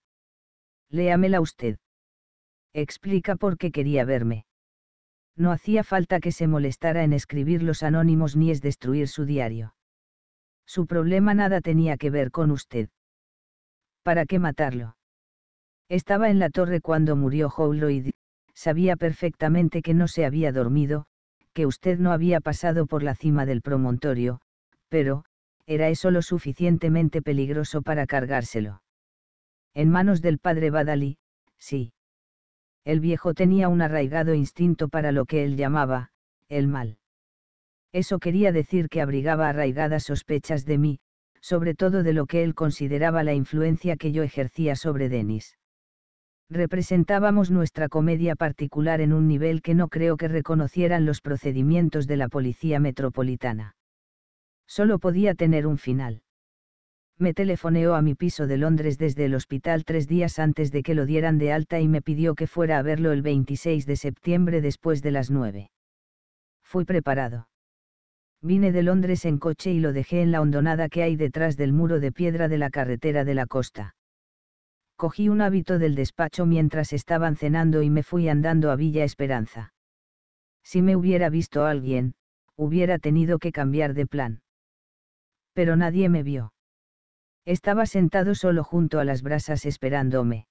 Léamela usted. Explica por qué quería verme. No hacía falta que se molestara en escribir los anónimos ni es destruir su diario. Su problema nada tenía que ver con usted. ¿Para qué matarlo? Estaba en la torre cuando murió Howloid, sabía perfectamente que no se había dormido, que usted no había pasado por la cima del promontorio, pero, era eso lo suficientemente peligroso para cargárselo. En manos del padre Badali, sí el viejo tenía un arraigado instinto para lo que él llamaba, el mal. Eso quería decir que abrigaba arraigadas sospechas de mí, sobre todo de lo que él consideraba la influencia que yo ejercía sobre Denis. Representábamos nuestra comedia particular en un nivel que no creo que reconocieran los procedimientos de la Policía Metropolitana. Solo podía tener un final me telefoneó a mi piso de Londres desde el hospital tres días antes de que lo dieran de alta y me pidió que fuera a verlo el 26 de septiembre después de las 9. Fui preparado. Vine de Londres en coche y lo dejé en la hondonada que hay detrás del muro de piedra de la carretera de la costa. Cogí un hábito del despacho mientras estaban cenando y me fui andando a Villa Esperanza. Si me hubiera visto alguien, hubiera tenido que cambiar de plan. Pero nadie me vio estaba sentado solo junto a las brasas esperándome.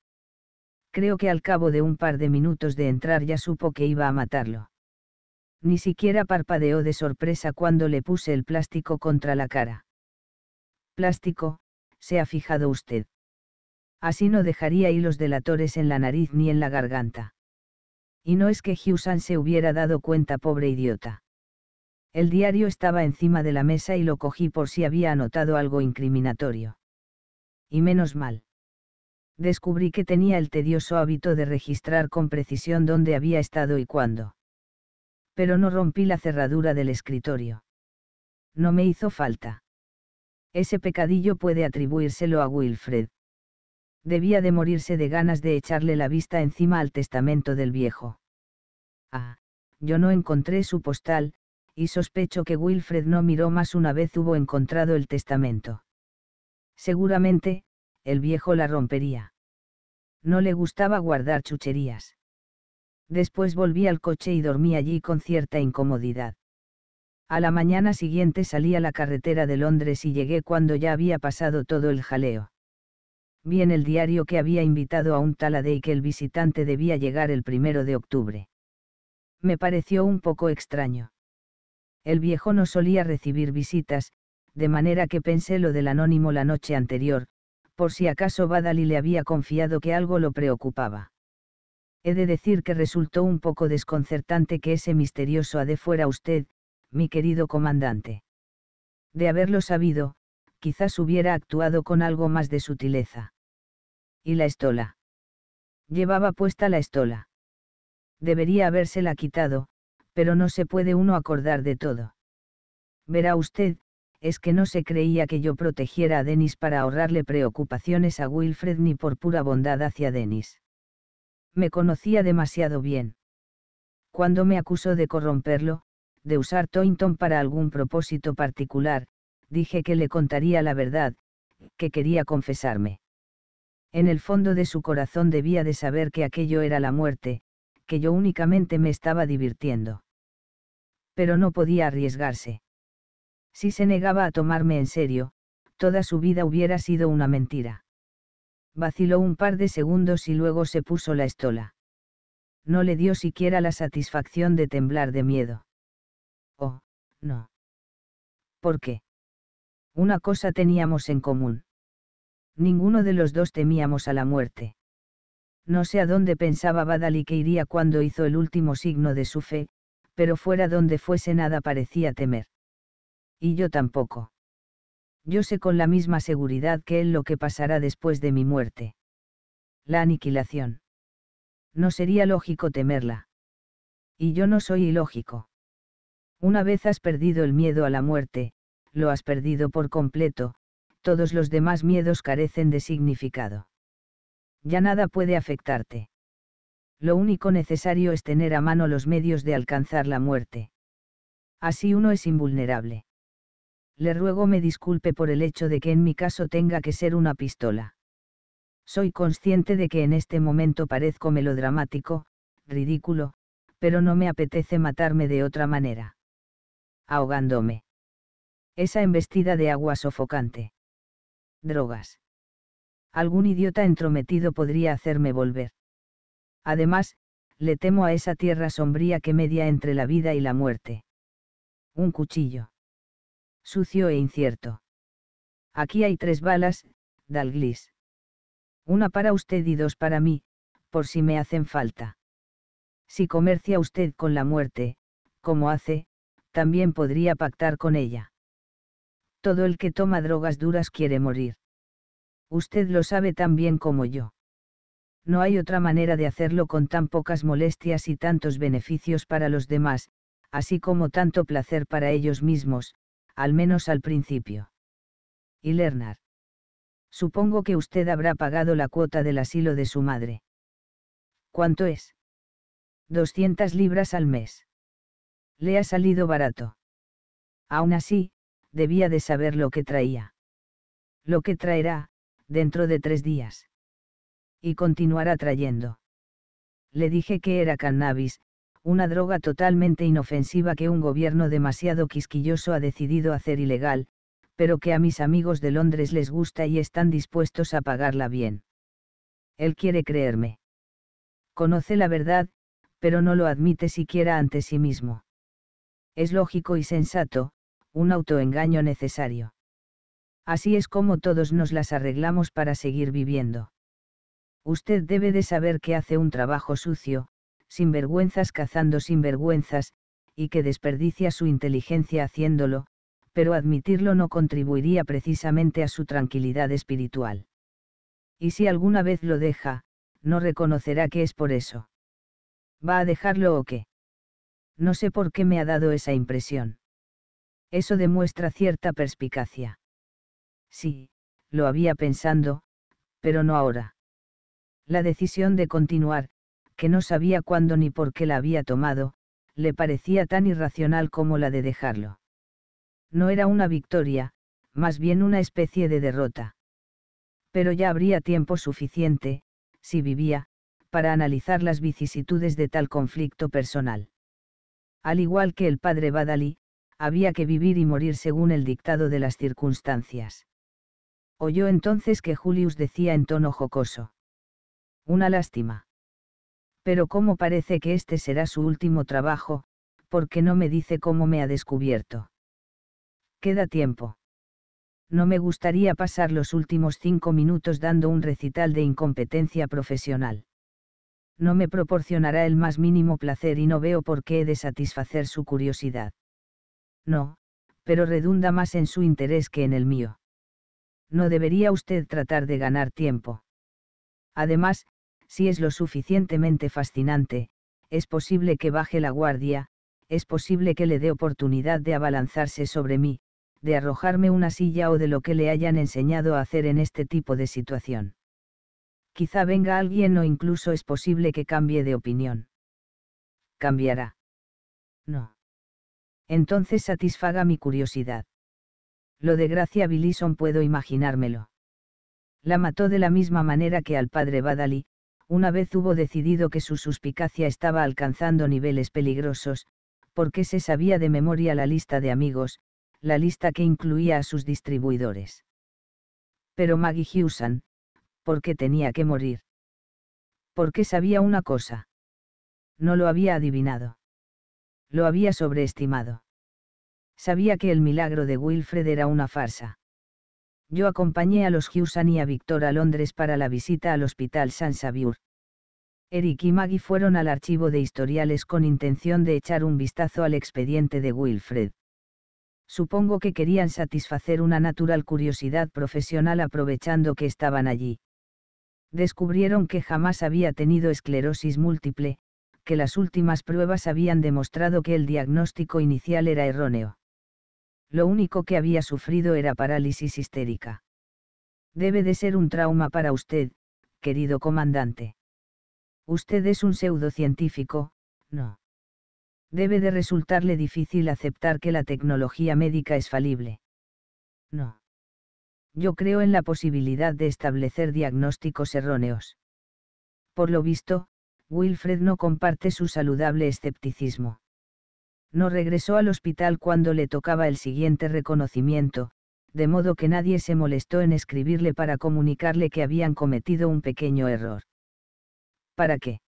Creo que al cabo de un par de minutos de entrar ya supo que iba a matarlo. Ni siquiera parpadeó de sorpresa cuando le puse el plástico contra la cara. Plástico, se ha fijado usted. Así no dejaría hilos delatores en la nariz ni en la garganta. Y no es que Hewson se hubiera dado cuenta, pobre idiota. El diario estaba encima de la mesa y lo cogí por si había anotado algo incriminatorio y menos mal. Descubrí que tenía el tedioso hábito de registrar con precisión dónde había estado y cuándo. Pero no rompí la cerradura del escritorio. No me hizo falta. Ese pecadillo puede atribuírselo a Wilfred. Debía de morirse de ganas de echarle la vista encima al testamento del viejo. Ah, yo no encontré su postal, y sospecho que Wilfred no miró más una vez hubo encontrado el testamento. Seguramente, el viejo la rompería. No le gustaba guardar chucherías. Después volví al coche y dormí allí con cierta incomodidad. A la mañana siguiente salí a la carretera de Londres y llegué cuando ya había pasado todo el jaleo. Vi en el diario que había invitado a un talade y que el visitante debía llegar el primero de octubre. Me pareció un poco extraño. El viejo no solía recibir visitas, de manera que pensé lo del anónimo la noche anterior, por si acaso Badali le había confiado que algo lo preocupaba. He de decir que resultó un poco desconcertante que ese misterioso Ade fuera usted, mi querido comandante. De haberlo sabido, quizás hubiera actuado con algo más de sutileza. ¿Y la estola? Llevaba puesta la estola. Debería habérsela quitado, pero no se puede uno acordar de todo. Verá usted, es que no se creía que yo protegiera a Denis para ahorrarle preocupaciones a Wilfred ni por pura bondad hacia Denis. Me conocía demasiado bien. Cuando me acusó de corromperlo, de usar Toynton para algún propósito particular, dije que le contaría la verdad, que quería confesarme. En el fondo de su corazón debía de saber que aquello era la muerte, que yo únicamente me estaba divirtiendo. Pero no podía arriesgarse. Si se negaba a tomarme en serio, toda su vida hubiera sido una mentira. Vaciló un par de segundos y luego se puso la estola. No le dio siquiera la satisfacción de temblar de miedo. Oh, no. ¿Por qué? Una cosa teníamos en común. Ninguno de los dos temíamos a la muerte. No sé a dónde pensaba Badali que iría cuando hizo el último signo de su fe, pero fuera donde fuese nada parecía temer. Y yo tampoco. Yo sé con la misma seguridad que él lo que pasará después de mi muerte. La aniquilación. No sería lógico temerla. Y yo no soy ilógico. Una vez has perdido el miedo a la muerte, lo has perdido por completo, todos los demás miedos carecen de significado. Ya nada puede afectarte. Lo único necesario es tener a mano los medios de alcanzar la muerte. Así uno es invulnerable le ruego me disculpe por el hecho de que en mi caso tenga que ser una pistola. Soy consciente de que en este momento parezco melodramático, ridículo, pero no me apetece matarme de otra manera. Ahogándome. Esa embestida de agua sofocante. Drogas. Algún idiota entrometido podría hacerme volver. Además, le temo a esa tierra sombría que media entre la vida y la muerte. Un cuchillo sucio e incierto. Aquí hay tres balas, Dalglis. Una para usted y dos para mí, por si me hacen falta. Si comercia usted con la muerte, como hace, también podría pactar con ella. Todo el que toma drogas duras quiere morir. Usted lo sabe tan bien como yo. No hay otra manera de hacerlo con tan pocas molestias y tantos beneficios para los demás, así como tanto placer para ellos mismos, al menos al principio. Y Lernar. Supongo que usted habrá pagado la cuota del asilo de su madre. ¿Cuánto es? 200 libras al mes. Le ha salido barato. Aún así, debía de saber lo que traía. Lo que traerá, dentro de tres días. Y continuará trayendo. Le dije que era cannabis, una droga totalmente inofensiva que un gobierno demasiado quisquilloso ha decidido hacer ilegal, pero que a mis amigos de Londres les gusta y están dispuestos a pagarla bien. Él quiere creerme. Conoce la verdad, pero no lo admite siquiera ante sí mismo. Es lógico y sensato, un autoengaño necesario. Así es como todos nos las arreglamos para seguir viviendo. Usted debe de saber que hace un trabajo sucio, sinvergüenzas cazando sinvergüenzas, y que desperdicia su inteligencia haciéndolo, pero admitirlo no contribuiría precisamente a su tranquilidad espiritual. Y si alguna vez lo deja, no reconocerá que es por eso. ¿Va a dejarlo o qué? No sé por qué me ha dado esa impresión. Eso demuestra cierta perspicacia. Sí, lo había pensando, pero no ahora. La decisión de continuar, que no sabía cuándo ni por qué la había tomado, le parecía tan irracional como la de dejarlo. No era una victoria, más bien una especie de derrota. Pero ya habría tiempo suficiente, si vivía, para analizar las vicisitudes de tal conflicto personal. Al igual que el padre Badali, había que vivir y morir según el dictado de las circunstancias. Oyó entonces que Julius decía en tono jocoso. Una lástima. Pero como parece que este será su último trabajo, porque no me dice cómo me ha descubierto. Queda tiempo. No me gustaría pasar los últimos cinco minutos dando un recital de incompetencia profesional. No me proporcionará el más mínimo placer y no veo por qué he de satisfacer su curiosidad. No, pero redunda más en su interés que en el mío. No debería usted tratar de ganar tiempo. Además, si es lo suficientemente fascinante, es posible que baje la guardia, es posible que le dé oportunidad de abalanzarse sobre mí, de arrojarme una silla o de lo que le hayan enseñado a hacer en este tipo de situación. Quizá venga alguien o incluso es posible que cambie de opinión. Cambiará. No. Entonces satisfaga mi curiosidad. Lo de Gracia Billison puedo imaginármelo. La mató de la misma manera que al padre Badali, una vez hubo decidido que su suspicacia estaba alcanzando niveles peligrosos, porque se sabía de memoria la lista de amigos, la lista que incluía a sus distribuidores. Pero Maggie Hewson, ¿por qué tenía que morir? Porque sabía una cosa. No lo había adivinado. Lo había sobreestimado. Sabía que el milagro de Wilfred era una farsa. Yo acompañé a los Hewson y a Víctor a Londres para la visita al Hospital San Xavier. Eric y Maggie fueron al archivo de historiales con intención de echar un vistazo al expediente de Wilfred. Supongo que querían satisfacer una natural curiosidad profesional aprovechando que estaban allí. Descubrieron que jamás había tenido esclerosis múltiple, que las últimas pruebas habían demostrado que el diagnóstico inicial era erróneo lo único que había sufrido era parálisis histérica. Debe de ser un trauma para usted, querido comandante. Usted es un pseudocientífico, no. Debe de resultarle difícil aceptar que la tecnología médica es falible. No. Yo creo en la posibilidad de establecer diagnósticos erróneos. Por lo visto, Wilfred no comparte su saludable escepticismo no regresó al hospital cuando le tocaba el siguiente reconocimiento, de modo que nadie se molestó en escribirle para comunicarle que habían cometido un pequeño error. ¿Para qué?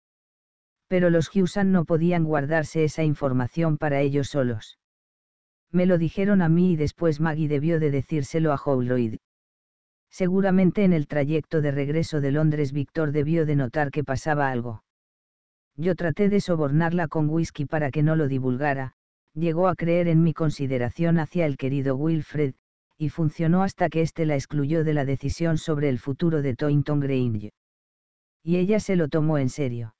Pero los Hewson no podían guardarse esa información para ellos solos. Me lo dijeron a mí y después Maggie debió de decírselo a Howlroid. Seguramente en el trayecto de regreso de Londres Víctor debió de notar que pasaba algo. Yo traté de sobornarla con whisky para que no lo divulgara, llegó a creer en mi consideración hacia el querido Wilfred, y funcionó hasta que éste la excluyó de la decisión sobre el futuro de Toynton Grange. Y ella se lo tomó en serio.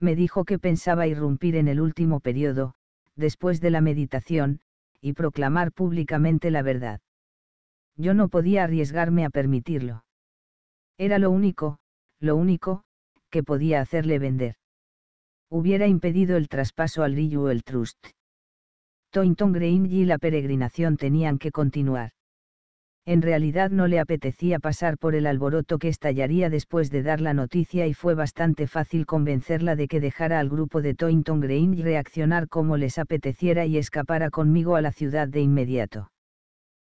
Me dijo que pensaba irrumpir en el último periodo, después de la meditación, y proclamar públicamente la verdad. Yo no podía arriesgarme a permitirlo. Era lo único, lo único, que podía hacerle vender hubiera impedido el traspaso al el Trust. Toynton Grange y la peregrinación tenían que continuar. En realidad no le apetecía pasar por el alboroto que estallaría después de dar la noticia y fue bastante fácil convencerla de que dejara al grupo de Toynton Grange reaccionar como les apeteciera y escapara conmigo a la ciudad de inmediato.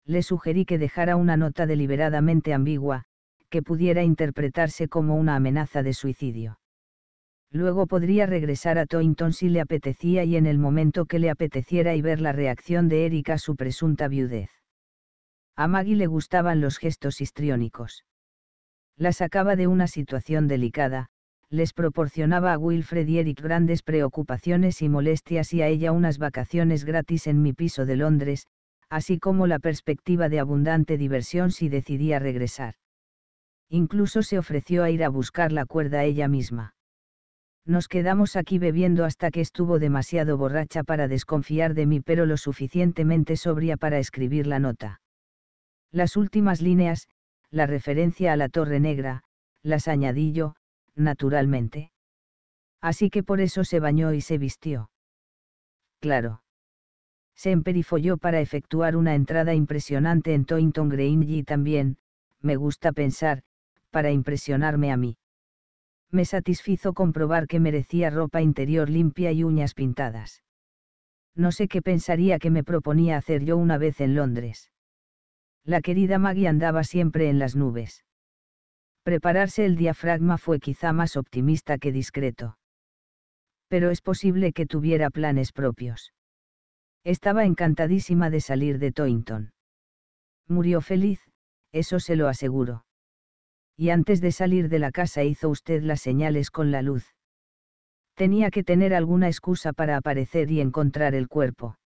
Le sugerí que dejara una nota deliberadamente ambigua, que pudiera interpretarse como una amenaza de suicidio. Luego podría regresar a Toynton si le apetecía y en el momento que le apeteciera y ver la reacción de Eric a su presunta viudez. A Maggie le gustaban los gestos histriónicos. La sacaba de una situación delicada, les proporcionaba a Wilfred y Eric grandes preocupaciones y molestias y a ella unas vacaciones gratis en mi piso de Londres, así como la perspectiva de abundante diversión si decidía regresar. Incluso se ofreció a ir a buscar la cuerda ella misma. Nos quedamos aquí bebiendo hasta que estuvo demasiado borracha para desconfiar de mí pero lo suficientemente sobria para escribir la nota. Las últimas líneas, la referencia a la Torre Negra, las añadí yo, naturalmente. Así que por eso se bañó y se vistió. Claro. Se emperifolló para efectuar una entrada impresionante en Toynton Green y también, me gusta pensar, para impresionarme a mí me satisfizo comprobar que merecía ropa interior limpia y uñas pintadas. No sé qué pensaría que me proponía hacer yo una vez en Londres. La querida Maggie andaba siempre en las nubes. Prepararse el diafragma fue quizá más optimista que discreto. Pero es posible que tuviera planes propios. Estaba encantadísima de salir de Toynton. Murió feliz, eso se lo aseguro y antes de salir de la casa hizo usted las señales con la luz. Tenía que tener alguna excusa para aparecer y encontrar el cuerpo.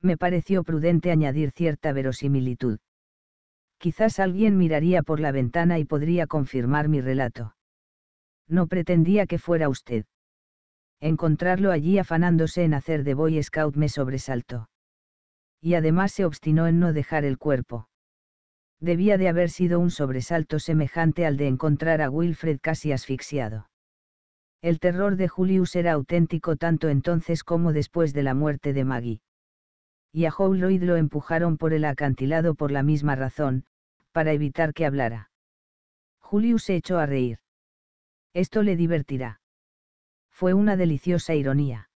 Me pareció prudente añadir cierta verosimilitud. Quizás alguien miraría por la ventana y podría confirmar mi relato. No pretendía que fuera usted. Encontrarlo allí afanándose en hacer de Boy Scout me sobresaltó. Y además se obstinó en no dejar el cuerpo debía de haber sido un sobresalto semejante al de encontrar a Wilfred casi asfixiado. El terror de Julius era auténtico tanto entonces como después de la muerte de Maggie. Y a Lloyd lo empujaron por el acantilado por la misma razón, para evitar que hablara. Julius se echó a reír. Esto le divertirá. Fue una deliciosa ironía.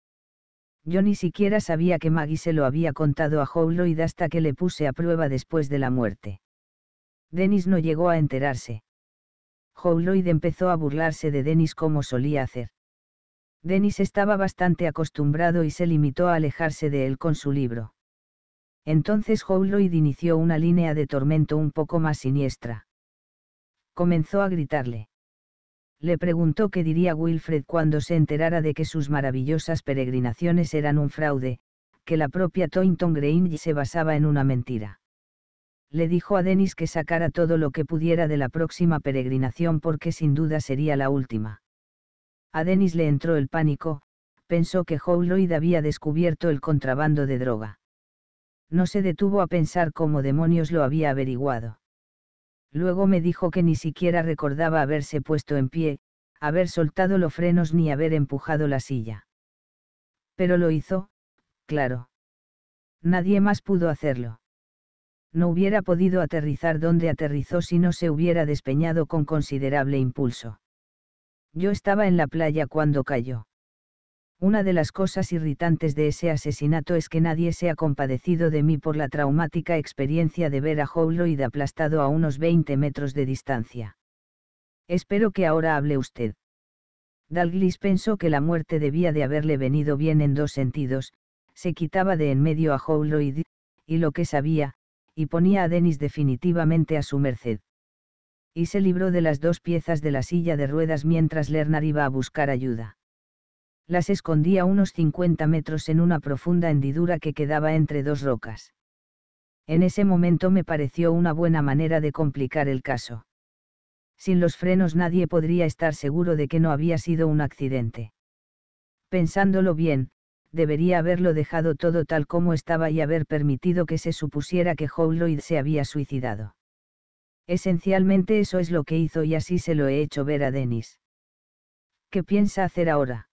Yo ni siquiera sabía que Maggie se lo había contado a Lloyd hasta que le puse a prueba después de la muerte. Dennis no llegó a enterarse. Howlroyd empezó a burlarse de Dennis como solía hacer. Dennis estaba bastante acostumbrado y se limitó a alejarse de él con su libro. Entonces Howlroyd inició una línea de tormento un poco más siniestra. Comenzó a gritarle. Le preguntó qué diría Wilfred cuando se enterara de que sus maravillosas peregrinaciones eran un fraude, que la propia Toynton Grange se basaba en una mentira le dijo a Denis que sacara todo lo que pudiera de la próxima peregrinación porque sin duda sería la última. A Denis le entró el pánico, pensó que Howloyd había descubierto el contrabando de droga. No se detuvo a pensar cómo demonios lo había averiguado. Luego me dijo que ni siquiera recordaba haberse puesto en pie, haber soltado los frenos ni haber empujado la silla. Pero lo hizo, claro. Nadie más pudo hacerlo no hubiera podido aterrizar donde aterrizó si no se hubiera despeñado con considerable impulso. Yo estaba en la playa cuando cayó. Una de las cosas irritantes de ese asesinato es que nadie se ha compadecido de mí por la traumática experiencia de ver a Howloid aplastado a unos 20 metros de distancia. Espero que ahora hable usted. Dalglis pensó que la muerte debía de haberle venido bien en dos sentidos, se quitaba de en medio a Howloid, y lo que sabía, y ponía a Denis definitivamente a su merced. Y se libró de las dos piezas de la silla de ruedas mientras Lernar iba a buscar ayuda. Las escondía unos 50 metros en una profunda hendidura que quedaba entre dos rocas. En ese momento me pareció una buena manera de complicar el caso. Sin los frenos nadie podría estar seguro de que no había sido un accidente. Pensándolo bien, debería haberlo dejado todo tal como estaba y haber permitido que se supusiera que Howloyd se había suicidado. Esencialmente eso es lo que hizo y así se lo he hecho ver a Dennis. ¿Qué piensa hacer ahora?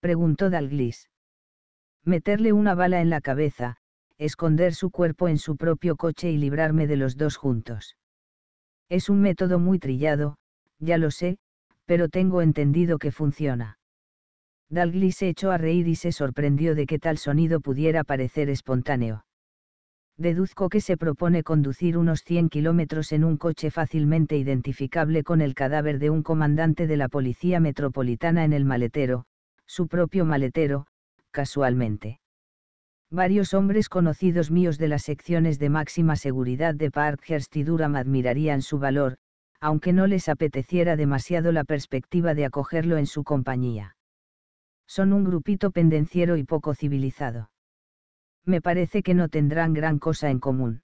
preguntó Dalglis. Meterle una bala en la cabeza, esconder su cuerpo en su propio coche y librarme de los dos juntos. Es un método muy trillado, ya lo sé, pero tengo entendido que funciona. Dalgli se echó a reír y se sorprendió de que tal sonido pudiera parecer espontáneo. Deduzco que se propone conducir unos 100 kilómetros en un coche fácilmente identificable con el cadáver de un comandante de la Policía Metropolitana en el maletero, su propio maletero, casualmente. Varios hombres conocidos míos de las secciones de máxima seguridad de Parkhurst y Durham admirarían su valor, aunque no les apeteciera demasiado la perspectiva de acogerlo en su compañía. Son un grupito pendenciero y poco civilizado. Me parece que no tendrán gran cosa en común.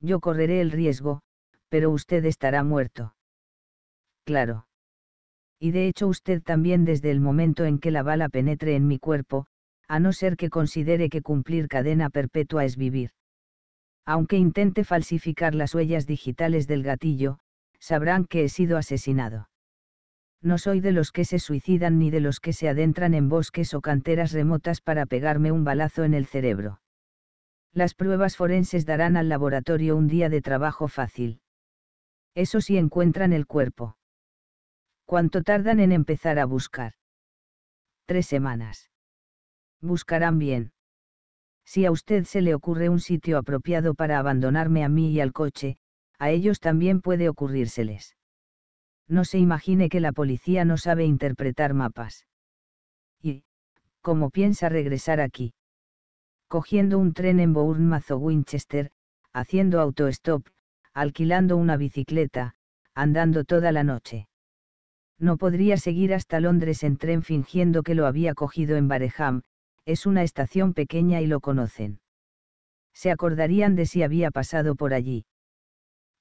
Yo correré el riesgo, pero usted estará muerto. Claro. Y de hecho usted también desde el momento en que la bala penetre en mi cuerpo, a no ser que considere que cumplir cadena perpetua es vivir. Aunque intente falsificar las huellas digitales del gatillo, sabrán que he sido asesinado no soy de los que se suicidan ni de los que se adentran en bosques o canteras remotas para pegarme un balazo en el cerebro. Las pruebas forenses darán al laboratorio un día de trabajo fácil. Eso sí encuentran el cuerpo. ¿Cuánto tardan en empezar a buscar? Tres semanas. Buscarán bien. Si a usted se le ocurre un sitio apropiado para abandonarme a mí y al coche, a ellos también puede ocurrírseles no se imagine que la policía no sabe interpretar mapas. Y, ¿cómo piensa regresar aquí? Cogiendo un tren en Bournemouth o Winchester, haciendo autostop, alquilando una bicicleta, andando toda la noche. No podría seguir hasta Londres en tren fingiendo que lo había cogido en Bareham, es una estación pequeña y lo conocen. Se acordarían de si había pasado por allí.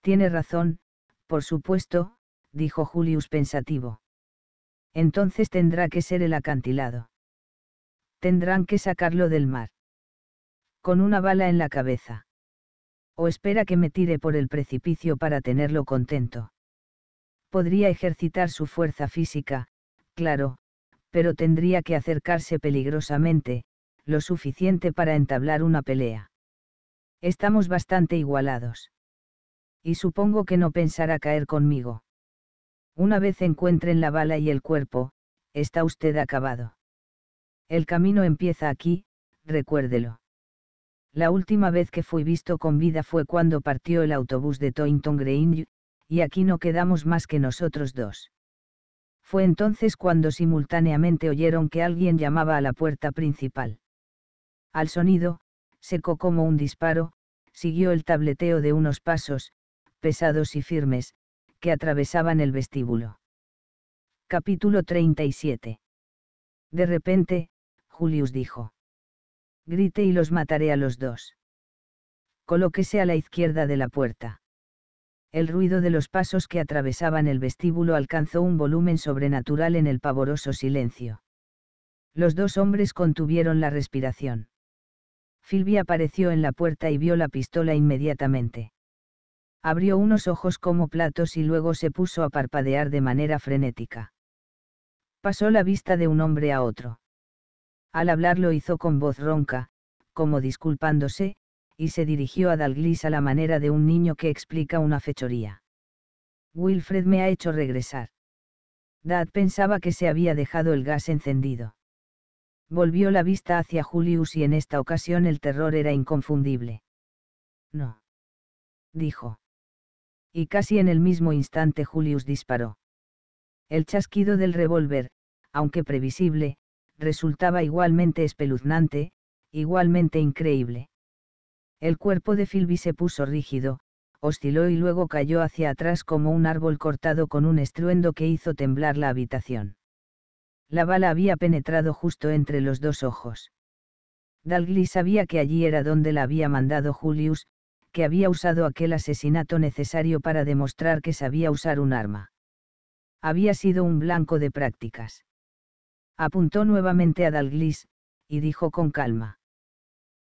Tiene razón, por supuesto, dijo Julius pensativo. Entonces tendrá que ser el acantilado. Tendrán que sacarlo del mar. Con una bala en la cabeza. O espera que me tire por el precipicio para tenerlo contento. Podría ejercitar su fuerza física, claro, pero tendría que acercarse peligrosamente, lo suficiente para entablar una pelea. Estamos bastante igualados. Y supongo que no pensará caer conmigo. Una vez encuentren la bala y el cuerpo, está usted acabado. El camino empieza aquí, recuérdelo. La última vez que fui visto con vida fue cuando partió el autobús de Toynton Green, y aquí no quedamos más que nosotros dos. Fue entonces cuando simultáneamente oyeron que alguien llamaba a la puerta principal. Al sonido, secó como un disparo, siguió el tableteo de unos pasos, pesados y firmes, que atravesaban el vestíbulo. Capítulo 37. De repente, Julius dijo. Grite y los mataré a los dos. Colóquese a la izquierda de la puerta. El ruido de los pasos que atravesaban el vestíbulo alcanzó un volumen sobrenatural en el pavoroso silencio. Los dos hombres contuvieron la respiración. Philby apareció en la puerta y vio la pistola inmediatamente abrió unos ojos como platos y luego se puso a parpadear de manera frenética. Pasó la vista de un hombre a otro. Al hablar lo hizo con voz ronca, como disculpándose, y se dirigió a Dalglis a la manera de un niño que explica una fechoría. Wilfred me ha hecho regresar. Dad pensaba que se había dejado el gas encendido. Volvió la vista hacia Julius y en esta ocasión el terror era inconfundible. No. Dijo y casi en el mismo instante Julius disparó. El chasquido del revólver, aunque previsible, resultaba igualmente espeluznante, igualmente increíble. El cuerpo de Philby se puso rígido, osciló y luego cayó hacia atrás como un árbol cortado con un estruendo que hizo temblar la habitación. La bala había penetrado justo entre los dos ojos. Dalgly sabía que allí era donde la había mandado Julius, que había usado aquel asesinato necesario para demostrar que sabía usar un arma. Había sido un blanco de prácticas. Apuntó nuevamente a Dalglis, y dijo con calma.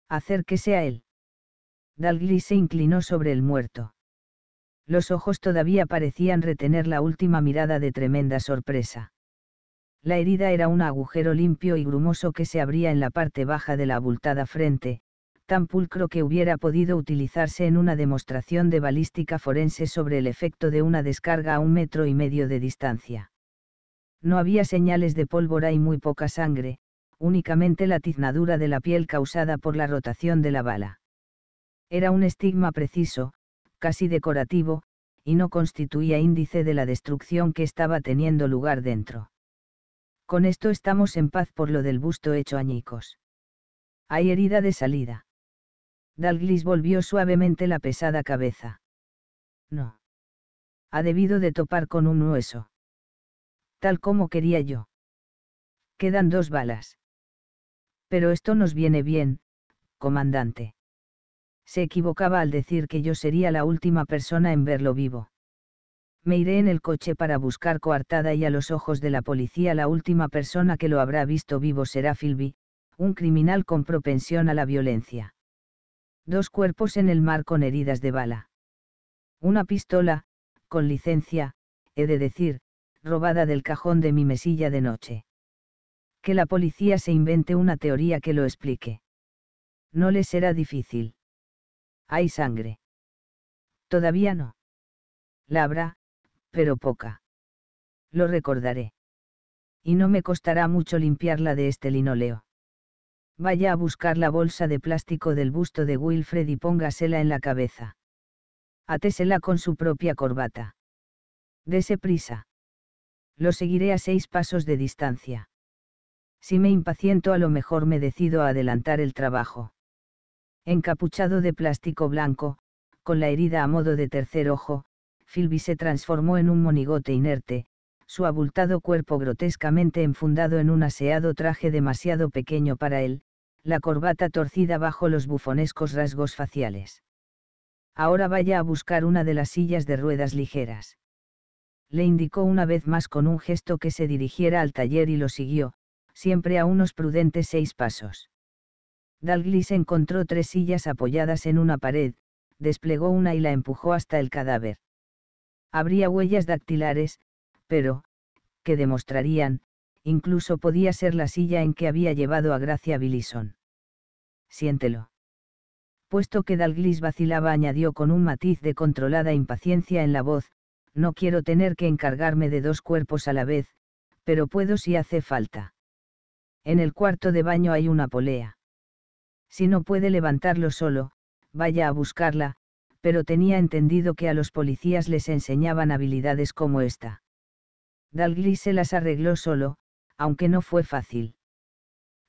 Acérquese a él. Dalglis se inclinó sobre el muerto. Los ojos todavía parecían retener la última mirada de tremenda sorpresa. La herida era un agujero limpio y grumoso que se abría en la parte baja de la abultada frente, tan pulcro que hubiera podido utilizarse en una demostración de balística forense sobre el efecto de una descarga a un metro y medio de distancia. No había señales de pólvora y muy poca sangre, únicamente la tiznadura de la piel causada por la rotación de la bala. Era un estigma preciso, casi decorativo, y no constituía índice de la destrucción que estaba teniendo lugar dentro. Con esto estamos en paz por lo del busto hecho añicos. Hay herida de salida. Dalglis volvió suavemente la pesada cabeza. No. Ha debido de topar con un hueso. Tal como quería yo. Quedan dos balas. Pero esto nos viene bien, comandante. Se equivocaba al decir que yo sería la última persona en verlo vivo. Me iré en el coche para buscar coartada y a los ojos de la policía la última persona que lo habrá visto vivo será Philby, un criminal con propensión a la violencia. Dos cuerpos en el mar con heridas de bala. Una pistola, con licencia, he de decir, robada del cajón de mi mesilla de noche. Que la policía se invente una teoría que lo explique. No le será difícil. Hay sangre. Todavía no. La habrá, pero poca. Lo recordaré. Y no me costará mucho limpiarla de este linoleo. Vaya a buscar la bolsa de plástico del busto de Wilfred y póngasela en la cabeza. Atésela con su propia corbata. Dese prisa. Lo seguiré a seis pasos de distancia. Si me impaciento a lo mejor me decido a adelantar el trabajo. Encapuchado de plástico blanco, con la herida a modo de tercer ojo, Philby se transformó en un monigote inerte, su abultado cuerpo grotescamente enfundado en un aseado traje demasiado pequeño para él, la corbata torcida bajo los bufonescos rasgos faciales. Ahora vaya a buscar una de las sillas de ruedas ligeras. Le indicó una vez más con un gesto que se dirigiera al taller y lo siguió, siempre a unos prudentes seis pasos. Dalglis encontró tres sillas apoyadas en una pared, desplegó una y la empujó hasta el cadáver. Habría huellas dactilares, pero, que demostrarían, incluso podía ser la silla en que había llevado a Gracia Billison siéntelo. Puesto que Dalglis vacilaba, añadió con un matiz de controlada impaciencia en la voz, no quiero tener que encargarme de dos cuerpos a la vez, pero puedo si hace falta. En el cuarto de baño hay una polea. Si no puede levantarlo solo, vaya a buscarla, pero tenía entendido que a los policías les enseñaban habilidades como esta. Dalglis se las arregló solo, aunque no fue fácil.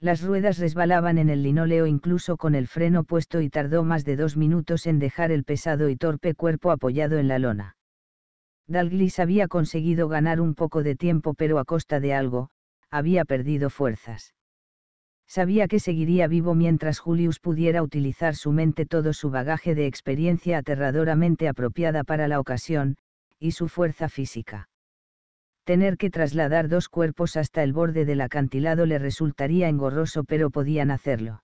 Las ruedas resbalaban en el linóleo incluso con el freno puesto y tardó más de dos minutos en dejar el pesado y torpe cuerpo apoyado en la lona. Dalglis había conseguido ganar un poco de tiempo pero a costa de algo, había perdido fuerzas. Sabía que seguiría vivo mientras Julius pudiera utilizar su mente todo su bagaje de experiencia aterradoramente apropiada para la ocasión, y su fuerza física tener que trasladar dos cuerpos hasta el borde del acantilado le resultaría engorroso pero podían hacerlo.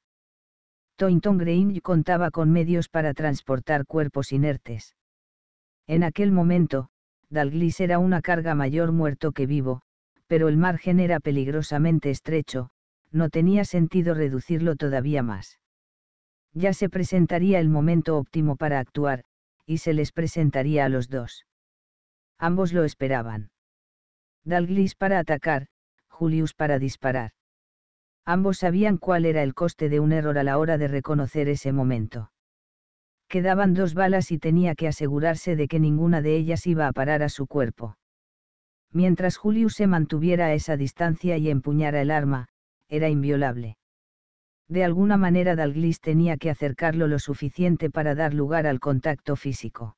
Toynton Grange contaba con medios para transportar cuerpos inertes. En aquel momento, Dalglis era una carga mayor muerto que vivo, pero el margen era peligrosamente estrecho, no tenía sentido reducirlo todavía más. Ya se presentaría el momento óptimo para actuar, y se les presentaría a los dos. Ambos lo esperaban. Dalglis para atacar, Julius para disparar. Ambos sabían cuál era el coste de un error a la hora de reconocer ese momento. Quedaban dos balas y tenía que asegurarse de que ninguna de ellas iba a parar a su cuerpo. Mientras Julius se mantuviera a esa distancia y empuñara el arma, era inviolable. De alguna manera Dalglis tenía que acercarlo lo suficiente para dar lugar al contacto físico.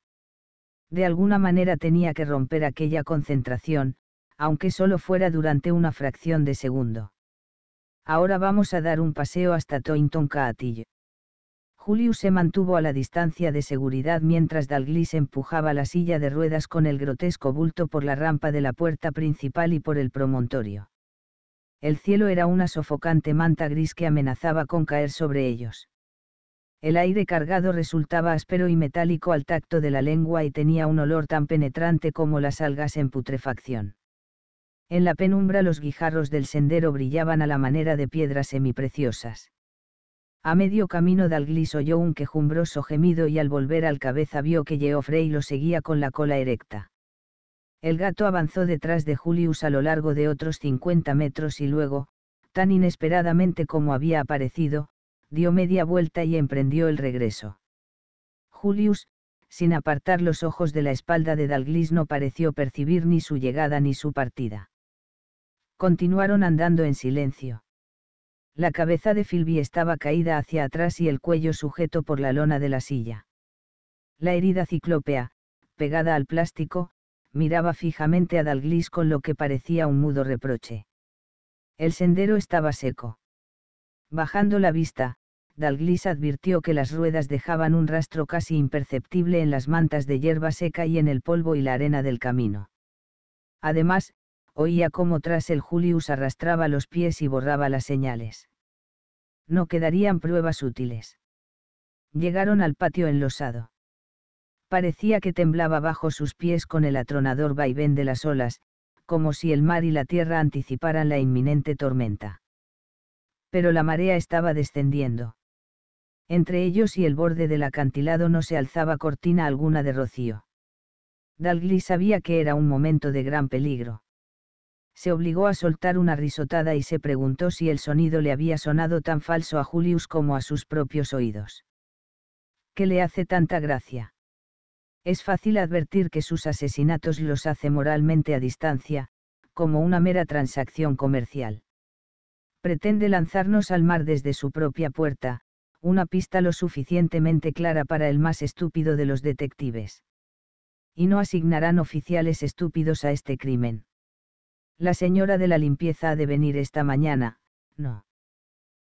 De alguna manera tenía que romper aquella concentración, aunque solo fuera durante una fracción de segundo. Ahora vamos a dar un paseo hasta Toynton Caatillo. Julius se mantuvo a la distancia de seguridad mientras Dalglis empujaba la silla de ruedas con el grotesco bulto por la rampa de la puerta principal y por el promontorio. El cielo era una sofocante manta gris que amenazaba con caer sobre ellos. El aire cargado resultaba áspero y metálico al tacto de la lengua y tenía un olor tan penetrante como las algas en putrefacción. En la penumbra los guijarros del sendero brillaban a la manera de piedras semipreciosas. A medio camino Dalglis oyó un quejumbroso gemido y al volver al cabeza vio que Geoffrey lo seguía con la cola erecta. El gato avanzó detrás de Julius a lo largo de otros 50 metros y luego, tan inesperadamente como había aparecido, dio media vuelta y emprendió el regreso. Julius, sin apartar los ojos de la espalda de Dalglis, no pareció percibir ni su llegada ni su partida continuaron andando en silencio. La cabeza de Philby estaba caída hacia atrás y el cuello sujeto por la lona de la silla. La herida ciclópea, pegada al plástico, miraba fijamente a Dalglis con lo que parecía un mudo reproche. El sendero estaba seco. Bajando la vista, Dalglis advirtió que las ruedas dejaban un rastro casi imperceptible en las mantas de hierba seca y en el polvo y la arena del camino. Además, oía cómo tras el Julius arrastraba los pies y borraba las señales. No quedarían pruebas útiles. Llegaron al patio enlosado. Parecía que temblaba bajo sus pies con el atronador vaivén de las olas, como si el mar y la tierra anticiparan la inminente tormenta. Pero la marea estaba descendiendo. Entre ellos y el borde del acantilado no se alzaba cortina alguna de rocío. Dalgli sabía que era un momento de gran peligro se obligó a soltar una risotada y se preguntó si el sonido le había sonado tan falso a Julius como a sus propios oídos. ¿Qué le hace tanta gracia? Es fácil advertir que sus asesinatos los hace moralmente a distancia, como una mera transacción comercial. Pretende lanzarnos al mar desde su propia puerta, una pista lo suficientemente clara para el más estúpido de los detectives. Y no asignarán oficiales estúpidos a este crimen la señora de la limpieza ha de venir esta mañana, no.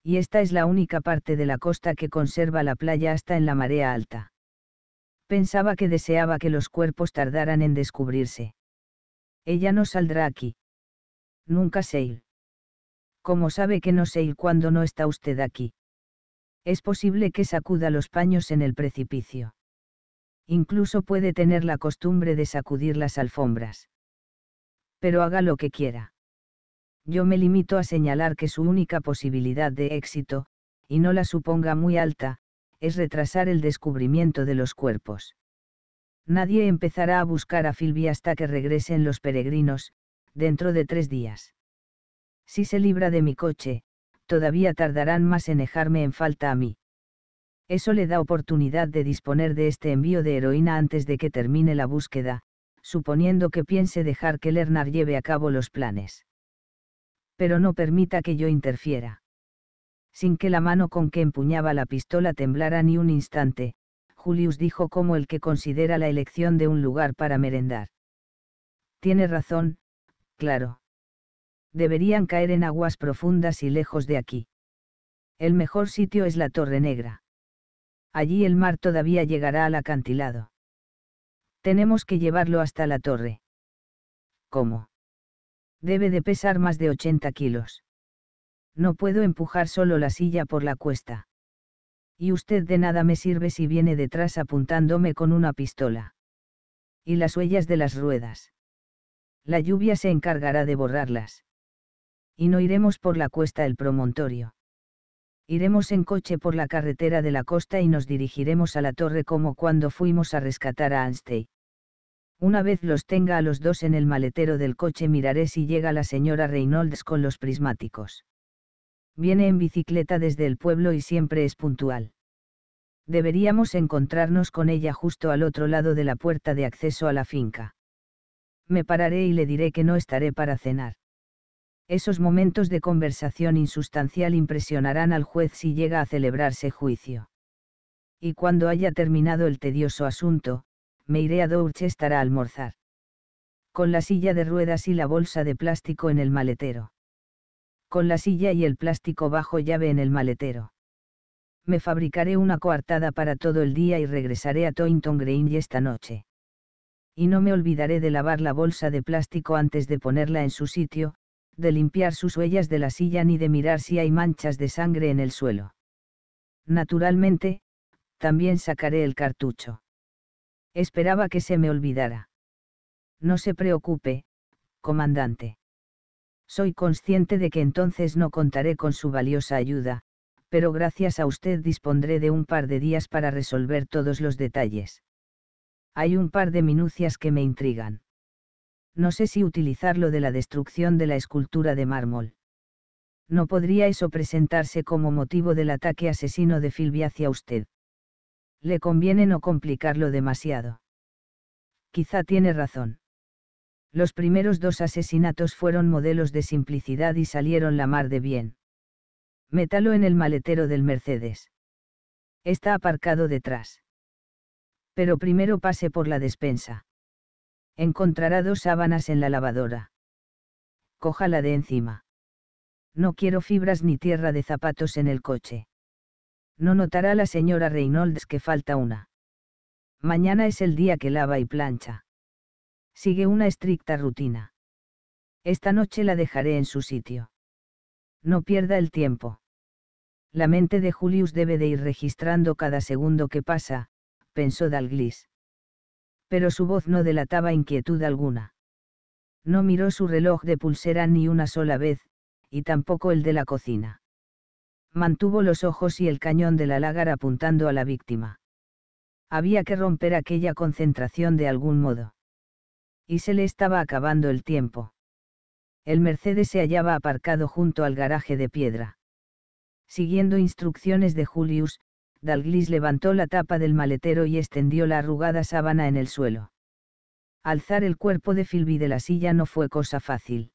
Y esta es la única parte de la costa que conserva la playa hasta en la marea alta. Pensaba que deseaba que los cuerpos tardaran en descubrirse. Ella no saldrá aquí. Nunca irá. ¿Cómo sabe que no irá cuando no está usted aquí? Es posible que sacuda los paños en el precipicio. Incluso puede tener la costumbre de sacudir las alfombras pero haga lo que quiera. Yo me limito a señalar que su única posibilidad de éxito, y no la suponga muy alta, es retrasar el descubrimiento de los cuerpos. Nadie empezará a buscar a Filby hasta que regresen los peregrinos, dentro de tres días. Si se libra de mi coche, todavía tardarán más en dejarme en falta a mí. Eso le da oportunidad de disponer de este envío de heroína antes de que termine la búsqueda, suponiendo que piense dejar que Lernar lleve a cabo los planes. Pero no permita que yo interfiera. Sin que la mano con que empuñaba la pistola temblara ni un instante, Julius dijo como el que considera la elección de un lugar para merendar. Tiene razón, claro. Deberían caer en aguas profundas y lejos de aquí. El mejor sitio es la Torre Negra. Allí el mar todavía llegará al acantilado. Tenemos que llevarlo hasta la torre. ¿Cómo? Debe de pesar más de 80 kilos. No puedo empujar solo la silla por la cuesta. Y usted de nada me sirve si viene detrás apuntándome con una pistola. Y las huellas de las ruedas. La lluvia se encargará de borrarlas. Y no iremos por la cuesta el promontorio. Iremos en coche por la carretera de la costa y nos dirigiremos a la torre como cuando fuimos a rescatar a Anstey. Una vez los tenga a los dos en el maletero del coche miraré si llega la señora Reynolds con los prismáticos. Viene en bicicleta desde el pueblo y siempre es puntual. Deberíamos encontrarnos con ella justo al otro lado de la puerta de acceso a la finca. Me pararé y le diré que no estaré para cenar. Esos momentos de conversación insustancial impresionarán al juez si llega a celebrarse juicio. Y cuando haya terminado el tedioso asunto, me iré a Dorchester a almorzar. Con la silla de ruedas y la bolsa de plástico en el maletero. Con la silla y el plástico bajo llave en el maletero. Me fabricaré una coartada para todo el día y regresaré a Toynton Green esta noche. Y no me olvidaré de lavar la bolsa de plástico antes de ponerla en su sitio, de limpiar sus huellas de la silla ni de mirar si hay manchas de sangre en el suelo. Naturalmente, también sacaré el cartucho. Esperaba que se me olvidara. No se preocupe, comandante. Soy consciente de que entonces no contaré con su valiosa ayuda, pero gracias a usted dispondré de un par de días para resolver todos los detalles. Hay un par de minucias que me intrigan. No sé si utilizar lo de la destrucción de la escultura de mármol. No podría eso presentarse como motivo del ataque asesino de Filby hacia usted le conviene no complicarlo demasiado. Quizá tiene razón. Los primeros dos asesinatos fueron modelos de simplicidad y salieron la mar de bien. Métalo en el maletero del Mercedes. Está aparcado detrás. Pero primero pase por la despensa. Encontrará dos sábanas en la lavadora. Cójala de encima. No quiero fibras ni tierra de zapatos en el coche. No notará la señora Reynolds que falta una. Mañana es el día que lava y plancha. Sigue una estricta rutina. Esta noche la dejaré en su sitio. No pierda el tiempo. La mente de Julius debe de ir registrando cada segundo que pasa, pensó Dalglis. Pero su voz no delataba inquietud alguna. No miró su reloj de pulsera ni una sola vez, y tampoco el de la cocina mantuvo los ojos y el cañón de la lagar apuntando a la víctima. Había que romper aquella concentración de algún modo. Y se le estaba acabando el tiempo. El Mercedes se hallaba aparcado junto al garaje de piedra. Siguiendo instrucciones de Julius, Dalglis levantó la tapa del maletero y extendió la arrugada sábana en el suelo. Alzar el cuerpo de Filby de la silla no fue cosa fácil.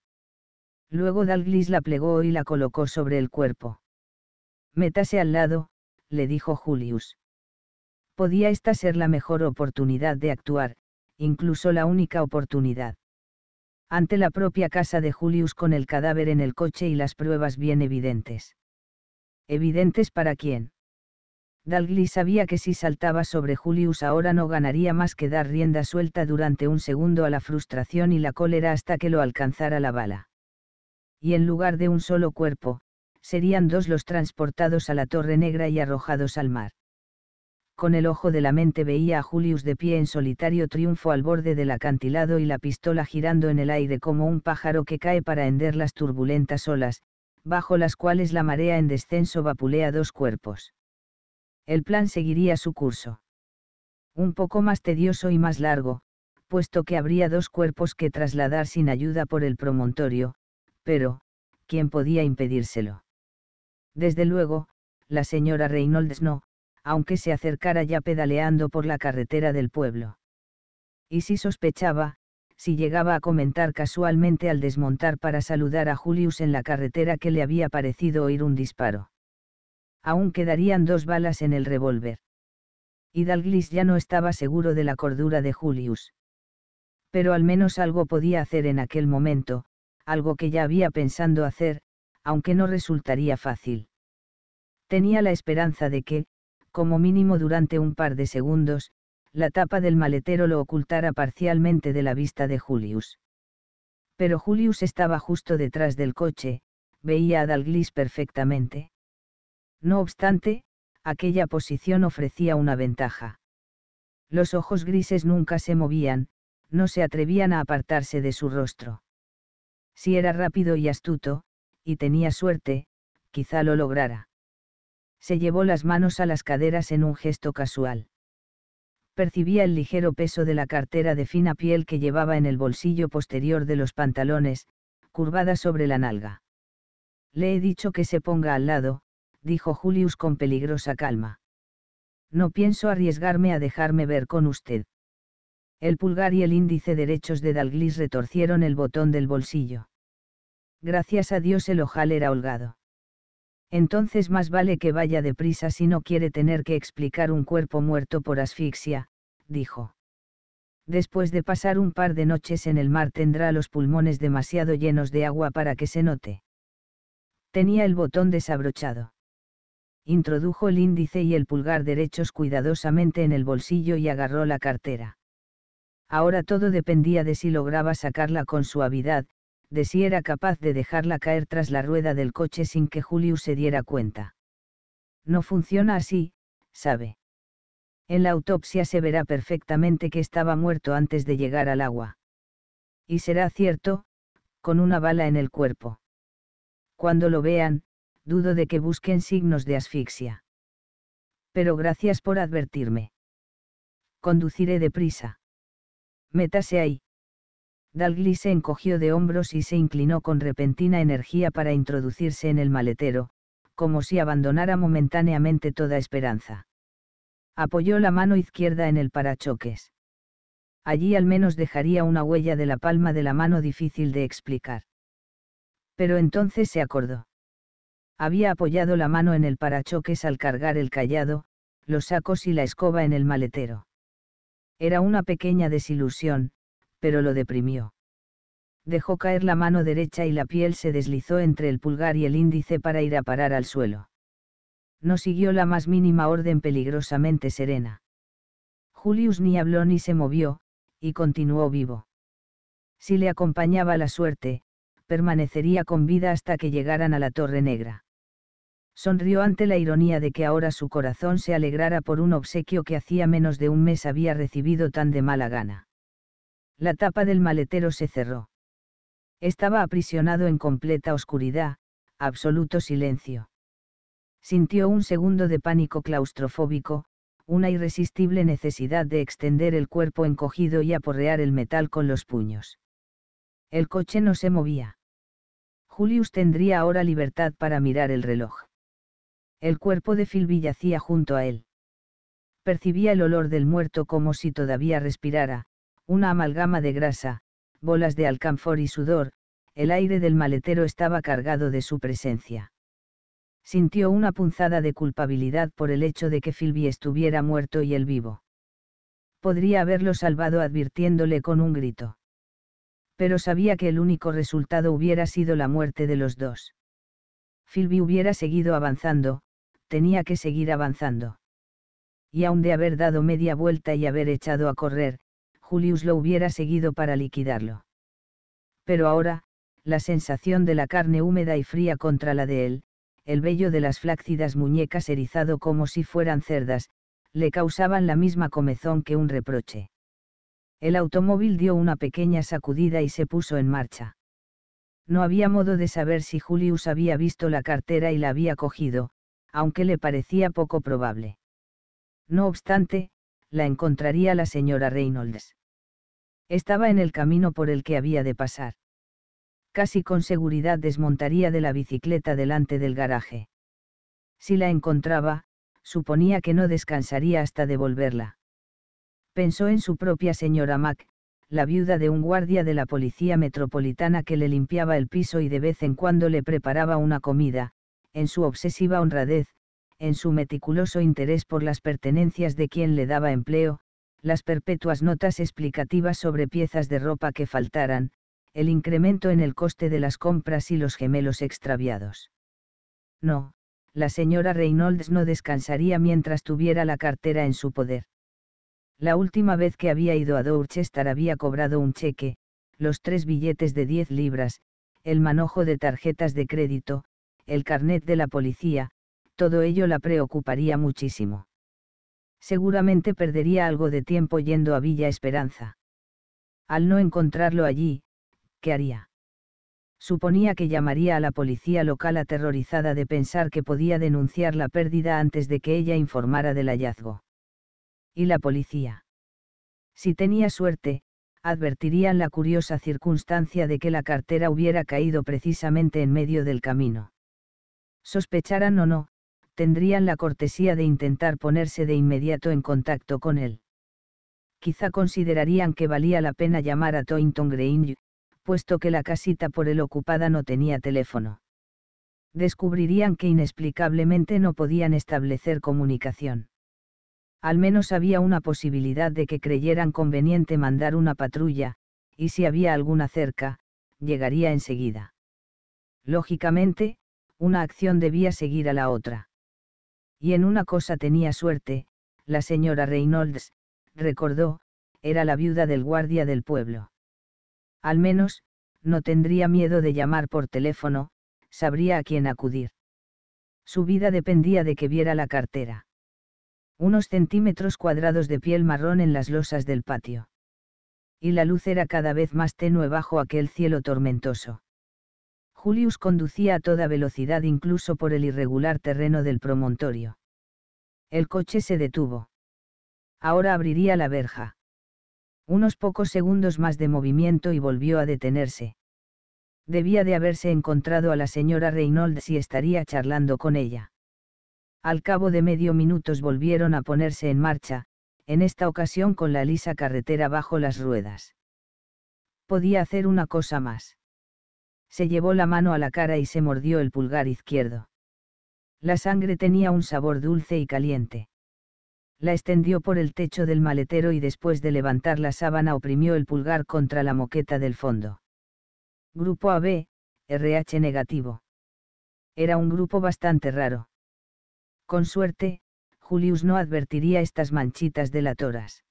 Luego Dalglis la plegó y la colocó sobre el cuerpo. Métase al lado, le dijo Julius. Podía esta ser la mejor oportunidad de actuar, incluso la única oportunidad. Ante la propia casa de Julius con el cadáver en el coche y las pruebas bien evidentes. ¿Evidentes para quién? Dalgli sabía que si saltaba sobre Julius ahora no ganaría más que dar rienda suelta durante un segundo a la frustración y la cólera hasta que lo alcanzara la bala. Y en lugar de un solo cuerpo, serían dos los transportados a la Torre Negra y arrojados al mar. Con el ojo de la mente veía a Julius de pie en solitario triunfo al borde del acantilado y la pistola girando en el aire como un pájaro que cae para hender las turbulentas olas, bajo las cuales la marea en descenso vapulea dos cuerpos. El plan seguiría su curso. Un poco más tedioso y más largo, puesto que habría dos cuerpos que trasladar sin ayuda por el promontorio, pero, ¿quién podía impedírselo? Desde luego, la señora Reynolds no, aunque se acercara ya pedaleando por la carretera del pueblo. Y si sospechaba, si llegaba a comentar casualmente al desmontar para saludar a Julius en la carretera que le había parecido oír un disparo. Aún quedarían dos balas en el revólver. Y ya no estaba seguro de la cordura de Julius. Pero al menos algo podía hacer en aquel momento, algo que ya había pensado hacer, aunque no resultaría fácil. Tenía la esperanza de que, como mínimo durante un par de segundos, la tapa del maletero lo ocultara parcialmente de la vista de Julius. Pero Julius estaba justo detrás del coche, veía a Dalglis perfectamente. No obstante, aquella posición ofrecía una ventaja. Los ojos grises nunca se movían, no se atrevían a apartarse de su rostro. Si era rápido y astuto, y tenía suerte, quizá lo lograra. Se llevó las manos a las caderas en un gesto casual. Percibía el ligero peso de la cartera de fina piel que llevaba en el bolsillo posterior de los pantalones, curvada sobre la nalga. Le he dicho que se ponga al lado, dijo Julius con peligrosa calma. No pienso arriesgarme a dejarme ver con usted. El pulgar y el índice derechos de Dalglis retorcieron el botón del bolsillo. Gracias a Dios el ojal era holgado. Entonces más vale que vaya deprisa si no quiere tener que explicar un cuerpo muerto por asfixia, dijo. Después de pasar un par de noches en el mar tendrá los pulmones demasiado llenos de agua para que se note. Tenía el botón desabrochado. Introdujo el índice y el pulgar derechos cuidadosamente en el bolsillo y agarró la cartera. Ahora todo dependía de si lograba sacarla con suavidad, de si era capaz de dejarla caer tras la rueda del coche sin que Julius se diera cuenta. No funciona así, sabe. En la autopsia se verá perfectamente que estaba muerto antes de llegar al agua. Y será cierto, con una bala en el cuerpo. Cuando lo vean, dudo de que busquen signos de asfixia. Pero gracias por advertirme. Conduciré deprisa. Métase ahí. Dalgli se encogió de hombros y se inclinó con repentina energía para introducirse en el maletero, como si abandonara momentáneamente toda esperanza. Apoyó la mano izquierda en el parachoques. Allí al menos dejaría una huella de la palma de la mano difícil de explicar. Pero entonces se acordó. Había apoyado la mano en el parachoques al cargar el callado, los sacos y la escoba en el maletero. Era una pequeña desilusión, pero lo deprimió. Dejó caer la mano derecha y la piel se deslizó entre el pulgar y el índice para ir a parar al suelo. No siguió la más mínima orden peligrosamente serena. Julius ni habló ni se movió, y continuó vivo. Si le acompañaba la suerte, permanecería con vida hasta que llegaran a la Torre Negra. Sonrió ante la ironía de que ahora su corazón se alegrara por un obsequio que hacía menos de un mes había recibido tan de mala gana la tapa del maletero se cerró. Estaba aprisionado en completa oscuridad, absoluto silencio. Sintió un segundo de pánico claustrofóbico, una irresistible necesidad de extender el cuerpo encogido y aporrear el metal con los puños. El coche no se movía. Julius tendría ahora libertad para mirar el reloj. El cuerpo de Philby yacía junto a él. Percibía el olor del muerto como si todavía respirara, una amalgama de grasa, bolas de alcanfor y sudor, el aire del maletero estaba cargado de su presencia. Sintió una punzada de culpabilidad por el hecho de que Philby estuviera muerto y él vivo. Podría haberlo salvado advirtiéndole con un grito. Pero sabía que el único resultado hubiera sido la muerte de los dos. Philby hubiera seguido avanzando, tenía que seguir avanzando. Y aun de haber dado media vuelta y haber echado a correr, Julius lo hubiera seguido para liquidarlo. Pero ahora, la sensación de la carne húmeda y fría contra la de él, el vello de las flácidas muñecas erizado como si fueran cerdas, le causaban la misma comezón que un reproche. El automóvil dio una pequeña sacudida y se puso en marcha. No había modo de saber si Julius había visto la cartera y la había cogido, aunque le parecía poco probable. No obstante, la encontraría la señora Reynolds. Estaba en el camino por el que había de pasar. Casi con seguridad desmontaría de la bicicleta delante del garaje. Si la encontraba, suponía que no descansaría hasta devolverla. Pensó en su propia señora Mac, la viuda de un guardia de la policía metropolitana que le limpiaba el piso y de vez en cuando le preparaba una comida, en su obsesiva honradez, en su meticuloso interés por las pertenencias de quien le daba empleo, las perpetuas notas explicativas sobre piezas de ropa que faltaran, el incremento en el coste de las compras y los gemelos extraviados. No, la señora Reynolds no descansaría mientras tuviera la cartera en su poder. La última vez que había ido a Dorchester había cobrado un cheque, los tres billetes de 10 libras, el manojo de tarjetas de crédito, el carnet de la policía, todo ello la preocuparía muchísimo. Seguramente perdería algo de tiempo yendo a Villa Esperanza. Al no encontrarlo allí, ¿qué haría? Suponía que llamaría a la policía local aterrorizada de pensar que podía denunciar la pérdida antes de que ella informara del hallazgo. ¿Y la policía? Si tenía suerte, advertirían la curiosa circunstancia de que la cartera hubiera caído precisamente en medio del camino. Sospecharan o no, tendrían la cortesía de intentar ponerse de inmediato en contacto con él. Quizá considerarían que valía la pena llamar a Toynton Green, puesto que la casita por él ocupada no tenía teléfono. Descubrirían que inexplicablemente no podían establecer comunicación. Al menos había una posibilidad de que creyeran conveniente mandar una patrulla, y si había alguna cerca, llegaría enseguida. Lógicamente, una acción debía seguir a la otra. Y en una cosa tenía suerte, la señora Reynolds, recordó, era la viuda del guardia del pueblo. Al menos, no tendría miedo de llamar por teléfono, sabría a quién acudir. Su vida dependía de que viera la cartera. Unos centímetros cuadrados de piel marrón en las losas del patio. Y la luz era cada vez más tenue bajo aquel cielo tormentoso. Julius conducía a toda velocidad incluso por el irregular terreno del promontorio. El coche se detuvo. Ahora abriría la verja. Unos pocos segundos más de movimiento y volvió a detenerse. Debía de haberse encontrado a la señora Reynolds y estaría charlando con ella. Al cabo de medio minuto volvieron a ponerse en marcha, en esta ocasión con la lisa carretera bajo las ruedas. Podía hacer una cosa más se llevó la mano a la cara y se mordió el pulgar izquierdo. La sangre tenía un sabor dulce y caliente. La extendió por el techo del maletero y después de levantar la sábana oprimió el pulgar contra la moqueta del fondo. Grupo AB, RH negativo. Era un grupo bastante raro. Con suerte, Julius no advertiría estas manchitas delatoras.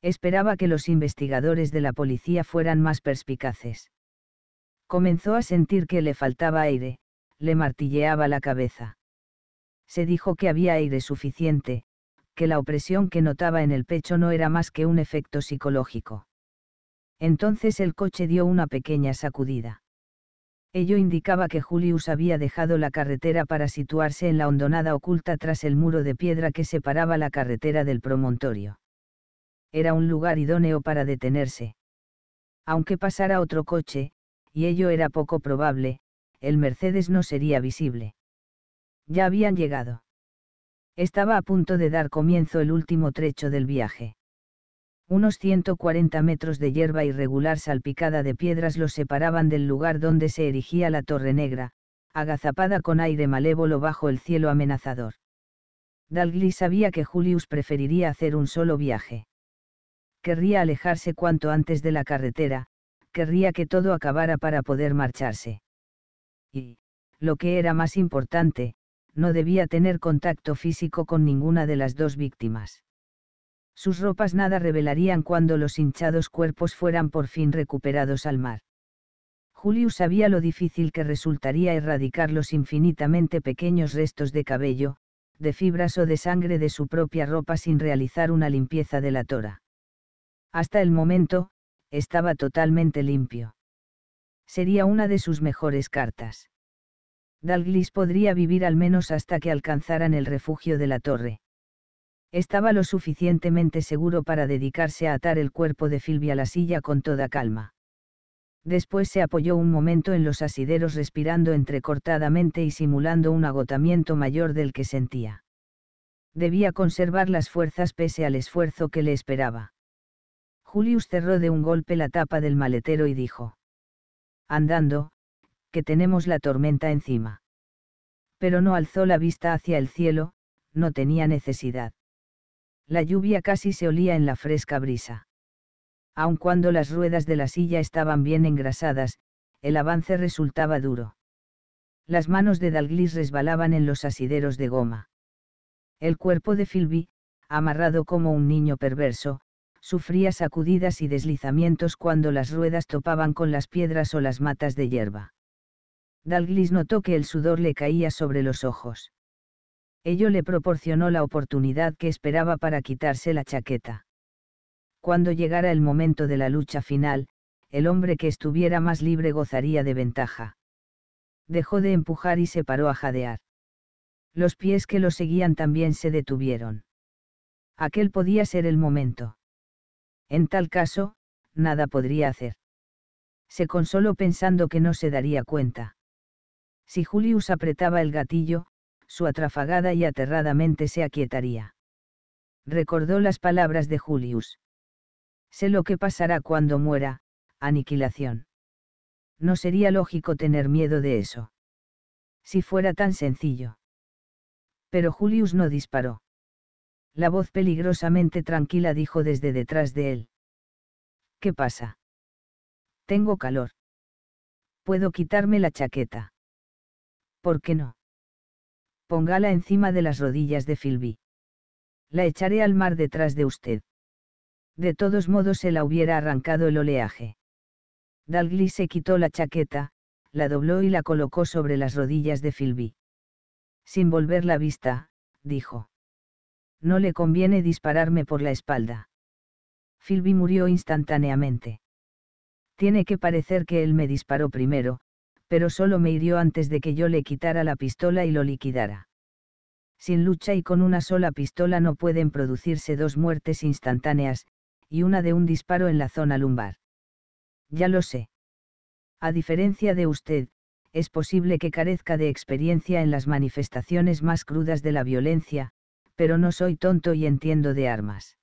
Esperaba que los investigadores de la policía fueran más perspicaces. Comenzó a sentir que le faltaba aire, le martilleaba la cabeza. Se dijo que había aire suficiente, que la opresión que notaba en el pecho no era más que un efecto psicológico. Entonces el coche dio una pequeña sacudida. Ello indicaba que Julius había dejado la carretera para situarse en la hondonada oculta tras el muro de piedra que separaba la carretera del promontorio. Era un lugar idóneo para detenerse. Aunque pasara otro coche, y ello era poco probable, el Mercedes no sería visible. Ya habían llegado. Estaba a punto de dar comienzo el último trecho del viaje. Unos 140 metros de hierba irregular salpicada de piedras los separaban del lugar donde se erigía la Torre Negra, agazapada con aire malévolo bajo el cielo amenazador. Dalgli sabía que Julius preferiría hacer un solo viaje. Querría alejarse cuanto antes de la carretera, querría que todo acabara para poder marcharse. Y, lo que era más importante, no debía tener contacto físico con ninguna de las dos víctimas. Sus ropas nada revelarían cuando los hinchados cuerpos fueran por fin recuperados al mar. Julius sabía lo difícil que resultaría erradicar los infinitamente pequeños restos de cabello, de fibras o de sangre de su propia ropa sin realizar una limpieza de la tora. Hasta el momento, estaba totalmente limpio. Sería una de sus mejores cartas. Dalglis podría vivir al menos hasta que alcanzaran el refugio de la torre. Estaba lo suficientemente seguro para dedicarse a atar el cuerpo de Filby a la silla con toda calma. Después se apoyó un momento en los asideros respirando entrecortadamente y simulando un agotamiento mayor del que sentía. Debía conservar las fuerzas pese al esfuerzo que le esperaba. Julius cerró de un golpe la tapa del maletero y dijo. Andando, que tenemos la tormenta encima. Pero no alzó la vista hacia el cielo, no tenía necesidad. La lluvia casi se olía en la fresca brisa. Aun cuando las ruedas de la silla estaban bien engrasadas, el avance resultaba duro. Las manos de Dalglis resbalaban en los asideros de goma. El cuerpo de Philby, amarrado como un niño perverso, sufría sacudidas y deslizamientos cuando las ruedas topaban con las piedras o las matas de hierba. Dalglis notó que el sudor le caía sobre los ojos. Ello le proporcionó la oportunidad que esperaba para quitarse la chaqueta. Cuando llegara el momento de la lucha final, el hombre que estuviera más libre gozaría de ventaja. Dejó de empujar y se paró a jadear. Los pies que lo seguían también se detuvieron. Aquel podía ser el momento. En tal caso, nada podría hacer. Se consoló pensando que no se daría cuenta. Si Julius apretaba el gatillo, su atrafagada y aterrada mente se aquietaría. Recordó las palabras de Julius. Sé lo que pasará cuando muera, aniquilación. No sería lógico tener miedo de eso. Si fuera tan sencillo. Pero Julius no disparó. La voz peligrosamente tranquila dijo desde detrás de él. ¿Qué pasa? Tengo calor. Puedo quitarme la chaqueta. ¿Por qué no? Póngala encima de las rodillas de Philby. La echaré al mar detrás de usted. De todos modos se la hubiera arrancado el oleaje. Dalgli se quitó la chaqueta, la dobló y la colocó sobre las rodillas de Philby. Sin volver la vista, dijo. No le conviene dispararme por la espalda. Philby murió instantáneamente. Tiene que parecer que él me disparó primero, pero solo me hirió antes de que yo le quitara la pistola y lo liquidara. Sin lucha y con una sola pistola no pueden producirse dos muertes instantáneas, y una de un disparo en la zona lumbar. Ya lo sé. A diferencia de usted, es posible que carezca de experiencia en las manifestaciones más crudas de la violencia, pero no soy tonto y entiendo de armas.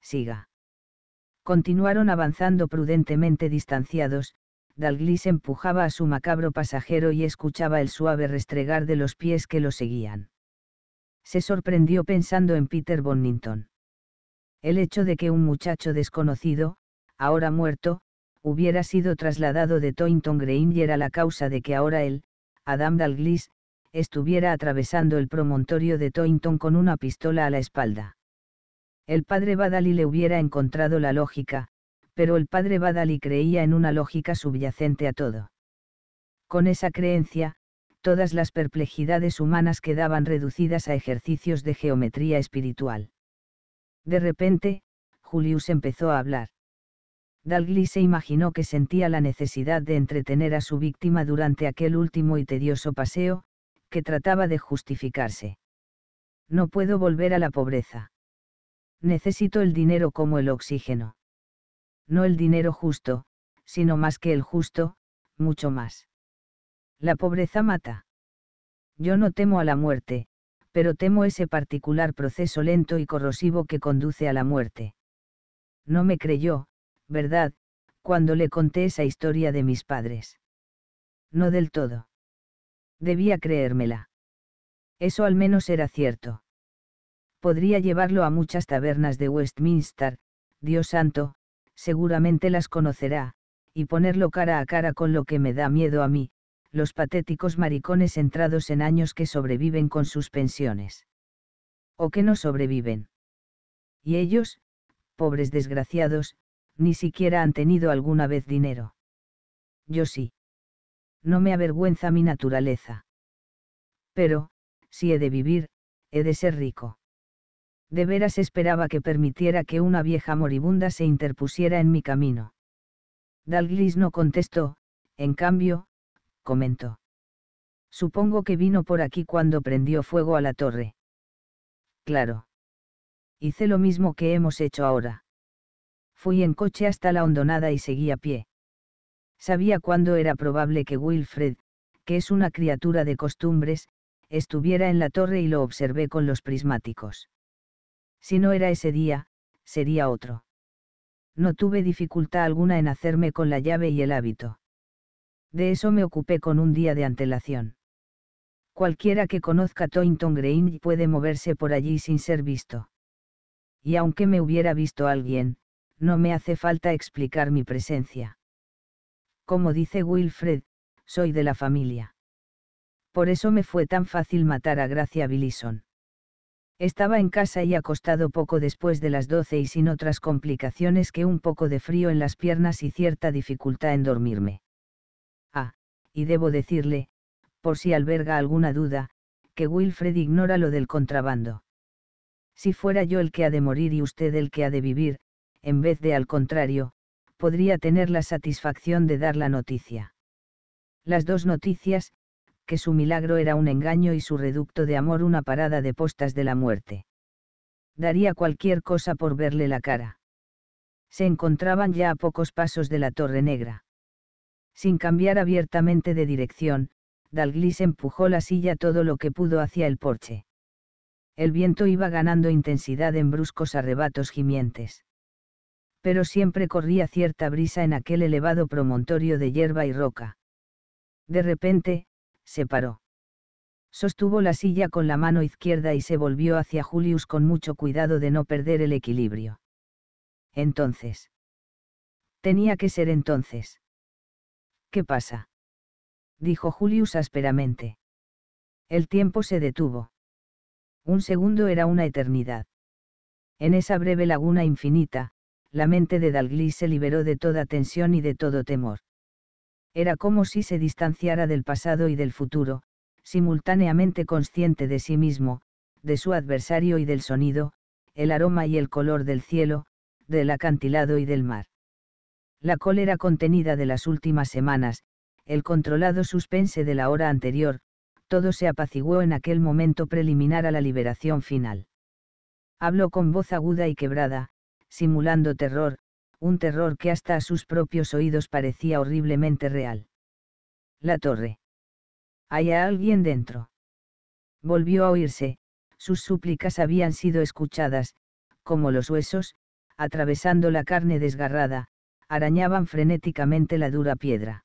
Siga. Continuaron avanzando prudentemente distanciados, Dalglis empujaba a su macabro pasajero y escuchaba el suave restregar de los pies que lo seguían. Se sorprendió pensando en Peter Bonnington. El hecho de que un muchacho desconocido, ahora muerto, hubiera sido trasladado de Toynton y era la causa de que ahora él, Adam Dalglis, estuviera atravesando el promontorio de Toynton con una pistola a la espalda. El padre Badali le hubiera encontrado la lógica, pero el padre Badali creía en una lógica subyacente a todo. Con esa creencia, todas las perplejidades humanas quedaban reducidas a ejercicios de geometría espiritual. De repente, Julius empezó a hablar. dalgli se imaginó que sentía la necesidad de entretener a su víctima durante aquel último y tedioso paseo, que trataba de justificarse. No puedo volver a la pobreza. Necesito el dinero como el oxígeno. No el dinero justo, sino más que el justo, mucho más. La pobreza mata. Yo no temo a la muerte, pero temo ese particular proceso lento y corrosivo que conduce a la muerte. No me creyó, ¿verdad?, cuando le conté esa historia de mis padres. No del todo debía creérmela. Eso al menos era cierto. Podría llevarlo a muchas tabernas de Westminster, Dios santo, seguramente las conocerá, y ponerlo cara a cara con lo que me da miedo a mí, los patéticos maricones entrados en años que sobreviven con sus pensiones. O que no sobreviven. Y ellos, pobres desgraciados, ni siquiera han tenido alguna vez dinero. Yo sí no me avergüenza mi naturaleza. Pero, si he de vivir, he de ser rico. De veras esperaba que permitiera que una vieja moribunda se interpusiera en mi camino. Dalglis no contestó, en cambio, comentó. Supongo que vino por aquí cuando prendió fuego a la torre. Claro. Hice lo mismo que hemos hecho ahora. Fui en coche hasta la hondonada y seguí a pie. Sabía cuándo era probable que Wilfred, que es una criatura de costumbres, estuviera en la torre y lo observé con los prismáticos. Si no era ese día, sería otro. No tuve dificultad alguna en hacerme con la llave y el hábito. De eso me ocupé con un día de antelación. Cualquiera que conozca Toynton Green puede moverse por allí sin ser visto. Y aunque me hubiera visto alguien, no me hace falta explicar mi presencia como dice Wilfred, soy de la familia. Por eso me fue tan fácil matar a Gracia Billison. Estaba en casa y acostado poco después de las doce y sin otras complicaciones que un poco de frío en las piernas y cierta dificultad en dormirme. Ah, y debo decirle, por si alberga alguna duda, que Wilfred ignora lo del contrabando. Si fuera yo el que ha de morir y usted el que ha de vivir, en vez de al contrario, podría tener la satisfacción de dar la noticia. Las dos noticias, que su milagro era un engaño y su reducto de amor una parada de postas de la muerte. Daría cualquier cosa por verle la cara. Se encontraban ya a pocos pasos de la Torre Negra. Sin cambiar abiertamente de dirección, Dalglis empujó la silla todo lo que pudo hacia el porche. El viento iba ganando intensidad en bruscos arrebatos gimientes pero siempre corría cierta brisa en aquel elevado promontorio de hierba y roca. De repente, se paró. Sostuvo la silla con la mano izquierda y se volvió hacia Julius con mucho cuidado de no perder el equilibrio. Entonces. Tenía que ser entonces. ¿Qué pasa? dijo Julius ásperamente. El tiempo se detuvo. Un segundo era una eternidad. En esa breve laguna infinita, la mente de Dalglis se liberó de toda tensión y de todo temor. Era como si se distanciara del pasado y del futuro, simultáneamente consciente de sí mismo, de su adversario y del sonido, el aroma y el color del cielo, del acantilado y del mar. La cólera contenida de las últimas semanas, el controlado suspense de la hora anterior, todo se apaciguó en aquel momento preliminar a la liberación final. Habló con voz aguda y quebrada, simulando terror, un terror que hasta a sus propios oídos parecía horriblemente real. La torre. ¿Hay alguien dentro? Volvió a oírse, sus súplicas habían sido escuchadas, como los huesos, atravesando la carne desgarrada, arañaban frenéticamente la dura piedra.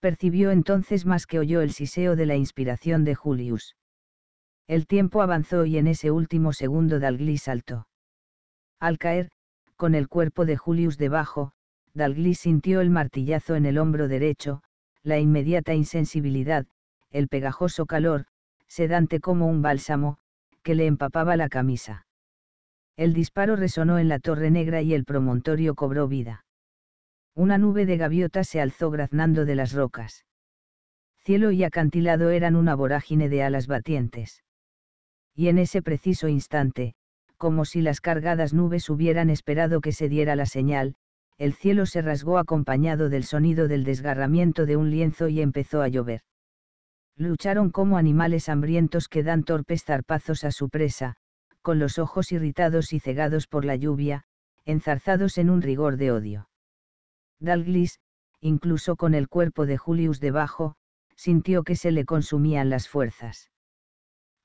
Percibió entonces más que oyó el siseo de la inspiración de Julius. El tiempo avanzó y en ese último segundo Dalglis saltó. Al caer, con el cuerpo de Julius debajo, Dalglis sintió el martillazo en el hombro derecho, la inmediata insensibilidad, el pegajoso calor, sedante como un bálsamo, que le empapaba la camisa. El disparo resonó en la torre negra y el promontorio cobró vida. Una nube de gaviotas se alzó graznando de las rocas. Cielo y acantilado eran una vorágine de alas batientes. Y en ese preciso instante, como si las cargadas nubes hubieran esperado que se diera la señal, el cielo se rasgó acompañado del sonido del desgarramiento de un lienzo y empezó a llover. Lucharon como animales hambrientos que dan torpes zarpazos a su presa, con los ojos irritados y cegados por la lluvia, enzarzados en un rigor de odio. Dalglis, incluso con el cuerpo de Julius debajo, sintió que se le consumían las fuerzas.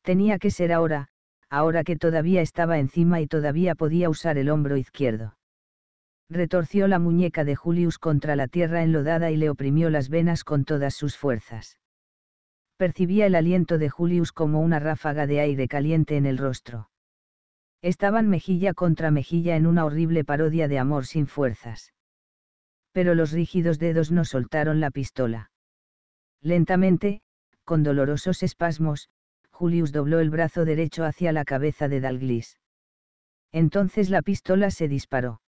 Tenía que ser ahora, ahora que todavía estaba encima y todavía podía usar el hombro izquierdo. Retorció la muñeca de Julius contra la tierra enlodada y le oprimió las venas con todas sus fuerzas. Percibía el aliento de Julius como una ráfaga de aire caliente en el rostro. Estaban mejilla contra mejilla en una horrible parodia de amor sin fuerzas. Pero los rígidos dedos no soltaron la pistola. Lentamente, con dolorosos espasmos, Julius dobló el brazo derecho hacia la cabeza de Dalglis. Entonces la pistola se disparó.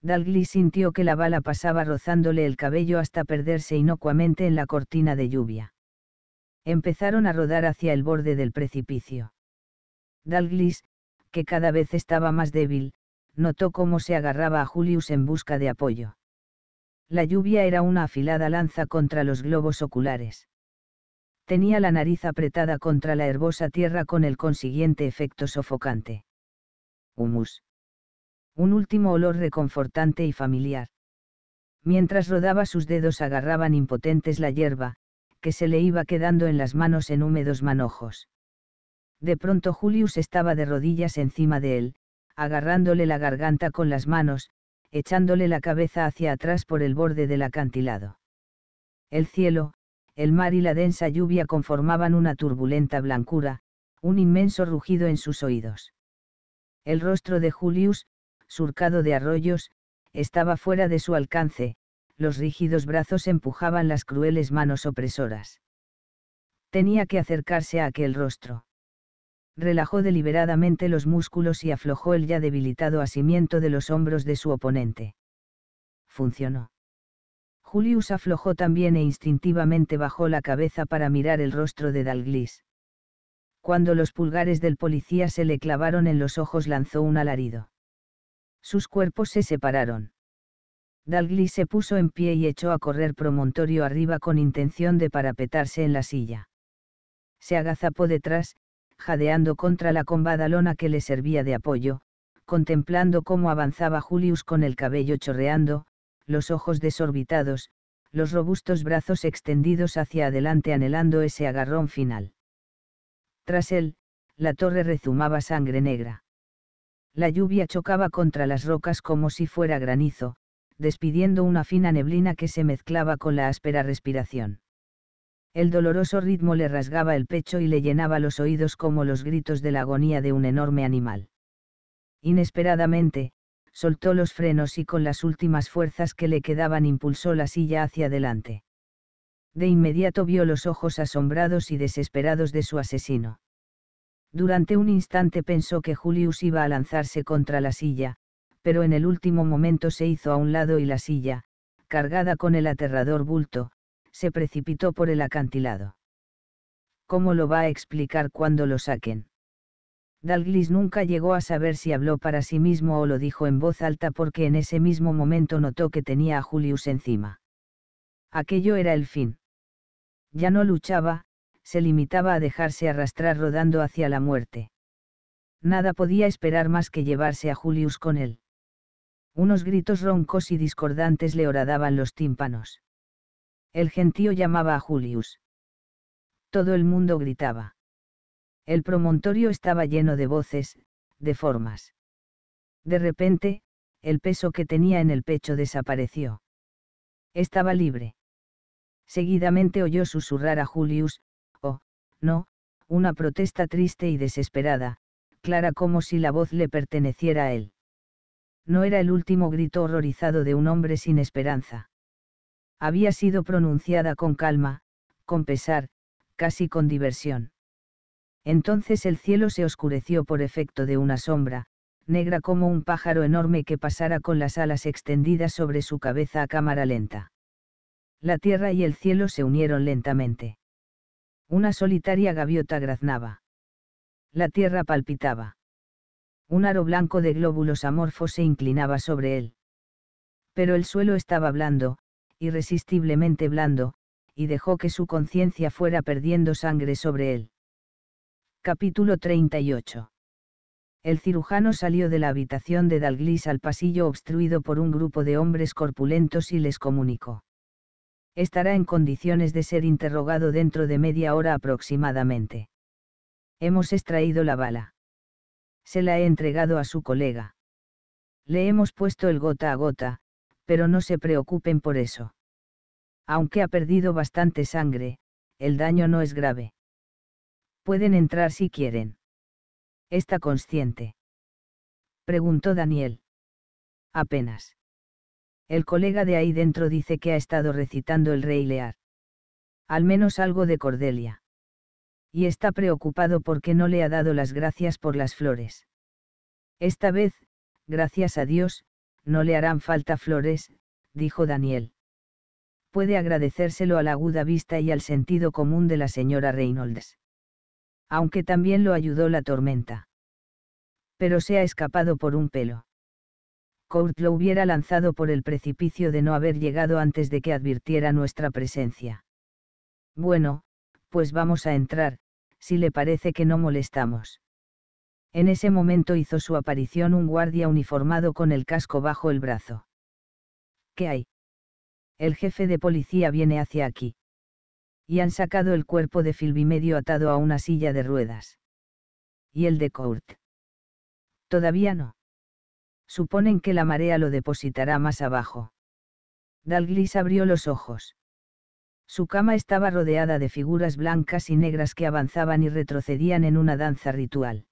Dalglis sintió que la bala pasaba rozándole el cabello hasta perderse inocuamente en la cortina de lluvia. Empezaron a rodar hacia el borde del precipicio. Dalglis, que cada vez estaba más débil, notó cómo se agarraba a Julius en busca de apoyo. La lluvia era una afilada lanza contra los globos oculares tenía la nariz apretada contra la herbosa tierra con el consiguiente efecto sofocante. Humus. Un último olor reconfortante y familiar. Mientras rodaba sus dedos agarraban impotentes la hierba, que se le iba quedando en las manos en húmedos manojos. De pronto Julius estaba de rodillas encima de él, agarrándole la garganta con las manos, echándole la cabeza hacia atrás por el borde del acantilado. El cielo, el mar y la densa lluvia conformaban una turbulenta blancura, un inmenso rugido en sus oídos. El rostro de Julius, surcado de arroyos, estaba fuera de su alcance, los rígidos brazos empujaban las crueles manos opresoras. Tenía que acercarse a aquel rostro. Relajó deliberadamente los músculos y aflojó el ya debilitado asimiento de los hombros de su oponente. Funcionó. Julius aflojó también e instintivamente bajó la cabeza para mirar el rostro de Dalglis. Cuando los pulgares del policía se le clavaron en los ojos lanzó un alarido. Sus cuerpos se separaron. Dalglis se puso en pie y echó a correr promontorio arriba con intención de parapetarse en la silla. Se agazapó detrás, jadeando contra la combada lona que le servía de apoyo, contemplando cómo avanzaba Julius con el cabello chorreando, los ojos desorbitados, los robustos brazos extendidos hacia adelante anhelando ese agarrón final. Tras él, la torre rezumaba sangre negra. La lluvia chocaba contra las rocas como si fuera granizo, despidiendo una fina neblina que se mezclaba con la áspera respiración. El doloroso ritmo le rasgaba el pecho y le llenaba los oídos como los gritos de la agonía de un enorme animal. Inesperadamente, soltó los frenos y con las últimas fuerzas que le quedaban impulsó la silla hacia adelante. De inmediato vio los ojos asombrados y desesperados de su asesino. Durante un instante pensó que Julius iba a lanzarse contra la silla, pero en el último momento se hizo a un lado y la silla, cargada con el aterrador bulto, se precipitó por el acantilado. ¿Cómo lo va a explicar cuando lo saquen? Dalglis nunca llegó a saber si habló para sí mismo o lo dijo en voz alta porque en ese mismo momento notó que tenía a Julius encima. Aquello era el fin. Ya no luchaba, se limitaba a dejarse arrastrar rodando hacia la muerte. Nada podía esperar más que llevarse a Julius con él. Unos gritos roncos y discordantes le horadaban los tímpanos. El gentío llamaba a Julius. Todo el mundo gritaba. El promontorio estaba lleno de voces, de formas. De repente, el peso que tenía en el pecho desapareció. Estaba libre. Seguidamente oyó susurrar a Julius, oh, no, una protesta triste y desesperada, clara como si la voz le perteneciera a él. No era el último grito horrorizado de un hombre sin esperanza. Había sido pronunciada con calma, con pesar, casi con diversión. Entonces el cielo se oscureció por efecto de una sombra, negra como un pájaro enorme que pasara con las alas extendidas sobre su cabeza a cámara lenta. La tierra y el cielo se unieron lentamente. Una solitaria gaviota graznaba. La tierra palpitaba. Un aro blanco de glóbulos amorfos se inclinaba sobre él. Pero el suelo estaba blando, irresistiblemente blando, y dejó que su conciencia fuera perdiendo sangre sobre él. Capítulo 38. El cirujano salió de la habitación de Dalglis al pasillo obstruido por un grupo de hombres corpulentos y les comunicó. Estará en condiciones de ser interrogado dentro de media hora aproximadamente. Hemos extraído la bala. Se la he entregado a su colega. Le hemos puesto el gota a gota, pero no se preocupen por eso. Aunque ha perdido bastante sangre, el daño no es grave. Pueden entrar si quieren. ¿Está consciente? Preguntó Daniel. Apenas. El colega de ahí dentro dice que ha estado recitando el Rey Lear. Al menos algo de Cordelia. Y está preocupado porque no le ha dado las gracias por las flores. Esta vez, gracias a Dios, no le harán falta flores, dijo Daniel. Puede agradecérselo a la aguda vista y al sentido común de la señora Reynolds aunque también lo ayudó la tormenta. Pero se ha escapado por un pelo. Court lo hubiera lanzado por el precipicio de no haber llegado antes de que advirtiera nuestra presencia. Bueno, pues vamos a entrar, si le parece que no molestamos. En ese momento hizo su aparición un guardia uniformado con el casco bajo el brazo. ¿Qué hay? El jefe de policía viene hacia aquí y han sacado el cuerpo de medio atado a una silla de ruedas. Y el de Court. Todavía no. Suponen que la marea lo depositará más abajo. Dalglis abrió los ojos. Su cama estaba rodeada de figuras blancas y negras que avanzaban y retrocedían en una danza ritual.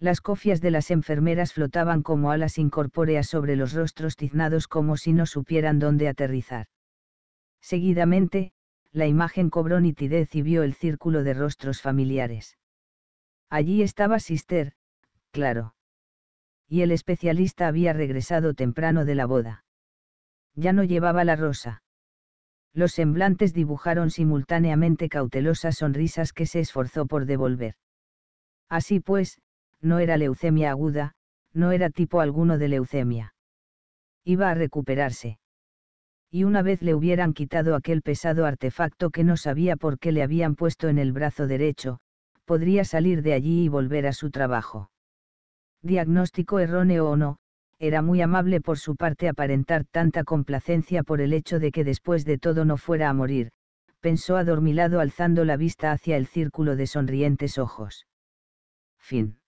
Las cofias de las enfermeras flotaban como alas incorpóreas sobre los rostros tiznados como si no supieran dónde aterrizar. Seguidamente, la imagen cobró nitidez y vio el círculo de rostros familiares. Allí estaba Sister, claro. Y el especialista había regresado temprano de la boda. Ya no llevaba la rosa. Los semblantes dibujaron simultáneamente cautelosas sonrisas que se esforzó por devolver. Así pues, no era leucemia aguda, no era tipo alguno de leucemia. Iba a recuperarse y una vez le hubieran quitado aquel pesado artefacto que no sabía por qué le habían puesto en el brazo derecho, podría salir de allí y volver a su trabajo. Diagnóstico erróneo o no, era muy amable por su parte aparentar tanta complacencia por el hecho de que después de todo no fuera a morir, pensó adormilado alzando la vista hacia el círculo de sonrientes ojos. Fin.